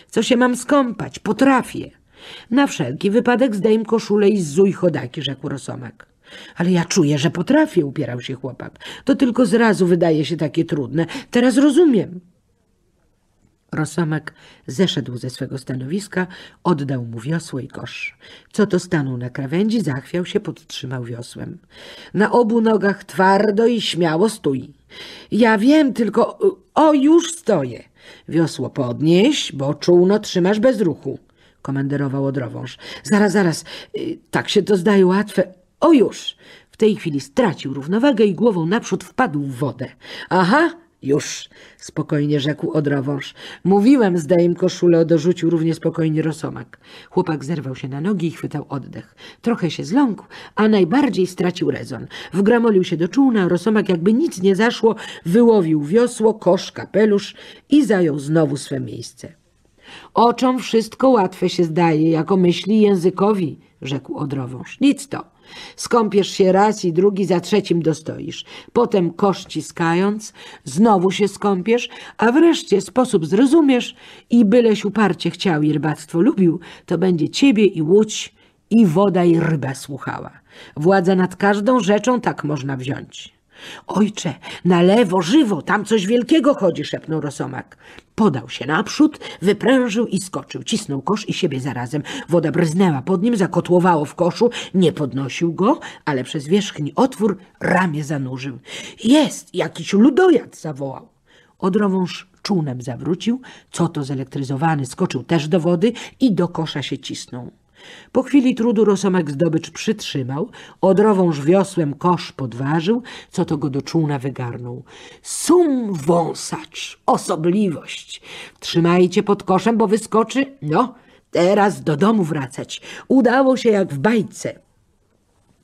Co się mam skąpać? Potrafię. Na wszelki wypadek zdejm koszulę i zuj chodaki, rzekł Rosomak. Ale ja czuję, że potrafię, upierał się chłopak. To tylko zrazu wydaje się takie trudne. Teraz rozumiem. Rosomek zeszedł ze swego stanowiska, oddał mu wiosło i kosz. Co to stanął na krawędzi, zachwiał się, podtrzymał wiosłem. Na obu nogach twardo i śmiało stój. Ja wiem tylko... O, już stoję. Wiosło podnieś, bo czółno trzymasz bez ruchu, komenderował odrowąż. Zaraz, zaraz, y, tak się to zdaje łatwe. O już! W tej chwili stracił równowagę i głową naprzód wpadł w wodę. Aha! Już, spokojnie rzekł odrowąż. Mówiłem, zdejm koszulę, dorzucił równie spokojnie rosomak. Chłopak zerwał się na nogi i chwytał oddech. Trochę się zląkł, a najbardziej stracił rezon. Wgramolił się do czółna, rosomak jakby nic nie zaszło, wyłowił wiosło, kosz, kapelusz i zajął znowu swe miejsce. Oczom wszystko łatwe się zdaje, jako myśli językowi, rzekł odrowąż. Nic to. Skąpiesz się raz i drugi, za trzecim dostoisz. Potem kosz ciskając, znowu się skąpiesz, a wreszcie sposób zrozumiesz i byleś uparcie chciał i rybactwo lubił, to będzie ciebie i łódź, i woda i ryba słuchała. Władza nad każdą rzeczą tak można wziąć. Ojcze, na lewo, żywo, tam coś wielkiego chodzi, szepnął Rosomak. Podał się naprzód, wyprężył i skoczył. Cisnął kosz i siebie zarazem. Woda bryznęła pod nim, zakotłowało w koszu. Nie podnosił go, ale przez wierzchni otwór ramię zanurzył. Jest, jakiś ludojad zawołał. Odrowąż czółnem zawrócił, co to zelektryzowany, skoczył też do wody i do kosza się cisnął. Po chwili trudu Rosomak zdobycz przytrzymał, odrowąż wiosłem kosz podważył, co to go do czółna wygarnął. Sum wąsacz, osobliwość. Trzymajcie pod koszem, bo wyskoczy. No, teraz do domu wracać. Udało się jak w bajce.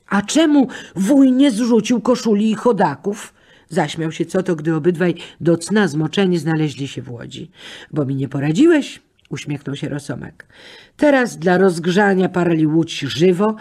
A czemu wuj nie zrzucił koszuli i chodaków? Zaśmiał się co to, gdy obydwaj do cna zmoczeni znaleźli się w łodzi. Bo mi nie poradziłeś, uśmiechnął się Rosomek. Teraz dla rozgrzania parali łódź żywo,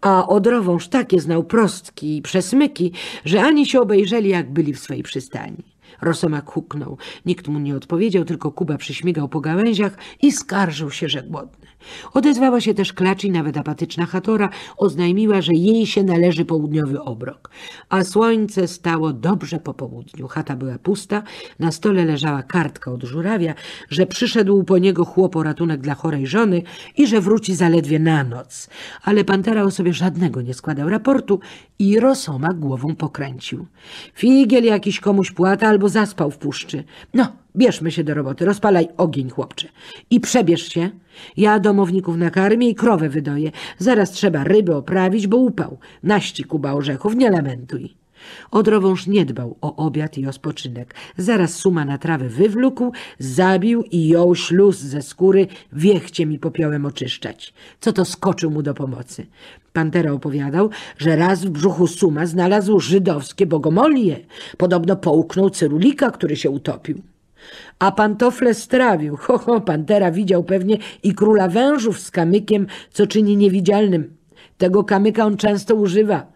a odrowąż takie znał prostki i przesmyki, że ani się obejrzeli, jak byli w swojej przystani. Rosomak huknął. Nikt mu nie odpowiedział, tylko Kuba przyśmigał po gałęziach i skarżył się, że głodny. Odezwała się też klacz i nawet apatyczna Hatora oznajmiła, że jej się należy południowy obrok. A słońce stało dobrze po południu. Chata była pusta, na stole leżała kartka od żurawia, że przyszedł po niego chłopo ratunek dla chorej żony i że wróci zaledwie na noc. Ale Pantera o sobie żadnego nie składał raportu i Rosoma głową pokręcił. Figiel jakiś komuś płata albo zaspał w puszczy. No, Bierzmy się do roboty, rozpalaj ogień, chłopcze. I przebierz się. Ja domowników nakarmię i krowę wydoję. Zaraz trzeba ryby oprawić, bo upał. Naści kuba orzechów, nie lamentuj. Odrowąż nie dbał o obiad i o spoczynek. Zaraz suma na trawę wywlókł, zabił i jął śluz ze skóry, wiechcie mi popiołem oczyszczać. Co to skoczył mu do pomocy? Pantera opowiadał, że raz w brzuchu suma znalazł żydowskie bogomolie. Podobno połknął cyrulika, który się utopił. A pantofle strawił. Ho, ho, pantera widział pewnie i króla wężów z kamykiem, co czyni niewidzialnym. Tego kamyka on często używa.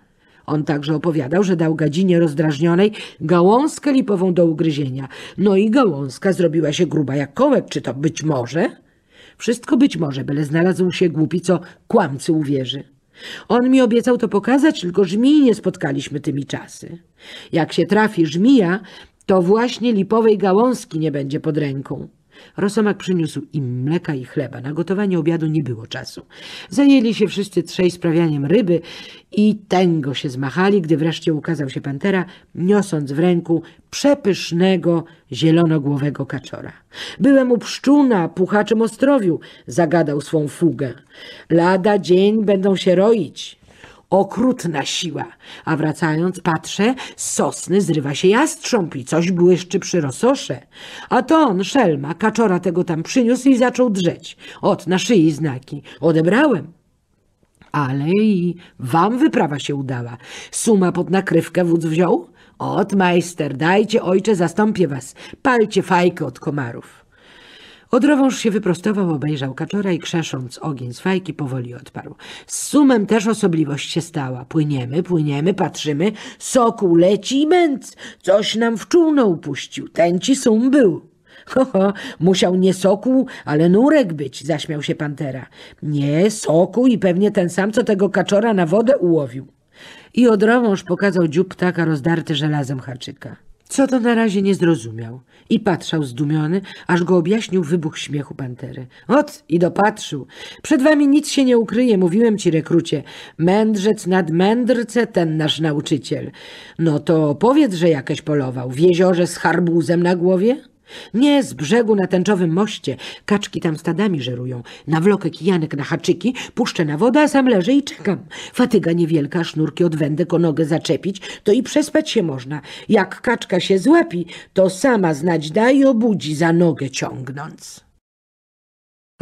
On także opowiadał, że dał gadzinie rozdrażnionej gałązkę lipową do ugryzienia. No i gałązka zrobiła się gruba jak kołek. Czy to być może? Wszystko być może, byle znalazł się głupi, co kłamcy uwierzy. On mi obiecał to pokazać, tylko żmij nie spotkaliśmy tymi czasy. Jak się trafi żmija, to właśnie lipowej gałązki nie będzie pod ręką. Rosomak przyniósł im mleka i chleba. Na gotowanie obiadu nie było czasu. Zajęli się wszyscy trzej sprawianiem ryby i tęgo się zmachali, gdy wreszcie ukazał się pantera, niosąc w ręku przepysznego, zielonogłowego kaczora. Byłem u pszczóna, puchaczem ostrowiu, zagadał swą fugę. Lada dzień będą się roić. Okrutna siła. A wracając, patrzę, z sosny zrywa się jastrząb i coś błyszczy przy rososze. A to on, szelma, kaczora tego tam przyniósł i zaczął drzeć. Ot, na szyi znaki. Odebrałem ale i wam wyprawa się udała. Suma pod nakrywkę wódz wziął? Ot, majster, dajcie, ojcze, zastąpię was. Palcie fajkę od komarów. Odrowąż się wyprostował, obejrzał kaczora i krzesząc ogień z fajki powoli odparł. Z sumem też osobliwość się stała. Płyniemy, płyniemy, patrzymy, Soku leci i męc. Coś nam w czółno upuścił, ten ci sum był. Ho, ho, musiał nie soku, ale nurek być, zaśmiał się pantera. Nie, soku i pewnie ten sam, co tego kaczora na wodę ułowił. I odrowąż pokazał dziób ptaka rozdarty żelazem haczyka. Co to na razie nie zrozumiał i patrzał zdumiony, aż go objaśnił wybuch śmiechu pantery. Ot i dopatrzył. Przed wami nic się nie ukryje, mówiłem ci, rekrucie. Mędrzec nad mędrce ten nasz nauczyciel. No to powiedz, że jakieś polował w jeziorze z harbuzem na głowie? Nie z brzegu na tęczowym moście. Kaczki tam stadami żerują. Na wlokek Janek na haczyki puszczę na wodę, a sam leżę i czekam. Fatyga niewielka, sznurki od wędek o nogę zaczepić, to i przespać się można. Jak kaczka się złapi, to sama znać da i obudzi za nogę ciągnąc.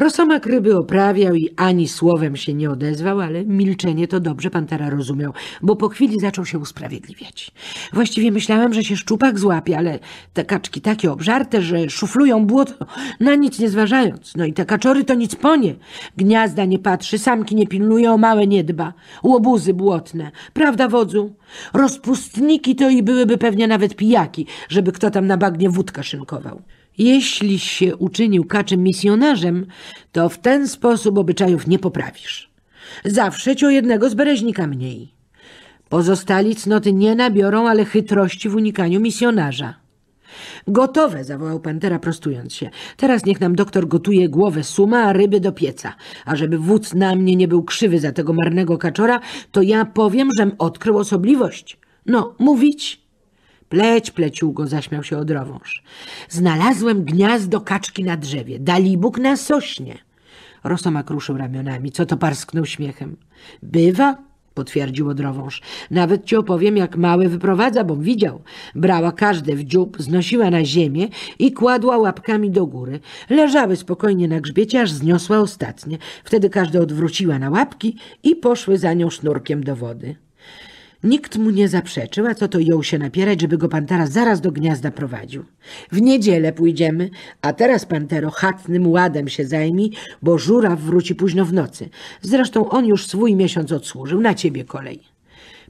Rosomak ryby oprawiał i ani słowem się nie odezwał, ale milczenie to dobrze Pantera rozumiał, bo po chwili zaczął się usprawiedliwiać. Właściwie myślałem, że się szczupak złapie, ale te kaczki takie obżarte, że szuflują błoto, na nic nie zważając. No i te kaczory to nic ponie. Gniazda nie patrzy, samki nie pilnuje, o małe nie dba. Łobuzy błotne. Prawda, wodzu? Rozpustniki to i byłyby pewnie nawet pijaki, żeby kto tam na bagnie wódka szynkował. Jeśli się uczynił kaczym misjonarzem, to w ten sposób obyczajów nie poprawisz. Zawsze ci o jednego z bereźnika mniej. Pozostali cnoty nie nabiorą, ale chytrości w unikaniu misjonarza. Gotowe, zawołał Pantera prostując się. Teraz niech nam doktor gotuje głowę suma, a ryby do pieca. A żeby wódz na mnie nie był krzywy za tego marnego kaczora, to ja powiem, żem odkrył osobliwość. No, mówić Pleć, pleciłgo, zaśmiał się odrowąż. Znalazłem gniazdo kaczki na drzewie, dalibóg na sośnie. Rosomak ruszył ramionami, co to parsknął śmiechem. Bywa, potwierdził odrowąż. Nawet ci opowiem, jak małe wyprowadza, bom widział. Brała każde w dziób, znosiła na ziemię i kładła łapkami do góry. Leżały spokojnie na grzbiecie, aż zniosła ostatnie. Wtedy każde odwróciła na łapki i poszły za nią sznurkiem do wody. Nikt mu nie zaprzeczył, a co to jął się napierać, żeby go pantera zaraz do gniazda prowadził. W niedzielę pójdziemy, a teraz pantero chatnym ładem się zajmij, bo żuraw wróci późno w nocy. Zresztą on już swój miesiąc odsłużył, na ciebie kolej.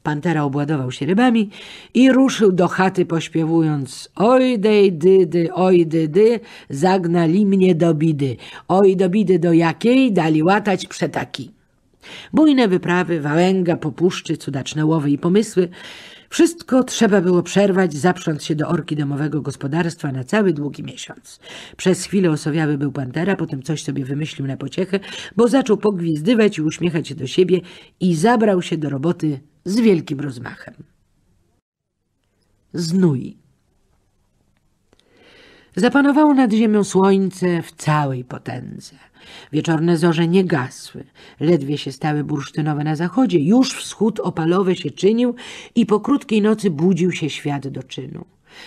Pantera obładował się rybami i ruszył do chaty pośpiewując Oj dej dydy, oj dydy, zagnali mnie do bidy. Oj do bidy do jakiej dali łatać przetaki. Bujne wyprawy, wałęga po puszczy, cudaczne łowy i pomysły. Wszystko trzeba było przerwać, zaprząc się do orki domowego gospodarstwa na cały długi miesiąc. Przez chwilę osowiały był pantera, potem coś sobie wymyślił na pociechę, bo zaczął pogwizdywać i uśmiechać się do siebie i zabrał się do roboty z wielkim rozmachem. Znój. Zapanowało nad ziemią słońce w całej potędze. Wieczorne zorze nie gasły, ledwie się stały bursztynowe na zachodzie, już wschód opalowy się czynił i po krótkiej nocy budził się świat do czynu.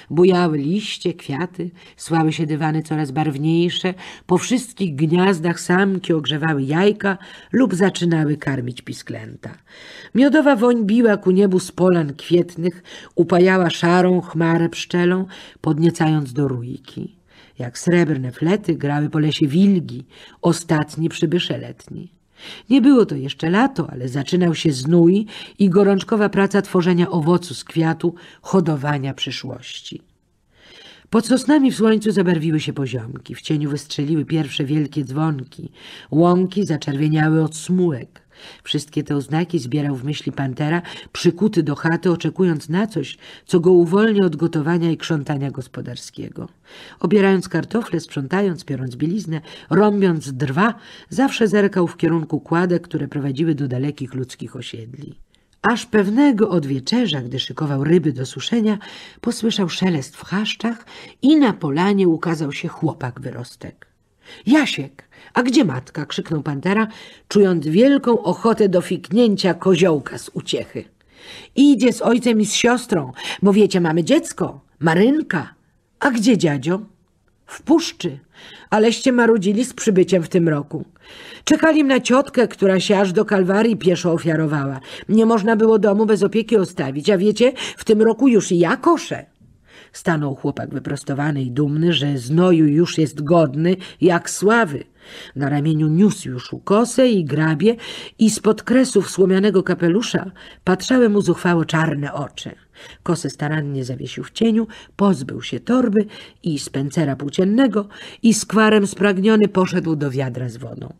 Bujały liście, kwiaty, słały się dywany coraz barwniejsze, po wszystkich gniazdach samki ogrzewały jajka lub zaczynały karmić pisklęta. Miodowa woń biła ku niebu z polan kwietnych, upajała szarą chmarę pszczelą, podniecając do rójki jak srebrne flety grały po lesie wilgi, ostatni przybysze letni. Nie było to jeszcze lato, ale zaczynał się znój i gorączkowa praca tworzenia owocu z kwiatu, hodowania przyszłości. Pod sosnami w słońcu zabarwiły się poziomki, w cieniu wystrzeliły pierwsze wielkie dzwonki, łąki zaczerwieniały od smułek. Wszystkie te oznaki zbierał w myśli pantera, przykuty do chaty, oczekując na coś, co go uwolni od gotowania i krzątania gospodarskiego. Obierając kartofle, sprzątając, piorąc bieliznę, rąbiąc drwa, zawsze zerkał w kierunku kładek, które prowadziły do dalekich ludzkich osiedli. Aż pewnego odwieczerza, gdy szykował ryby do suszenia, posłyszał szelest w chaszczach i na polanie ukazał się chłopak wyrostek. Jasiek! A gdzie matka? krzyknął pantera, czując wielką ochotę do fiknięcia koziołka z uciechy. Idzie z ojcem i z siostrą, bo wiecie, mamy dziecko, Marynka. A gdzie dziadzio? W puszczy, aleście marudzili z przybyciem w tym roku. Czekali na ciotkę, która się aż do Kalwarii pieszo ofiarowała. Nie można było domu bez opieki ostawić, a wiecie, w tym roku już i ja koszę. Stanął chłopak wyprostowany i dumny, że znoju już jest godny, jak sławy. Na ramieniu niósł już ukosę i grabie i spod kresów słomianego kapelusza patrzały mu zuchwało czarne oczy. Kosę starannie zawiesił w cieniu, pozbył się torby i spencera płóciennego i skwarem spragniony poszedł do wiadra z wodą.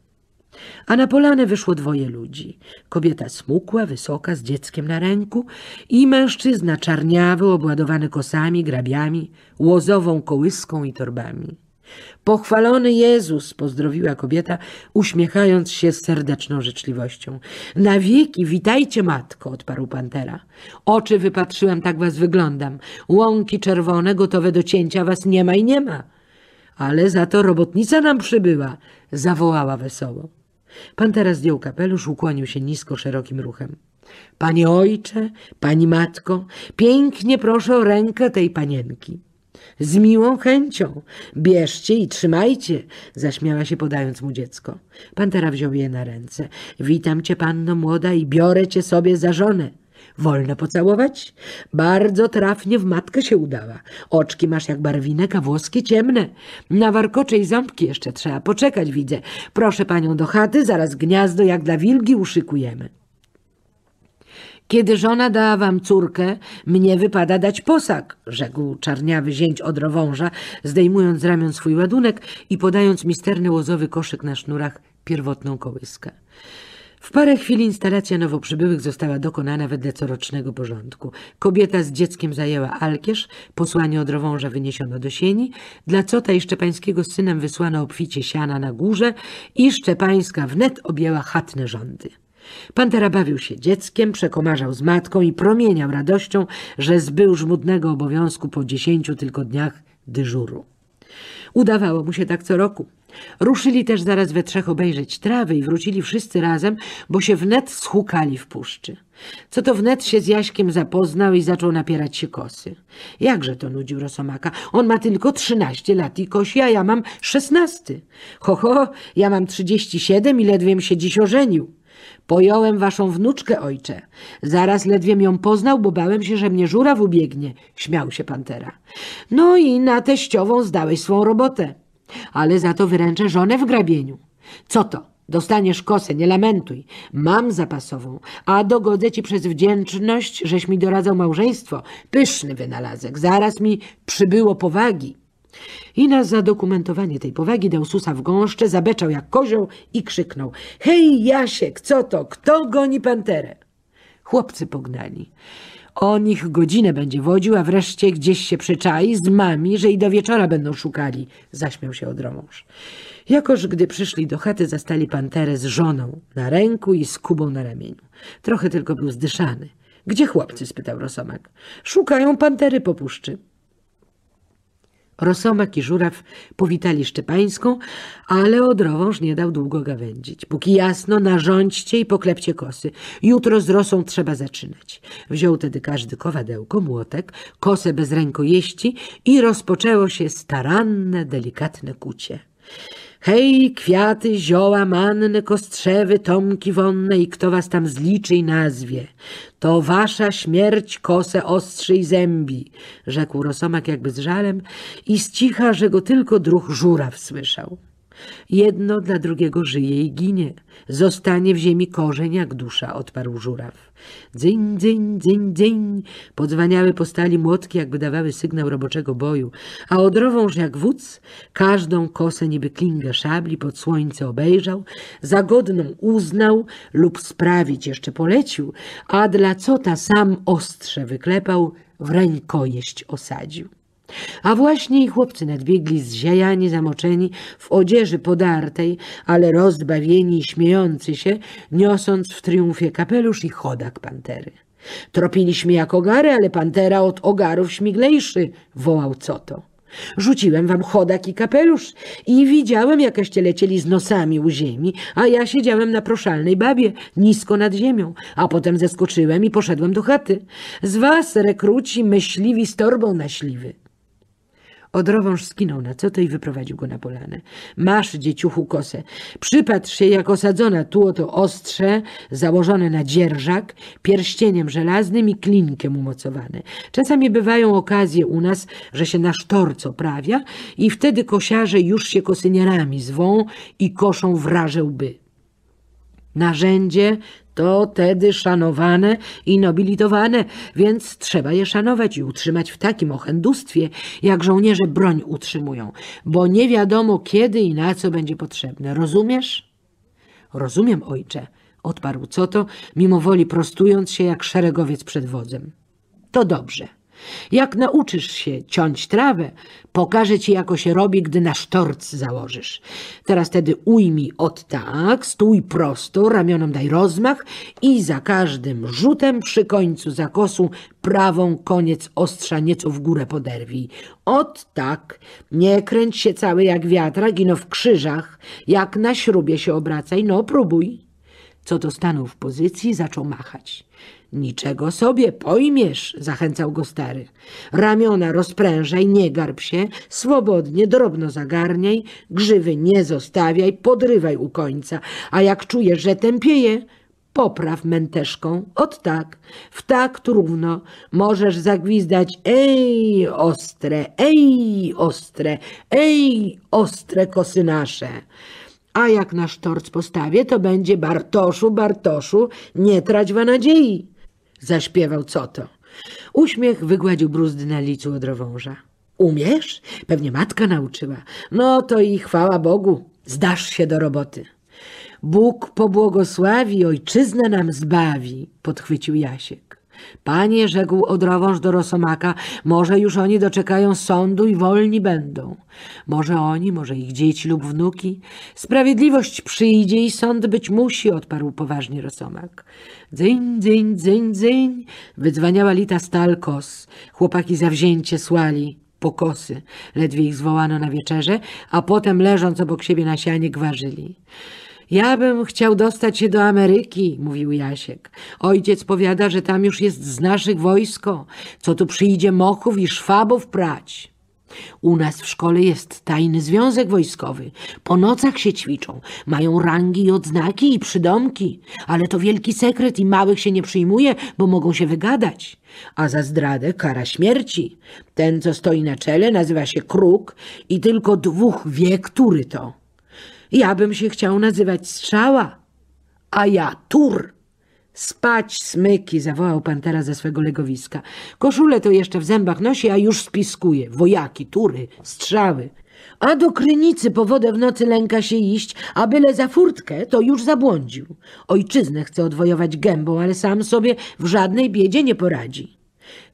A na polanę wyszło dwoje ludzi. Kobieta smukła, wysoka, z dzieckiem na ręku i mężczyzna czarniawy, obładowany kosami, grabiami, łozową kołyską i torbami. Pochwalony Jezus, pozdrowiła kobieta, uśmiechając się z serdeczną życzliwością. Na wieki witajcie, matko, odparł pantera. Oczy wypatrzyłem, tak was wyglądam. Łąki czerwone, gotowe do cięcia, was nie ma i nie ma. Ale za to robotnica nam przybyła, zawołała wesoło. Pantera zdjął kapelusz, ukłonił się nisko szerokim ruchem. Panie ojcze, pani matko, pięknie proszę o rękę tej panienki. Z miłą chęcią. Bierzcie i trzymajcie, zaśmiała się podając mu dziecko. Pantera wziął je na ręce. Witam cię, panno młoda, i biorę cię sobie za żonę. Wolno pocałować? Bardzo trafnie w matkę się udała. Oczki masz jak barwinek, a włoski ciemne. Na warkocze i ząbki jeszcze trzeba poczekać, widzę. Proszę panią do chaty, zaraz gniazdo jak dla wilgi uszykujemy. Kiedy żona da wam córkę, mnie wypada dać posag, rzekł czarniawy zięć odrowąża, zdejmując z ramion swój ładunek i podając misterny łozowy koszyk na sznurach pierwotną kołyskę. W parę chwil instalacja nowo przybyłych została dokonana wedle corocznego porządku. Kobieta z dzieckiem zajęła alkierz, posłanie odrowąża wyniesiono do sieni, dla cota i szczepańskiego z synem wysłano obficie siana na górze i szczepańska wnet objęła chatne rządy. Pantera bawił się dzieckiem, przekomarzał z matką i promieniał radością, że zbył żmudnego obowiązku po dziesięciu tylko dniach dyżuru. Udawało mu się tak co roku. Ruszyli też zaraz we trzech obejrzeć trawy i wrócili wszyscy razem, bo się wnet schukali w puszczy. Co to wnet się z Jaśkiem zapoznał i zaczął napierać się kosy. Jakże to nudził Rosomaka. On ma tylko trzynaście lat i kosi, a ja mam szesnasty. Ho, ho, ja mam trzydzieści siedem i ledwiem się dziś ożenił. Pojąłem waszą wnuczkę, ojcze. Zaraz ledwiem ją poznał, bo bałem się, że mnie żuraw ubiegnie, śmiał się pantera. No i na teściową zdałeś swą robotę. Ale za to wyręczę żonę w grabieniu. Co to? Dostaniesz kosę, nie lamentuj. Mam zapasową, a dogodzę ci przez wdzięczność, żeś mi doradzał małżeństwo. Pyszny wynalazek, zaraz mi przybyło powagi. I na zadokumentowanie tej powagi dał susa w gąszcze, zabeczał jak kozioł i krzyknął – Hej, Jasiek, co to? Kto goni panterę? Chłopcy pognali. O nich godzinę będzie wodził, a wreszcie gdzieś się przyczai z mami, że i do wieczora będą szukali, zaśmiał się odromąż. Jakoż gdy przyszli do chaty, zastali panterę z żoną na ręku i z kubą na ramieniu. Trochę tylko był zdyszany. Gdzie chłopcy? spytał Rosomak. Szukają pantery po puszczy. Rosomak i Żuraw powitali Szczepańską, ale Odrowąż nie dał długo gawędzić. Póki jasno, narządźcie i poklepcie kosy. Jutro z Rosą trzeba zaczynać. Wziął tedy każdy kowadełko, młotek, kosę bez rękojeści i rozpoczęło się staranne, delikatne kucie. Hej, kwiaty, zioła, manny, kostrzewy, tomki wonne i kto was tam zliczy i nazwie. To wasza śmierć kose ostrzy i zębi, rzekł Rosomak jakby z żalem i z cicha, że go tylko druh żuraw słyszał. Jedno dla drugiego żyje i ginie. Zostanie w ziemi korzeń jak dusza, odparł żuraw. Dzyń, dzyń, dzyń, dzyń. Podzwaniały po stali młotki, jakby dawały sygnał roboczego boju, a odrowąż jak wódz, każdą kosę niby klinga szabli pod słońce obejrzał, za godną uznał lub sprawić jeszcze polecił, a dla cota sam ostrze wyklepał, w rękojeść osadził. A właśnie i chłopcy nadbiegli zziajani, zamoczeni, w odzieży podartej, ale rozbawieni i śmiejący się, niosąc w triumfie kapelusz i chodak pantery. Tropiliśmy jak ogary, ale pantera od ogarów śmiglejszy, wołał to? Rzuciłem wam chodak i kapelusz i widziałem, jakaście lecieli z nosami u ziemi, a ja siedziałem na proszalnej babie, nisko nad ziemią, a potem zeskoczyłem i poszedłem do chaty. Z was, rekruci, myśliwi z torbą na śliwy. Odrowąż skinął na co to i wyprowadził go na polanę. Masz, dzieciuchu, kosę. Przypatrz się, jak osadzona tu oto ostrze, założone na dzierżak, pierścieniem żelaznym i klinkiem umocowane. Czasami bywają okazje u nas, że się na sztorco prawia i wtedy kosiarze już się kosynierami zwą i koszą wraże łby. Narzędzie to tedy szanowane i nobilitowane, więc trzeba je szanować i utrzymać w takim ochędustwie, jak żołnierze broń utrzymują, bo nie wiadomo kiedy i na co będzie potrzebne. Rozumiesz? Rozumiem, ojcze, odparł to? mimo woli prostując się jak szeregowiec przed wodzem. To dobrze. Jak nauczysz się ciąć trawę, pokażę ci, jako się robi, gdy na sztorc założysz. Teraz tedy ujmij od tak, stój prosto, ramionom daj rozmach i za każdym rzutem przy końcu zakosu prawą koniec ostrza nieco w górę poderwij. Od tak, nie kręć się cały jak wiatrak, gino w krzyżach, jak na śrubie się obracaj, no próbuj. Co to stanął w pozycji, zaczął machać. Niczego sobie, pojmiesz, zachęcał go stary. Ramiona rozprężaj, nie garb się, swobodnie, drobno zagarniaj, grzywy nie zostawiaj, podrywaj u końca, a jak czujesz, że tępieje, popraw męteszką, od tak, w tak równo, możesz zagwizdać ej ostre, ej ostre, ej ostre kosy nasze. A jak nasz torc postawię, to będzie Bartoszu, Bartoszu, nie trać wa nadziei zaśpiewał co to. Uśmiech wygładził bruzdy na licu odrowąża. Umiesz? Pewnie matka nauczyła. No to i chwała Bogu, zdasz się do roboty. Bóg pobłogosławi, ojczyznę nam zbawi, podchwycił Jasiek. Panie, rzekł odrowąż do Rosomaka, może już oni doczekają sądu i wolni będą. Może oni, może ich dzieci lub wnuki. Sprawiedliwość przyjdzie i sąd być musi, odparł poważnie Rosomak. Dzyń, dzyń, dzyń, dzyń, wydzwaniała lita stalkos. Chłopaki zawzięcie słali pokosy, ledwie ich zwołano na wieczerze, a potem leżąc obok siebie na sianie gwarzyli. Ja bym chciał dostać się do Ameryki, mówił Jasiek. Ojciec powiada, że tam już jest z naszych wojsko, co tu przyjdzie mochów i szwabów prać. U nas w szkole jest tajny związek wojskowy. Po nocach się ćwiczą. Mają rangi i odznaki i przydomki. Ale to wielki sekret i małych się nie przyjmuje, bo mogą się wygadać. A za zdradę kara śmierci. Ten, co stoi na czele, nazywa się Kruk i tylko dwóch wie, który to. Ja bym się chciał nazywać Strzała, a ja Tur. Spać, smyki, zawołał pantera ze swego legowiska. Koszulę to jeszcze w zębach nosi, a już spiskuje. Wojaki, tury, strzały. A do krynicy po wodę w nocy lęka się iść, a byle za furtkę, to już zabłądził. Ojczyznę chce odwojować gębą, ale sam sobie w żadnej biedzie nie poradzi.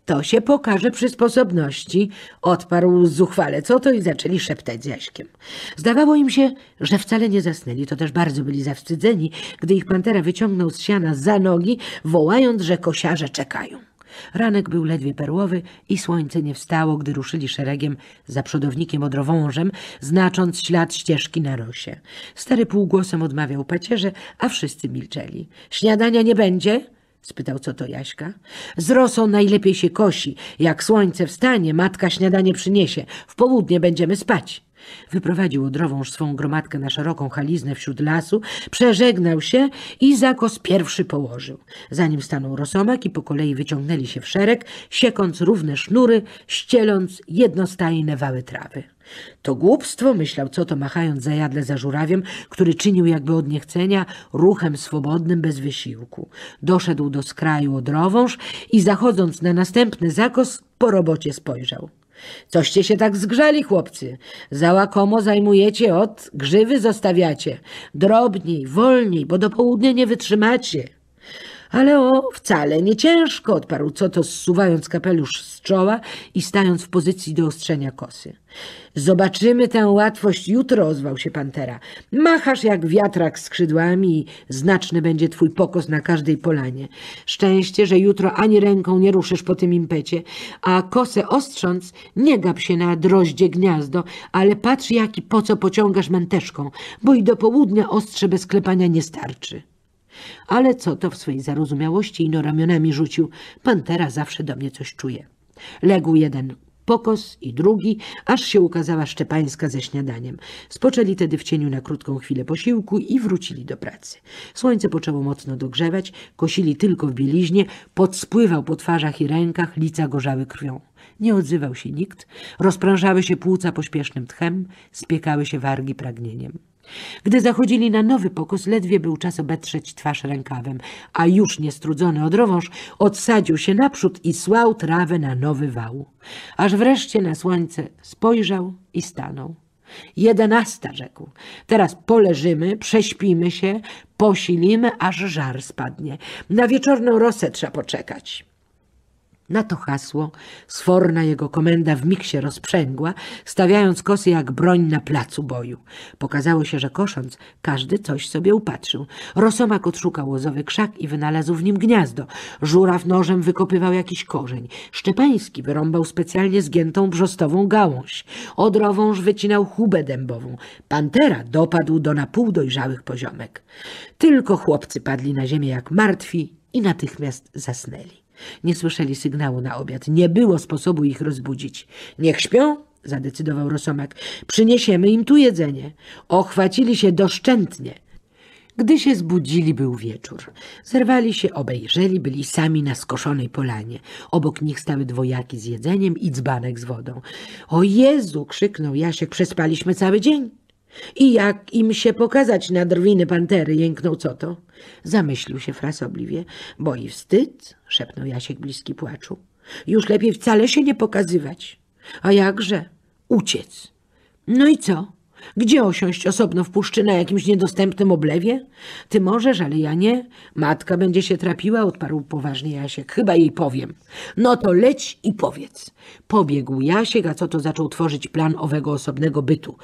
To się pokaże przy sposobności, odparł zuchwale co to i zaczęli szeptać z Jaśkiem. Zdawało im się, że wcale nie zasnęli, to też bardzo byli zawstydzeni, gdy ich pantera wyciągnął z siana za nogi, wołając, że kosiarze czekają. Ranek był ledwie perłowy i słońce nie wstało, gdy ruszyli szeregiem za przodownikiem odrowążem, znacząc ślad ścieżki na rosie. Stary półgłosem odmawiał pacierze, a wszyscy milczeli. — Śniadania nie będzie? spytał co to Jaśka. Z rosą najlepiej się kosi. Jak słońce wstanie, matka śniadanie przyniesie. W południe będziemy spać. Wyprowadził odrowąż swą gromadkę na szeroką haliznę wśród lasu, przeżegnał się i zakos pierwszy położył. zanim stanął rosomak i po kolei wyciągnęli się w szereg, siekąc równe sznury, ścieląc jednostajne wały trawy. To głupstwo, myślał co to machając zajadle za żurawiem, który czynił jakby od niechcenia ruchem swobodnym bez wysiłku. Doszedł do skraju odrowąż i zachodząc na następny zakos po robocie spojrzał. Coście się tak zgrzali, chłopcy. Za zajmujecie od, grzywy zostawiacie. Drobniej, wolniej, bo do południa nie wytrzymacie. Ale o, wcale nie ciężko, odparł Coto, zsuwając kapelusz z czoła i stając w pozycji do ostrzenia kosy. Zobaczymy tę łatwość jutro, ozwał się Pantera. Machasz jak wiatrak skrzydłami i znaczny będzie twój pokos na każdej polanie. Szczęście, że jutro ani ręką nie ruszysz po tym impecie, a kosę ostrząc nie gap się na droździe gniazdo, ale patrz jaki po co pociągasz menteszką, bo i do południa ostrze bez klepania nie starczy. Ale co to w swojej zarozumiałości ino ramionami rzucił. Pantera zawsze do mnie coś czuje. Legł jeden pokos i drugi, aż się ukazała Szczepańska ze śniadaniem. Spoczęli tedy w cieniu na krótką chwilę posiłku i wrócili do pracy. Słońce poczęło mocno dogrzewać, kosili tylko w bieliźnie, podspływał po twarzach i rękach, lica gorzały krwią. Nie odzywał się nikt, rozprężały się płuca pośpiesznym tchem, spiekały się wargi pragnieniem. Gdy zachodzili na nowy pokos, ledwie był czas obetrzeć twarz rękawem, a już niestrudzony odrowąż rowąż odsadził się naprzód i słał trawę na nowy wał. Aż wreszcie na słońce spojrzał i stanął. Jedenasta, rzekł. Teraz poleżymy, prześpimy się, posilimy, aż żar spadnie. Na wieczorną rosę trzeba poczekać. Na to hasło sforna jego komenda w miksie rozprzęgła, stawiając kosy jak broń na placu boju. Pokazało się, że kosząc, każdy coś sobie upatrzył. Rosomak odszukał łozowy krzak i wynalazł w nim gniazdo. Żuraw nożem wykopywał jakiś korzeń. Szczepański wyrąbał specjalnie zgiętą brzostową gałąź. Odrowąż wycinał hubę dębową. Pantera dopadł do na pół dojrzałych poziomek. Tylko chłopcy padli na ziemię jak martwi i natychmiast zasnęli. Nie słyszeli sygnału na obiad. Nie było sposobu ich rozbudzić. Niech śpią, zadecydował Rosomak. Przyniesiemy im tu jedzenie. Ochwacili się doszczętnie. Gdy się zbudzili, był wieczór. Zerwali się, obejrzeli, byli sami na skoszonej polanie. Obok nich stały dwojaki z jedzeniem i dzbanek z wodą. – O Jezu! – krzyknął Jasiek. – Przespaliśmy cały dzień. I jak im się pokazać na drwiny pantery, jęknął co to? Zamyślił się frasobliwie. Boi wstyd, szepnął Jasiek bliski płaczu. Już lepiej wcale się nie pokazywać. A jakże? Uciec. No i co? Gdzie osiąść osobno w puszczy na jakimś niedostępnym oblewie? Ty możesz, ale ja nie. Matka będzie się trapiła, odparł poważnie Jasiek. Chyba jej powiem. No to leć i powiedz. Pobiegł Jasiek, a co to zaczął tworzyć plan owego osobnego bytu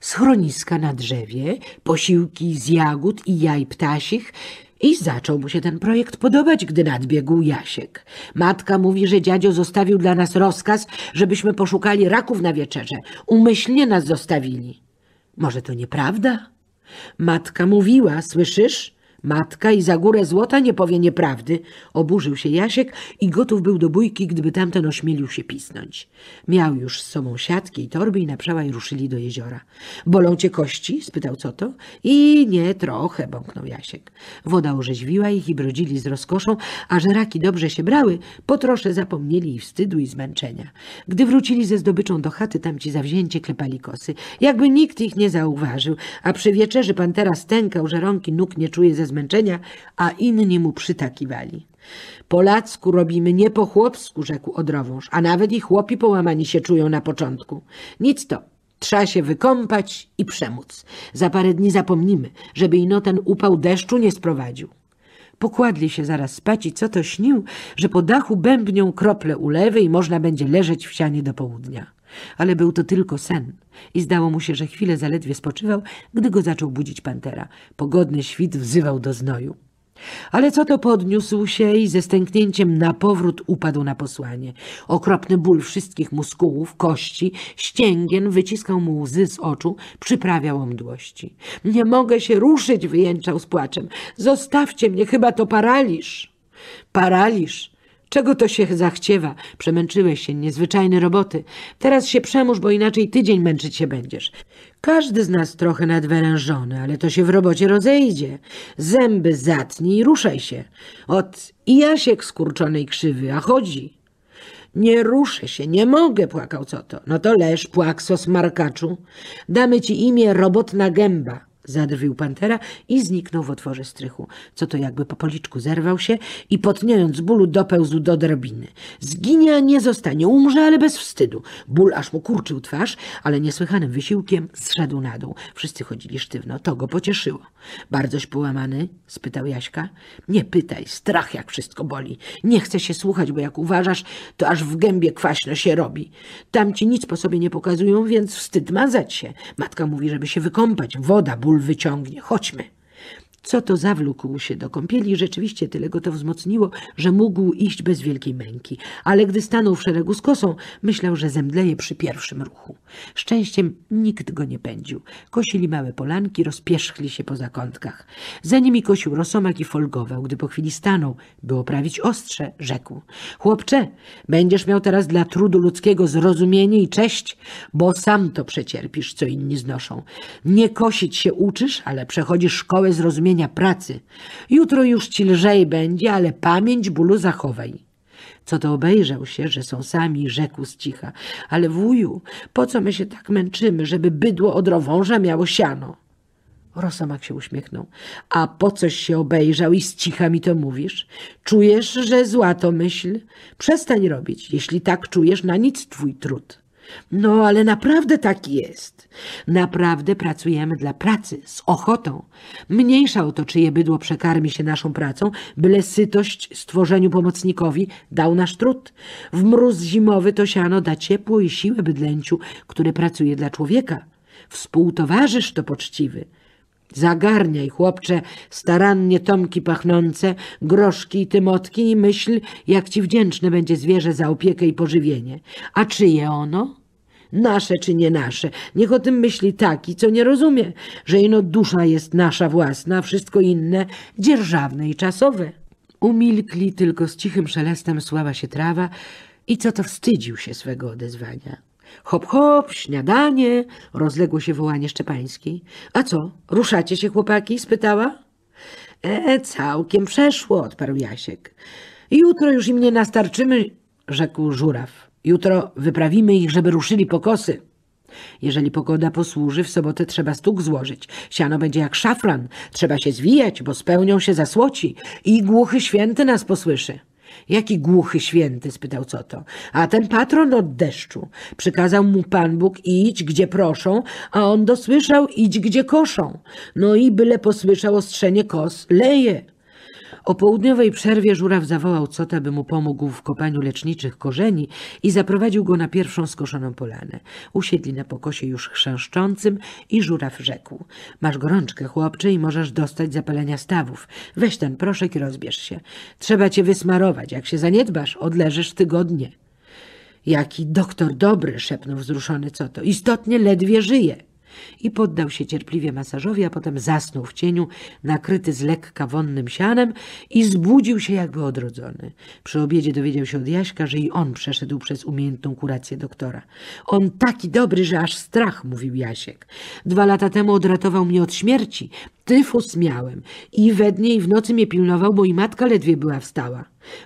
schroniska na drzewie, posiłki z jagód i jaj ptasich i zaczął mu się ten projekt podobać, gdy nadbiegł Jasiek. Matka mówi, że dziadzio zostawił dla nas rozkaz, żebyśmy poszukali raków na wieczerze. Umyślnie nas zostawili. Może to nieprawda? Matka mówiła, słyszysz? matka i za górę złota nie powie nieprawdy. Oburzył się Jasiek i gotów był do bójki, gdyby tamten ośmielił się pisnąć. Miał już z sobą siatki i torby i na przełaj ruszyli do jeziora. Bolą cię kości? spytał co to. I nie trochę, bąknął Jasiek. Woda orzeźwiła ich i brodzili z rozkoszą, a że raki dobrze się brały, po trosze zapomnieli i wstydu i zmęczenia. Gdy wrócili ze zdobyczą do chaty, tamci zawzięcie klepali kosy. Jakby nikt ich nie zauważył, a przy wieczerzy pan teraz stękał, że rąki nóg nie czuje ze zmęczenia zmęczenia, a inni mu przytakiwali. Polacku robimy nie po chłopsku, rzekł odrowąż, a nawet i chłopi połamani się czują na początku. Nic to, Trza się wykąpać i przemóc. Za parę dni zapomnimy, żeby ino ten upał deszczu nie sprowadził. Pokładli się zaraz spać i co to śnił, że po dachu bębnią krople ulewy i można będzie leżeć w sianie do południa. Ale był to tylko sen i zdało mu się, że chwilę zaledwie spoczywał, gdy go zaczął budzić pantera. Pogodny świt wzywał do znoju. Ale co to podniósł się i ze stęknięciem na powrót upadł na posłanie. Okropny ból wszystkich muskułów, kości, ścięgien wyciskał mu łzy z oczu, przyprawiał omdłości. Nie mogę się ruszyć, wyjęczał z płaczem. Zostawcie mnie, chyba to paraliż. Paraliż, Czego to się zachciewa? Przemęczyłeś się, niezwyczajne roboty. Teraz się przemóż, bo inaczej tydzień męczyć się będziesz. Każdy z nas trochę nadwyrężony, ale to się w robocie rozejdzie. Zęby zatnij i ruszaj się. Od Jasiek skurczony i krzywy, a chodzi. Nie ruszę się, nie mogę, płakał co to. No to leż, płakso, smarkaczu. Damy ci imię robotna gęba. Zadrwił pantera i zniknął w otworze strychu, co to jakby po policzku zerwał się i potniejąc bólu dopełzł do drabiny. Zginie, a nie zostanie, umrze, ale bez wstydu. Ból aż mu kurczył twarz, ale niesłychanym wysiłkiem zszedł na dół. Wszyscy chodzili sztywno, to go pocieszyło. Bardzoś połamany? spytał Jaśka. Nie pytaj, strach jak wszystko boli. Nie chcę się słuchać, bo jak uważasz, to aż w gębie kwaśno się robi. Tamci nic po sobie nie pokazują, więc wstyd mazać się. Matka mówi, żeby się wykąpać, woda, ból król wyciągnie. Chodźmy. Co to zawlókł się do kąpieli i rzeczywiście tyle go to wzmocniło, że mógł iść bez wielkiej męki. Ale gdy stanął w szeregu z kosą, myślał, że zemdleje przy pierwszym ruchu. Szczęściem nikt go nie pędził. Kosili małe polanki, rozpierzchli się po zakątkach. Za nimi kosił rosomak i folgował. Gdy po chwili stanął, by oprawić ostrze, rzekł. Chłopcze, będziesz miał teraz dla trudu ludzkiego zrozumienie i cześć, bo sam to przecierpisz, co inni znoszą. Nie kosić się uczysz, ale przechodzisz szkołę zrozumienia pracy. Jutro już ci lżej będzie, ale pamięć bólu zachowaj. Co to obejrzał się, że są sami, rzekł z cicha. Ale wuju, po co my się tak męczymy, żeby bydło od rowąża miało siano? Rosomak się uśmiechnął. A po coś się obejrzał i z cicha mi to mówisz? Czujesz, że zła to myśl? Przestań robić, jeśli tak czujesz, na nic twój trud. No, ale naprawdę tak jest. Naprawdę pracujemy dla pracy, z ochotą. Mniejsza o to, czyje bydło przekarmi się naszą pracą, byle sytość stworzeniu pomocnikowi dał nasz trud. W mróz zimowy to siano da ciepło i siłę bydlęciu, które pracuje dla człowieka. Współtowarzysz to poczciwy. Zagarniaj, chłopcze, starannie tomki pachnące, groszki i tymotki i myśl, jak ci wdzięczne będzie zwierzę za opiekę i pożywienie. A czyje ono? Nasze czy nie nasze? Niech o tym myśli taki, co nie rozumie, że ino dusza jest nasza własna, wszystko inne dzierżawne i czasowe. Umilkli tylko z cichym szelestem słała się trawa i co to wstydził się swego odezwania. Hop, hop, śniadanie, rozległo się wołanie Szczepańskiej. A co, ruszacie się, chłopaki? spytała. E, całkiem przeszło, odparł Jasiek. Jutro już im nie nastarczymy, rzekł żuraw. Jutro wyprawimy ich, żeby ruszyli po kosy. Jeżeli pogoda posłuży, w sobotę trzeba stuk złożyć. Siano będzie jak szafran. Trzeba się zwijać, bo spełnią się zasłoci i głuchy święty nas posłyszy. Jaki głuchy święty? spytał co to. A ten patron od deszczu. Przykazał mu Pan Bóg idź gdzie proszą, a on dosłyszał idź gdzie koszą. No i byle posłyszał ostrzenie kos, leje. O południowej przerwie żuraw zawołał Cota, by mu pomógł w kopaniu leczniczych korzeni i zaprowadził go na pierwszą skoszoną polanę. Usiedli na pokosie już chrzęszczącym i żuraw rzekł – masz gorączkę, chłopcze, i możesz dostać zapalenia stawów. Weź ten proszek i rozbierz się. Trzeba cię wysmarować. Jak się zaniedbasz, odleżysz tygodnie. – Jaki doktor dobry – szepnął wzruszony Coto. – Istotnie ledwie żyje – i poddał się cierpliwie masażowi, a potem zasnął w cieniu, nakryty z lekka wonnym sianem i zbudził się jakby odrodzony. Przy obiedzie dowiedział się od Jaśka, że i on przeszedł przez umiejętną kurację doktora. On taki dobry, że aż strach, mówił Jasiek. Dwa lata temu odratował mnie od śmierci, Tyfus miałem i we dnie i w nocy mnie pilnował, bo i matka ledwie była wstała.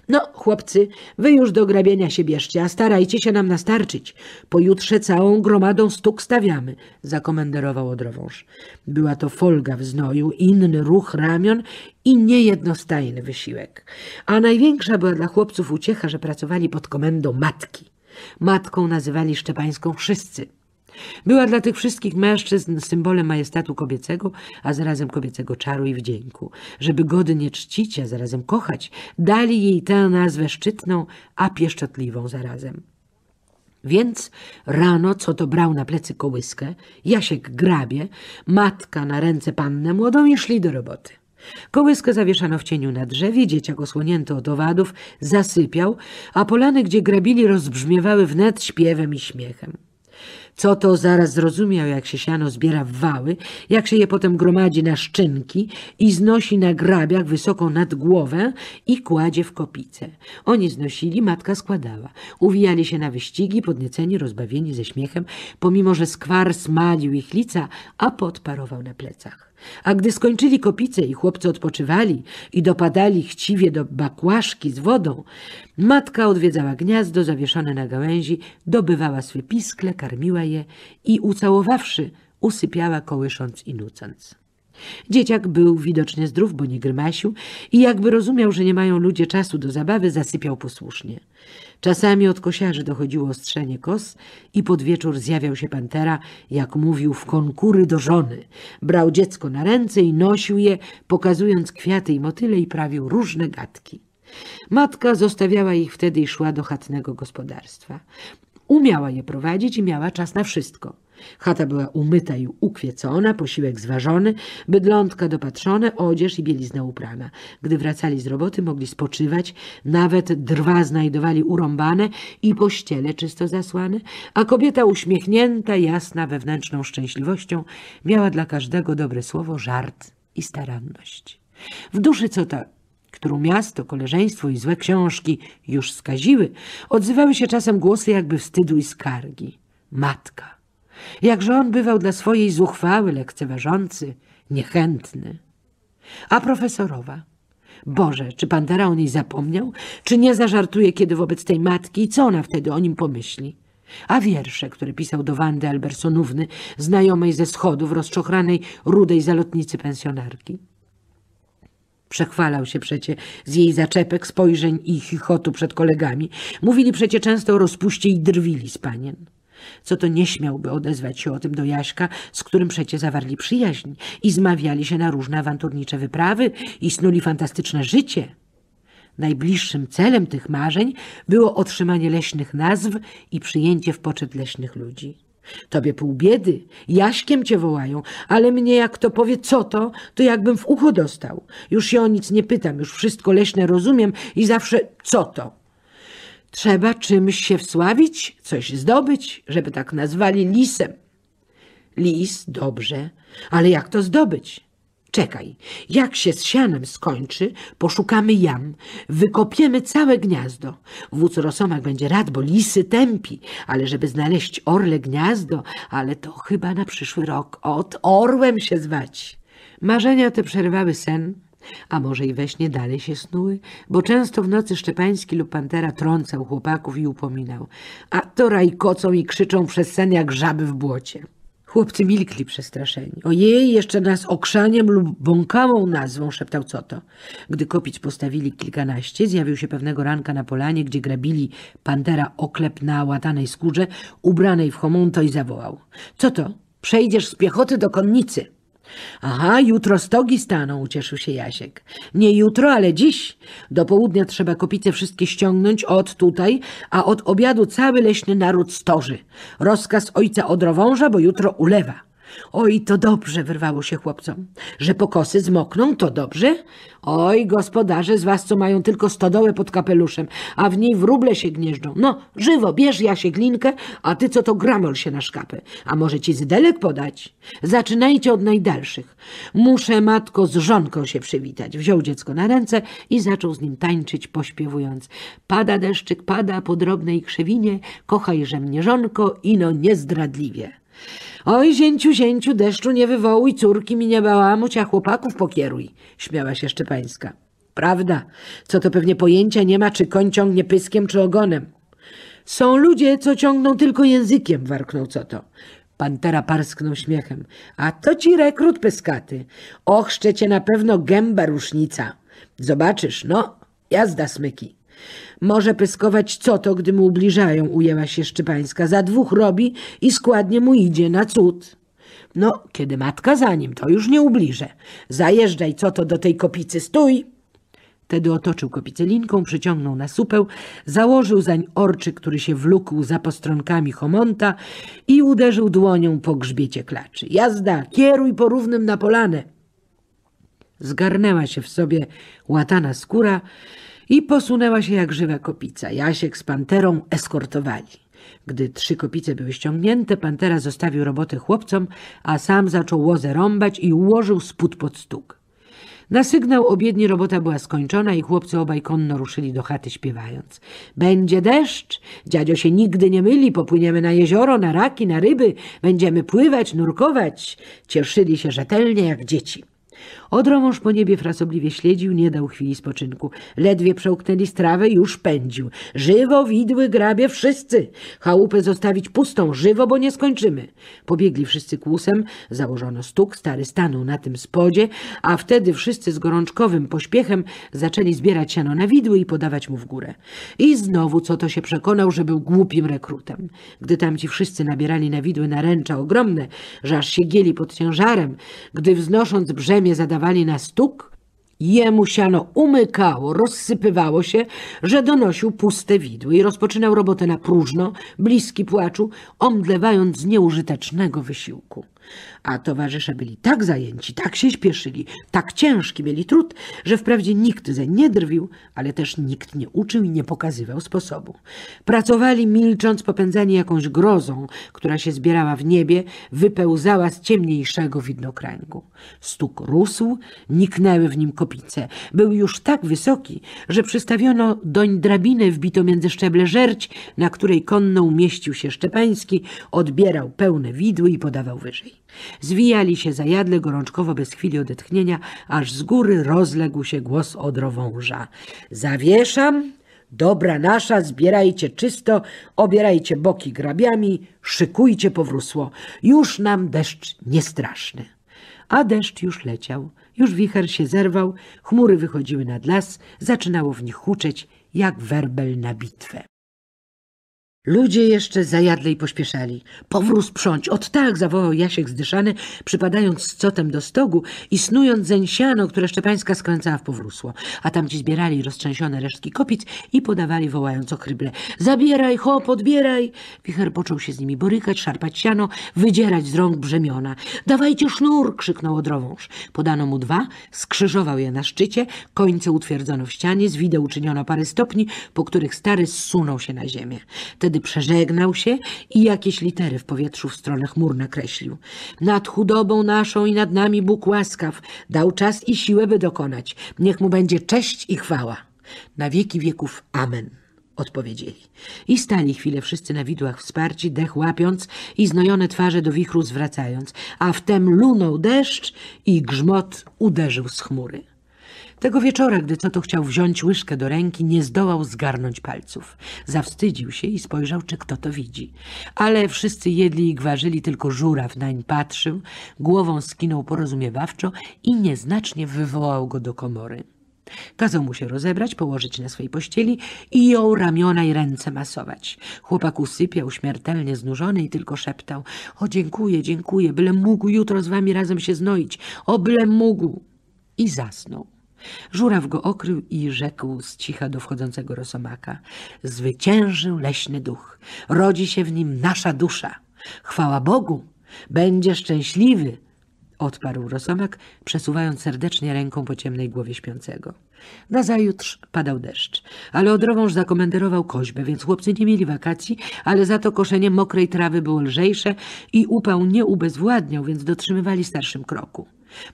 No, chłopcy, wy już do grabienia się bierzcie, a starajcie się nam nastarczyć. Pojutrze całą gromadą stuk stawiamy, zakomenderował Odrowąż. Była to folga w znoju, inny ruch ramion i niejednostajny wysiłek. A największa była dla chłopców uciecha, że pracowali pod komendą matki. Matką nazywali Szczepańską wszyscy – była dla tych wszystkich mężczyzn symbolem majestatu kobiecego, a zarazem kobiecego czaru i wdzięku. Żeby godnie czcić, a zarazem kochać, dali jej tę nazwę szczytną, a pieszczotliwą zarazem. Więc rano, co to brał na plecy kołyskę, Jasiek grabie, matka na ręce pannę młodą i szli do roboty. Kołyskę zawieszano w cieniu na drzewie, dzieciak osłonięty od owadów zasypiał, a polany, gdzie grabili, rozbrzmiewały wnet śpiewem i śmiechem. Co to zaraz zrozumiał, jak się siano zbiera w wały, jak się je potem gromadzi na szczynki i znosi na grabiach wysoko nad głowę i kładzie w kopice. Oni znosili, matka składała. Uwijali się na wyścigi, podnieceni, rozbawieni ze śmiechem, pomimo że skwar smalił ich lica, a pot parował na plecach. A gdy skończyli kopice i chłopcy odpoczywali i dopadali chciwie do bakłaszki z wodą, matka odwiedzała gniazdo zawieszone na gałęzi, dobywała swe piskle, karmiła je i ucałowawszy, usypiała kołysząc i nucąc. Dzieciak był widocznie zdrów, bo nie grymasił i jakby rozumiał, że nie mają ludzie czasu do zabawy, zasypiał posłusznie. Czasami od kosiarzy dochodziło ostrzenie kos i pod wieczór zjawiał się Pantera, jak mówił, w konkury do żony. Brał dziecko na ręce i nosił je, pokazując kwiaty i motyle i prawił różne gadki. Matka zostawiała ich wtedy i szła do chatnego gospodarstwa. Umiała je prowadzić i miała czas na wszystko. Chata była umyta i ukwiecona, posiłek zważony, bydlątka dopatrzone, odzież i bielizna uprana. Gdy wracali z roboty, mogli spoczywać, nawet drwa znajdowali urąbane i pościele czysto zasłane, a kobieta uśmiechnięta, jasna, wewnętrzną szczęśliwością, miała dla każdego dobre słowo, żart i staranność. W duszy co tak którą miasto, koleżeństwo i złe książki już skaziły, odzywały się czasem głosy jakby wstydu i skargi. Matka. Jakże on bywał dla swojej zuchwały, lekceważący, niechętny. A profesorowa? Boże, czy Pantera o niej zapomniał? Czy nie zażartuje kiedy wobec tej matki i co ona wtedy o nim pomyśli? A wiersze, które pisał do Wandy Albersonówny, znajomej ze schodów rozczochranej rudej zalotnicy pensjonarki? Przechwalał się przecie z jej zaczepek, spojrzeń i chichotu przed kolegami. Mówili przecie często o rozpuście i drwili z panien. Co to nie śmiałby odezwać się o tym do Jaśka, z którym przecie zawarli przyjaźń i zmawiali się na różne awanturnicze wyprawy i snuli fantastyczne życie. Najbliższym celem tych marzeń było otrzymanie leśnych nazw i przyjęcie w poczet leśnych ludzi. Tobie pół biedy, Jaśkiem cię wołają, ale mnie jak to powie co to, to jakbym w ucho dostał. Już się o nic nie pytam, już wszystko leśne rozumiem i zawsze co to. Trzeba czymś się wsławić, coś zdobyć, żeby tak nazwali lisem. Lis, dobrze, ale jak to zdobyć? Czekaj, jak się z sianem skończy, poszukamy jam, wykopiemy całe gniazdo. Wódz Rosomak będzie rad, bo lisy tępi, ale żeby znaleźć orle gniazdo, ale to chyba na przyszły rok, od orłem się zwać. Marzenia te przerwały sen, a może i we śnie dalej się snuły, bo często w nocy Szczepański lub Pantera trącał chłopaków i upominał, a to rajkocą i krzyczą przez sen jak żaby w błocie. Chłopcy milkli przestraszeni. Ojej, jeszcze nas okrzaniem lub bąkałą nazwą, szeptał co to? Gdy kopić postawili kilkanaście, zjawił się pewnego ranka na polanie, gdzie grabili pantera oklep na łatanej skórze, ubranej w homunto i zawołał. Co to? Przejdziesz z piechoty do konnicy. Aha, jutro stogi staną, ucieszył się Jasiek. Nie jutro, ale dziś. Do południa trzeba kopice wszystkie ściągnąć od tutaj, a od obiadu cały leśny naród stoży. Rozkaz ojca odrowąża, bo jutro ulewa. Oj, to dobrze, wyrwało się chłopcom, że pokosy zmokną, to dobrze. Oj, gospodarze z was, co mają tylko stodołę pod kapeluszem, a w niej wróble się gnieżdżą. No, żywo, bierz ja się glinkę, a ty co to gramol się na szkapę. A może ci zydelek podać? Zaczynajcie od najdalszych. Muszę, matko, z żonką się przywitać. Wziął dziecko na ręce i zaczął z nim tańczyć, pośpiewując. Pada deszczyk, pada po drobnej krzewinie, kochajże mnie żonko, ino niezdradliwie. Oj, zięciu, zięciu, deszczu nie wywołuj, córki mi nie bałamuć, a chłopaków pokieruj, śmiała się Szczepańska. Prawda, co to pewnie pojęcia nie ma, czy koń ciągnie pyskiem, czy ogonem. Są ludzie, co ciągną tylko językiem, warknął co to. Pantera parsknął śmiechem. A to ci rekrut pyskaty. Och, cię na pewno gęba rusznica. Zobaczysz, no, jazda smyki. Może pyskować co to, gdy mu ubliżają, ujęła się Szczypańska. Za dwóch robi i składnie mu idzie na cud. No, kiedy matka za nim, to już nie ubliżę. Zajeżdżaj co to do tej kopicy, stój! Wtedy otoczył kopicę linką, przyciągnął na supeł, założył zań orczy, który się wlókł za postronkami homonta i uderzył dłonią po grzbiecie klaczy. Jazda, kieruj porównym na polanę! Zgarnęła się w sobie łatana skóra i posunęła się jak żywa kopica. Jasiek z panterą eskortowali. Gdy trzy kopice były ściągnięte, pantera zostawił roboty chłopcom, a sam zaczął łozę rąbać i ułożył spód pod stóg. Na sygnał obiedni robota była skończona i chłopcy obaj konno ruszyli do chaty śpiewając. Będzie deszcz, dziadzio się nigdy nie myli, popłyniemy na jezioro, na raki, na ryby, będziemy pływać, nurkować. Cieszyli się rzetelnie jak dzieci. Odrąż po niebie frasobliwie śledził, nie dał chwili spoczynku. Ledwie przełknęli strawę, już pędził. Żywo, widły, grabie, wszyscy! Chałupę zostawić pustą, żywo, bo nie skończymy. Pobiegli wszyscy kłusem, założono stuk, stary stanął na tym spodzie, a wtedy wszyscy z gorączkowym pośpiechem zaczęli zbierać siano na widły i podawać mu w górę. I znowu co to się przekonał, że był głupim rekrutem. Gdy tamci wszyscy nabierali na widły naręcza ogromne, że aż się gieli pod ciężarem, gdy wznosząc brzemię zadawali na stuk, jemu siano umykało, rozsypywało się, że donosił puste widły i rozpoczynał robotę na próżno, bliski płaczu, omdlewając z nieużytecznego wysiłku a towarzysze byli tak zajęci, tak się śpieszyli, tak ciężki mieli trud, że wprawdzie nikt zeń nie drwił, ale też nikt nie uczył i nie pokazywał sposobu. Pracowali milcząc, popędzani jakąś grozą, która się zbierała w niebie, wypełzała z ciemniejszego widnokręgu. Stuk rósł, niknęły w nim kopice. Był już tak wysoki, że przystawiono doń drabinę wbito między szczeble żerć, na której konno umieścił się Szczepański, odbierał pełne widły i podawał wyżej. Zwijali się zajadle, gorączkowo, bez chwili odetchnienia, aż z góry rozległ się głos odrowąża. Zawieszam, dobra nasza, zbierajcie czysto, obierajcie boki grabiami, szykujcie powrósło. Już nam deszcz niestraszny. A deszcz już leciał, już wicher się zerwał, chmury wychodziły nad las, zaczynało w nich huczeć jak werbel na bitwę. Ludzie jeszcze zajadli i pośpieszali. Powróz prząć. od tak zawołał Jasiek zdyszany, przypadając z cotem do stogu i snując zęsiano, które Szczepańska skręcała w powrósło. A tamci zbierali roztrzęsione resztki kopic i podawali wołając o chryble. Zabieraj, hop, odbieraj! Wicher począł się z nimi borykać, szarpać siano, wydzierać z rąk brzemiona. Dawajcie sznur! krzyknął odrowąż. Podano mu dwa, skrzyżował je na szczycie, końce utwierdzono w ścianie, z wideł uczyniono parę stopni, po których stary zsunął się na ziemię. Te Wtedy przeżegnał się i jakieś litery w powietrzu w stronę chmur nakreślił. Nad chudobą naszą i nad nami Bóg łaskaw dał czas i siłę, by dokonać. Niech mu będzie cześć i chwała. Na wieki wieków amen odpowiedzieli. I stali chwilę wszyscy na widłach wsparci, dech łapiąc i znojone twarze do wichru zwracając, a wtem lunął deszcz i grzmot uderzył z chmury. Tego wieczora, gdy co to chciał wziąć łyżkę do ręki, nie zdołał zgarnąć palców. Zawstydził się i spojrzał, czy kto to widzi. Ale wszyscy jedli i gwarzyli, tylko żuraw nań patrzył, głową skinął porozumiewawczo i nieznacznie wywołał go do komory. Kazał mu się rozebrać, położyć na swej pościeli i ją ramiona i ręce masować. Chłopak usypiał śmiertelnie znużony i tylko szeptał – o dziękuję, dziękuję, byle mógł jutro z wami razem się znoić, o byle mógł! I zasnął. Żuraw go okrył i rzekł z cicha do wchodzącego rosomaka. Zwyciężył leśny duch, rodzi się w nim nasza dusza. Chwała Bogu, będzie szczęśliwy, odparł rosomak, przesuwając serdecznie ręką po ciemnej głowie śpiącego. Nazajutrz padał deszcz, ale odrowąż zakomenderował koźbę, więc chłopcy nie mieli wakacji, ale za to koszenie mokrej trawy było lżejsze i upał nie ubezwładniał, więc dotrzymywali starszym kroku.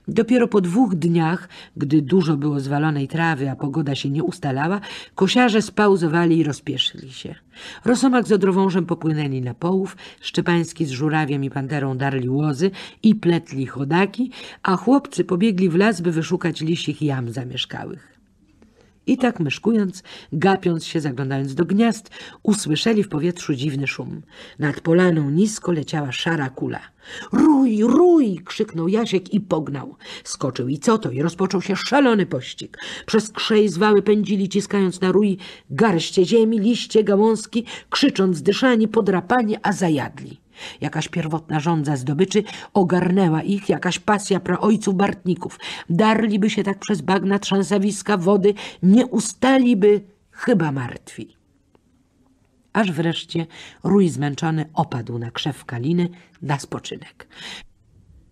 Dopiero po dwóch dniach, gdy dużo było zwalonej trawy, a pogoda się nie ustalała, kosiarze spauzowali i rozpieszyli się. Rosomak z odrowążem popłynęli na połów, Szczepański z żurawiem i panterą darli łozy i pletli chodaki, a chłopcy pobiegli w las, by wyszukać lisich jam zamieszkałych. I tak myszkując, gapiąc się, zaglądając do gniazd, usłyszeli w powietrzu dziwny szum. Nad polaną nisko leciała szara kula. Rój, rój! krzyknął Jasiek i pognał. Skoczył i co to? I rozpoczął się szalony pościg. Przez krzej zwały pędzili, ciskając na rój garście ziemi, liście, gałązki, krzycząc dyszani, podrapani, a zajadli. Jakaś pierwotna żądza zdobyczy ogarnęła ich, jakaś pasja praojców Bartników. Darliby się tak przez bagna trzęsawiska wody, nie ustaliby chyba martwi. Aż wreszcie rój zmęczony opadł na krzew kaliny na spoczynek.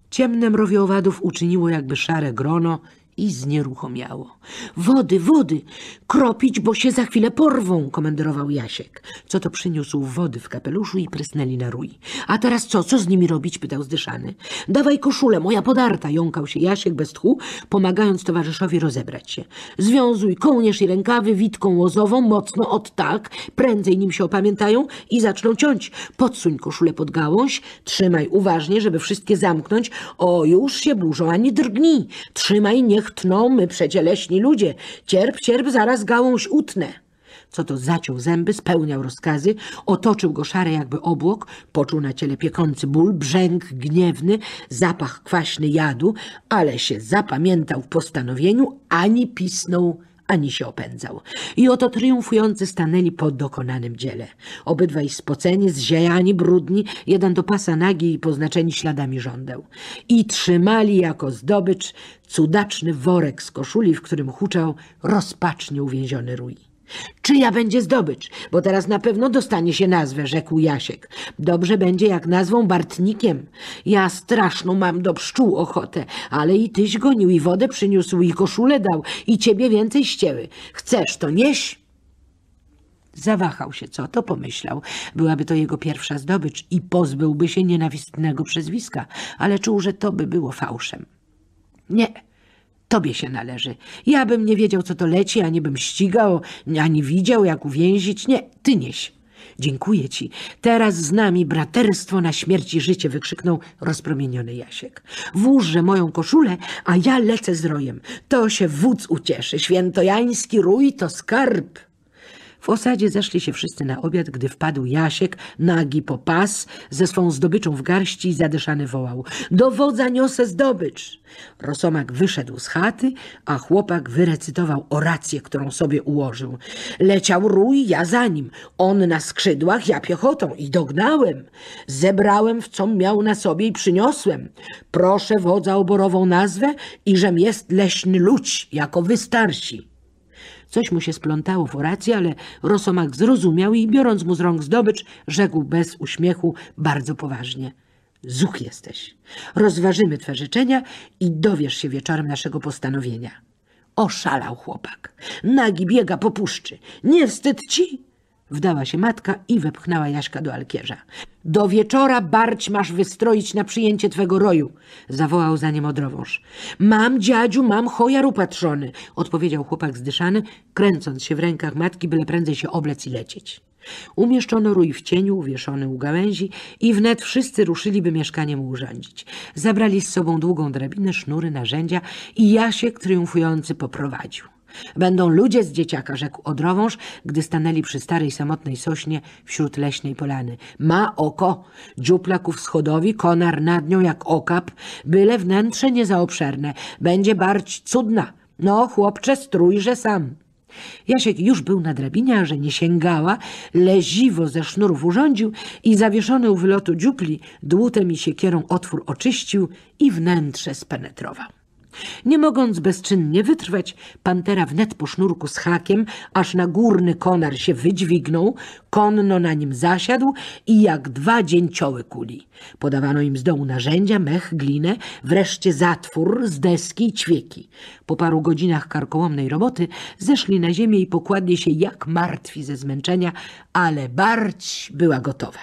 Ciemne mrowie owadów uczyniło jakby szare grono i znieruchomiało. Wody, wody! Kropić, bo się za chwilę porwą, komenderował Jasiek. Co to przyniósł wody w kapeluszu i prysnęli na rój. A teraz co, co z nimi robić? pytał zdyszany. Dawaj koszulę, moja podarta, jąkał się Jasiek bez tchu, pomagając towarzyszowi rozebrać się. Związuj kołnierz i rękawy witką łozową, mocno od tak, prędzej nim się opamiętają i zaczną ciąć. Podsuń koszulę pod gałąź, trzymaj uważnie, żeby wszystkie zamknąć. O, już się burzą, a nie drgnij. Trzymaj, niech których tną my przecie leśni ludzie. Cierp, cierp, zaraz gałąź utnę. Co to zaciął zęby, spełniał rozkazy, otoczył go szare jakby obłok, poczuł na ciele piekący ból, brzęk gniewny, zapach kwaśny jadu, ale się zapamiętał w postanowieniu, ani pisnął ani się opędzał. I oto triumfujący stanęli po dokonanym dziele. Obydwaj spoceni, zziajani, brudni, jeden do pasa nagi i poznaczeni śladami żądeł. I trzymali jako zdobycz cudaczny worek z koszuli, w którym huczał rozpacznie uwięziony rój. Czyja będzie zdobycz, bo teraz na pewno dostanie się nazwę, rzekł Jasiek. Dobrze będzie jak nazwą Bartnikiem. Ja straszną mam do pszczół ochotę, ale i tyś gonił, i wodę przyniósł, i koszulę dał, i ciebie więcej ścięły. Chcesz, to nieś. Zawahał się, co to pomyślał. Byłaby to jego pierwsza zdobycz i pozbyłby się nienawistnego przezwiska, ale czuł, że to by było fałszem. Nie, Tobie się należy. Ja bym nie wiedział, co to leci, ani bym ścigał, ani widział, jak uwięzić. Nie, ty nieś. Dziękuję ci. Teraz z nami braterstwo na śmierć i życie, wykrzyknął rozpromieniony Jasiek. Włóżże moją koszulę, a ja lecę z rojem. To się wódz ucieszy. Świętojański rój to skarb. W osadzie zeszli się wszyscy na obiad, gdy wpadł Jasiek, nagi po pas, ze swą zdobyczą w garści i zadyszany wołał – do wodza niosę zdobycz! Rosomak wyszedł z chaty, a chłopak wyrecytował orację, którą sobie ułożył. Leciał rój, ja za nim, on na skrzydłach, ja piechotą i dognałem. Zebrałem, w com miał na sobie i przyniosłem. Proszę wodza oborową nazwę i żem jest leśny ludź, jako wy starsi. Coś mu się splątało w oracji, ale Rosomach zrozumiał i biorąc mu z rąk zdobycz, rzekł bez uśmiechu bardzo poważnie. Zuch jesteś. Rozważymy twe życzenia i dowiesz się wieczorem naszego postanowienia. Oszalał chłopak. Nagi biega po puszczy. Nie wstyd ci? Wdała się matka i wepchnęła Jaśka do alkierza. Do wieczora barć masz wystroić na przyjęcie twego roju, zawołał za nim odrowąż. Mam, dziadziu, mam chojar upatrzony, odpowiedział chłopak zdyszany, kręcąc się w rękach matki, byle prędzej się oblec i lecieć. Umieszczono rój w cieniu, uwieszony u gałęzi i wnet wszyscy ruszyliby mieszkaniem urządzić. Zabrali z sobą długą drabinę, sznury, narzędzia i Jasiek triumfujący poprowadził. Będą ludzie z dzieciaka, rzekł odrowąż, gdy stanęli przy starej samotnej sośnie wśród leśnej polany. Ma oko, dziuplaków schodowi, konar nad nią jak okap, byle wnętrze nie zaobszerne. Będzie barć cudna. No, chłopcze, strójże sam. Jasiek już był na drabinie, że nie sięgała, leziwo ze sznurów urządził i zawieszony u wylotu dziupli dłutem i siekierą otwór oczyścił i wnętrze spenetrował. Nie mogąc bezczynnie wytrwać, pantera wnet po sznurku z hakiem, aż na górny konar się wydźwignął, konno na nim zasiadł i jak dwa dzięcioły kuli. Podawano im z dołu narzędzia, mech, glinę, wreszcie zatwór z deski i ćwieki. Po paru godzinach karkołomnej roboty zeszli na ziemię i pokładli się jak martwi ze zmęczenia, ale barć była gotowa.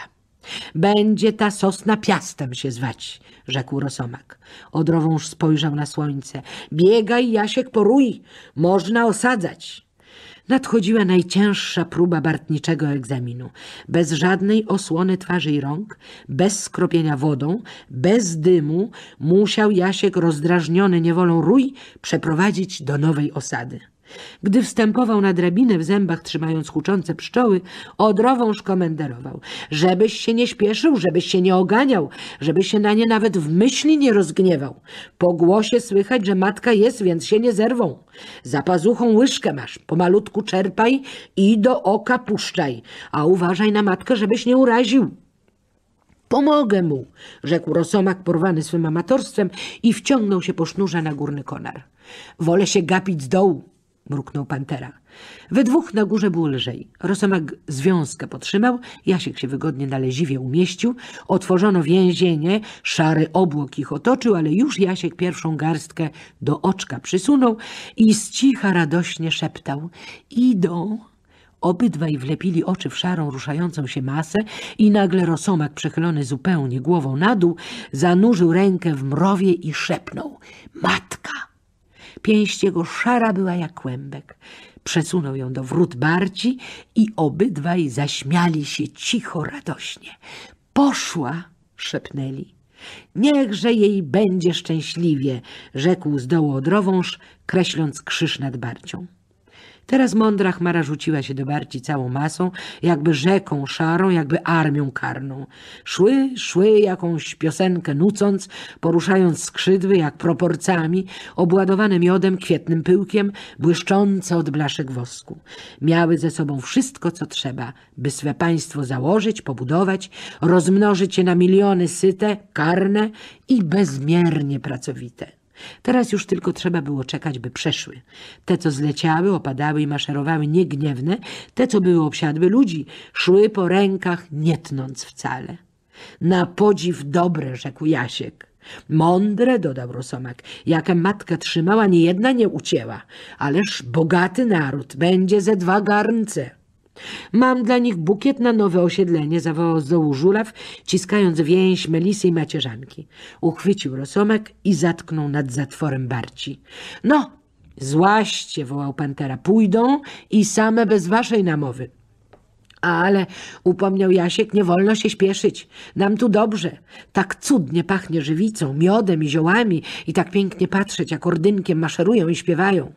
Będzie ta sosna piastem się zwać, rzekł Rosomak. Odrowąż spojrzał na słońce. Biegaj, Jasiek, poruj, można osadzać. Nadchodziła najcięższa próba bartniczego egzaminu. Bez żadnej osłony twarzy i rąk, bez skropienia wodą, bez dymu musiał Jasiek rozdrażniony niewolą rój przeprowadzić do nowej osady. Gdy wstępował na drabinę w zębach, trzymając huczące pszczoły, odrową szkomenderował. Żebyś się nie śpieszył, żebyś się nie oganiał, żebyś się na nie nawet w myśli nie rozgniewał. Po głosie słychać, że matka jest, więc się nie zerwą. Za pazuchą łyżkę masz, pomalutku czerpaj i do oka puszczaj, a uważaj na matkę, żebyś nie uraził. Pomogę mu, rzekł Rosomak porwany swym amatorstwem i wciągnął się po sznurze na górny konar. Wolę się gapić z dołu, mruknął pantera. We dwóch na górze było lżej. Rosomak związkę potrzymał, Jasiek się wygodnie na leziwie umieścił. Otworzono więzienie, szary obłok ich otoczył, ale już Jasiek pierwszą garstkę do oczka przysunął i z cicha radośnie szeptał. Idą. Obydwaj wlepili oczy w szarą, ruszającą się masę i nagle rosomak, przechylony zupełnie głową na dół, zanurzył rękę w mrowie i szepnął. Matka! Pięść jego szara była jak kłębek. Przesunął ją do wrót Barci i obydwaj zaśmiali się cicho, radośnie. Poszła, szepnęli. Niechże jej będzie szczęśliwie, rzekł z dołu odrowąż, kreśląc krzyż nad Barcią. Teraz mądra chmara rzuciła się do barci całą masą, jakby rzeką szarą, jakby armią karną. Szły, szły jakąś piosenkę nucąc, poruszając skrzydły jak proporcami, obładowane miodem, kwietnym pyłkiem, błyszczące od blaszek wosku. Miały ze sobą wszystko, co trzeba, by swe państwo założyć, pobudować, rozmnożyć je na miliony syte, karne i bezmiernie pracowite. Teraz już tylko trzeba było czekać, by przeszły. Te, co zleciały, opadały i maszerowały niegniewne, te, co były obsiadły ludzi, szły po rękach, nie tnąc wcale. Na podziw dobre, rzekł Jasiek. Mądre, dodał Rosomak, jaka matka trzymała, nie jedna nie ucięła. Ależ bogaty naród będzie ze dwa garnce. Mam dla nich bukiet na nowe osiedlenie, zawołał z dołu żuraw, ciskając więź Melisy i macierzanki. Uchwycił rosomek i zatknął nad zatworem barci. No, złaście, wołał pantera, pójdą i same bez waszej namowy. Ale, upomniał Jasiek, nie wolno się śpieszyć. Nam tu dobrze. Tak cudnie pachnie żywicą, miodem i ziołami i tak pięknie patrzeć, jak ordynkiem maszerują i śpiewają.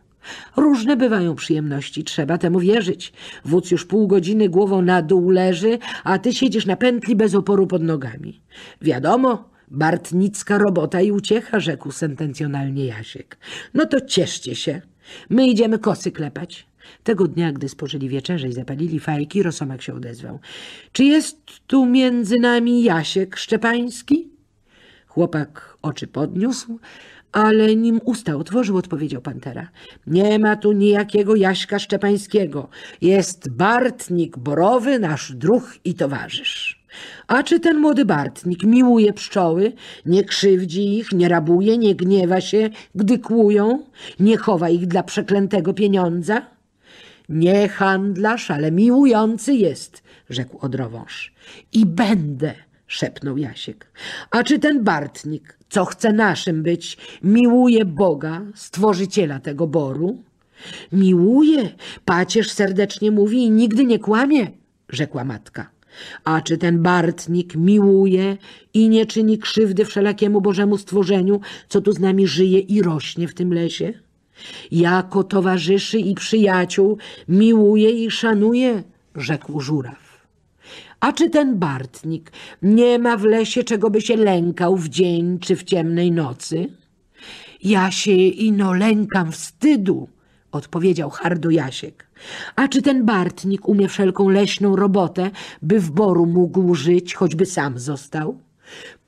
Różne bywają przyjemności, trzeba temu wierzyć. Wódz już pół godziny głową na dół leży, a ty siedzisz na pętli bez oporu pod nogami. Wiadomo, bartnicka robota i uciecha, rzekł sentencjonalnie Jasiek. No to cieszcie się. My idziemy kosy klepać. Tego dnia, gdy spożyli wieczerze i zapalili fajki, Rosomak się odezwał. Czy jest tu między nami Jasiek Szczepański? Chłopak oczy podniósł, ale nim usta otworzył, odpowiedział Pantera. Nie ma tu nijakiego Jaśka Szczepańskiego. Jest Bartnik Borowy, nasz druh i towarzysz. A czy ten młody Bartnik miłuje pszczoły, nie krzywdzi ich, nie rabuje, nie gniewa się, gdy kłują, nie chowa ich dla przeklętego pieniądza? Nie handlarz, ale miłujący jest, rzekł odrowąż. I będę, szepnął Jasiek. A czy ten Bartnik co chce naszym być, miłuje Boga, stworzyciela tego boru? Miłuje, pacierz serdecznie mówi i nigdy nie kłamie, rzekła matka. A czy ten Bartnik miłuje i nie czyni krzywdy wszelakiemu Bożemu stworzeniu, co tu z nami żyje i rośnie w tym lesie? Jako towarzyszy i przyjaciół miłuje i szanuje, rzekł żuraw. A czy ten Bartnik nie ma w lesie, czego by się lękał w dzień czy w ciemnej nocy? Ja się ino lękam wstydu, odpowiedział hardo Jasiek. A czy ten Bartnik umie wszelką leśną robotę, by w boru mógł żyć, choćby sam został?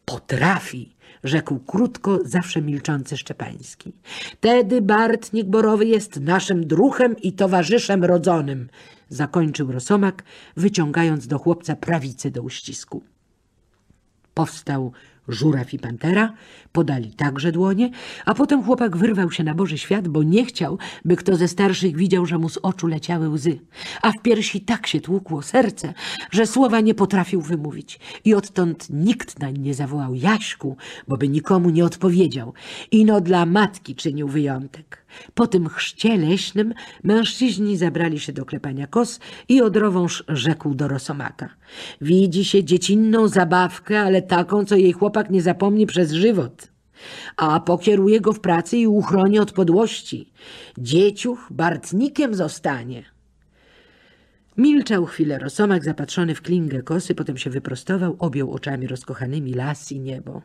Potrafi, rzekł krótko, zawsze milczący Szczepański. Tedy Bartnik Borowy jest naszym druhem i towarzyszem rodzonym, zakończył Rosomak, wyciągając do chłopca prawicę do uścisku. Powstał Żuraw i Pantera podali także dłonie, a potem chłopak wyrwał się na Boży świat, bo nie chciał, by kto ze starszych widział, że mu z oczu leciały łzy. A w piersi tak się tłukło serce, że słowa nie potrafił wymówić. I odtąd nikt nań nie zawołał Jaśku, bo by nikomu nie odpowiedział. Ino dla matki czynił wyjątek. Po tym chrzcie leśnym mężczyźni zabrali się do klepania kos i odrowąż rzekł do Rosomaka. Widzi się dziecinną zabawkę, ale taką, co jej chłopak nie zapomni przez żywot. A pokieruje go w pracy i uchroni od podłości. Dzieciuch bartnikiem zostanie. Milczał chwilę Rosomak zapatrzony w klingę kosy, potem się wyprostował, objął oczami rozkochanymi las i niebo.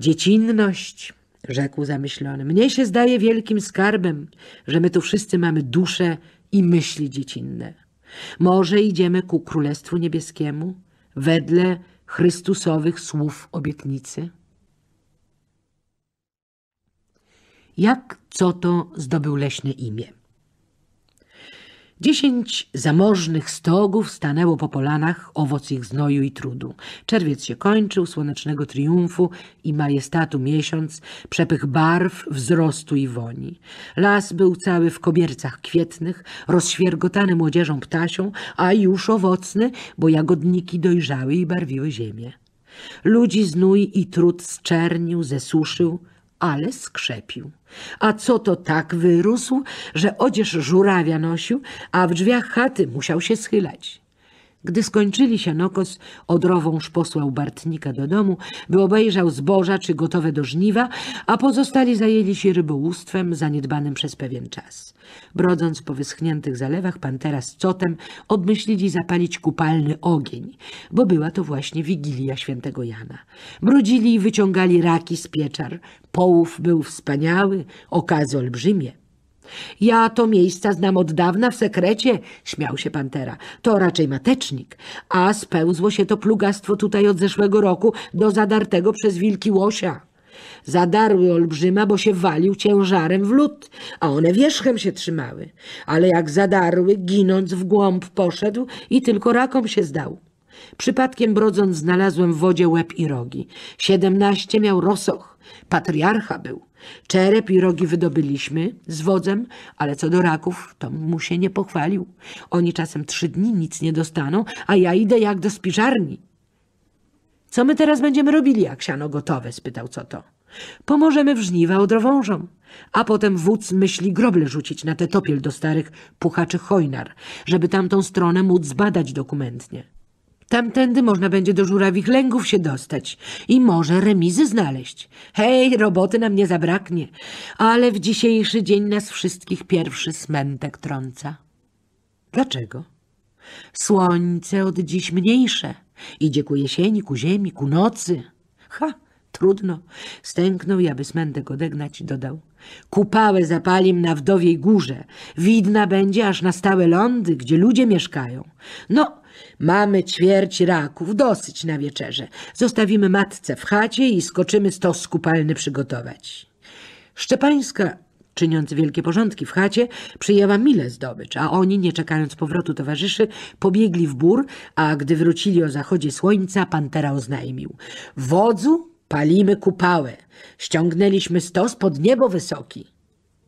Dziecinność rzekł zamyślony. Mnie się zdaje wielkim skarbem, że my tu wszyscy mamy dusze i myśli dziecinne. Może idziemy ku Królestwu Niebieskiemu wedle Chrystusowych słów obietnicy? Jak co to zdobył leśne imię? Dziesięć zamożnych stogów stanęło po polanach owoc ich znoju i trudu. Czerwiec się kończył, słonecznego triumfu i majestatu miesiąc, przepych barw, wzrostu i woni. Las był cały w kobiercach kwietnych, rozświergotany młodzieżą ptasią, a już owocny, bo jagodniki dojrzały i barwiły ziemię. Ludzi znój i trud zczernił, zesuszył, ale skrzepił. A co to tak wyrósł, że odzież żurawia nosił, a w drzwiach chaty musiał się schylać. Gdy skończyli się nokos, Odrowąż posłał Bartnika do domu, by obejrzał zboża czy gotowe do żniwa, a pozostali zajęli się rybołówstwem zaniedbanym przez pewien czas. Brodząc po wyschniętych zalewach, Pantera z Cotem obmyślili zapalić kupalny ogień, bo była to właśnie Wigilia Świętego Jana. Brodzili i wyciągali raki z pieczar. Połów był wspaniały, okazy olbrzymie. Ja to miejsca znam od dawna w sekrecie, śmiał się pantera. To raczej matecznik, a spełzło się to plugastwo tutaj od zeszłego roku do zadartego przez wilki łosia. Zadarły olbrzyma, bo się walił ciężarem w lód, a one wierzchem się trzymały. Ale jak zadarły, ginąc w głąb poszedł i tylko rakom się zdał. Przypadkiem brodząc znalazłem w wodzie łeb i rogi. Siedemnaście miał rosoch, patriarcha był. Czerep i rogi wydobyliśmy z wodzem, ale co do raków, to mu się nie pochwalił. Oni czasem trzy dni nic nie dostaną, a ja idę jak do spiżarni. Co my teraz będziemy robili, jak siano gotowe? spytał co to. Pomożemy w żniwa odrowążom, a potem wódz myśli groble rzucić na te topiel do starych puchaczy hojnar, żeby tamtą stronę móc zbadać dokumentnie. Tamtędy można będzie do żurawich lęgów się dostać i może remizy znaleźć. Hej, roboty nam nie zabraknie, ale w dzisiejszy dzień nas wszystkich pierwszy smętek trąca. Dlaczego? Słońce od dziś mniejsze. Idzie ku jesieni, ku ziemi, ku nocy. Ha, trudno. Stęknął, i aby smętek odegnać, dodał. Kupałę zapalim na wdowiej górze. Widna będzie aż na stałe lądy, gdzie ludzie mieszkają. No... Mamy ćwierć raków, dosyć na wieczerze. Zostawimy matce w chacie i skoczymy stos kupalny przygotować. Szczepańska, czyniąc wielkie porządki w chacie, przyjęła mile zdobycz, a oni, nie czekając powrotu towarzyszy, pobiegli w bór, a gdy wrócili o zachodzie słońca, pantera oznajmił. Wodzu, palimy kupałę. Ściągnęliśmy stos pod niebo wysoki.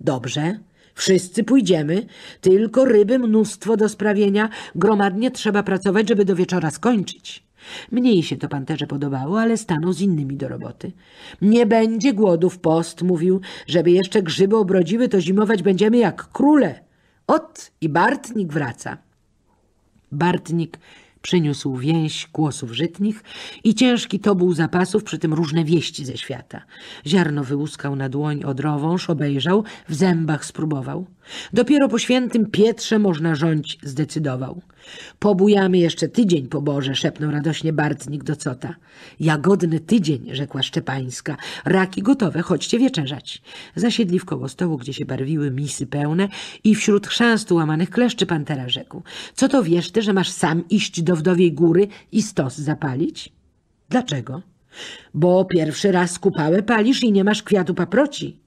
Dobrze, Wszyscy pójdziemy, tylko ryby mnóstwo do sprawienia, gromadnie trzeba pracować, żeby do wieczora skończyć. Mniej się to panterze podobało, ale stanął z innymi do roboty. Nie będzie głodu w post, mówił, żeby jeszcze grzyby obrodziły, to zimować będziemy jak króle. Ot i Bartnik wraca. Bartnik Przyniósł więź kłosów żytnich i ciężki to był zapasów, przy tym różne wieści ze świata. Ziarno wyłuskał na dłoń odrowąż, obejrzał, w zębach spróbował. Dopiero po świętym Pietrze można rządź zdecydował. Pobujamy jeszcze tydzień po Boże, szepnął radośnie Bartnik do cota. Jagodny tydzień, rzekła Szczepańska. Raki gotowe, chodźcie wieczerzać. Zasiedli w koło stołu, gdzie się barwiły misy pełne i wśród chrzęstu łamanych kleszczy pantera rzekł. Co to wiesz ty, że masz sam iść do wdowiej góry i stos zapalić? Dlaczego? Bo pierwszy raz kupałę palisz i nie masz kwiatu paproci.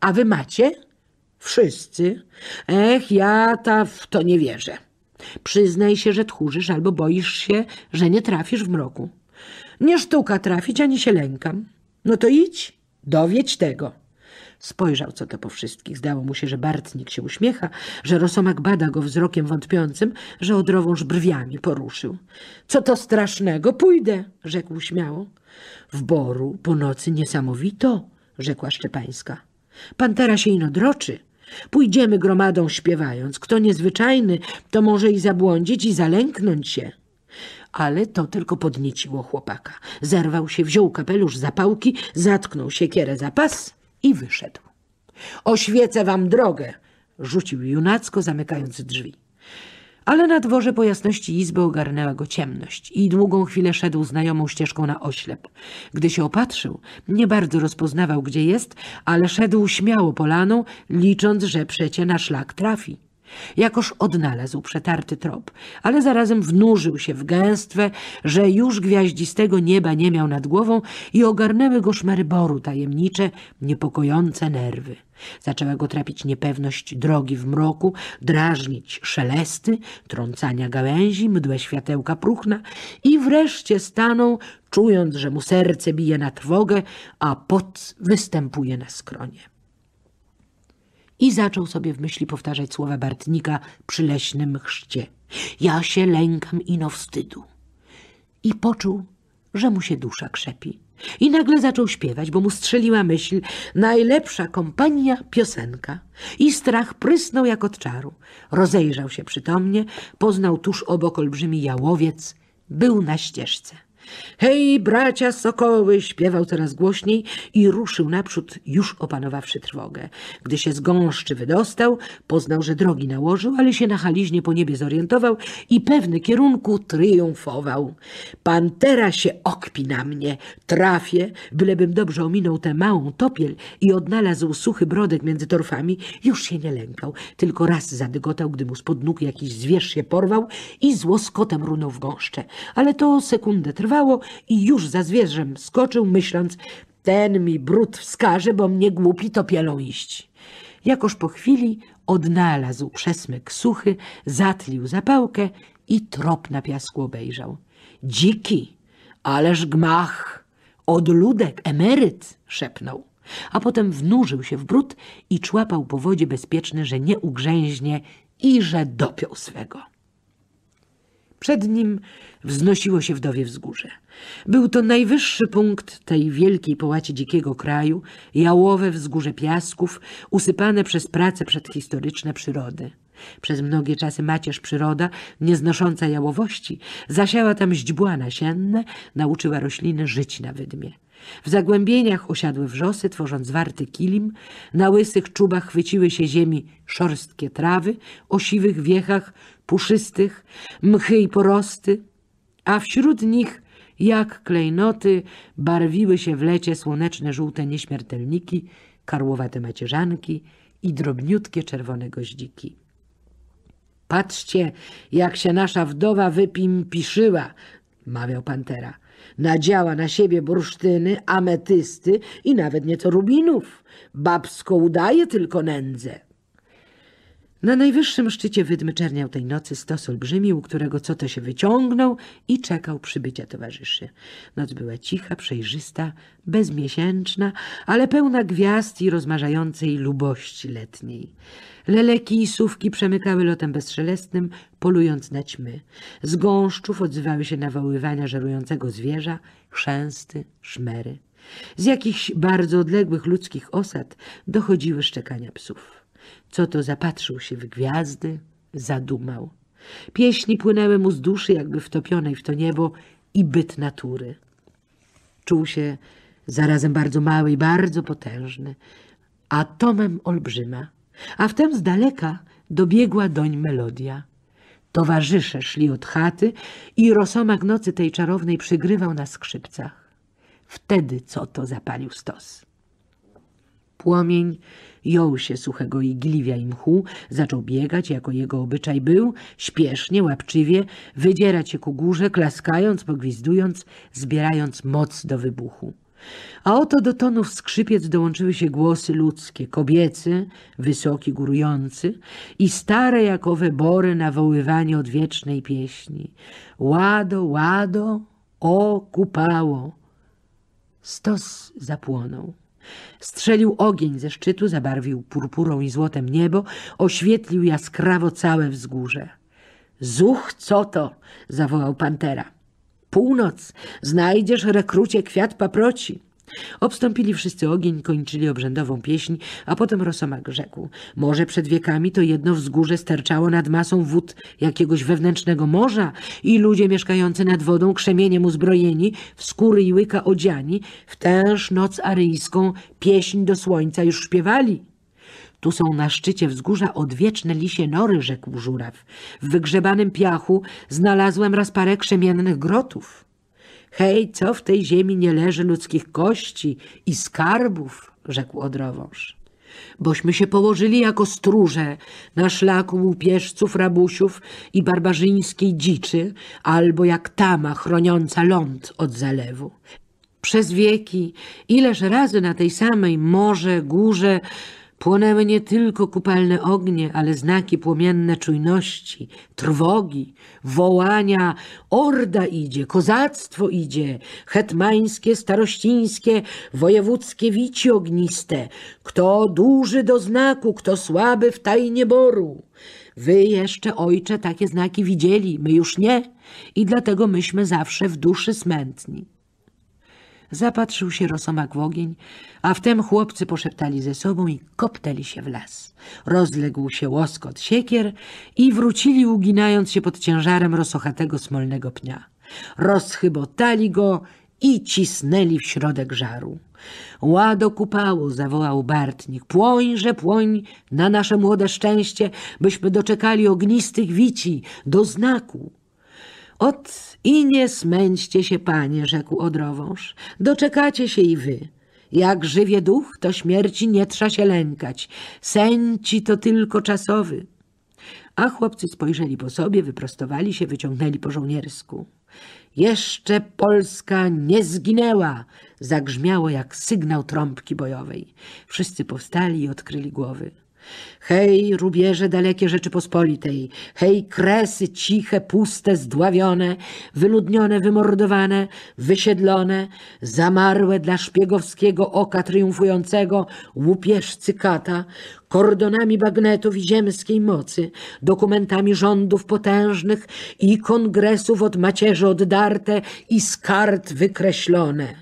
A wy macie? Wszyscy. Ech, ja ta w to nie wierzę. Przyznaj się, że tchórzysz albo boisz się, że nie trafisz w mroku. Nie sztuka trafić, ani się lękam. No to idź, dowiedź tego. Spojrzał co to po wszystkich. Zdało mu się, że Bartnik się uśmiecha, że Rosomak bada go wzrokiem wątpiącym, że odrowąż brwiami poruszył. Co to strasznego? Pójdę, rzekł śmiało. W boru po nocy niesamowito, rzekła Szczepańska. Pantera się ino droczy. Pójdziemy gromadą śpiewając. Kto niezwyczajny, to może i zabłądzić, i zalęknąć się. Ale to tylko podnieciło chłopaka. Zerwał się, wziął kapelusz zapałki, zatknął siekierę za pas i wyszedł. Oświecę wam drogę, rzucił junacko, zamykając drzwi ale na dworze po jasności izby ogarnęła go ciemność i długą chwilę szedł znajomą ścieżką na oślep. Gdy się opatrzył, nie bardzo rozpoznawał, gdzie jest, ale szedł śmiało polaną, licząc, że przecie na szlak trafi. Jakoż odnalazł przetarty trop, ale zarazem wnurzył się w gęstwę, że już gwiaździstego nieba nie miał nad głową i ogarnęły go szmery boru tajemnicze, niepokojące nerwy. Zaczęła go trapić niepewność drogi w mroku, drażnić szelesty, trącania gałęzi, mdłe światełka próchna i wreszcie stanął, czując, że mu serce bije na trwogę, a pot występuje na skronie. I zaczął sobie w myśli powtarzać słowa Bartnika przy leśnym chrzcie. Ja się lękam ino wstydu. I poczuł, że mu się dusza krzepi. I nagle zaczął śpiewać, bo mu strzeliła myśl najlepsza kompania piosenka. I strach prysnął jak od czaru. Rozejrzał się przytomnie, poznał tuż obok olbrzymi jałowiec, był na ścieżce. Hej, bracia sokoły! śpiewał coraz głośniej i ruszył naprzód, już opanowawszy trwogę. Gdy się z gąszczy wydostał, poznał, że drogi nałożył, ale się na haliźnie po niebie zorientował i pewny kierunku triumfował. Pantera się okpi na mnie, trafię, bylebym dobrze ominął tę małą topiel i odnalazł suchy brodek między torfami, już się nie lękał, tylko raz zadygotał, gdy mu spod nóg jakiś zwierz się porwał i łoskotem runął w gąszcze. Ale to sekundę trwa i już za zwierzem skoczył, myśląc, ten mi brud wskaże, bo mnie głupi topielą iść. Jakoż po chwili odnalazł przesmyk suchy, zatlił zapałkę i trop na piasku obejrzał. Dziki, ależ gmach, odludek, emeryt, szepnął. A potem wnurzył się w brud i człapał po wodzie bezpieczny, że nie ugrzęźnie i że dopiął swego. Przed nim wznosiło się wdowie wzgórze. Był to najwyższy punkt tej wielkiej połaci dzikiego kraju, jałowe wzgórze piasków, usypane przez prace przedhistoryczne przyrody. Przez mnogie czasy macierz przyroda, nieznosząca jałowości, zasiała tam źdźbła nasienne, nauczyła rośliny żyć na wydmie. W zagłębieniach osiadły wrzosy, tworząc warty kilim, na łysych czubach chwyciły się ziemi szorstkie trawy, o siwych wiechach puszystych, mchy i porosty, a wśród nich jak klejnoty barwiły się w lecie słoneczne żółte nieśmiertelniki, karłowate macierzanki i drobniutkie czerwone goździki. Patrzcie, jak się nasza wdowa wypimpiszyła, mawiał pantera. Nadziała na siebie bursztyny, ametysty i nawet nieco rubinów. Babsko udaje tylko nędzę. Na najwyższym szczycie wydmy czerniał tej nocy stos olbrzymi, u którego co to się wyciągnął i czekał przybycia towarzyszy. Noc była cicha, przejrzysta, bezmiesięczna, ale pełna gwiazd i rozmarzającej lubości letniej. Leleki i sówki przemykały lotem bezszelestnym, polując na ćmy. Z gąszczów odzywały się nawoływania żerującego zwierza, chrzęsty, szmery. Z jakichś bardzo odległych ludzkich osad dochodziły szczekania psów. Co to zapatrzył się w gwiazdy, zadumał. Pieśni płynęły mu z duszy, jakby wtopionej w to niebo i byt natury. Czuł się zarazem bardzo mały i bardzo potężny, atomem olbrzyma. A wtem z daleka dobiegła doń melodia. Towarzysze szli od chaty i rosomak nocy tej czarownej przygrywał na skrzypcach. Wtedy co to zapalił stos. Płomień jął się suchego igliwia i mchu, zaczął biegać, jako jego obyczaj był, śpiesznie, łapczywie, wydzierać się ku górze, klaskając, pogwizdując, zbierając moc do wybuchu. A oto do tonów skrzypiec dołączyły się głosy ludzkie, kobiecy, wysoki, górujący i stare jak owe bory nawoływanie odwiecznej pieśni. Łado, łado, o kupało. Stos zapłonął. Strzelił ogień ze szczytu, zabarwił purpurą i złotem niebo, oświetlił jaskrawo całe wzgórze. Zuch, co to? zawołał pantera. Północ, znajdziesz rekrucie kwiat paproci. Obstąpili wszyscy ogień, kończyli obrzędową pieśń, a potem Rosomak rzekł. Może przed wiekami to jedno wzgórze sterczało nad masą wód jakiegoś wewnętrznego morza i ludzie mieszkający nad wodą, krzemieniem uzbrojeni, w skóry i łyka odziani, w tęż noc aryjską pieśń do słońca już śpiewali. Tu są na szczycie wzgórza odwieczne lisie nory, rzekł żuraw. W wygrzebanym piachu znalazłem raz parę krzemiennych grotów. Hej, co w tej ziemi nie leży ludzkich kości i skarbów, rzekł odrowąż. Bośmy się położyli jako stróże na szlaku łupieżców, rabusiów i barbarzyńskiej dziczy, albo jak tama chroniąca ląd od zalewu. Przez wieki, ileż razy na tej samej morze, górze, Płonęły nie tylko kupalne ognie, ale znaki płomienne czujności, trwogi, wołania. Orda idzie, kozactwo idzie, hetmańskie, starościńskie, wojewódzkie wici ogniste. Kto duży do znaku, kto słaby w tajnie boru. Wy jeszcze, ojcze, takie znaki widzieli, my już nie i dlatego myśmy zawsze w duszy smętni. Zapatrzył się Rosomak w ogień, a wtem chłopcy poszeptali ze sobą i koptali się w las. Rozległ się łoskot siekier i wrócili, uginając się pod ciężarem rosochatego smolnego pnia. Rozchybotali go i cisnęli w środek żaru. Łado kupało, zawołał Bartnik. Płońże, płoń na nasze młode szczęście, byśmy doczekali ognistych wici do znaku. Ot i nie smęćcie się, panie, rzekł odrowąż, doczekacie się i wy. Jak żywie duch, to śmierci nie trza się lękać, sęci to tylko czasowy. A chłopcy spojrzeli po sobie, wyprostowali się, wyciągnęli po żołniersku. Jeszcze Polska nie zginęła! Zagrzmiało jak sygnał trąbki bojowej. Wszyscy powstali i odkryli głowy. Hej, rubierze dalekie Rzeczypospolitej, hej, kresy ciche, puste, zdławione, wyludnione, wymordowane, wysiedlone, zamarłe dla szpiegowskiego oka triumfującego łupieżcy kata, kordonami bagnetów i ziemskiej mocy, dokumentami rządów potężnych i kongresów od macierzy oddarte i z kart wykreślone.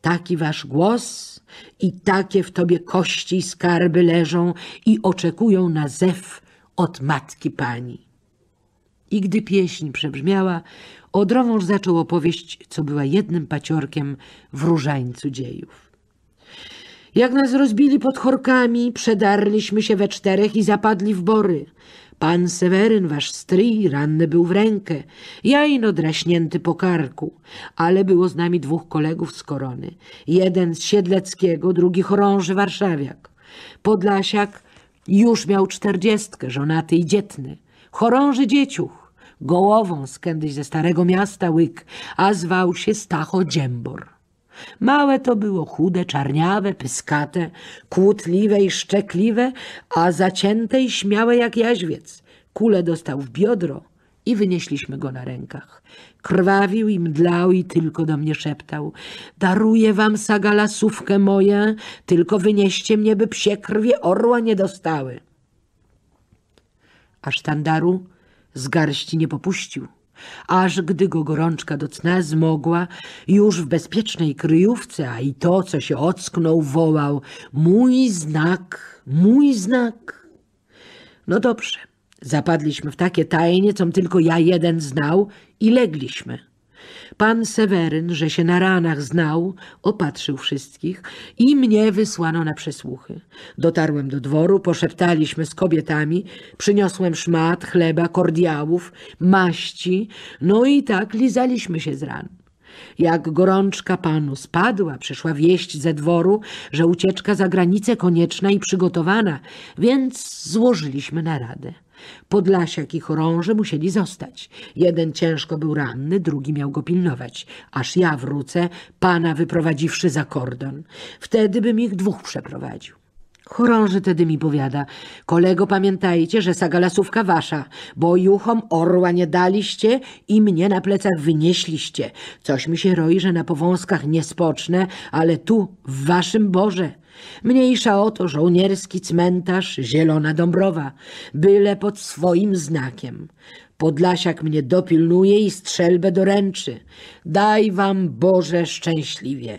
Taki wasz głos i takie w tobie kości i skarby leżą i oczekują na zew od matki pani. I gdy pieśń przebrzmiała, Odrowąż zaczął opowieść, co była jednym paciorkiem w różańcu dziejów. Jak nas rozbili pod chorkami, przedarliśmy się we czterech i zapadli w bory – Pan Seweryn, wasz stryj, ranny był w rękę, ja ino draśnięty po karku, ale było z nami dwóch kolegów z korony, jeden z Siedleckiego, drugi chorąży warszawiak. Podlasiak już miał czterdziestkę, żonaty i dzietny, chorąży dzieciuch, gołową skędyś ze starego miasta łyk, a zwał się Stacho Dziembor. Małe to było, chude, czarniawe, pyskate, kłótliwe i szczekliwe, a zacięte i śmiałe jak jaźwiec. Kulę dostał w biodro i wynieśliśmy go na rękach. Krwawił i mdlał i tylko do mnie szeptał. Daruję wam sagalasówkę moją, tylko wynieście mnie, by psie krwie orła nie dostały. A sztandaru z garści nie popuścił aż gdy go gorączka do cna zmogła, już w bezpiecznej kryjówce, a i to, co się ocknął, wołał – mój znak, mój znak. No dobrze, zapadliśmy w takie tajnie, com tylko ja jeden znał i legliśmy. Pan Seweryn, że się na ranach znał, opatrzył wszystkich i mnie wysłano na przesłuchy. Dotarłem do dworu, poszeptaliśmy z kobietami, przyniosłem szmat, chleba, kordiałów, maści, no i tak lizaliśmy się z ran. Jak gorączka panu spadła, przyszła wieść ze dworu, że ucieczka za granicę konieczna i przygotowana, więc złożyliśmy naradę. Podlasiak i chorąży musieli zostać. Jeden ciężko był ranny, drugi miał go pilnować. Aż ja wrócę, pana wyprowadziwszy za kordon. Wtedy bym ich dwóch przeprowadził. Chorąży tedy mi powiada, kolego pamiętajcie, że sagalasówka wasza, bo juchom orła nie daliście i mnie na plecach wynieśliście. Coś mi się roi, że na powązkach nie spocznę, ale tu, w waszym Boże, Mniejsza o to żołnierski cmentarz Zielona Dąbrowa, byle pod swoim znakiem. Podlasiak mnie dopilnuje i strzelbę doręczy. Daj wam Boże szczęśliwie.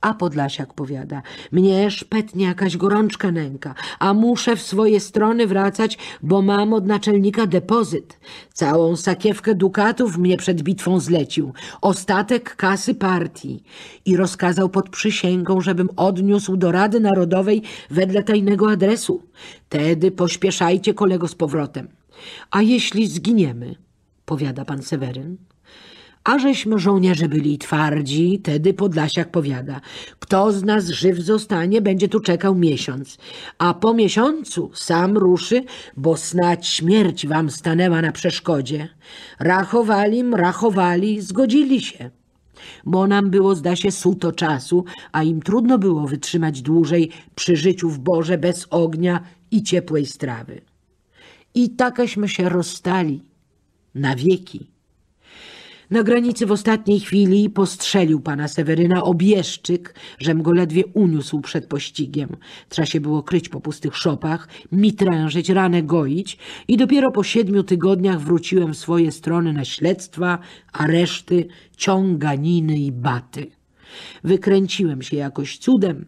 A Podlasiak powiada, mnie szpetnie jakaś gorączka nęka, a muszę w swoje strony wracać, bo mam od naczelnika depozyt. Całą sakiewkę dukatów mnie przed bitwą zlecił, ostatek kasy partii i rozkazał pod przysięgą, żebym odniósł do Rady Narodowej wedle tajnego adresu. Tedy pośpieszajcie kolego z powrotem. A jeśli zginiemy, powiada pan Seweryn, a żeśmy żołnierze byli twardzi, tedy Podlasiak powiada. Kto z nas żyw zostanie, będzie tu czekał miesiąc. A po miesiącu sam ruszy, bo snać śmierć wam stanęła na przeszkodzie. Rachowali, rachowali, zgodzili się. Bo nam było, zda się, suto czasu, a im trudno było wytrzymać dłużej przy życiu w Boże bez ognia i ciepłej strawy. I takaśmy się rozstali na wieki. Na granicy w ostatniej chwili postrzelił pana Seweryna obieszczyk, żem go ledwie uniósł przed pościgiem. Trzeba się było kryć po pustych szopach, mitrężyć, ranę goić i dopiero po siedmiu tygodniach wróciłem w swoje strony na śledztwa, areszty, ciąganiny i baty. Wykręciłem się jakoś cudem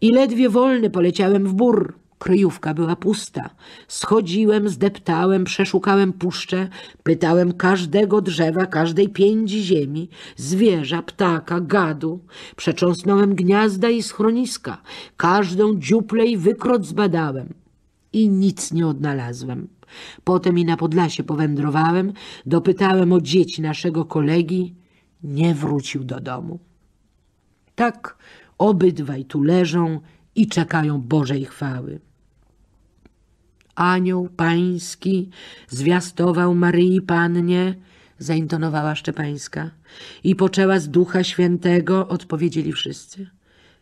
i ledwie wolny poleciałem w bór. Kryjówka była pusta. Schodziłem, zdeptałem, przeszukałem puszczę, pytałem każdego drzewa, każdej piędzi ziemi, zwierza, ptaka, gadu. Przecząsnąłem gniazda i schroniska, każdą dziuplę i wykrot zbadałem. I nic nie odnalazłem. Potem i na Podlasie powędrowałem, dopytałem o dzieci naszego kolegi. Nie wrócił do domu. Tak obydwaj tu leżą i czekają Bożej chwały anioł pański zwiastował Maryi Pannie, zaintonowała Szczepańska. I poczęła z Ducha Świętego, odpowiedzieli wszyscy.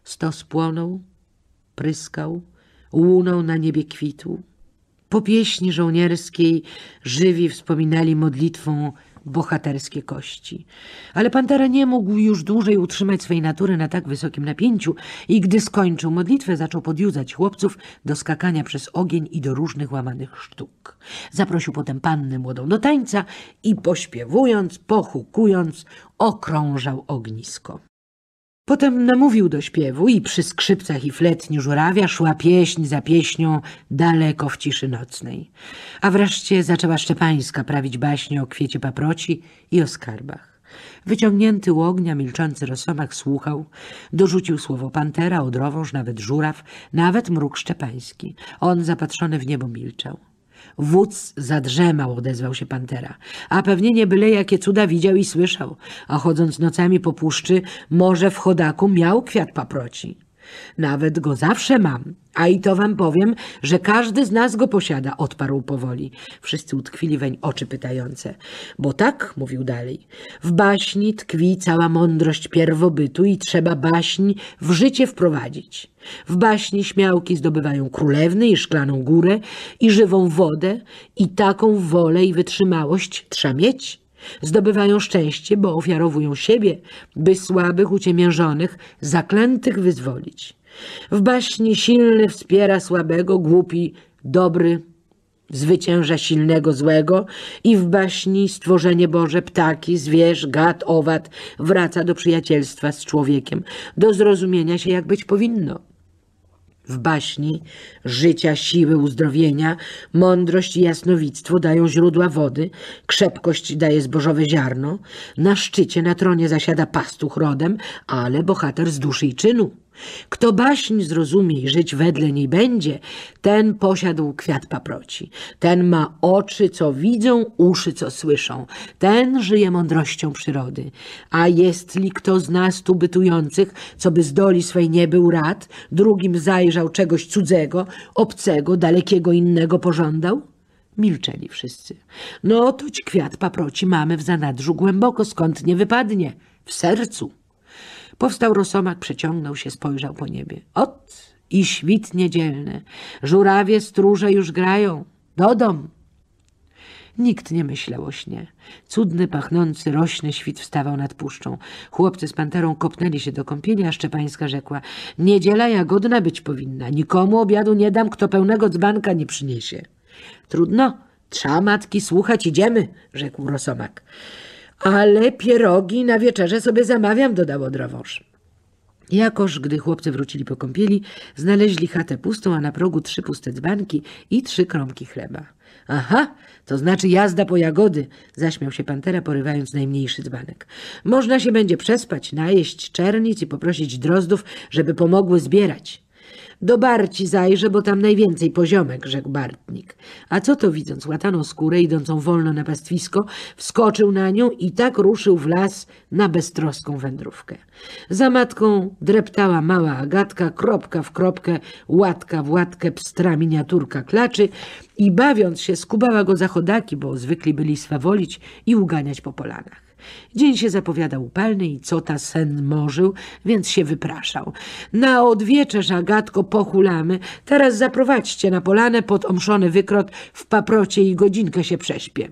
Stos płonął, pryskał, łuną na niebie kwitł. Po pieśni żołnierskiej żywi wspominali modlitwą bohaterskie kości. Ale Pantera nie mógł już dłużej utrzymać swej natury na tak wysokim napięciu i gdy skończył modlitwę, zaczął podjudzać chłopców do skakania przez ogień i do różnych łamanych sztuk. Zaprosił potem pannę młodą do tańca i pośpiewując, pochukując, okrążał ognisko. Potem namówił do śpiewu i przy skrzypcach i fletni żurawia szła pieśń za pieśnią daleko w ciszy nocnej. A wreszcie zaczęła Szczepańska prawić baśnie o kwiecie paproci i o skarbach. Wyciągnięty u ognia, milczący rosomak słuchał, dorzucił słowo pantera, odrowąż, nawet żuraw, nawet mruk szczepański. On zapatrzony w niebo milczał. Wódz zadrzemał, odezwał się pantera. A pewnie nie byle jakie cuda widział i słyszał. A chodząc nocami po puszczy, może w chodaku miał kwiat paproci. Nawet go zawsze mam. A i to wam powiem, że każdy z nas go posiada, odparł powoli. Wszyscy utkwili weń oczy pytające. Bo tak, mówił dalej, w baśni tkwi cała mądrość pierwobytu i trzeba baśń w życie wprowadzić. W baśni śmiałki zdobywają królewny i szklaną górę i żywą wodę i taką wolę i wytrzymałość trzeba mieć, Zdobywają szczęście, bo ofiarowują siebie, by słabych, uciemiężonych, zaklętych wyzwolić. W baśni silny wspiera słabego, głupi, dobry, zwycięża silnego złego i w baśni stworzenie Boże, ptaki, zwierz, gad, owad wraca do przyjacielstwa z człowiekiem, do zrozumienia się jak być powinno w baśni, życia, siły, uzdrowienia, mądrość i jasnowictwo dają źródła wody, krzepkość daje zbożowe ziarno, na szczycie, na tronie zasiada pastuch rodem, ale bohater z duszy i czynu. Kto baśń zrozumie i żyć wedle niej będzie, ten posiadł kwiat paproci. Ten ma oczy, co widzą, uszy, co słyszą. Ten żyje mądrością przyrody. A jest li kto z nas tu bytujących, co by z doli swej nie był rad, drugim zajrzał czegoś cudzego, obcego, dalekiego innego pożądał? Milczeli wszyscy. No toć kwiat paproci mamy w zanadrzu głęboko, skąd nie wypadnie, w sercu. Powstał rosomak, przeciągnął się, spojrzał po niebie. Ot i świt niedzielny, żurawie, stróże już grają, do dom. Nikt nie myślał o śnie. Cudny, pachnący, rośny świt wstawał nad puszczą. Chłopcy z panterą kopnęli się do kąpieli, a Szczepańska rzekła — Niedziela jagodna być powinna. Nikomu obiadu nie dam, kto pełnego dzbanka nie przyniesie. — Trudno. Trza matki słuchać, idziemy — rzekł Rosomak. Ale pierogi na wieczerze sobie zamawiam, dodało drowąż. Jakoż, gdy chłopcy wrócili po kąpieli, znaleźli chatę pustą, a na progu trzy puste dzbanki i trzy kromki chleba. — Aha, to znaczy jazda po jagody — zaśmiał się pantera, porywając najmniejszy dzbanek. — Można się będzie przespać, najeść czernic i poprosić drozdów, żeby pomogły zbierać. Do Barci zajrzę, bo tam najwięcej poziomek, rzekł Bartnik. A co to widząc łataną skórę idącą wolno na pastwisko, wskoczył na nią i tak ruszył w las na beztroską wędrówkę. Za matką dreptała mała Agatka, kropka w kropkę, łatka w łatkę, pstra miniaturka klaczy i bawiąc się skubała go za chodaki, bo zwykli byli swawolić i uganiać po polanach. Dzień się zapowiadał upalny i ta sen morzył, więc się wypraszał. Na odwieczerz, żagatko, pochulamy. Teraz zaprowadźcie na polanę pod omszony wykrot w paprocie i godzinkę się prześpię.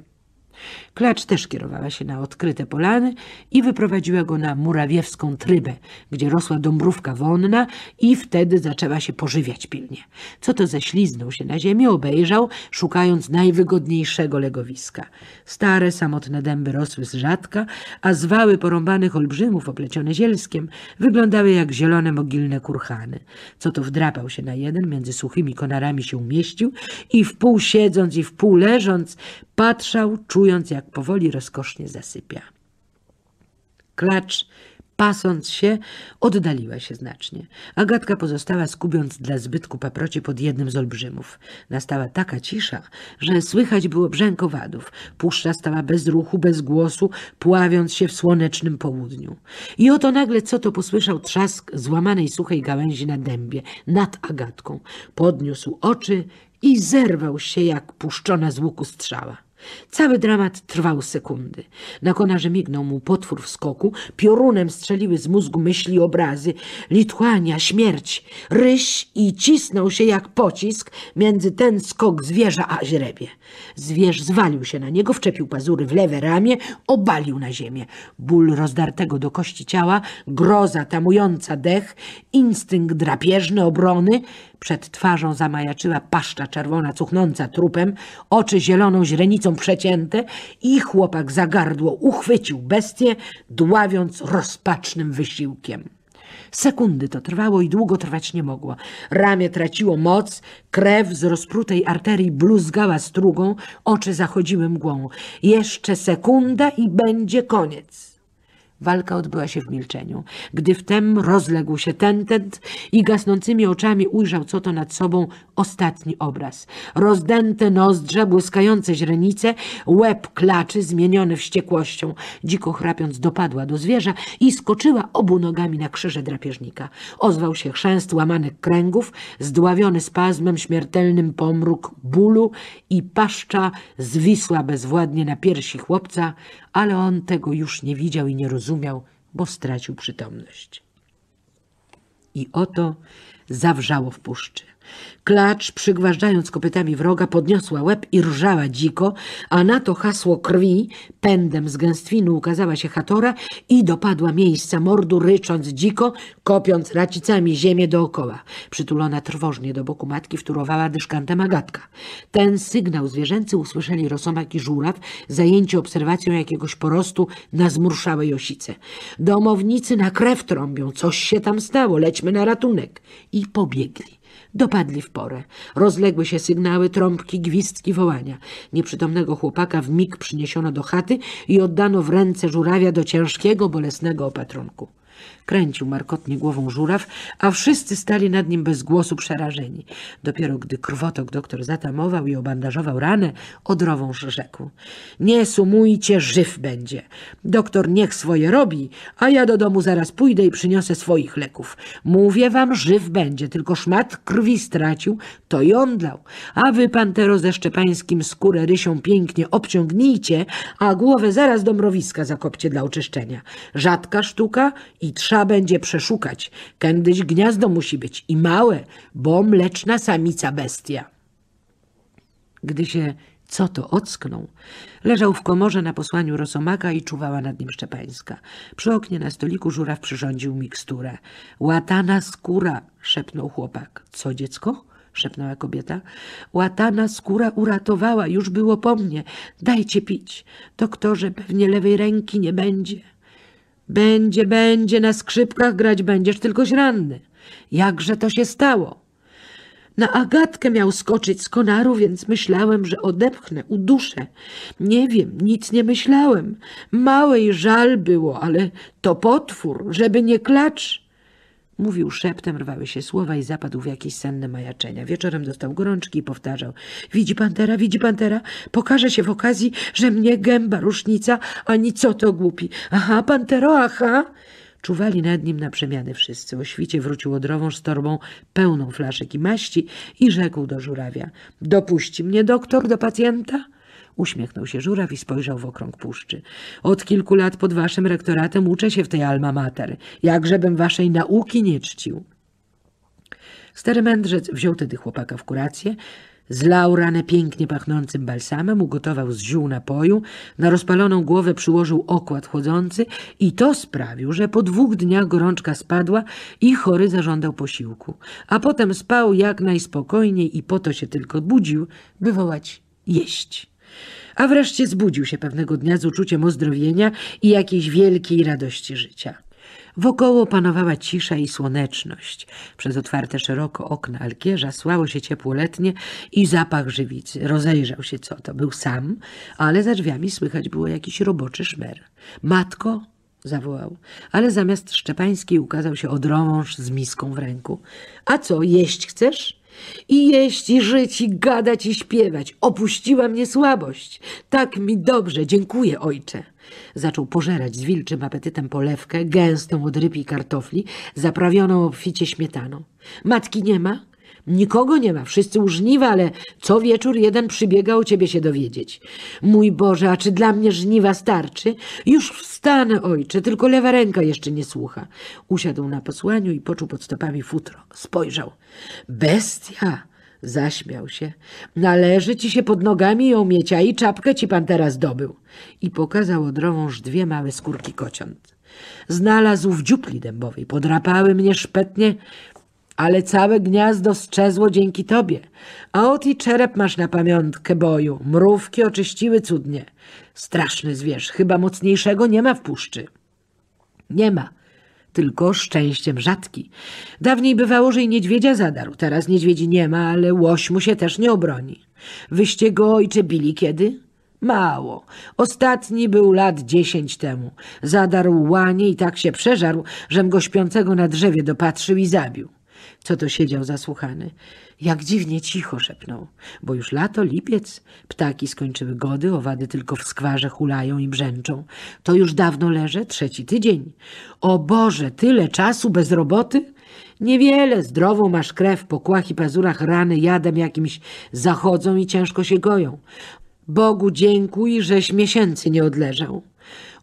Klacz też kierowała się na odkryte polany i wyprowadziła go na murawiewską trybę, gdzie rosła dąbrówka wonna i wtedy zaczęła się pożywiać pilnie. Co to ześliznął się na ziemię, obejrzał, szukając najwygodniejszego legowiska. Stare, samotne dęby rosły z rzadka, a zwały porąbanych olbrzymów oplecione zielskiem wyglądały jak zielone mogilne kurhany. Co to wdrapał się na jeden, między suchymi konarami się umieścił i w pół siedząc i w pół leżąc patrzał, czując jak jak powoli rozkosznie zasypia. Klacz, pasąc się, oddaliła się znacznie. Agatka pozostała skubiąc dla zbytku paproci pod jednym z olbrzymów. Nastała taka cisza, że słychać było brzękowadów. wadów. Puszcza stała bez ruchu, bez głosu, pławiąc się w słonecznym południu. I oto nagle co to posłyszał trzask złamanej suchej gałęzi na dębie, nad Agatką. Podniósł oczy i zerwał się jak puszczona z łuku strzała. Cały dramat trwał sekundy. Na konarze mignął mu potwór w skoku, piorunem strzeliły z mózgu myśli obrazy. Litłania, śmierć, ryś i cisnął się jak pocisk między ten skok zwierza a źrebie. Zwierz zwalił się na niego, wczepił pazury w lewe ramię, obalił na ziemię. Ból rozdartego do kości ciała, groza tamująca dech, instynkt drapieżny obrony, przed twarzą zamajaczyła paszcza czerwona, cuchnąca trupem, oczy zieloną źrenicą przecięte i chłopak za gardło uchwycił bestię, dławiąc rozpacznym wysiłkiem. Sekundy to trwało i długo trwać nie mogło. Ramię traciło moc, krew z rozprutej arterii bluzgała strugą, oczy zachodziły mgłą. Jeszcze sekunda i będzie koniec. Walka odbyła się w milczeniu. Gdy wtem rozległ się tentent i gasnącymi oczami ujrzał co to nad sobą ostatni obraz. Rozdęte nozdrza, błyskające źrenice, łeb klaczy zmieniony wściekłością. Dziko chrapiąc dopadła do zwierza i skoczyła obu nogami na krzyże drapieżnika. Ozwał się chrzęst łamanych kręgów, zdławiony spazmem śmiertelnym pomruk bólu i paszcza zwisła bezwładnie na piersi chłopca, ale on tego już nie widział i nie rozumiał, bo stracił przytomność. I oto zawrzało w puszczy. Klacz, przygważdżając kopytami wroga, podniosła łeb i rżała dziko, a na to hasło krwi pędem z gęstwinu ukazała się Hatora i dopadła miejsca mordu, rycząc dziko, kopiąc racicami ziemię dookoła. Przytulona trwożnie do boku matki wtórowała dyszkantem Agatka. Ten sygnał zwierzęcy usłyszeli Rosomak i Żuraw, zajęci obserwacją jakiegoś porostu na zmurszałej osice. Domownicy na krew trąbią, coś się tam stało, lećmy na ratunek. I pobiegli. Dopadli w porę. Rozległy się sygnały, trąbki, gwizdki, wołania. Nieprzytomnego chłopaka w mig przyniesiono do chaty i oddano w ręce żurawia do ciężkiego, bolesnego opatrunku kręcił markotnie głową żuraw, a wszyscy stali nad nim bez głosu przerażeni. Dopiero gdy krwotok doktor zatamował i obandażował ranę, odrowąż rzekł. Nie sumujcie, żyw będzie. Doktor niech swoje robi, a ja do domu zaraz pójdę i przyniosę swoich leków. Mówię wam, żyw będzie, tylko szmat krwi stracił, to jądlał. A wy, pantero ze Szczepańskim, skórę rysią pięknie obciągnijcie, a głowę zaraz do mrowiska zakopcie dla oczyszczenia. Rzadka sztuka i trzeba trzeba będzie przeszukać. Kędyś gniazdo musi być i małe, bo mleczna samica bestia. Gdy się co to ocknął, leżał w komorze na posłaniu Rosomaka i czuwała nad nim Szczepańska. Przy oknie na stoliku żuraw przyrządził miksturę. Łatana skóra, szepnął chłopak. Co dziecko? szepnęła kobieta. Łatana skóra uratowała, już było po mnie. Dajcie pić. Doktorze, pewnie lewej ręki nie będzie. Będzie, będzie, na skrzypkach grać będziesz, tylkoś ranny. Jakże to się stało? Na Agatkę miał skoczyć z konaru, więc myślałem, że odepchnę, uduszę. Nie wiem, nic nie myślałem. Małej żal było, ale to potwór, żeby nie klacz. Mówił szeptem, rwały się słowa i zapadł w jakieś senne majaczenia. Wieczorem dostał gorączki i powtarzał. Widzi pantera, widzi pantera, pokaże się w okazji, że mnie gęba rusznica, ani co to głupi. Aha, pantero, aha. Czuwali nad nim na przemiany wszyscy. O świcie wrócił odrową z torbą pełną flaszek i maści i rzekł do żurawia. Dopuści mnie doktor do pacjenta? Uśmiechnął się żuraw i spojrzał w okrąg puszczy. Od kilku lat pod waszym rektoratem uczę się w tej alma mater. Jakżebym waszej nauki nie czcił. Stary mędrzec wziął tedy chłopaka w kurację, zlał ranę pięknie pachnącym balsamem, ugotował z ziół napoju, na rozpaloną głowę przyłożył okład chłodzący i to sprawił, że po dwóch dniach gorączka spadła i chory zażądał posiłku, a potem spał jak najspokojniej i po to się tylko budził, by wołać jeść a wreszcie zbudził się pewnego dnia z uczuciem ozdrowienia i jakiejś wielkiej radości życia. Wokoło panowała cisza i słoneczność. Przez otwarte szeroko okna alkierza słało się ciepło letnie i zapach żywicy. Rozejrzał się co to. Był sam, ale za drzwiami słychać było jakiś roboczy szmer. Matko, zawołał, ale zamiast Szczepańskiej ukazał się odrąż z miską w ręku. A co, jeść chcesz? I jeść, i żyć, i gadać, i śpiewać. Opuściła mnie słabość. Tak mi dobrze, dziękuję, ojcze. Zaczął pożerać z wilczym apetytem polewkę, gęstą od ryb i kartofli, zaprawioną obficie śmietaną. Matki nie ma? Nikogo nie ma, wszyscy u żniwa, ale co wieczór jeden przybiega u ciebie się dowiedzieć. Mój Boże, a czy dla mnie żniwa starczy? Już wstanę, ojcze, tylko lewa ręka jeszcze nie słucha. Usiadł na posłaniu i poczuł pod stopami futro. Spojrzał. Bestia! Zaśmiał się. Należy ci się pod nogami ją mieć, a i czapkę ci pan teraz dobył. I pokazał odrowąż dwie małe skórki kociąt. Znalazł w dziupli dębowej, podrapały mnie szpetnie, ale całe gniazdo strzezło dzięki tobie. A ot i czerep masz na pamiątkę boju. Mrówki oczyściły cudnie. Straszny zwierz, chyba mocniejszego nie ma w puszczy. Nie ma, tylko szczęściem rzadki. Dawniej bywało, że i niedźwiedzia zadarł, teraz niedźwiedzi nie ma, ale łoś mu się też nie obroni. Wyście go ojcze bili kiedy? Mało. Ostatni był lat dziesięć temu. Zadarł łanie i tak się przeżarł, żem go śpiącego na drzewie dopatrzył i zabił co to siedział zasłuchany. Jak dziwnie cicho szepnął, bo już lato, lipiec, ptaki skończyły gody, owady tylko w skwarze hulają i brzęczą. To już dawno leży, trzeci tydzień. O Boże, tyle czasu bez roboty? Niewiele, zdrową masz krew, po kłach i pazurach rany jadem jakimś zachodzą i ciężko się goją. Bogu dziękuj, żeś miesięcy nie odleżał.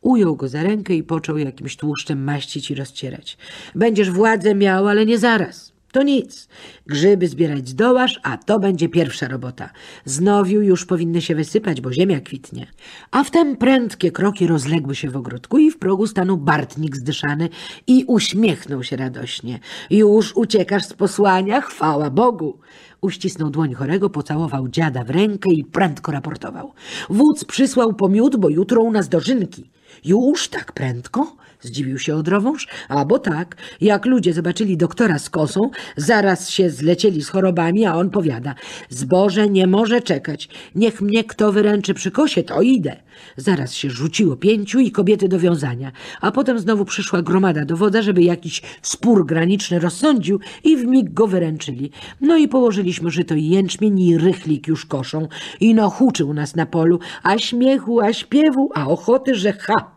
Ujął go za rękę i począł jakimś tłuszczem maścić i rozcierać. Będziesz władzę miał, ale nie zaraz. To nic. Grzyby zbierać zdołasz, a to będzie pierwsza robota. Znowiu już powinny się wysypać, bo ziemia kwitnie. A wtem prędkie kroki rozległy się w ogródku i w progu stanął Bartnik zdyszany i uśmiechnął się radośnie. Już uciekasz z posłania? Chwała Bogu! Uścisnął dłoń chorego, pocałował dziada w rękę i prędko raportował. Wódz przysłał pomiód, bo jutro u nas dożynki. Już tak prędko? zdziwił się odrowąż, bo tak, jak ludzie zobaczyli doktora z kosą, zaraz się zlecieli z chorobami, a on powiada, zboże nie może czekać, niech mnie kto wyręczy przy kosie, to idę. Zaraz się rzuciło pięciu i kobiety do wiązania, a potem znowu przyszła gromada dowoda, żeby jakiś spór graniczny rozsądził i w mig go wyręczyli. No i położyliśmy żyto i jęczmień i rychlik już koszą i no huczył nas na polu, a śmiechu, a śpiewu, a ochoty, że ha!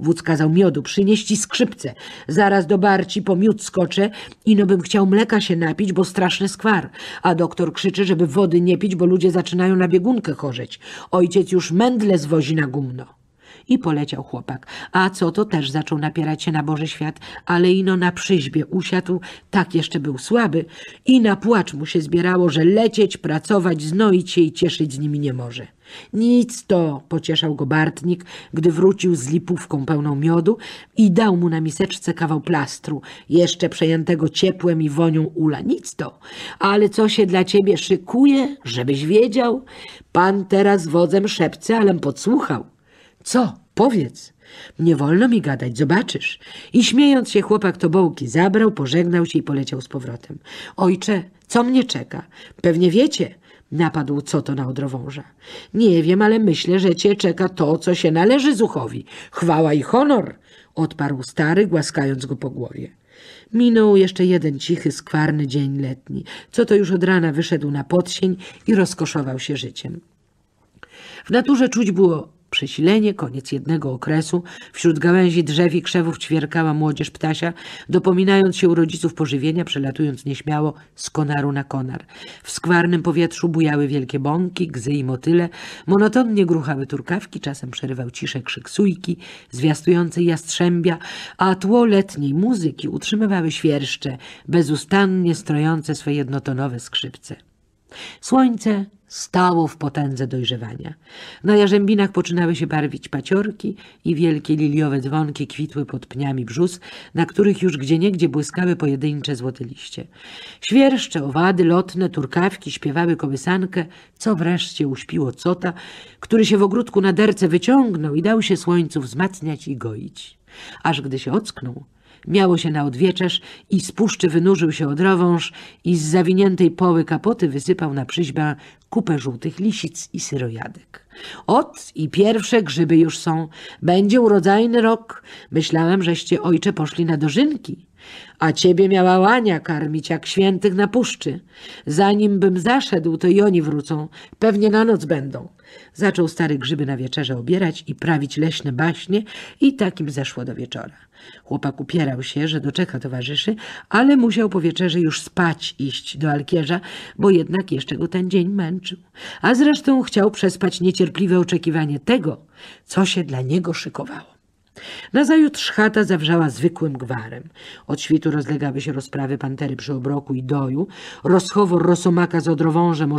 Wódz kazał miodu przynieść i skrzypce. Zaraz do barci po miód skoczę, ino bym chciał mleka się napić, bo straszny skwar. A doktor krzyczy, żeby wody nie pić, bo ludzie zaczynają na biegunkę chorzeć. Ojciec już mędle zwozi na gumno. I poleciał chłopak. A co to też zaczął napierać się na Boży świat, ale ino na przyźbie usiadł, tak jeszcze był słaby i na płacz mu się zbierało, że lecieć, pracować, znoić się i cieszyć z nimi nie może. Nic to, pocieszał go Bartnik, gdy wrócił z lipówką pełną miodu i dał mu na miseczce kawał plastru, jeszcze przejętego ciepłem i wonią ula. Nic to, ale co się dla ciebie szykuje, żebyś wiedział? Pan teraz wodzem szepce, alem podsłuchał. Co? Powiedz. Nie wolno mi gadać, zobaczysz. I śmiejąc się chłopak tobołki zabrał, pożegnał się i poleciał z powrotem. Ojcze, co mnie czeka? Pewnie wiecie. Napadł co to na odrowąża. Nie wiem, ale myślę, że cię czeka to, co się należy zuchowi. Chwała i honor! Odparł stary, głaskając go po głowie. Minął jeszcze jeden cichy, skwarny dzień letni. Co to już od rana wyszedł na podsień i rozkoszował się życiem. W naturze czuć było przesilenie, koniec jednego okresu. Wśród gałęzi drzew i krzewów ćwierkała młodzież ptasia, dopominając się u rodziców pożywienia, przelatując nieśmiało z konaru na konar. W skwarnym powietrzu bujały wielkie bąki, gzy i motyle, monotonnie gruchały turkawki, czasem przerywał ciszę krzyk sujki, zwiastującej jastrzębia, a tło letniej muzyki utrzymywały świerszcze, bezustannie strojące swoje jednotonowe skrzypce. Słońce stało w potędze dojrzewania. Na jarzębinach poczynały się barwić paciorki i wielkie liliowe dzwonki kwitły pod pniami brzus, na których już gdzieniegdzie błyskały pojedyncze złote liście. Świerszcze, owady lotne, turkawki śpiewały kobysankę, co wreszcie uśpiło cota, który się w ogródku na derce wyciągnął i dał się słońcu wzmacniać i goić. Aż gdy się ocknął, Miało się na odwieczerz i z puszczy wynurzył się odrowąż i z zawiniętej poły kapoty wysypał na przyźba kupę żółtych lisic i syrojadek. Ot i pierwsze grzyby już są. Będzie urodzajny rok. Myślałem, żeście ojcze poszli na dożynki. A ciebie miała Łania karmić, jak świętych na puszczy. Zanim bym zaszedł, to i oni wrócą. Pewnie na noc będą. Zaczął stary grzyby na wieczerze obierać i prawić leśne baśnie i takim zeszło do wieczora. Chłopak upierał się, że doczeka towarzyszy, ale musiał po wieczerzy już spać iść do Alkierza, bo jednak jeszcze go ten dzień męczył. A zresztą chciał przespać niecierpliwe oczekiwanie tego, co się dla niego szykowało. Nazajutrz chata zawrzała zwykłym gwarem. Od świtu rozlegały się rozprawy pantery przy obroku i doju, rozchowor rosomaka z odrowążem o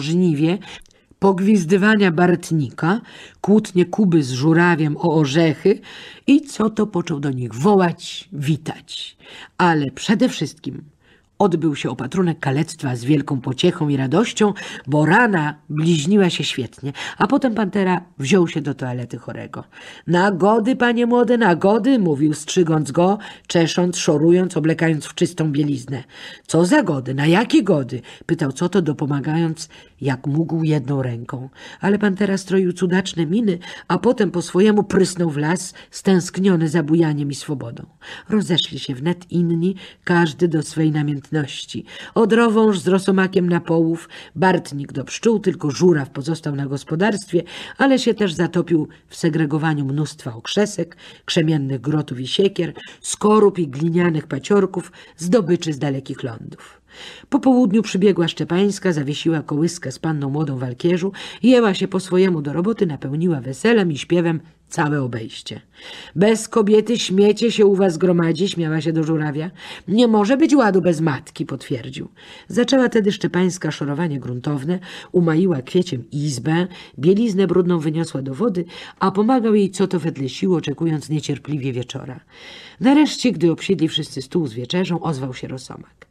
pogwizdywania Bartnika, kłótnie Kuby z żurawiem o orzechy i co to począł do nich wołać, witać. Ale przede wszystkim odbył się opatrunek kalectwa z wielką pociechą i radością, bo rana bliźniła się świetnie, a potem Pantera wziął się do toalety chorego. Nagody, panie na nagody, mówił strzygąc go, czesząc, szorując, oblekając w czystą bieliznę. Co za gody, na jakie gody? pytał co to dopomagając jak mógł jedną ręką, ale pantera stroił cudaczne miny, a potem po swojemu prysnął w las, stęskniony zabujaniem i swobodą. Rozeszli się wnet inni, każdy do swej namiętności. Odrowąż z rosomakiem na połów, Bartnik do pszczół, tylko żuraw pozostał na gospodarstwie, ale się też zatopił w segregowaniu mnóstwa okrzesek, krzemiennych grotów i siekier, skorup i glinianych paciorków, zdobyczy z dalekich lądów. Po południu przybiegła Szczepańska, zawiesiła kołyskę z panną młodą walkierzu, jęła się po swojemu do roboty, napełniła weselem i śpiewem całe obejście. Bez kobiety śmiecie się u was gromadzi, śmiała się do żurawia. Nie może być ładu bez matki, potwierdził. Zaczęła tedy Szczepańska szorowanie gruntowne, umaiła kwieciem izbę, bieliznę brudną wyniosła do wody, a pomagał jej co to wedle sił, oczekując niecierpliwie wieczora. Nareszcie, gdy obsiedli wszyscy stół z wieczerzą, ozwał się Rosomak.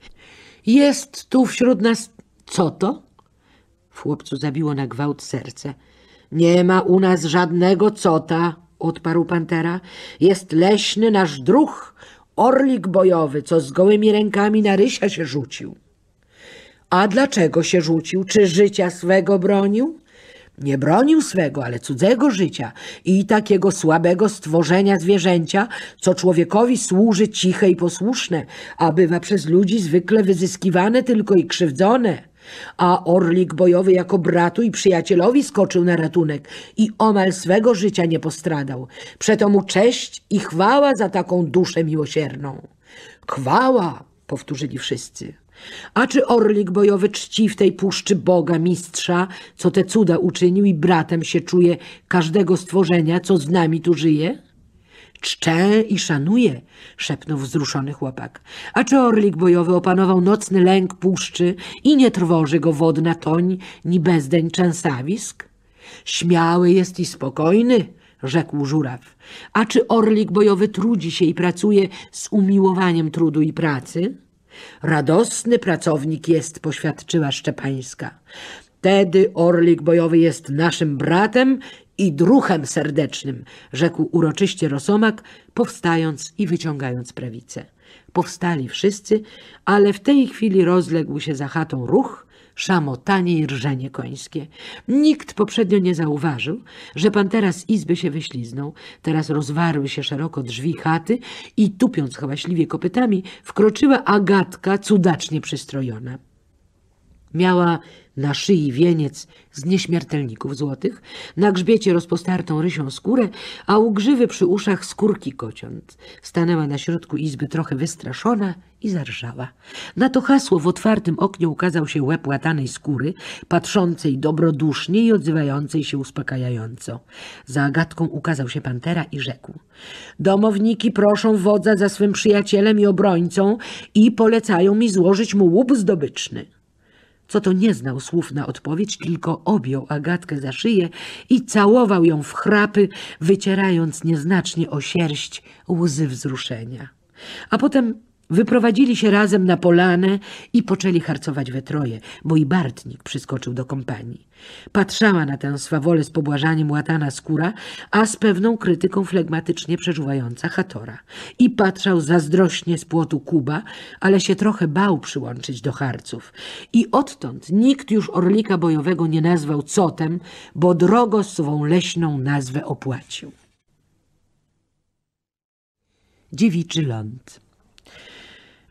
Jest tu wśród nas... Co to? W chłopcu zabiło na gwałt serce. Nie ma u nas żadnego cota, odparł pantera. Jest leśny nasz druh, orlik bojowy, co z gołymi rękami na rysia się rzucił. A dlaczego się rzucił? Czy życia swego bronił? Nie bronił swego, ale cudzego życia i takiego słabego stworzenia zwierzęcia, co człowiekowi służy ciche i posłuszne, a bywa przez ludzi zwykle wyzyskiwane tylko i krzywdzone. A orlik bojowy jako bratu i przyjacielowi skoczył na ratunek i omal swego życia nie postradał. Przeto mu cześć i chwała za taką duszę miłosierną. Chwała, powtórzyli wszyscy. A czy orlik bojowy czci w tej puszczy Boga, mistrza, co te cuda uczynił i bratem się czuje każdego stworzenia, co z nami tu żyje? Czczę i szanuję, szepnął wzruszony chłopak. A czy orlik bojowy opanował nocny lęk puszczy i nie trwoży go wodna toń ni bezdeń częsawisk? Śmiały jest i spokojny, rzekł żuraw. A czy orlik bojowy trudzi się i pracuje z umiłowaniem trudu i pracy? Radosny pracownik jest, poświadczyła Szczepańska. Tedy Orlik Bojowy jest naszym bratem i druhem serdecznym, rzekł uroczyście Rosomak, powstając i wyciągając prawicę. Powstali wszyscy, ale w tej chwili rozległ się za chatą ruch, szamotanie i rżenie końskie. Nikt poprzednio nie zauważył, że pantera z izby się wyśliznął. Teraz rozwarły się szeroko drzwi chaty i tupiąc hałaśliwie kopytami wkroczyła Agatka cudacznie przystrojona. Miała na szyi wieniec z nieśmiertelników złotych, na grzbiecie rozpostartą rysią skórę, a u grzywy przy uszach skórki kociąt. Stanęła na środku izby trochę wystraszona i zarżała. Na to hasło w otwartym oknie ukazał się łeb łatanej skóry, patrzącej dobrodusznie i odzywającej się uspokajająco. Za Agatką ukazał się pantera i rzekł. Domowniki proszą wodza za swym przyjacielem i obrońcą i polecają mi złożyć mu łup zdobyczny co to nie znał słów na odpowiedź, tylko objął Agatkę za szyję i całował ją w chrapy, wycierając nieznacznie o sierść łzy wzruszenia. A potem Wyprowadzili się razem na polanę i poczęli harcować we troje, bo i Bartnik przyskoczył do kompanii. Patrzała na tę swawolę z pobłażaniem łatana skóra, a z pewną krytyką flegmatycznie przeżuwająca Hatora. I patrzał zazdrośnie z płotu Kuba, ale się trochę bał przyłączyć do harców. I odtąd nikt już Orlika Bojowego nie nazwał cotem, bo drogo swą leśną nazwę opłacił. Dziewiczy ląd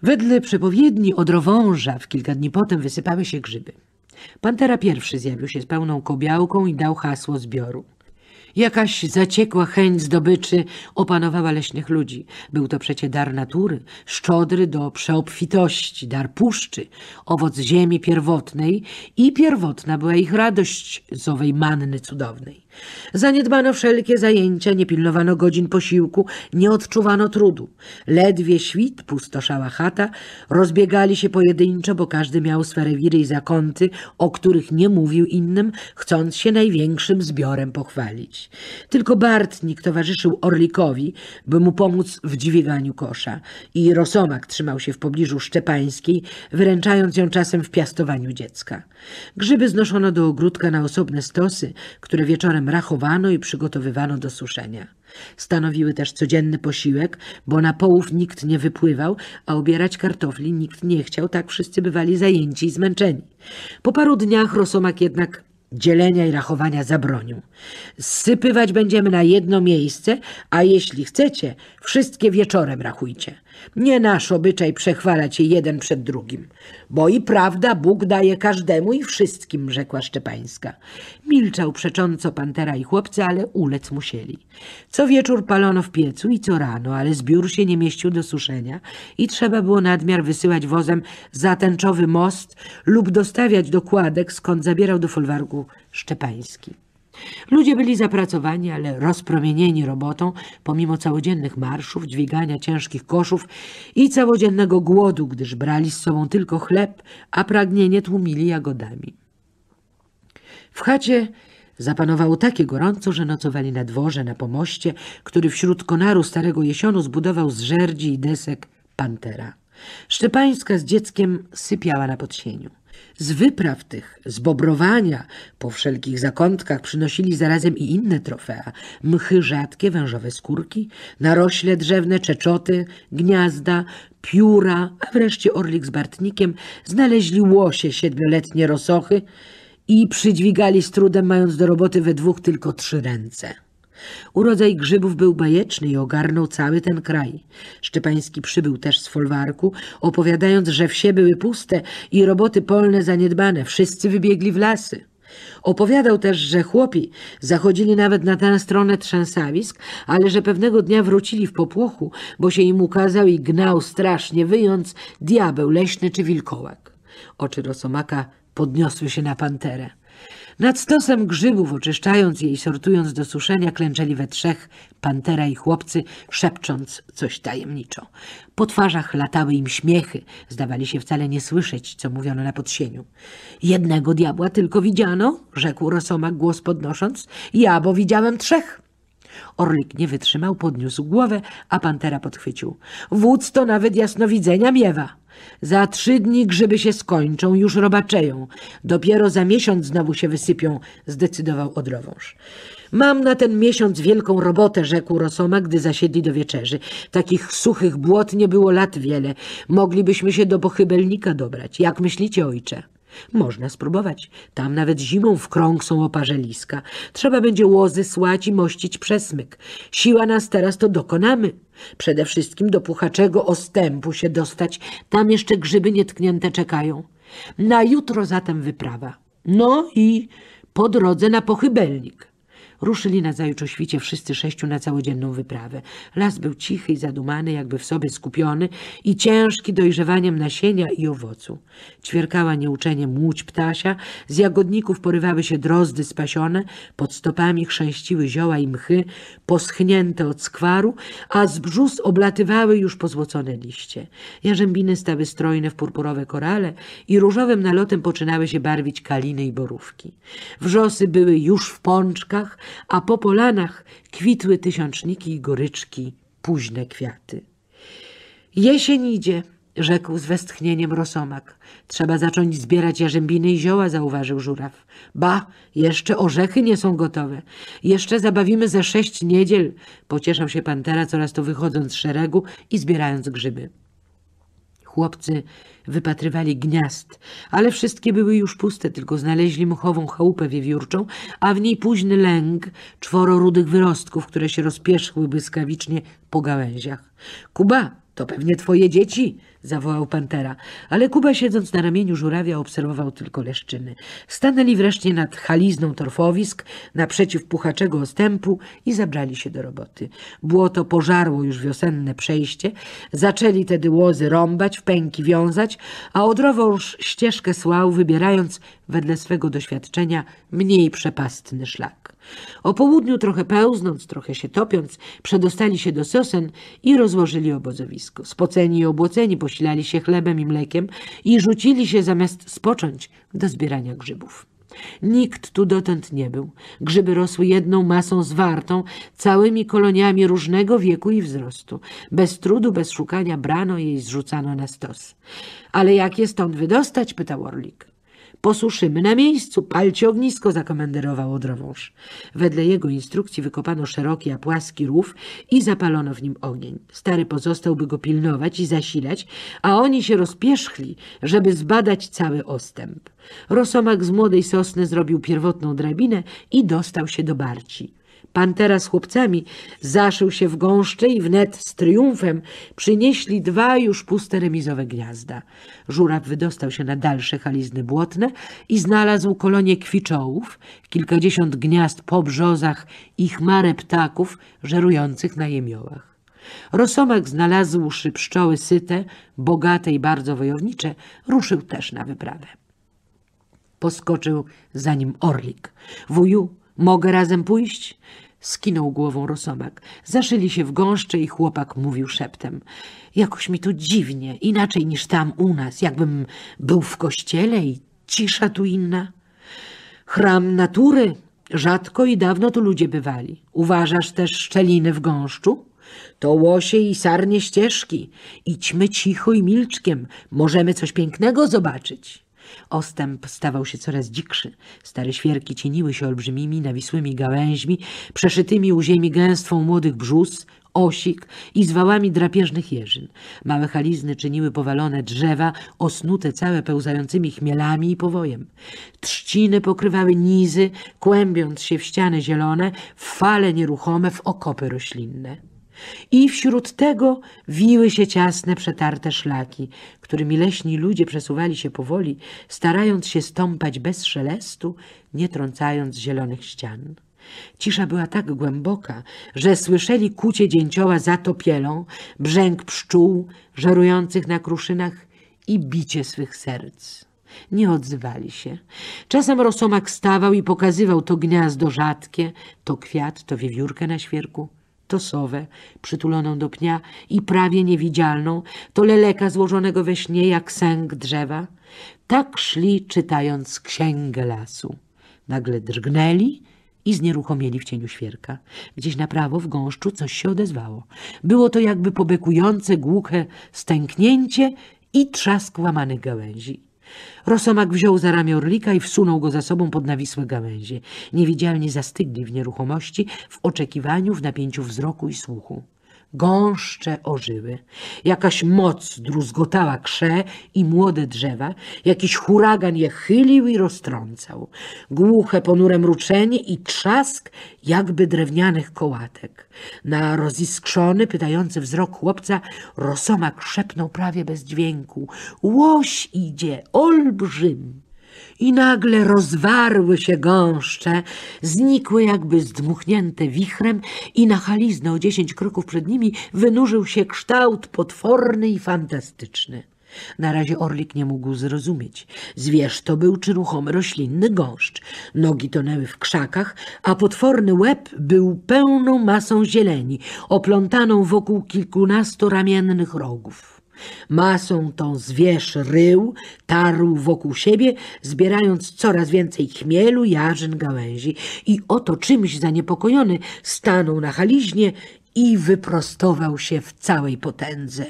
Wedle przepowiedni od Rowąża w kilka dni potem wysypały się grzyby. Pantera pierwszy zjawił się z pełną kobiałką i dał hasło zbioru. Jakaś zaciekła chęć zdobyczy opanowała leśnych ludzi. Był to przecie dar natury, szczodry do przeobfitości, dar puszczy, owoc ziemi pierwotnej i pierwotna była ich radość z owej manny cudownej. Zaniedbano wszelkie zajęcia, nie pilnowano godzin posiłku, nie odczuwano trudu. Ledwie świt pustoszała chata, rozbiegali się pojedynczo, bo każdy miał swe rewiry i zakąty, o których nie mówił innym, chcąc się największym zbiorem pochwalić. Tylko Bartnik towarzyszył Orlikowi, by mu pomóc w dźwiganiu kosza i Rosomak trzymał się w pobliżu Szczepańskiej, wyręczając ją czasem w piastowaniu dziecka. Grzyby znoszono do ogródka na osobne stosy, które wieczorem rachowano i przygotowywano do suszenia. Stanowiły też codzienny posiłek, bo na połów nikt nie wypływał, a obierać kartofli nikt nie chciał, tak wszyscy bywali zajęci i zmęczeni. Po paru dniach Rosomak jednak dzielenia i rachowania zabronił. Sypywać będziemy na jedno miejsce, a jeśli chcecie, wszystkie wieczorem rachujcie – nie nasz obyczaj przechwalać się jeden przed drugim, bo i prawda Bóg daje każdemu i wszystkim, rzekła Szczepańska. Milczał przecząco pantera i chłopcy, ale ulec musieli. Co wieczór palono w piecu i co rano, ale zbiór się nie mieścił do suszenia i trzeba było nadmiar wysyłać wozem za tęczowy most lub dostawiać do kładek, skąd zabierał do folwarku Szczepański. Ludzie byli zapracowani, ale rozpromienieni robotą, pomimo całodziennych marszów, dźwigania ciężkich koszów i całodziennego głodu, gdyż brali z sobą tylko chleb, a pragnienie tłumili jagodami. W chacie Zapanowało takie gorąco, że nocowali na dworze, na pomoście, który wśród konaru starego jesionu zbudował z żerdzi i desek pantera. Szczepańska z dzieckiem sypiała na podsieniu. Z wypraw tych, z bobrowania po wszelkich zakątkach przynosili zarazem i inne trofea. Mchy rzadkie, wężowe skórki, narośle drzewne, czeczoty, gniazda, pióra, a wreszcie orlik z Bartnikiem znaleźli łosie siedmioletnie rosochy i przydźwigali z trudem, mając do roboty we dwóch tylko trzy ręce. Urodzaj grzybów był bajeczny i ogarnął cały ten kraj. Szczepański przybył też z folwarku, opowiadając, że wsie były puste i roboty polne zaniedbane. Wszyscy wybiegli w lasy. Opowiadał też, że chłopi zachodzili nawet na tę stronę trzęsawisk, ale że pewnego dnia wrócili w popłochu, bo się im ukazał i gnał strasznie, wyjąc diabeł leśny czy wilkołak. Oczy Rosomaka podniosły się na panterę. Nad stosem grzybów, oczyszczając je i sortując do suszenia, klęczeli we trzech pantera i chłopcy, szepcząc coś tajemniczo. Po twarzach latały im śmiechy, zdawali się wcale nie słyszeć, co mówiono na podsieniu. Jednego diabła tylko widziano, rzekł Rosomak głos podnosząc, ja bo widziałem trzech. Orlik nie wytrzymał, podniósł głowę, a pantera podchwycił. Wódz to nawet jasnowidzenia miewa. Za trzy dni grzyby się skończą, już robaczeją. Dopiero za miesiąc znowu się wysypią, zdecydował odrowąż. Mam na ten miesiąc wielką robotę, rzekł Rosoma, gdy zasiedli do wieczerzy. Takich suchych błot nie było lat wiele. Moglibyśmy się do pochybelnika dobrać. Jak myślicie, ojcze? Można spróbować. Tam nawet zimą w krąg są oparzeliska. Trzeba będzie łozy słać i mościć przesmyk. Siła nas teraz to dokonamy. Przede wszystkim do puchaczego ostępu się dostać. Tam jeszcze grzyby nietknięte czekają. Na jutro zatem wyprawa. No i po drodze na pochybelnik. Ruszyli nazajutrz o świcie wszyscy sześciu na całodzienną wyprawę. Las był cichy i zadumany, jakby w sobie skupiony i ciężki dojrzewaniem nasienia i owocu. Ćwierkała nieuczenie młódź ptasia, z jagodników porywały się drozdy spasione, pod stopami chrzęściły zioła i mchy, poschnięte od skwaru, a z brzus oblatywały już pozłocone liście. Jarzębiny stały strojne w purpurowe korale i różowym nalotem poczynały się barwić kaliny i borówki. Wrzosy były już w pączkach, a po polanach kwitły tysiączniki i goryczki, późne kwiaty. Jesień idzie, rzekł z westchnieniem rosomak. Trzeba zacząć zbierać jarzębiny i zioła, zauważył żuraw. Ba, jeszcze orzechy nie są gotowe. Jeszcze zabawimy ze sześć niedziel, pocieszał się pantera coraz to wychodząc z szeregu i zbierając grzyby. Chłopcy wypatrywali gniazd, ale wszystkie były już puste, tylko znaleźli muchową chałupę wiewiórczą, a w niej późny lęk czworo rudych wyrostków, które się rozpierzchły błyskawicznie po gałęziach. — Kuba, to pewnie twoje dzieci! zawołał Pantera, ale Kuba siedząc na ramieniu żurawia obserwował tylko leszczyny. Stanęli wreszcie nad halizną torfowisk, naprzeciw puchaczego ostępu i zabrali się do roboty. Błoto pożarło już wiosenne przejście, zaczęli tedy łozy rąbać, w pęki wiązać, a odrowąż ścieżkę słał, wybierając wedle swego doświadczenia mniej przepastny szlak. O południu trochę pełznąc, trochę się topiąc, przedostali się do sosen i rozłożyli obozowisko. Spoceni i obłoceni posilali się chlebem i mlekiem i rzucili się zamiast spocząć do zbierania grzybów. Nikt tu dotąd nie był. Grzyby rosły jedną masą zwartą, całymi koloniami różnego wieku i wzrostu. Bez trudu, bez szukania brano je i zrzucano na stos. — Ale jak je stąd wydostać? — pytał Orlik. Posuszymy na miejscu, palcie ognisko, zakomenderował Odrowąż. Wedle jego instrukcji wykopano szeroki, a płaski rów i zapalono w nim ogień. Stary pozostałby go pilnować i zasilać, a oni się rozpierzchli, żeby zbadać cały ostęp. Rosomak z młodej sosny zrobił pierwotną drabinę i dostał się do barci. Pantera z chłopcami zaszył się w gąszcze i wnet z triumfem przynieśli dwa już puste remizowe gniazda. Żuraw wydostał się na dalsze halizny błotne i znalazł kolonie kwiczołów, kilkadziesiąt gniazd po brzozach i chmarę ptaków żerujących na jemiołach. Rosomak, znalazłszy pszczoły syte, bogate i bardzo wojownicze, ruszył też na wyprawę. Poskoczył za nim orlik. Wuju, Mogę razem pójść? Skinął głową rosomak. Zaszyli się w gąszcze i chłopak mówił szeptem. Jakoś mi tu dziwnie, inaczej niż tam u nas, jakbym był w kościele i cisza tu inna. Chram natury, rzadko i dawno tu ludzie bywali. Uważasz też szczeliny w gąszczu? To łosie i sarnie ścieżki. Idźmy cicho i milczkiem, możemy coś pięknego zobaczyć. Ostęp stawał się coraz dzikszy. Stare świerki cieniły się olbrzymimi, nawisłymi gałęźmi, przeszytymi u ziemi gęstwą młodych brzus, osik i zwałami drapieżnych jeżyn. Małe halizny czyniły powalone drzewa, osnute całe pełzającymi chmielami i powojem. Trzciny pokrywały nizy, kłębiąc się w ściany zielone, w fale nieruchome, w okopy roślinne i wśród tego wiły się ciasne, przetarte szlaki, którymi leśni ludzie przesuwali się powoli, starając się stąpać bez szelestu, nie trącając zielonych ścian. Cisza była tak głęboka, że słyszeli kucie dzięcioła za topielą, brzęk pszczół żerujących na kruszynach i bicie swych serc. Nie odzywali się. Czasem rosomak stawał i pokazywał to gniazdo rzadkie, to kwiat, to wiewiórkę na świerku tosowę, przytuloną do pnia i prawie niewidzialną, to leleka złożonego we śnie jak sęk drzewa. Tak szli, czytając księgę lasu. Nagle drgnęli i znieruchomieli w cieniu świerka. Gdzieś na prawo w gąszczu coś się odezwało. Było to jakby pobekujące, głuche stęknięcie i trzask łamanych gałęzi. Rosomak wziął za ramię orlika i wsunął go za sobą pod nawisłe gałęzie. Niewidzialnie zastygli w nieruchomości, w oczekiwaniu, w napięciu wzroku i słuchu gąszcze ożyły. Jakaś moc druzgotała krze i młode drzewa, jakiś huragan je chylił i roztrącał. Głuche, ponure mruczenie i trzask jakby drewnianych kołatek. Na roziskrzony, pytający wzrok chłopca Rosomak szepnął prawie bez dźwięku. Łoś idzie, olbrzym! i nagle rozwarły się gąszcze, znikły jakby zdmuchnięte wichrem i na haliznę o dziesięć kroków przed nimi wynurzył się kształt potworny i fantastyczny. Na razie Orlik nie mógł zrozumieć. Zwierz to był czy ruchomy roślinny gąszcz. Nogi tonęły w krzakach, a potworny łeb był pełną masą zieleni, oplątaną wokół kilkunastu ramiennych rogów. Masą tą zwierz rył, tarł wokół siebie, zbierając coraz więcej chmielu, jarzyn, gałęzi. I oto czymś zaniepokojony stanął na haliźnie i wyprostował się w całej potędze.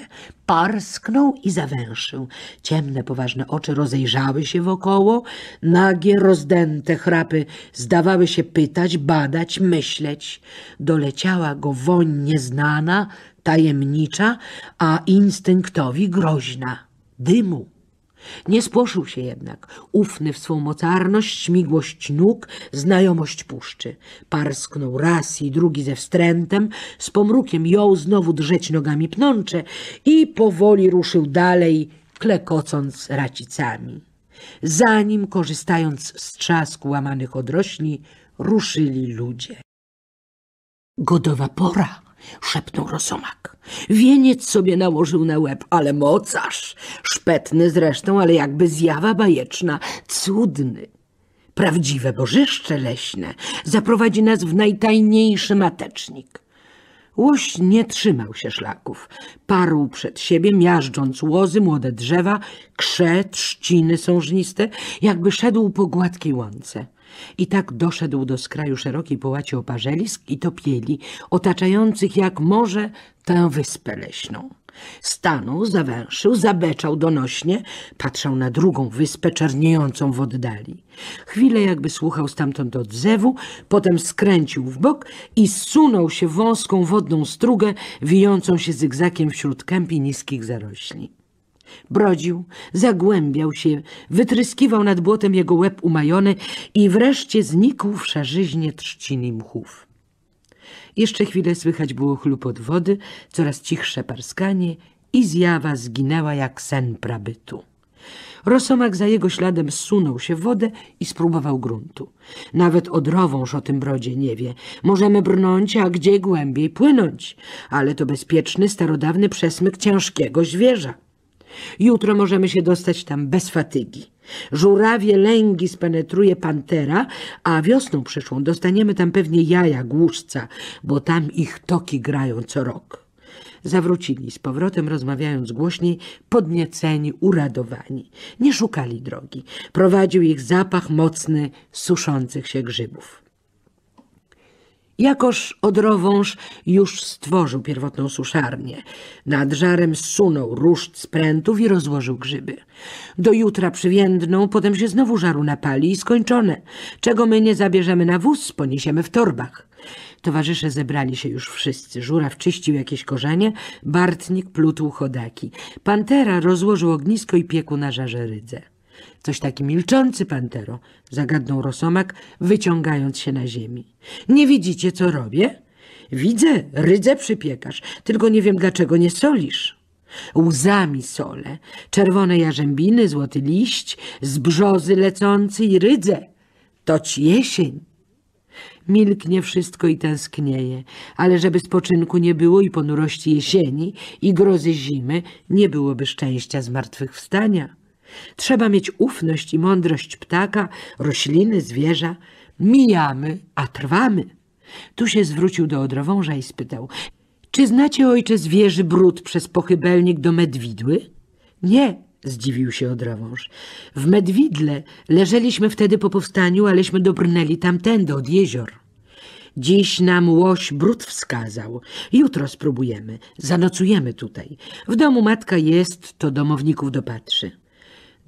Parsknął i zawęszył. Ciemne, poważne oczy rozejrzały się wokoło. Nagie, rozdęte chrapy zdawały się pytać, badać, myśleć. Doleciała go woń nieznana, tajemnicza, a instynktowi groźna, dymu. Nie spłoszył się jednak, ufny w swą mocarność, śmigłość nóg, znajomość puszczy. Parsknął raz i drugi ze wstrętem, z pomrukiem jął znowu drzeć nogami pnącze i powoli ruszył dalej, klekocąc racicami. Zanim, korzystając z trzasku łamanych odrośni ruszyli ludzie. Godowa pora! szepnął Rosomak. Wieniec sobie nałożył na łeb, ale mocarz, szpetny zresztą, ale jakby zjawa bajeczna, cudny. Prawdziwe bożyszcze leśne zaprowadzi nas w najtajniejszy matecznik. Łoś nie trzymał się szlaków. Parł przed siebie, miażdżąc łozy, młode drzewa, krze, trzciny sążniste, jakby szedł po gładkiej łące. I tak doszedł do skraju szerokiej połaci oparzelisk i topieli, otaczających jak morze tę wyspę leśną. Stanął, zawęszył, zabeczał donośnie, patrzał na drugą wyspę czerniejącą w oddali. Chwilę jakby słuchał stamtąd odzewu, potem skręcił w bok i sunął się wąską wodną strugę, wijącą się zygzakiem wśród kępi niskich zarośli. Brodził, zagłębiał się, wytryskiwał nad błotem jego łeb umajony i wreszcie znikł w szarzyźnie trzcini mchów. Jeszcze chwilę słychać było chlupot wody, coraz cichsze parskanie i zjawa zginęła jak sen prabytu. Rosomak za jego śladem sunął się w wodę i spróbował gruntu. Nawet odrowąż o tym brodzie nie wie. Możemy brnąć, a gdzie głębiej płynąć, ale to bezpieczny, starodawny przesmyk ciężkiego zwierza. Jutro możemy się dostać tam bez fatygi. Żurawie lęgi spenetruje pantera, a wiosną przyszłą dostaniemy tam pewnie jaja głuszca, bo tam ich toki grają co rok. Zawrócili z powrotem, rozmawiając głośniej, podnieceni, uradowani. Nie szukali drogi. Prowadził ich zapach mocny suszących się grzybów. Jakoż odrowąż już stworzył pierwotną suszarnię. Nad żarem zsunął ruszt z prętów i rozłożył grzyby. Do jutra przywiędną, potem się znowu żaru napali i skończone. Czego my nie zabierzemy na wóz, poniesiemy w torbach. Towarzysze zebrali się już wszyscy. Żuraw czyścił jakieś korzenie, Bartnik plutł chodaki. Pantera rozłożył ognisko i piekł na żarze rydze. Coś taki milczący, pantero, zagadnął Rosomak, wyciągając się na ziemi. Nie widzicie, co robię? Widzę, rydzę przypiekasz, tylko nie wiem, dlaczego nie solisz. Łzami sole, czerwone jarzębiny, złoty liść, z brzozy lecący i rydzę. Toć jesień. Milknie wszystko i tęsknieje, ale żeby spoczynku nie było i ponurości jesieni, i grozy zimy, nie byłoby szczęścia zmartwychwstania. Trzeba mieć ufność i mądrość ptaka, rośliny, zwierza. Mijamy, a trwamy. Tu się zwrócił do odrowąża i spytał. Czy znacie ojcze zwierzy brud przez pochybelnik do Medwidły? Nie, zdziwił się odrowąż. W Medwidle leżeliśmy wtedy po powstaniu, aleśmy dobrnęli tamtędy od jezior. Dziś nam łoś brud wskazał. Jutro spróbujemy. Zanocujemy tutaj. W domu matka jest, to domowników dopatrzy.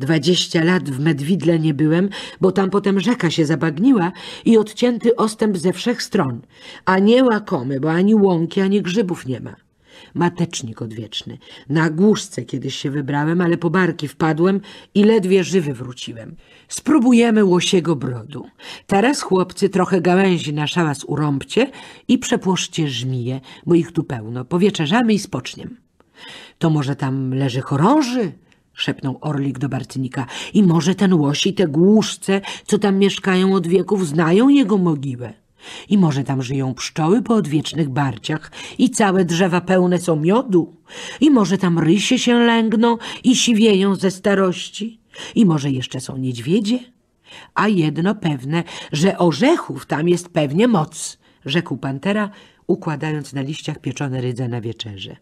Dwadzieścia lat w Medwidle nie byłem, bo tam potem rzeka się zabagniła i odcięty ostęp ze wszech stron, a nie łakomy, bo ani łąki, ani grzybów nie ma. Matecznik odwieczny. Na głuszce kiedyś się wybrałem, ale po barki wpadłem i ledwie żywy wróciłem. Spróbujemy łosiego brodu. Teraz, chłopcy, trochę gałęzi na szałas urąbcie i przepłoszcie żmije, bo ich tu pełno. Powieczerzamy i spoczniem. To może tam leży chorąży? szepnął Orlik do Bartynika. I może ten łosi i te głuszce, co tam mieszkają od wieków, znają jego mogiłę. I może tam żyją pszczoły po odwiecznych barciach i całe drzewa pełne są miodu. I może tam rysie się lęgną i siwieją ze starości. I może jeszcze są niedźwiedzie. A jedno pewne, że orzechów tam jest pewnie moc, rzekł Pantera, układając na liściach pieczone rydze na wieczerze.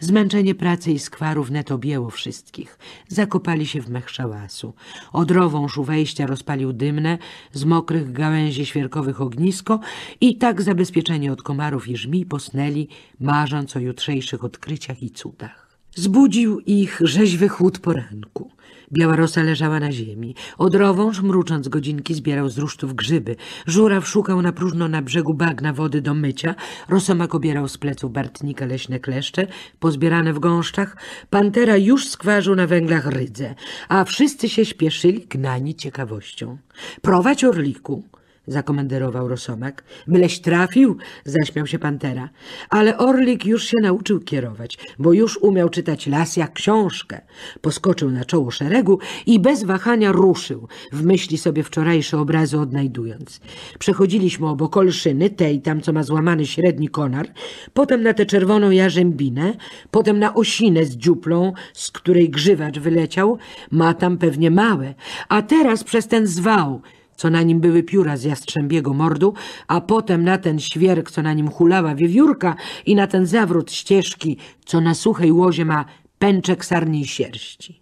Zmęczenie pracy i skwarów neto objęło wszystkich. Zakopali się w mech szałasu. Od u wejścia rozpalił dymne, z mokrych gałęzi świerkowych ognisko i tak zabezpieczeni od komarów i żmi posnęli, marząc o jutrzejszych odkryciach i cudach. Zbudził ich rzeźwy chłód poranku. rosa leżała na ziemi. Odrowąż, mrucząc godzinki, zbierał z rusztów grzyby. Żuraw szukał na próżno na brzegu bagna wody do mycia. Rosomak obierał z pleców Bartnika leśne kleszcze, pozbierane w gąszczach. Pantera już skwarzył na węglach rydze, a wszyscy się śpieszyli, gnani ciekawością. Prowadź orliku! zakomenderował Rosomek. Byleś trafił, zaśmiał się Pantera. Ale Orlik już się nauczył kierować, bo już umiał czytać las jak książkę. Poskoczył na czoło szeregu i bez wahania ruszył, w myśli sobie wczorajsze obrazy odnajdując. Przechodziliśmy obok Olszyny, tej tam, co ma złamany średni konar, potem na tę czerwoną jarzębinę, potem na osinę z dziuplą, z której grzywacz wyleciał, ma tam pewnie małe, a teraz przez ten zwał co na nim były pióra z jastrzębiego mordu, a potem na ten świerk, co na nim hulała wiewiórka i na ten zawrót ścieżki, co na suchej łozie ma pęczek sarni sierści.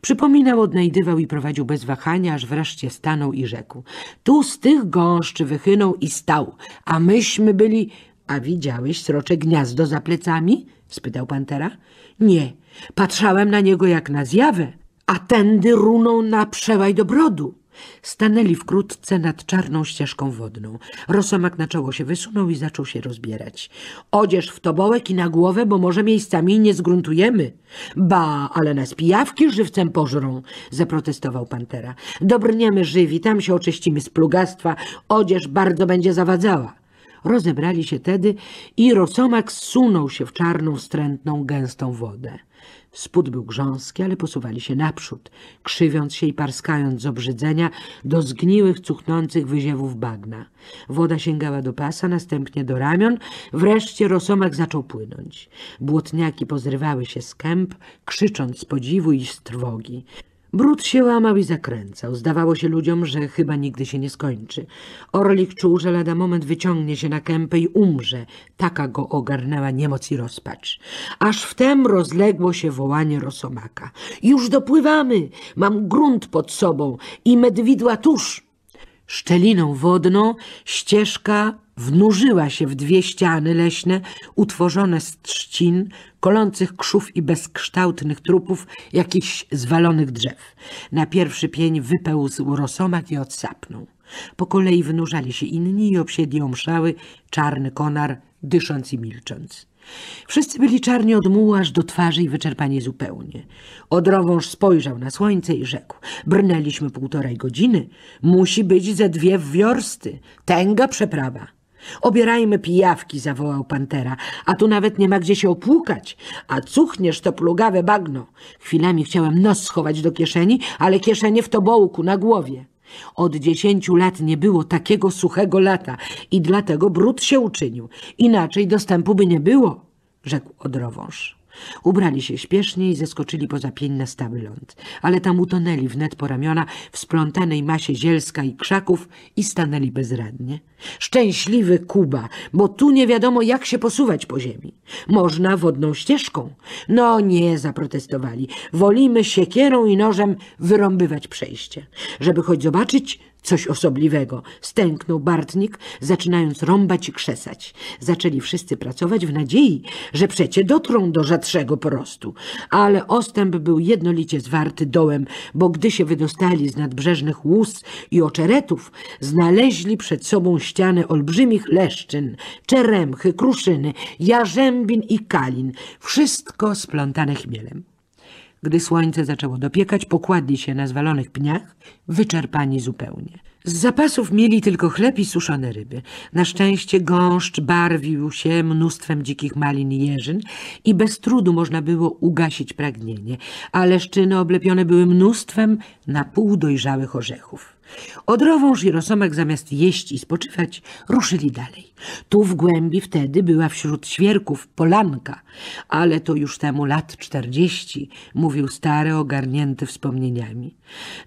Przypominał, odnajdywał i prowadził bez wahania, aż wreszcie stanął i rzekł. Tu z tych gąszczy wychynął i stał, a myśmy byli... A widziałeś srocze gniazdo za plecami? spytał pantera. Nie, patrzałem na niego jak na zjawę, a tędy runął na przełaj do brodu. Stanęli wkrótce nad czarną ścieżką wodną. Rosomak na czoło się wysunął i zaczął się rozbierać. Odzież w tobołek i na głowę, bo może miejscami nie zgruntujemy. Ba, ale nas pijawki żywcem pożrą, zaprotestował Pantera. Dobrniemy żywi, tam się oczyścimy z plugastwa, odzież bardzo będzie zawadzała. Rozebrali się tedy i Rosomak zsunął się w czarną, wstrętną, gęstą wodę. Spód był grząski, ale posuwali się naprzód, krzywiąc się i parskając z obrzydzenia do zgniłych, cuchnących wyziewów bagna. Woda sięgała do pasa, następnie do ramion, wreszcie rosomak zaczął płynąć. Błotniaki pozrywały się z kęp, krzycząc z podziwu i z trwogi. Brud się łamał i zakręcał. Zdawało się ludziom, że chyba nigdy się nie skończy. Orlik czuł, że lada moment wyciągnie się na kępę i umrze. Taka go ogarnęła niemoc i rozpacz. Aż wtem rozległo się wołanie rosomaka. Już dopływamy! Mam grunt pod sobą i medwidła tuż! szczeliną wodną ścieżka wnurzyła się w dwie ściany leśne, utworzone z trzcin, kolących krzów i bezkształtnych trupów jakichś zwalonych drzew. Na pierwszy pień wypełzł rosomak i odsapnął. Po kolei wynurzali się inni i obsiedli omszały czarny konar, dysząc i milcząc. Wszyscy byli czarni od mułu aż do twarzy i wyczerpani zupełnie. Odrowąż spojrzał na słońce i rzekł – brnęliśmy półtorej godziny, musi być ze dwie wiorsty, tęga przeprawa. Obierajmy pijawki, zawołał pantera, a tu nawet nie ma gdzie się opłukać, a cuchniesz to plugawe bagno. Chwilami chciałem nos schować do kieszeni, ale kieszenie w tobołku na głowie. Od dziesięciu lat nie było takiego suchego lata i dlatego brud się uczynił. Inaczej dostępu by nie było, rzekł odrowąż. Ubrali się śpiesznie i zeskoczyli poza pień na stały ląd, ale tam utonęli wnet po ramiona w splątanej masie zielska i krzaków i stanęli bezradnie. Szczęśliwy Kuba, bo tu nie wiadomo jak się posuwać po ziemi. Można wodną ścieżką. No nie, zaprotestowali. Wolimy siekierą i nożem wyrąbywać przejście, żeby choć zobaczyć, coś osobliwego, stęknął Bartnik, zaczynając rąbać i krzesać. Zaczęli wszyscy pracować w nadziei, że przecie dotrą do rzadszego porostu. Ale ostęp był jednolicie zwarty dołem, bo gdy się wydostali z nadbrzeżnych łus i oczeretów, znaleźli przed sobą ścianę olbrzymich leszczyn, czeremchy, kruszyny, jarzębin i kalin, wszystko splątane chmielem. Gdy słońce zaczęło dopiekać, pokładli się na zwalonych pniach, wyczerpani zupełnie. Z zapasów mieli tylko chleb i suszone ryby. Na szczęście gąszcz barwił się mnóstwem dzikich malin i jeżyn i bez trudu można było ugasić pragnienie, ale szczyny oblepione były mnóstwem na pół dojrzałych orzechów. Odrowąż i Rosomak zamiast jeść i spoczywać, ruszyli dalej. Tu w głębi wtedy była wśród świerków polanka, ale to już temu lat czterdzieści, mówił stary, ogarnięty wspomnieniami.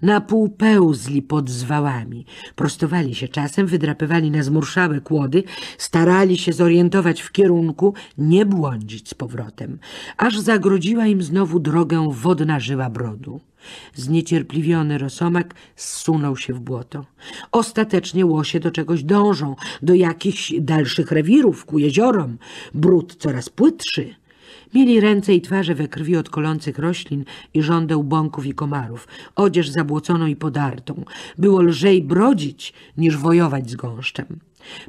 Na pół pełzli pod zwałami, prostowali się czasem, wydrapywali na zmurszałe kłody, starali się zorientować w kierunku, nie błądzić z powrotem, aż zagrodziła im znowu drogę wodna żyła brodu. Zniecierpliwiony Rosomek zsunął się w błoto. Ostatecznie łosie do czegoś dążą, do jakichś dalszych rewirów ku jeziorom. Brud coraz płytszy. Mieli ręce i twarze we krwi od kolących roślin i żądeł bąków i komarów, odzież zabłoconą i podartą. Było lżej brodzić niż wojować z gąszczem.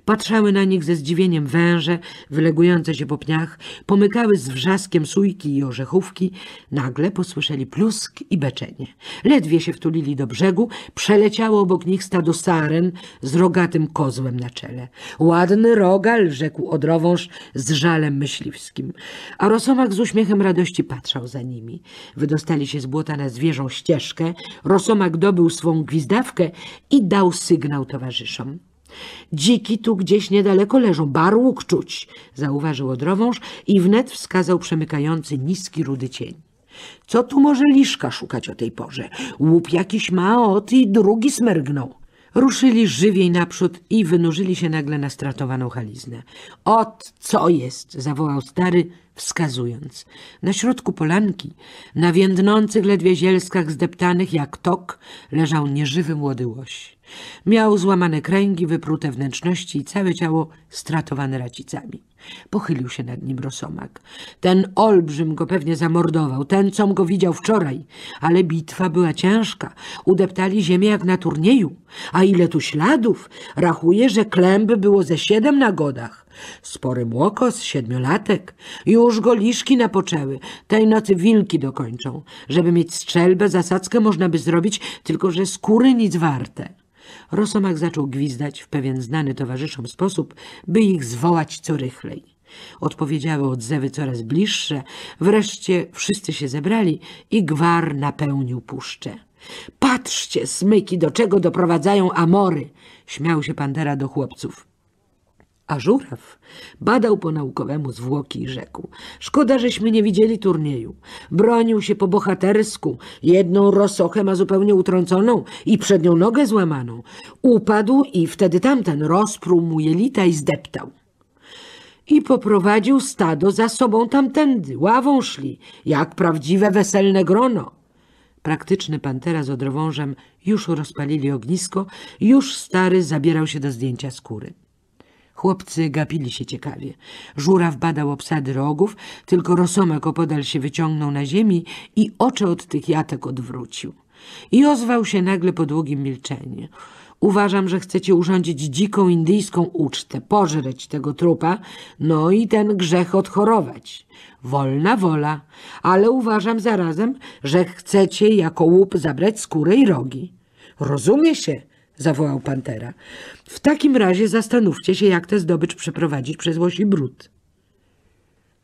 Patrzały na nich ze zdziwieniem węże, wylegujące się po pniach, pomykały z wrzaskiem sójki i orzechówki. Nagle posłyszeli plusk i beczenie. Ledwie się wtulili do brzegu, przeleciało obok nich stado saren z rogatym kozłem na czele. Ładny rogal, rzekł odrowąż z żalem myśliwskim. A Rosomak z uśmiechem radości patrzał za nimi. Wydostali się z błota na zwierzą ścieżkę. Rosomak dobył swą gwizdawkę i dał sygnał towarzyszom. Dziki tu gdzieś niedaleko leżą, barłuk czuć, zauważył odrowąż i wnet wskazał przemykający niski rudy cień. Co tu może liszka szukać o tej porze? Łup jakiś ma ot i drugi smergnął. Ruszyli żywiej naprzód i wynurzyli się nagle na stratowaną haliznę. Ot, co jest? zawołał stary, wskazując. Na środku polanki, na więdnących ledwie zielskach zdeptanych jak tok, leżał nieżywy młody łoś. Miał złamane kręgi, wyprute wnętrzności i całe ciało stratowane racicami. Pochylił się nad nim rosomak. Ten olbrzym go pewnie zamordował, ten, com go widział wczoraj. Ale bitwa była ciężka. Udeptali ziemię jak na turnieju. A ile tu śladów? Rachuje, że klęby było ze siedem na godach. Spory młokos, siedmiolatek. Już go liszki napoczęły. Tej nocy wilki dokończą. Żeby mieć strzelbę, zasadzkę można by zrobić, tylko że skóry nic warte. Rosomak zaczął gwizdać w pewien znany towarzyszom sposób, by ich zwołać co rychlej. Odpowiedziały odzewy coraz bliższe, wreszcie wszyscy się zebrali i gwar napełnił puszczę. Patrzcie, smyki, do czego doprowadzają amory! Śmiał się Pandera do chłopców. A żuraw badał po naukowemu zwłoki i rzekł – szkoda, żeśmy nie widzieli turnieju. Bronił się po bohatersku, jedną rosochę ma zupełnie utrąconą i przednią nogę złamaną. Upadł i wtedy tamten rozpruł mu jelita i zdeptał. I poprowadził stado za sobą tamtędy, ławą szli, jak prawdziwe weselne grono. Praktyczny pantera z odrowążem już rozpalili ognisko, już stary zabierał się do zdjęcia skóry. Chłopcy gapili się ciekawie. Żuraw badał obsady rogów, tylko rosomek opodal się wyciągnął na ziemi i oczy od tych jatek odwrócił. I ozwał się nagle po długim milczeniu. Uważam, że chcecie urządzić dziką indyjską ucztę, pożreć tego trupa, no i ten grzech odchorować. Wolna wola, ale uważam zarazem, że chcecie jako łup zabrać skórę i rogi. Rozumie się, zawołał Pantera. W takim razie zastanówcie się, jak tę zdobycz przeprowadzić przez łosi brud.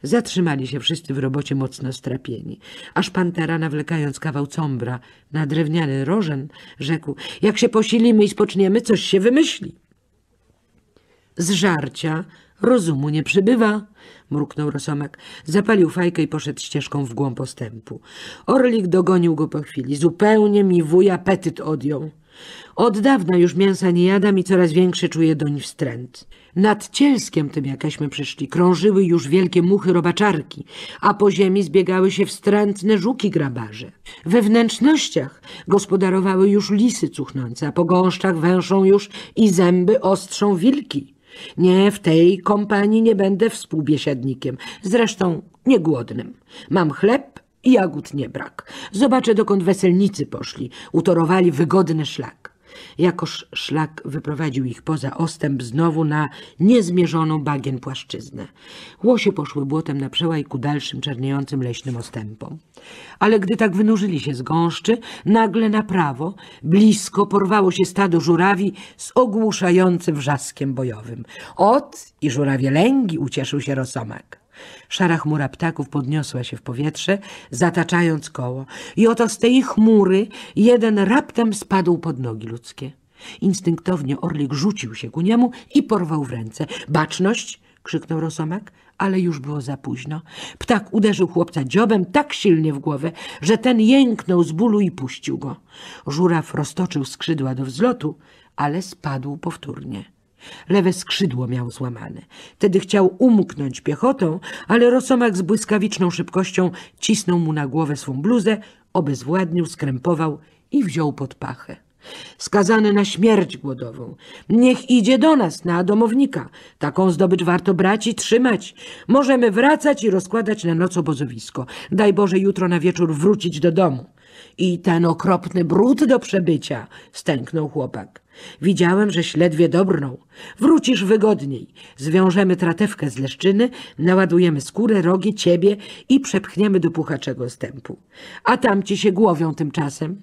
Zatrzymali się wszyscy w robocie mocno strapieni, aż Pantera, nawlekając kawał cąbra na drewniany rożen, rzekł — jak się posilimy i spoczniemy, coś się wymyśli. Z żarcia rozumu nie przybywa — mruknął Rosomak. Zapalił fajkę i poszedł ścieżką w głąb postępu. Orlik dogonił go po chwili. Zupełnie mi wuj apetyt odjął. Od dawna już mięsa nie jadam i coraz większy czuję doń wstręt. Nad Cielskiem tym, jakaśmy przyszli, krążyły już wielkie muchy robaczarki, a po ziemi zbiegały się wstrętne żuki grabarze. We wnętrznościach gospodarowały już lisy cuchnące, a po gąszczach węszą już i zęby ostrzą wilki. Nie, w tej kompanii nie będę współbiesiadnikiem, zresztą niegłodnym. Mam chleb, i jagód nie brak. Zobaczę, dokąd weselnicy poszli. Utorowali wygodny szlak. Jakoż szlak wyprowadził ich poza ostęp znowu na niezmierzoną bagien płaszczyznę. Łosie poszły błotem na przełaj ku dalszym czerniejącym leśnym ostępom. Ale gdy tak wynurzyli się z gąszczy, nagle na prawo, blisko porwało się stado żurawi z ogłuszającym wrzaskiem bojowym. Ot i żurawie lęgi ucieszył się Rosomak. Szara chmura ptaków podniosła się w powietrze, zataczając koło. I oto z tej chmury jeden raptem spadł pod nogi ludzkie. Instynktownie orlik rzucił się ku niemu i porwał w ręce. Baczność! krzyknął Rosomak, ale już było za późno. Ptak uderzył chłopca dziobem tak silnie w głowę, że ten jęknął z bólu i puścił go. Żuraw roztoczył skrzydła do wzlotu, ale spadł powtórnie. Lewe skrzydło miał złamane. Wtedy chciał umknąć piechotą, ale Rosomak z błyskawiczną szybkością cisnął mu na głowę swą bluzę, obezwładnił, skrępował i wziął pod pachę. Skazany na śmierć głodową. Niech idzie do nas, na domownika. Taką zdobycz warto brać i trzymać. Możemy wracać i rozkładać na noc obozowisko. Daj Boże jutro na wieczór wrócić do domu. I ten okropny brud do przebycia, stęknął chłopak. Widziałem, że śledwie dobrną. Wrócisz wygodniej. Zwiążemy tratewkę z leszczyny, naładujemy skórę, rogi, ciebie i przepchniemy do puchaczego stępu. A tamci się głowią tymczasem.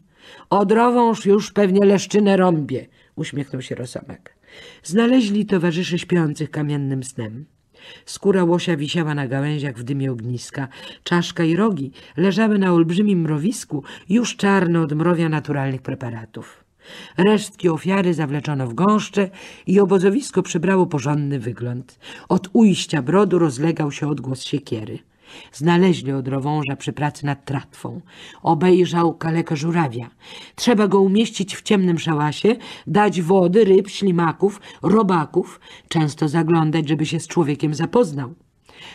Odrowąż już pewnie leszczynę rąbie, uśmiechnął się Rosomek. Znaleźli towarzyszy śpiących kamiennym snem. Skóra łosia wisiała na gałęziach w dymie ogniska. Czaszka i rogi leżały na olbrzymim mrowisku, już czarne od mrowia naturalnych preparatów. Resztki ofiary zawleczono w gąszcze i obozowisko przybrało porządny wygląd. Od ujścia brodu rozlegał się odgłos siekiery. Znaleźli odrowąża przy pracy nad tratwą. Obejrzał kalekę żurawia. Trzeba go umieścić w ciemnym szałasie, dać wody, ryb, ślimaków, robaków, często zaglądać, żeby się z człowiekiem zapoznał.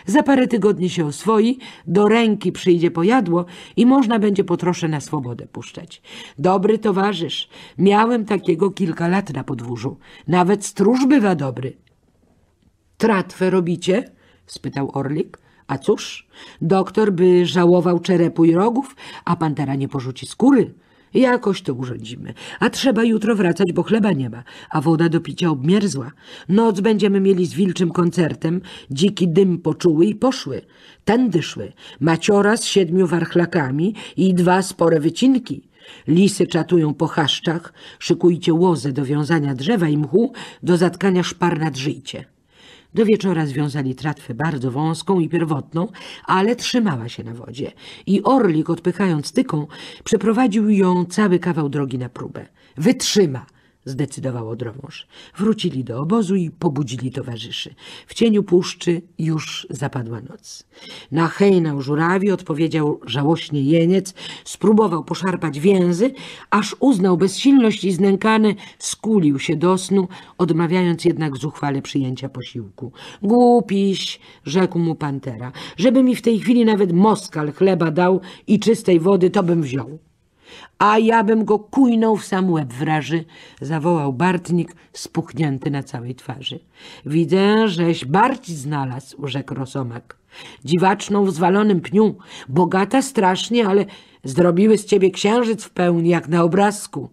Za parę tygodni się oswoi, do ręki przyjdzie pojadło i można będzie po trosze na swobodę puszczać. Dobry towarzysz, miałem takiego kilka lat na podwórzu. Nawet stróż bywa dobry. Tratwę robicie? spytał Orlik. A cóż, doktor by żałował czerepu i rogów, a pantera nie porzuci skóry. Jakoś to urządzimy. A trzeba jutro wracać, bo chleba nie ma, a woda do picia obmierzła. Noc będziemy mieli z wilczym koncertem. Dziki dym poczuły i poszły. Tędy szły. Maciora z siedmiu warchlakami i dwa spore wycinki. Lisy czatują po chaszczach. Szykujcie łozę do wiązania drzewa i mchu, do zatkania szpar nad żyjcie. Do wieczora związali tratwę bardzo wąską i pierwotną, ale trzymała się na wodzie i orlik, odpychając tyką, przeprowadził ją cały kawał drogi na próbę. Wytrzyma! zdecydował drąż. Wrócili do obozu i pobudzili towarzyszy. W cieniu puszczy już zapadła noc. Na hejnał żurawi odpowiedział żałośnie jeniec, spróbował poszarpać więzy, aż uznał bezsilność i znękany skulił się do snu, odmawiając jednak zuchwale przyjęcia posiłku. Głupiś, rzekł mu pantera, żeby mi w tej chwili nawet moskal chleba dał i czystej wody, to bym wziął. A ja bym go kujnął w sam łeb wraży, zawołał Bartnik, spuchnięty na całej twarzy. Widzę, żeś Barci znalazł, rzekł Rosomak. Dziwaczną w zwalonym pniu, bogata strasznie, ale zrobiły z ciebie księżyc w pełni, jak na obrazku.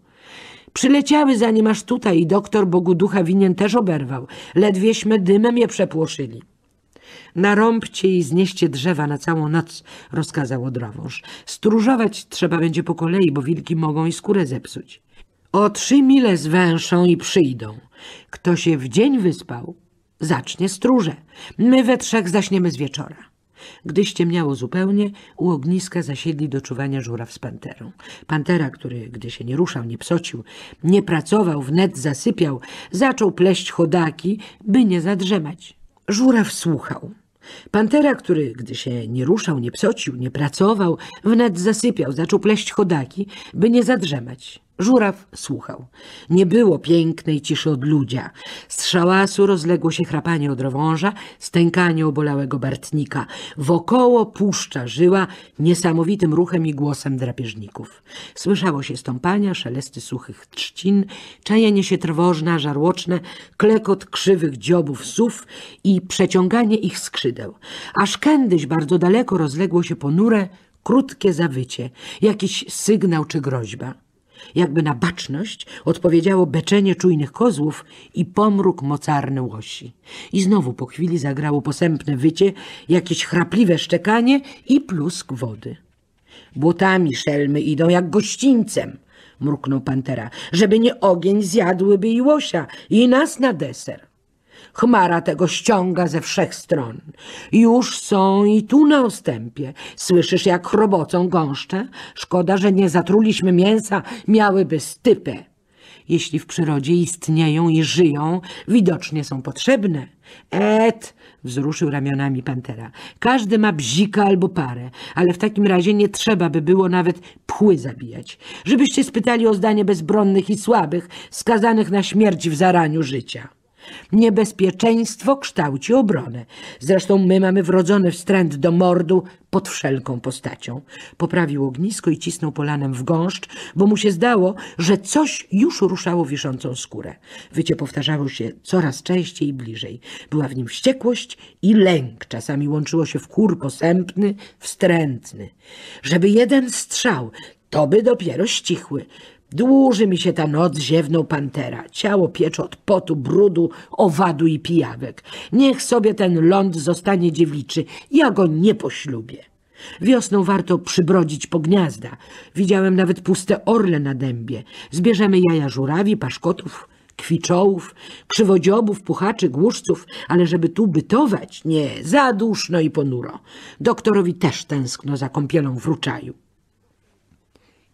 Przyleciały zanim aż tutaj i doktor Bogu ducha winien też oberwał. Ledwieśmy dymem je przepłoszyli. Narąbcie i znieście drzewa na całą noc, rozkazał odrawąż. Stróżować trzeba będzie po kolei, bo wilki mogą i skórę zepsuć. O trzy mile zwęszą i przyjdą. Kto się w dzień wyspał, zacznie stróże. My we trzech zaśniemy z wieczora. Gdy ściemniało zupełnie, u ogniska zasiedli do czuwania żuraw z panterą. Pantera, który, gdy się nie ruszał, nie psocił, nie pracował, wnet zasypiał, zaczął pleść chodaki, by nie zadrzemać. Żuraw słuchał. Pantera, który, gdy się nie ruszał, nie psocił, nie pracował, wnet zasypiał, zaczął pleść chodaki, by nie zadrzemać. Żuraw słuchał. Nie było pięknej ciszy od ludzia. Z szałasu rozległo się chrapanie od rowąża, stękanie obolałego Bartnika. Wokoło puszcza żyła niesamowitym ruchem i głosem drapieżników. Słyszało się stąpania, szelesty suchych trzcin, czajenie się trwożna, żarłoczne, klekot krzywych dziobów sów i przeciąganie ich skrzydeł. Aż kędyś bardzo daleko rozległo się ponure, krótkie zawycie, jakiś sygnał czy groźba. Jakby na baczność odpowiedziało beczenie czujnych kozłów i pomruk mocarny łosi. I znowu po chwili zagrało posępne wycie, jakieś chrapliwe szczekanie i plusk wody. Błotami szelmy idą jak gościńcem, mruknął pantera, żeby nie ogień zjadłyby i łosia, i nas na deser. Chmara tego ściąga ze wszech stron. Już są i tu na ostępie. Słyszysz, jak chrobocą gąszcze? Szkoda, że nie zatruliśmy mięsa, miałyby stypę. Jeśli w przyrodzie istnieją i żyją, widocznie są potrzebne. Et, wzruszył ramionami pantera. Każdy ma bzika albo parę, ale w takim razie nie trzeba by było nawet pły zabijać. Żebyście spytali o zdanie bezbronnych i słabych, skazanych na śmierć w zaraniu życia. Niebezpieczeństwo kształci obronę. Zresztą my mamy wrodzony wstręt do mordu pod wszelką postacią. Poprawił ognisko i cisnął polanem w gąszcz, bo mu się zdało, że coś już ruszało wiszącą skórę. Wycie powtarzało się coraz częściej i bliżej. Była w nim wściekłość i lęk. Czasami łączyło się w kur posępny, wstrętny. Żeby jeden strzał, to by dopiero ścichły. Dłuży mi się ta noc, ziewnął pantera. Ciało piecze od potu, brudu, owadu i pijawek. Niech sobie ten ląd zostanie dziewiczy. Ja go nie poślubię. Wiosną warto przybrodzić po gniazda. Widziałem nawet puste orle na dębie. Zbierzemy jaja żurawi, paszkotów, kwiczołów, krzywodziobów, puchaczy, głuszców, ale żeby tu bytować, nie, za duszno i ponuro. Doktorowi też tęskno za kąpielą w ruczaju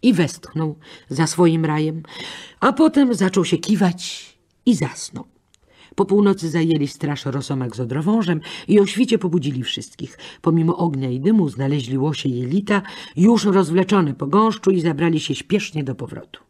i westchnął za swoim rajem, a potem zaczął się kiwać i zasnął. Po północy zajęli straż Rosomak z odrowążem i o świcie pobudzili wszystkich. Pomimo ognia i dymu znaleźli łosie jelita, już rozwleczone po gąszczu i zabrali się śpiesznie do powrotu.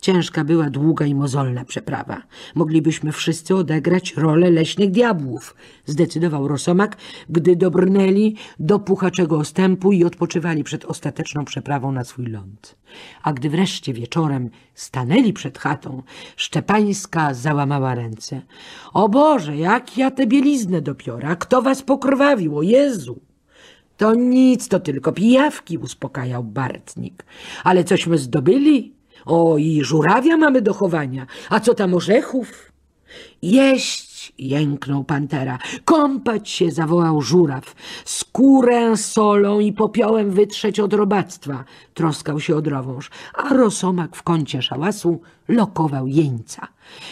Ciężka była długa i mozolna przeprawa. Moglibyśmy wszyscy odegrać rolę leśnych diabłów – zdecydował Rosomak, gdy dobrnęli do puchaczego ostępu i odpoczywali przed ostateczną przeprawą na swój ląd. A gdy wreszcie wieczorem stanęli przed chatą, Szczepańska załamała ręce. — O Boże, jak ja tę bieliznę dopiora! Kto was pokrwawił, o Jezu! — To nic, to tylko pijawki — uspokajał Bartnik. — Ale cośmy zdobyli? O, i żurawia mamy do chowania, a co tam orzechów? — Jeść! jęknął pantera. Kąpać się! zawołał żuraw. Skórę solą i popiołem wytrzeć od robactwa! troskał się o drowąż, a rosomak w kącie szałasu lokował jeńca.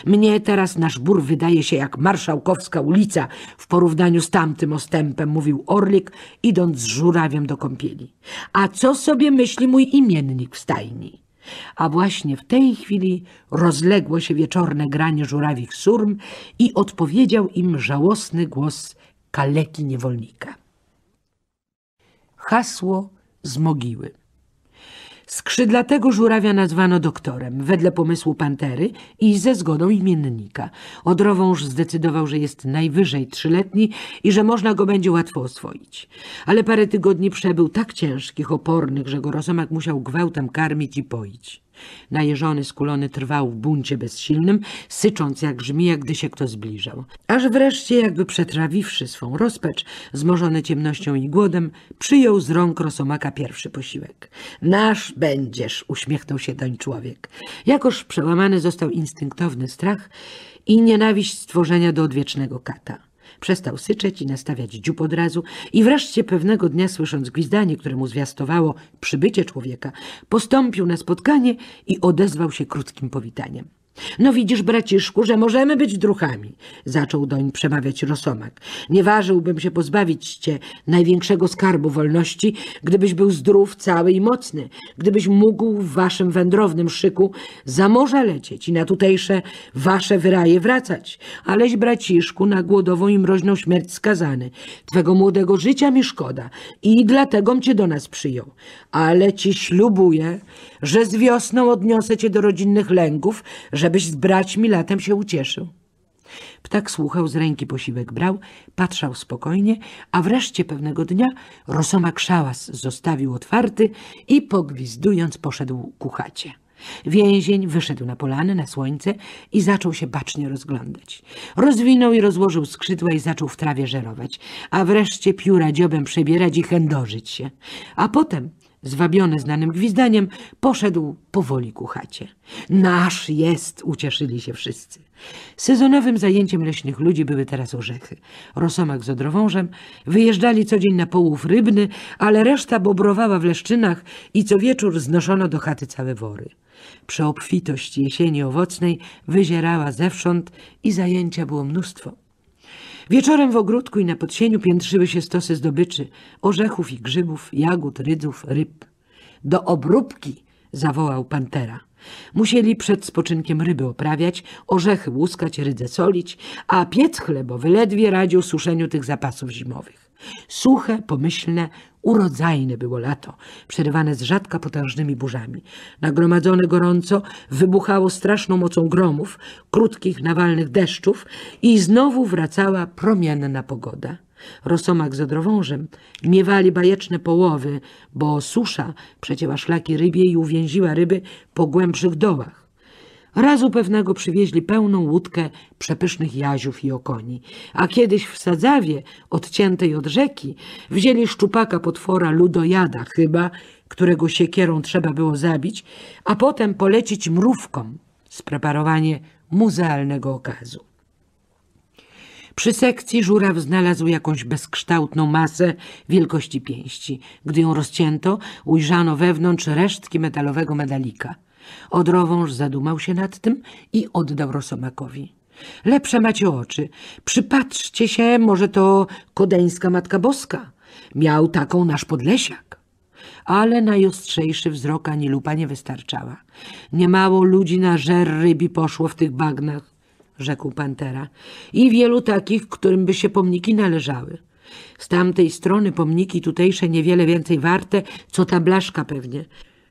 Mnie teraz nasz bór wydaje się jak marszałkowska ulica w porównaniu z tamtym ostępem, mówił Orlik, idąc z żurawiem do kąpieli. A co sobie myśli mój imiennik w stajni? A właśnie w tej chwili rozległo się wieczorne granie żurawich surm i odpowiedział im żałosny głos kaleki niewolnika. Hasło z mogiły. Skrzydlatego żurawia nazwano doktorem, wedle pomysłu pantery i ze zgodą imiennika. Odrowąż zdecydował, że jest najwyżej trzyletni i że można go będzie łatwo oswoić. Ale parę tygodni przebył tak ciężkich, opornych, że go Rosomak musiał gwałtem karmić i poić. Najeżony, skulony trwał w buncie bezsilnym, sycząc jak żmija, gdy się kto zbliżał. Aż wreszcie, jakby przetrawiwszy swą rozpacz, zmożony ciemnością i głodem, przyjął z rąk Rosomaka pierwszy posiłek. Nasz będziesz, uśmiechnął się doń człowiek. Jakoż przełamany został instynktowny strach i nienawiść stworzenia do odwiecznego kata. Przestał syczeć i nastawiać dziób od razu i wreszcie pewnego dnia, słysząc gwizdanie, które mu zwiastowało przybycie człowieka, postąpił na spotkanie i odezwał się krótkim powitaniem. No widzisz, braciszku, że możemy być druchami, zaczął doń przemawiać Rosomak. Nie ważyłbym się pozbawić cię największego skarbu wolności, gdybyś był zdrów, cały i mocny, gdybyś mógł w waszym wędrownym szyku za morza lecieć i na tutejsze wasze wyraje wracać. Aleś, braciszku, na głodową i mroźną śmierć skazany. Twego młodego życia mi szkoda i dlatego cię do nas przyjął. Ale ci ślubuję, że z wiosną odniosę cię do rodzinnych lęgów, żebyś z braćmi latem się ucieszył. Ptak słuchał, z ręki posiłek brał, patrzał spokojnie, a wreszcie pewnego dnia rosomak szałas zostawił otwarty i pogwizdując poszedł ku chacie. Więzień wyszedł na polany, na słońce i zaczął się bacznie rozglądać. Rozwinął i rozłożył skrzydła i zaczął w trawie żerować, a wreszcie pióra dziobem przebierać i chędożyć się. A potem Zwabiony znanym gwizdaniem, poszedł powoli ku chacie. Nasz jest, ucieszyli się wszyscy. Sezonowym zajęciem leśnych ludzi były teraz orzechy. Rosomak z odrowążem wyjeżdżali co dzień na połów rybny, ale reszta bobrowała w leszczynach i co wieczór znoszono do chaty całe wory. Przeobfitość jesieni owocnej wyzierała zewsząd i zajęcia było mnóstwo. Wieczorem w ogródku i na podsieniu piętrzyły się stosy zdobyczy, orzechów i grzybów, jagód, rydzów, ryb. Do obróbki! zawołał pantera. Musieli przed spoczynkiem ryby oprawiać, orzechy łuskać, rydze solić, a piec chlebowy ledwie radził suszeniu tych zapasów zimowych. Suche, pomyślne, urodzajne było lato, przerywane z rzadka potężnymi burzami. Nagromadzone gorąco wybuchało straszną mocą gromów, krótkich, nawalnych deszczów i znowu wracała promienna pogoda. Rosomak z odrowążem miewali bajeczne połowy, bo susza przecięła szlaki rybie i uwięziła ryby po głębszych dołach. Razu pewnego przywieźli pełną łódkę przepysznych jaziów i okoni, a kiedyś w Sadzawie, odciętej od rzeki, wzięli szczupaka potwora ludojada chyba, którego siekierą trzeba było zabić, a potem polecić mrówkom spreparowanie muzealnego okazu. Przy sekcji żuraw znalazł jakąś bezkształtną masę wielkości pięści. Gdy ją rozcięto, ujrzano wewnątrz resztki metalowego medalika – Odrowąż zadumał się nad tym i oddał Rosomakowi. Lepsze macie oczy. Przypatrzcie się, może to kodeńska Matka Boska. Miał taką nasz Podlesiak. Ale najostrzejszy wzrok ani lupa nie wystarczała. Niemało ludzi na żer rybi poszło w tych bagnach, rzekł Pantera. I wielu takich, którym by się pomniki należały. Z tamtej strony pomniki tutejsze niewiele więcej warte, co ta blaszka pewnie.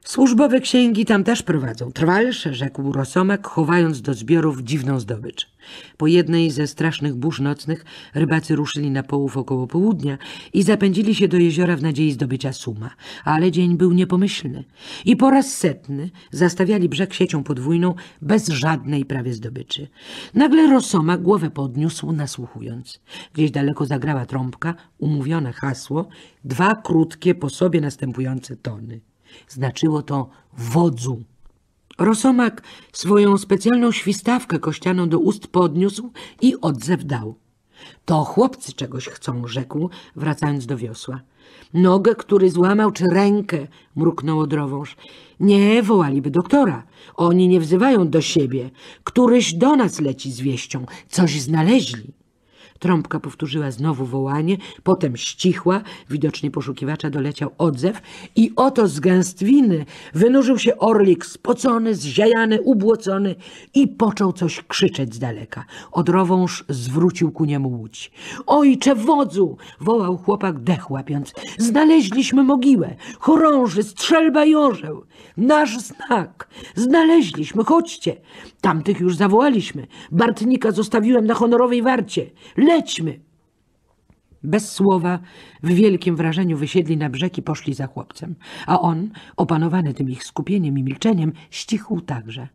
Służbowe księgi tam też prowadzą. Trwalsze, rzekł Rosomek, chowając do zbiorów dziwną zdobycz. Po jednej ze strasznych burz nocnych rybacy ruszyli na połów około południa i zapędzili się do jeziora w nadziei zdobycia suma. Ale dzień był niepomyślny. I po raz setny zastawiali brzeg siecią podwójną bez żadnej prawie zdobyczy. Nagle Rosoma głowę podniósł, nasłuchując. Gdzieś daleko zagrała trąbka, umówione hasło, dwa krótkie po sobie następujące tony. Znaczyło to wodzu. Rosomak swoją specjalną świstawkę kościaną do ust podniósł i odzew dał. To chłopcy czegoś chcą, rzekł, wracając do wiosła. Nogę, który złamał, czy rękę, mruknął odrowąż. Nie, wołaliby doktora. Oni nie wzywają do siebie. Któryś do nas leci z wieścią. Coś znaleźli. Trąbka powtórzyła znowu wołanie, potem ścichła, widocznie poszukiwacza doleciał odzew i oto z gęstwiny wynurzył się orlik spocony, zziajany, ubłocony i począł coś krzyczeć z daleka. Odrowąż zwrócił ku niemu łódź. Ojcze wodzu! wołał chłopak dech łapiąc. Znaleźliśmy mogiłę, chorąży, strzelba i orzeł. Nasz znak! Znaleźliśmy, chodźcie! Tamtych już zawołaliśmy. Bartnika zostawiłem na honorowej warcie. Lećmy! Bez słowa, w wielkim wrażeniu wysiedli na brzeg i poszli za chłopcem, a on, opanowany tym ich skupieniem i milczeniem, ścichł także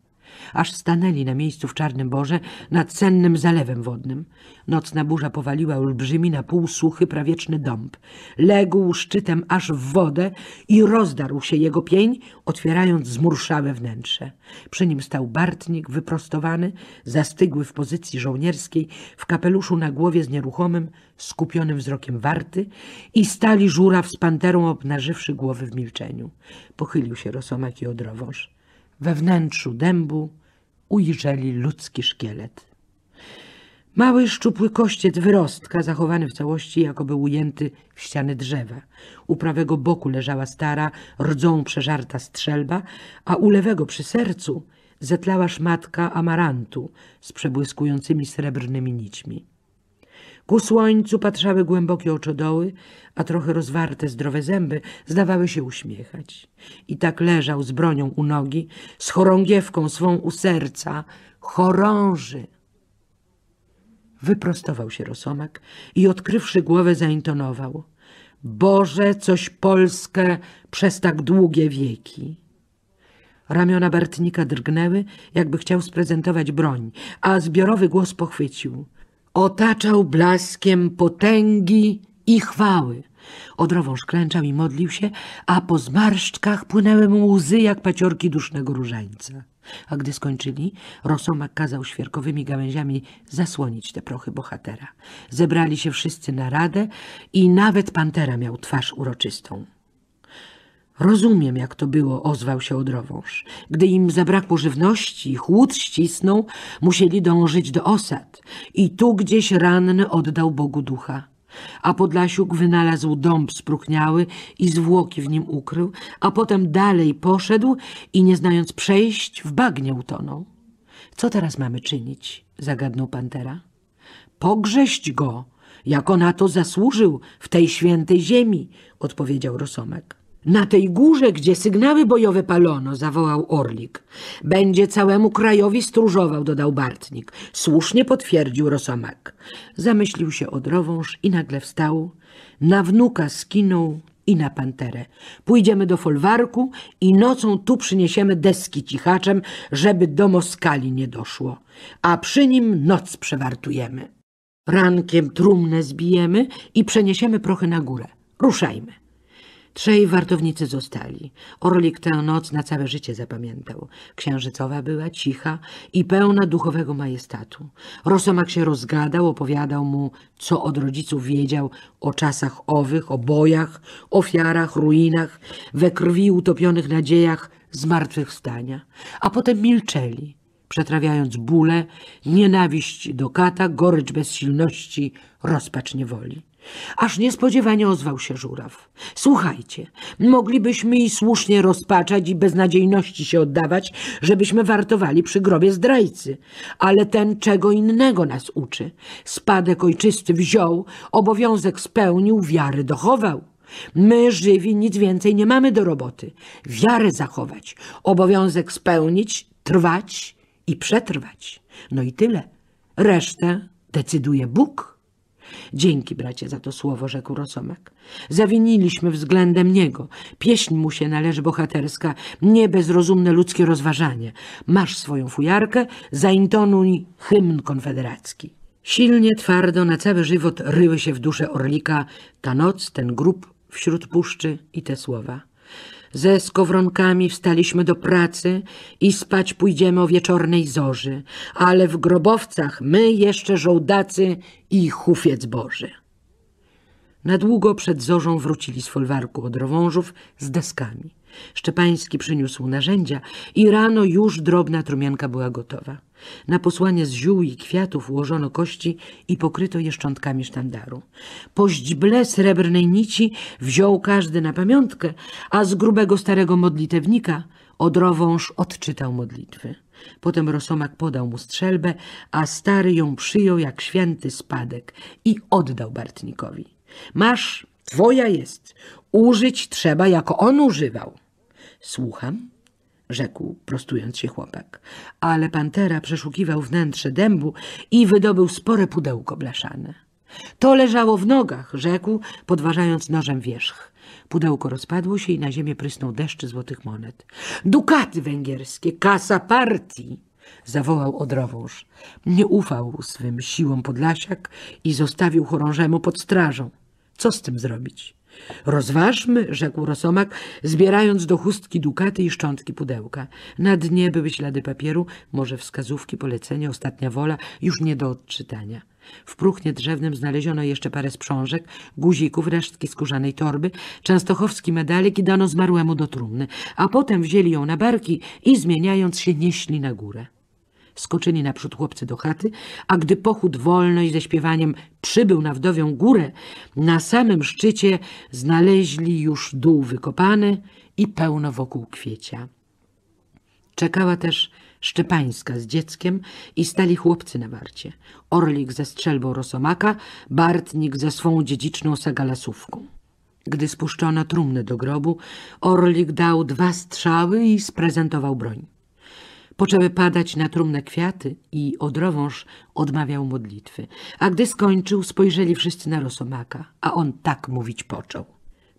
aż stanęli na miejscu w Czarnym boże, nad cennym zalewem wodnym. Nocna burza powaliła olbrzymi na pół suchy prawieczny dąb. Legł szczytem aż w wodę i rozdarł się jego pień, otwierając zmurszałe wnętrze. Przy nim stał Bartnik, wyprostowany, zastygły w pozycji żołnierskiej, w kapeluszu na głowie z nieruchomym, skupionym wzrokiem warty i stali żuraw z panterą obnażywszy głowy w milczeniu. Pochylił się Rosomak i odrowąż we wnętrzu dębu ujrzeli ludzki szkielet. Mały, szczupły kościec wyrostka, zachowany w całości, jakoby ujęty w ściany drzewa. U prawego boku leżała stara, rdzą przeżarta strzelba, a u lewego przy sercu zetlała szmatka amarantu z przebłyskującymi srebrnymi nićmi. Ku słońcu patrzały głębokie oczodoły, a trochę rozwarte zdrowe zęby zdawały się uśmiechać. I tak leżał z bronią u nogi, z chorągiewką swą u serca, chorąży. Wyprostował się Rosomak i odkrywszy głowę zaintonował. Boże, coś Polskę przez tak długie wieki. Ramiona Bartnika drgnęły, jakby chciał sprezentować broń, a zbiorowy głos pochwycił otaczał blaskiem potęgi i chwały. Odrowąż klęczał i modlił się, a po zmarszczkach płynęły mu łzy jak paciorki dusznego różańca. A gdy skończyli, Rosomak kazał świerkowymi gałęziami zasłonić te prochy bohatera. Zebrali się wszyscy na radę i nawet pantera miał twarz uroczystą. Rozumiem, jak to było, ozwał się odrowąż. Gdy im zabrakło żywności, chłód ścisnął, musieli dążyć do osad. I tu gdzieś ranny oddał Bogu ducha. A Podlasiuk wynalazł dąb spróchniały i zwłoki w nim ukrył, a potem dalej poszedł i nie znając przejść, w bagnie utonął. Co teraz mamy czynić? zagadnął pantera. Pogrześć go, jako na to zasłużył w tej świętej ziemi, odpowiedział Rosomek. Na tej górze, gdzie sygnały bojowe palono, zawołał Orlik. Będzie całemu krajowi stróżował, dodał Bartnik. Słusznie potwierdził Rosomak. Zamyślił się drowąż i nagle wstał. Na wnuka skinął i na panterę. Pójdziemy do folwarku i nocą tu przyniesiemy deski cichaczem, żeby do Moskali nie doszło. A przy nim noc przewartujemy. Rankiem trumnę zbijemy i przeniesiemy prochy na górę. Ruszajmy. Trzej wartownicy zostali. Orlik tę noc na całe życie zapamiętał. Księżycowa była cicha i pełna duchowego majestatu. Rosomak się rozgadał, opowiadał mu, co od rodziców wiedział o czasach owych, o bojach, ofiarach, ruinach, we krwi utopionych nadziejach zmartwychwstania. A potem milczeli, przetrawiając bóle, nienawiść do kata, gorycz bezsilności, rozpacz niewoli. Aż niespodziewanie ozwał się żuraw. Słuchajcie, moglibyśmy i słusznie rozpaczać i beznadziejności się oddawać, żebyśmy wartowali przy grobie zdrajcy. Ale ten czego innego nas uczy. Spadek ojczysty wziął, obowiązek spełnił, wiary dochował. My, żywi, nic więcej nie mamy do roboty. Wiarę zachować, obowiązek spełnić, trwać i przetrwać. No i tyle. Resztę decyduje Bóg. Dzięki, bracie, za to słowo, rzekł Rosomak. Zawiniliśmy względem niego. Pieśń mu się należy bohaterska, nie bezrozumne ludzkie rozważanie. Masz swoją fujarkę, zaintonuj hymn konfederacki. Silnie, twardo, na cały żywot ryły się w duszę Orlika ta noc, ten grób wśród puszczy i te słowa. Ze skowronkami wstaliśmy do pracy i spać pójdziemy o wieczornej zorzy, ale w grobowcach my jeszcze żołdacy i hufiec Boży. Na długo przed zorzą wrócili z folwarku od rowążów z deskami. Szczepański przyniósł narzędzia i rano już drobna trumianka była gotowa. Na posłanie z ziół i kwiatów ułożono kości i pokryto je szczątkami sztandaru. Po źdźble srebrnej nici wziął każdy na pamiątkę, a z grubego starego modlitewnika odrowąż odczytał modlitwy. Potem Rosomak podał mu strzelbę, a stary ją przyjął jak święty spadek i oddał Bartnikowi. Masz, twoja jest, użyć trzeba jako on używał. Słucham, rzekł, prostując się chłopak. Ale pantera przeszukiwał wnętrze dębu i wydobył spore pudełko blaszane. To leżało w nogach, rzekł, podważając nożem wierzch. Pudełko rozpadło się i na ziemię prysnął deszcz złotych monet. Dukaty węgierskie, kasa partii! zawołał odrowąż. Nie ufał swym siłom Podlasiak i zostawił chorążemu pod strażą. Co z tym zrobić? Rozważmy, rzekł Rosomak, zbierając do chustki dukaty i szczątki pudełka. Na dnie były ślady papieru, może wskazówki, polecenie, ostatnia wola, już nie do odczytania. W próchnie drzewnym znaleziono jeszcze parę sprzążek, guzików, resztki skórzanej torby, częstochowski medalik i dano zmarłemu do trumny, a potem wzięli ją na barki i zmieniając się nieśli na górę. Skoczyli naprzód chłopcy do chaty, a gdy pochód wolność ze śpiewaniem przybył na wdowią górę, na samym szczycie znaleźli już dół wykopany i pełno wokół kwiecia. Czekała też Szczepańska z dzieckiem i stali chłopcy na warcie. Orlik ze strzelbą rosomaka, Bartnik ze swą dziedziczną sagalasówką. Gdy spuszczono trumnę do grobu, Orlik dał dwa strzały i sprezentował broń. Poczęły padać na trumnę kwiaty i odrowąż odmawiał modlitwy. A gdy skończył, spojrzeli wszyscy na Rosomaka, a on tak mówić począł.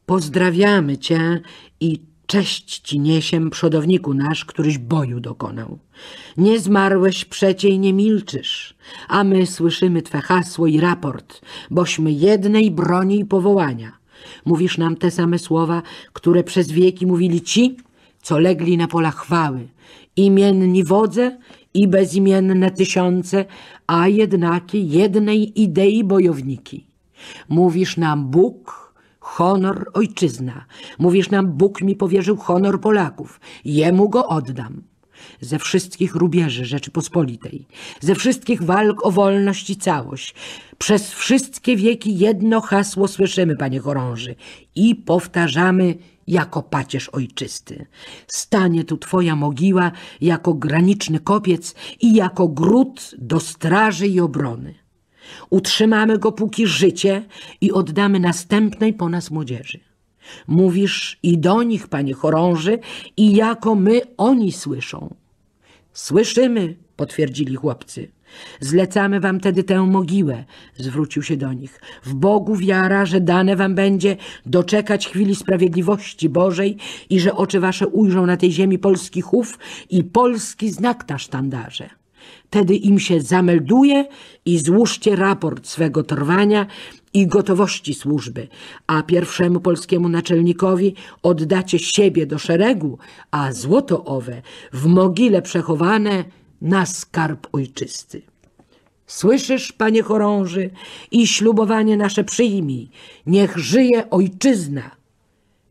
Pozdrawiamy cię i cześć ci niesiem, przodowniku nasz, któryś boju dokonał. Nie zmarłeś przecie i nie milczysz, a my słyszymy twe hasło i raport, bośmy jednej broni i powołania. Mówisz nam te same słowa, które przez wieki mówili ci, co legli na pola chwały imienni wodze i bezimienne tysiące, a jednaki jednej idei bojowniki. Mówisz nam Bóg, honor ojczyzna. Mówisz nam Bóg mi powierzył honor Polaków, jemu go oddam ze wszystkich rubieży Rzeczypospolitej, ze wszystkich walk o wolność i całość. Przez wszystkie wieki jedno hasło słyszymy, panie chorąży, i powtarzamy jako pacierz ojczysty. Stanie tu twoja mogiła jako graniczny kopiec i jako gród do straży i obrony. Utrzymamy go póki życie i oddamy następnej po nas młodzieży. Mówisz i do nich, panie chorąży, i jako my oni słyszą. Słyszymy, potwierdzili chłopcy. Zlecamy wam tedy tę mogiłę, zwrócił się do nich. W Bogu wiara, że dane wam będzie doczekać chwili sprawiedliwości Bożej i że oczy wasze ujrzą na tej ziemi polski chów i polski znak na sztandarze. Tedy im się zamelduje i złóżcie raport swego trwania i gotowości służby, a pierwszemu polskiemu naczelnikowi oddacie siebie do szeregu, a złoto owe w mogile przechowane na skarb ojczysty. Słyszysz, panie chorąży, i ślubowanie nasze przyjmij. Niech żyje ojczyzna!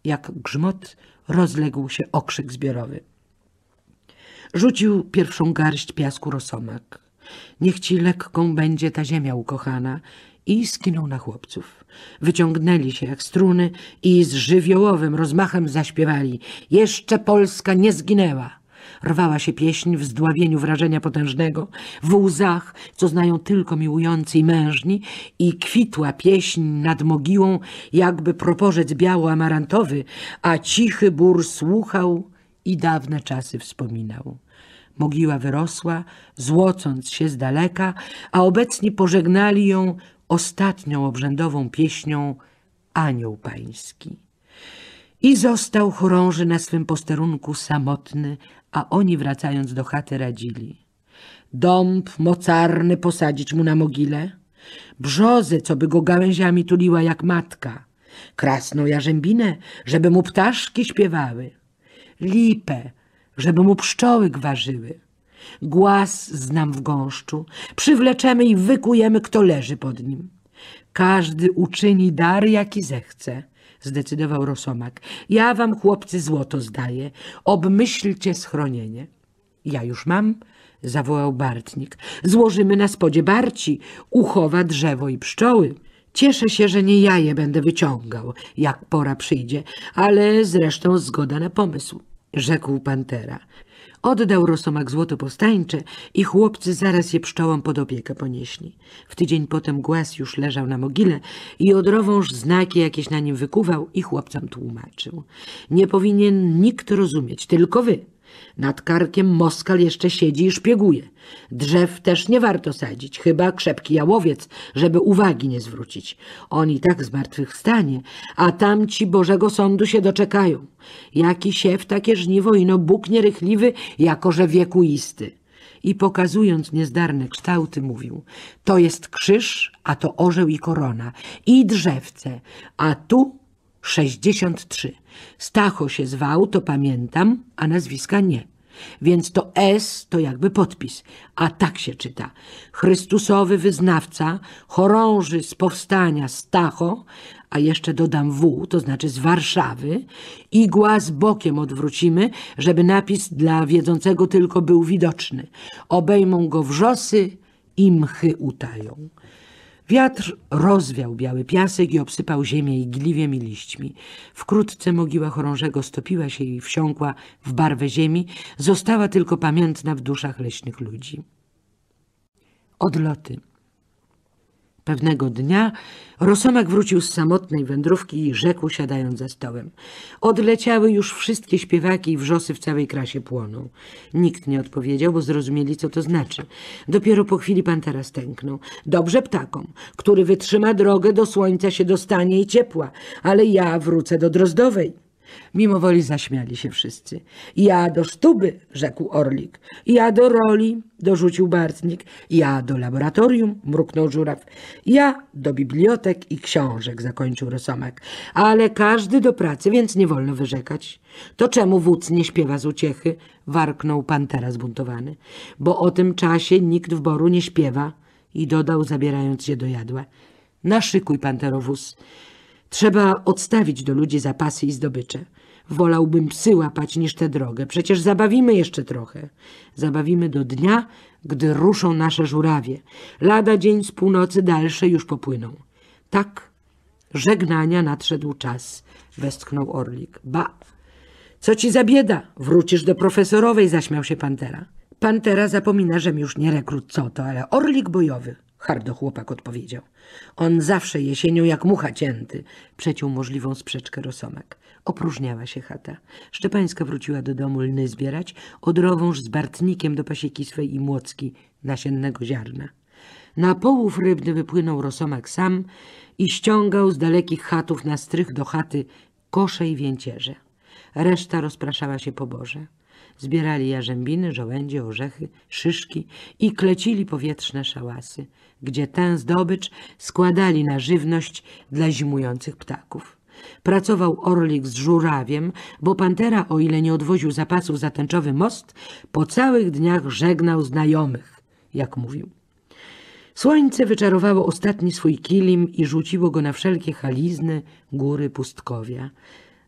Jak grzmot rozległ się okrzyk zbiorowy. Rzucił pierwszą garść piasku rosomak. Niech ci lekką będzie ta ziemia ukochana. I skinął na chłopców. Wyciągnęli się jak struny i z żywiołowym rozmachem zaśpiewali. Jeszcze Polska nie zginęła. Rwała się pieśń w zdławieniu wrażenia potężnego, w łzach, co znają tylko miłujący i mężni, i kwitła pieśń nad mogiłą, jakby proporzec biało-amarantowy, a cichy bór słuchał i dawne czasy wspominał. Mogiła wyrosła, złocąc się z daleka, a obecni pożegnali ją ostatnią obrzędową pieśnią Anioł Pański. I został chorąży na swym posterunku samotny, a oni wracając do chaty radzili. Dąb mocarny posadzić mu na mogile, brzozy, co by go gałęziami tuliła jak matka, krasną jarzębinę, żeby mu ptaszki śpiewały, lipę, żeby mu pszczoły gwarzyły. Głaz znam w gąszczu, przywleczemy i wykujemy, kto leży pod nim. Każdy uczyni dar, jaki zechce zdecydował Rosomak. Ja wam, chłopcy, złoto zdaję. Obmyślcie schronienie. Ja już mam, zawołał Bartnik. Złożymy na spodzie Barci, uchowa drzewo i pszczoły. Cieszę się, że nie ja je będę wyciągał, jak pora przyjdzie, ale zresztą zgoda na pomysł, rzekł Pantera. Oddał Rosomak złoto powstańcze i chłopcy zaraz je pszczołom pod opiekę ponieśli. W tydzień potem głaz już leżał na mogile i odrowąż znaki jakieś na nim wykuwał i chłopcom tłumaczył. Nie powinien nikt rozumieć, tylko wy – nad karkiem Moskal jeszcze siedzi i szpieguje. Drzew też nie warto sadzić, chyba krzepki jałowiec, żeby uwagi nie zwrócić. On i tak zmartwychwstanie, a tamci Bożego Sądu się doczekają. Jaki siew, takie żniwo, ino Bóg nierychliwy, jako że wiekuisty. I pokazując niezdarne kształty mówił, to jest krzyż, a to orzeł i korona, i drzewce, a tu sześćdziesiąt trzy. Stacho się zwał, to pamiętam, a nazwiska nie więc to S to jakby podpis, a tak się czyta. Chrystusowy wyznawca, chorąży z powstania Stacho, a jeszcze dodam W, to znaczy z Warszawy, igła z bokiem odwrócimy, żeby napis dla wiedzącego tylko był widoczny. Obejmą go wrzosy i mchy utają. Wiatr rozwiał biały piasek i obsypał ziemię igliwiem i liśćmi. Wkrótce mogiła chorążego stopiła się i wsiąkła w barwę ziemi, została tylko pamiętna w duszach leśnych ludzi. Odloty. Pewnego dnia Rosomak wrócił z samotnej wędrówki i rzekł, siadając za stołem. Odleciały już wszystkie śpiewaki i wrzosy w całej krasie płoną. Nikt nie odpowiedział, bo zrozumieli, co to znaczy. Dopiero po chwili pan teraz tęknął. Dobrze ptakom, który wytrzyma drogę, do słońca się dostanie i ciepła, ale ja wrócę do Drozdowej. Mimo woli zaśmiali się wszyscy. Ja do sztuby, rzekł Orlik. Ja do roli, dorzucił Bartnik. Ja do laboratorium, mruknął Żuraw. Ja do bibliotek i książek, zakończył Rosomek. Ale każdy do pracy, więc nie wolno wyrzekać. To czemu wódz nie śpiewa z uciechy? Warknął Pantera zbuntowany. Bo o tym czasie nikt w Boru nie śpiewa. I dodał, zabierając się do jadła. Naszykuj, Panterowóz. Trzeba odstawić do ludzi zapasy i zdobycze. Wolałbym psy łapać niż tę drogę. Przecież zabawimy jeszcze trochę. Zabawimy do dnia, gdy ruszą nasze żurawie. Lada dzień z północy dalsze już popłyną. Tak, żegnania nadszedł czas, westchnął Orlik. Ba, co ci za bieda? Wrócisz do profesorowej, zaśmiał się Pantera. Pantera zapomina, że już nie rekrut co to, ale Orlik bojowy hardo chłopak odpowiedział. On zawsze jesienią jak mucha cięty, przeciął możliwą sprzeczkę rosomek. Opróżniała się chata. Szczepańska wróciła do domu lny zbierać, odrowąż z Bartnikiem do pasieki swej i młocki nasiennego ziarna. Na połów rybny wypłynął rosomak sam i ściągał z dalekich chatów na strych do chaty kosze i więcierze. Reszta rozpraszała się po Boże. Zbierali jarzębiny, żołędzie, orzechy, szyszki i klecili powietrzne szałasy, gdzie tę zdobycz składali na żywność dla zimujących ptaków. Pracował Orlik z żurawiem, bo Pantera, o ile nie odwoził zapasów za tęczowy most, po całych dniach żegnał znajomych, jak mówił. Słońce wyczarowało ostatni swój kilim i rzuciło go na wszelkie halizny góry pustkowia.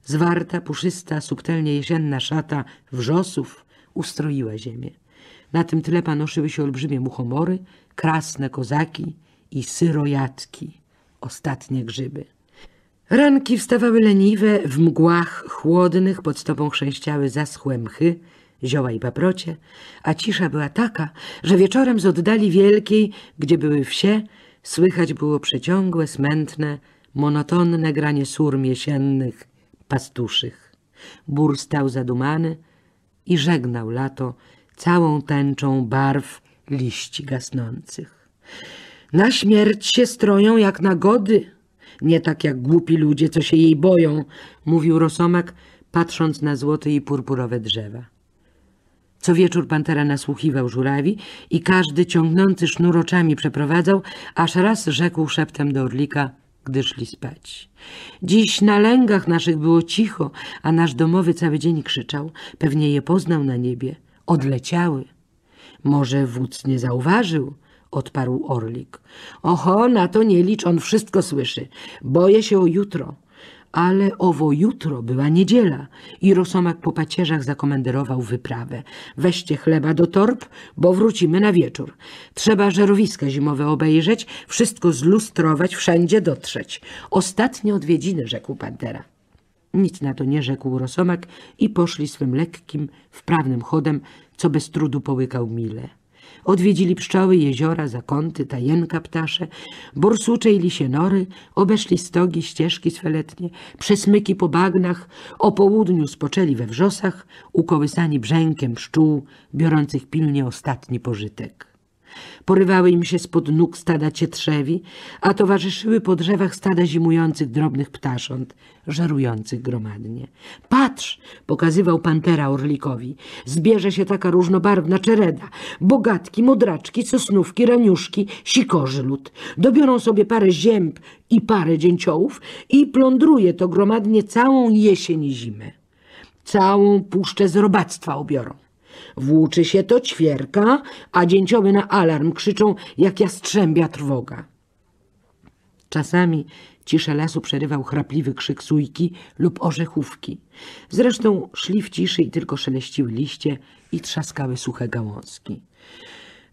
Zwarta, puszysta, subtelnie jesienna szata wrzosów ustroiła ziemię. Na tym tle panoszyły się olbrzymie muchomory, krasne kozaki i syrojatki, ostatnie grzyby. Ranki wstawały leniwe, w mgłach chłodnych pod stopą chrzęściały zaschłe mchy, zioła i paprocie, a cisza była taka, że wieczorem z oddali wielkiej, gdzie były wsie, słychać było przeciągłe, smętne, monotonne granie surm jesiennych pastuszych. Bór stał zadumany i żegnał lato całą tęczą barw liści gasnących. Na śmierć się stroją jak na gody, nie tak jak głupi ludzie, co się jej boją, mówił Rosomak, patrząc na złote i purpurowe drzewa. Co wieczór pantera nasłuchiwał żurawi i każdy ciągnący sznur oczami przeprowadzał, aż raz rzekł szeptem do orlika – gdy szli spać. Dziś na lęgach naszych było cicho, a nasz domowy cały dzień krzyczał. Pewnie je poznał na niebie. Odleciały. Może wódz nie zauważył, odparł Orlik. Oho, na to nie licz, on wszystko słyszy. Boję się o jutro. Ale owo jutro była niedziela i Rosomak po pacierzach zakomenderował wyprawę. Weźcie chleba do torb, bo wrócimy na wieczór. Trzeba żerowiska zimowe obejrzeć, wszystko zlustrować, wszędzie dotrzeć. Ostatnie odwiedziny, rzekł Pantera. Nic na to nie rzekł Rosomak i poszli swym lekkim, wprawnym chodem, co bez trudu połykał mile. Odwiedzili pszczoły, jeziora, zakąty, tajenka ptasze, borsucze i lisie nory, obeszli stogi, ścieżki sweletnie, przesmyki po bagnach, o południu spoczęli we wrzosach, ukołysani brzękiem pszczół, biorących pilnie ostatni pożytek. Porywały im się spod nóg stada cietrzewi, a towarzyszyły po drzewach stada zimujących drobnych ptasząt, żarujących gromadnie. Patrz, pokazywał pantera orlikowi, zbierze się taka różnobarwna czereda, bogatki, modraczki, sosnówki, raniuszki, sikorzy lud. Dobiorą sobie parę zięb i parę dzięciołów i plądruje to gromadnie całą jesień i zimę. Całą puszczę z robactwa obiorą. Włóczy się to, ćwierka, a dzięcioły na alarm krzyczą jak jastrzębia trwoga. Czasami ciszę lasu przerywał chrapliwy krzyk sójki lub orzechówki. Zresztą szli w ciszy i tylko szeleściły liście i trzaskały suche gałązki.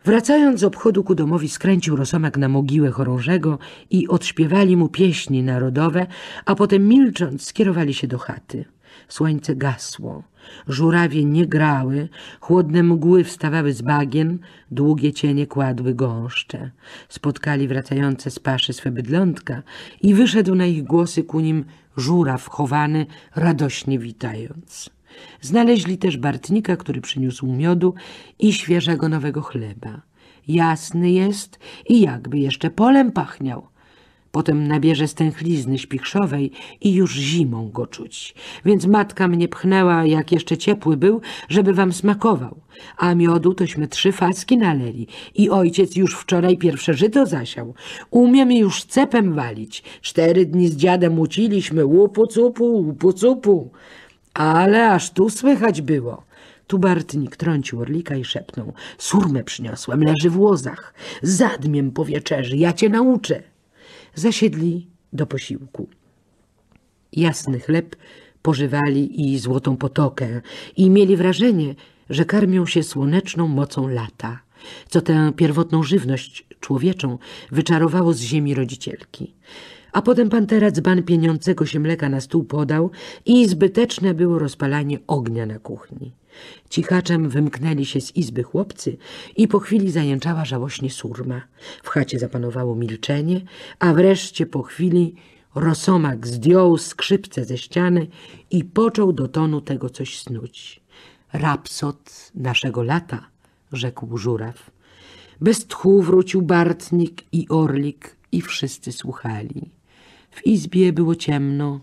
Wracając z obchodu ku domowi skręcił Rosomak na mogiłę chorążego i odśpiewali mu pieśni narodowe, a potem milcząc skierowali się do chaty. Słońce gasło. Żurawie nie grały, chłodne mgły wstawały z bagien, długie cienie kładły gąszcze. Spotkali wracające z paszy swe bydlątka i wyszedł na ich głosy ku nim żuraw chowany, radośnie witając. Znaleźli też Bartnika, który przyniósł miodu i świeżego nowego chleba. Jasny jest i jakby jeszcze polem pachniał, Potem nabierze stęchlizny śpichrzowej i już zimą go czuć. Więc matka mnie pchnęła, jak jeszcze ciepły był, żeby wam smakował. A miodu tośmy trzy faski naleli i ojciec już wczoraj pierwsze żyto zasiał. Umiem już cepem walić. Cztery dni z dziadem uciliśmy łupu cupu, łupu cupu. Ale aż tu słychać było. Tu Bartnik trącił orlika i szepnął. Surmę przyniosłem, leży w łozach. Zadmiem po wieczerzy, ja cię nauczę zasiedli do posiłku. Jasny chleb pożywali i złotą potokę i mieli wrażenie, że karmią się słoneczną mocą lata, co tę pierwotną żywność człowieczą wyczarowało z ziemi rodzicielki. A potem pantera dzban pieniącego się mleka na stół podał i zbyteczne było rozpalanie ognia na kuchni. Cichaczem wymknęli się z izby chłopcy i po chwili zajęczała żałośnie surma. W chacie zapanowało milczenie, a wreszcie po chwili rosomak zdjął skrzypce ze ściany i począł do tonu tego coś snuć. Rapsod naszego lata, rzekł żuraw. Bez tchu wrócił Bartnik i Orlik i wszyscy słuchali. W izbie było ciemno,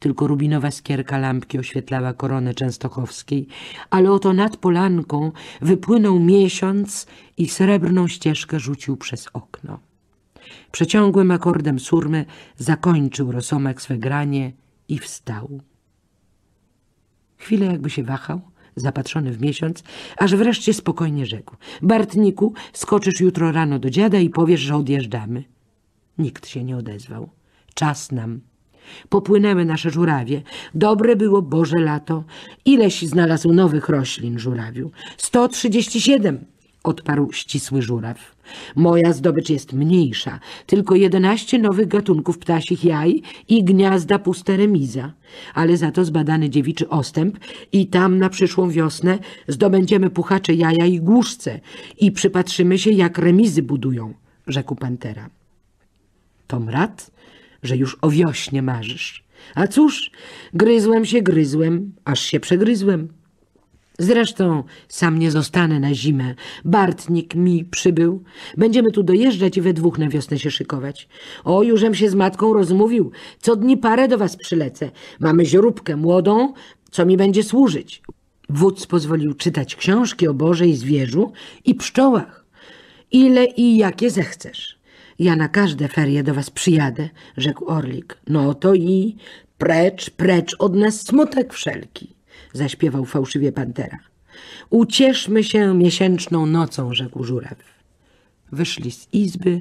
tylko rubinowa skierka lampki oświetlała koronę częstochowskiej, ale oto nad polanką wypłynął miesiąc i srebrną ścieżkę rzucił przez okno. Przeciągłym akordem surmy zakończył Rosomek swe granie i wstał. Chwilę jakby się wahał, zapatrzony w miesiąc, aż wreszcie spokojnie rzekł. Bartniku, skoczysz jutro rano do dziada i powiesz, że odjeżdżamy. Nikt się nie odezwał. Czas nam Popłynęły nasze żurawie. Dobre było Boże lato. Ileś znalazł nowych roślin żurawiu. 137, odparł ścisły żuraw. Moja zdobycz jest mniejsza. Tylko 11 nowych gatunków ptasich jaj i gniazda puste remiza. Ale za to zbadany dziewiczy ostęp i tam na przyszłą wiosnę zdobędziemy puchacze jaja i głuszce i przypatrzymy się, jak remizy budują, rzekł Pantera. Tom Rat że już o wiośnie marzysz. A cóż, gryzłem się, gryzłem, aż się przegryzłem. Zresztą sam nie zostanę na zimę. Bartnik mi przybył. Będziemy tu dojeżdżać i we dwóch na wiosnę się szykować. O, jużem się z matką rozmówił. Co dni parę do was przylecę. Mamy źróbkę młodą, co mi będzie służyć. Wódz pozwolił czytać książki o bożej i zwierzu i pszczołach. Ile i jakie zechcesz. Ja na każde ferie do was przyjadę, rzekł Orlik. No to i precz, precz od nas smutek wszelki, zaśpiewał fałszywie pantera. Ucieszmy się miesięczną nocą, rzekł żuraw. Wyszli z izby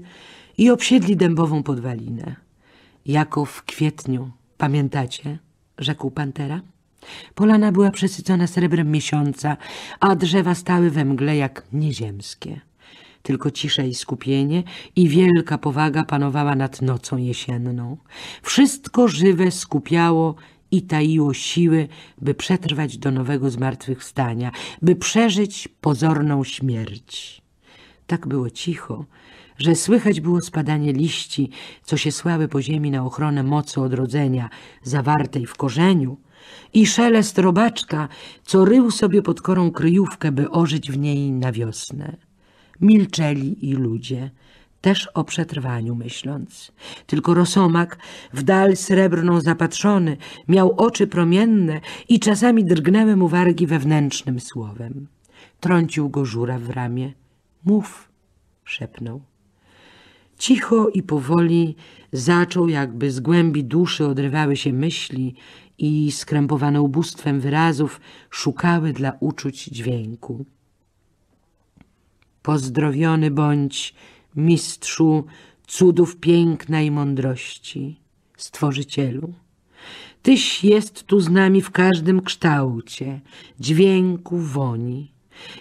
i obsiedli dębową podwalinę. Jako w kwietniu, pamiętacie? rzekł pantera. Polana była przesycona srebrem miesiąca, a drzewa stały we mgle jak nieziemskie tylko cisza i skupienie i wielka powaga panowała nad nocą jesienną. Wszystko żywe skupiało i taiło siły, by przetrwać do nowego zmartwychwstania, by przeżyć pozorną śmierć. Tak było cicho, że słychać było spadanie liści, co się słały po ziemi na ochronę mocy odrodzenia zawartej w korzeniu, i szelest robaczka, co rył sobie pod korą kryjówkę, by ożyć w niej na wiosnę. Milczeli i ludzie, też o przetrwaniu myśląc. Tylko rosomak, w dal srebrną zapatrzony, miał oczy promienne i czasami drgnęły mu wargi wewnętrznym słowem. Trącił go żura w ramię. Mów, szepnął. Cicho i powoli zaczął, jakby z głębi duszy odrywały się myśli i skrępowane ubóstwem wyrazów szukały dla uczuć dźwięku. Pozdrowiony bądź, mistrzu cudów piękna i mądrości, stworzycielu. Tyś jest tu z nami w każdym kształcie, dźwięku, woni.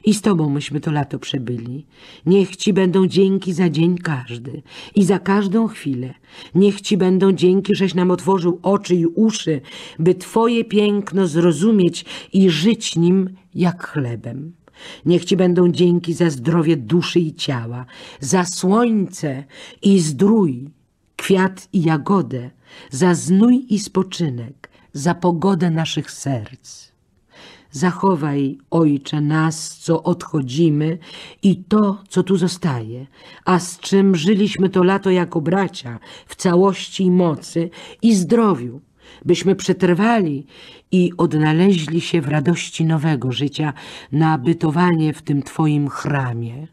I z Tobą myśmy to lato przebyli. Niech Ci będą dzięki za dzień każdy i za każdą chwilę. Niech Ci będą dzięki, żeś nam otworzył oczy i uszy, by Twoje piękno zrozumieć i żyć nim jak chlebem. Niech Ci będą dzięki za zdrowie duszy i ciała, za słońce i zdrój, kwiat i jagodę, za znój i spoczynek, za pogodę naszych serc. Zachowaj, Ojcze, nas, co odchodzimy i to, co tu zostaje, a z czym żyliśmy to lato jako bracia w całości i mocy i zdrowiu, byśmy przetrwali i odnaleźli się w radości nowego życia na bytowanie w tym Twoim chramie.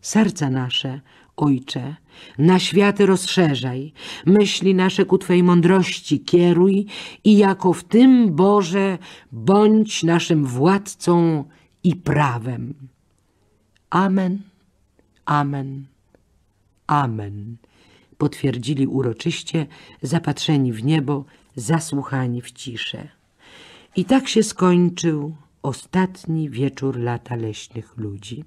Serca nasze, Ojcze, na światy rozszerzaj, myśli nasze ku Twej mądrości kieruj i jako w tym Boże bądź naszym władcą i prawem. Amen, amen, amen potwierdzili uroczyście, zapatrzeni w niebo, zasłuchani w ciszę. I tak się skończył ostatni wieczór lata leśnych ludzi.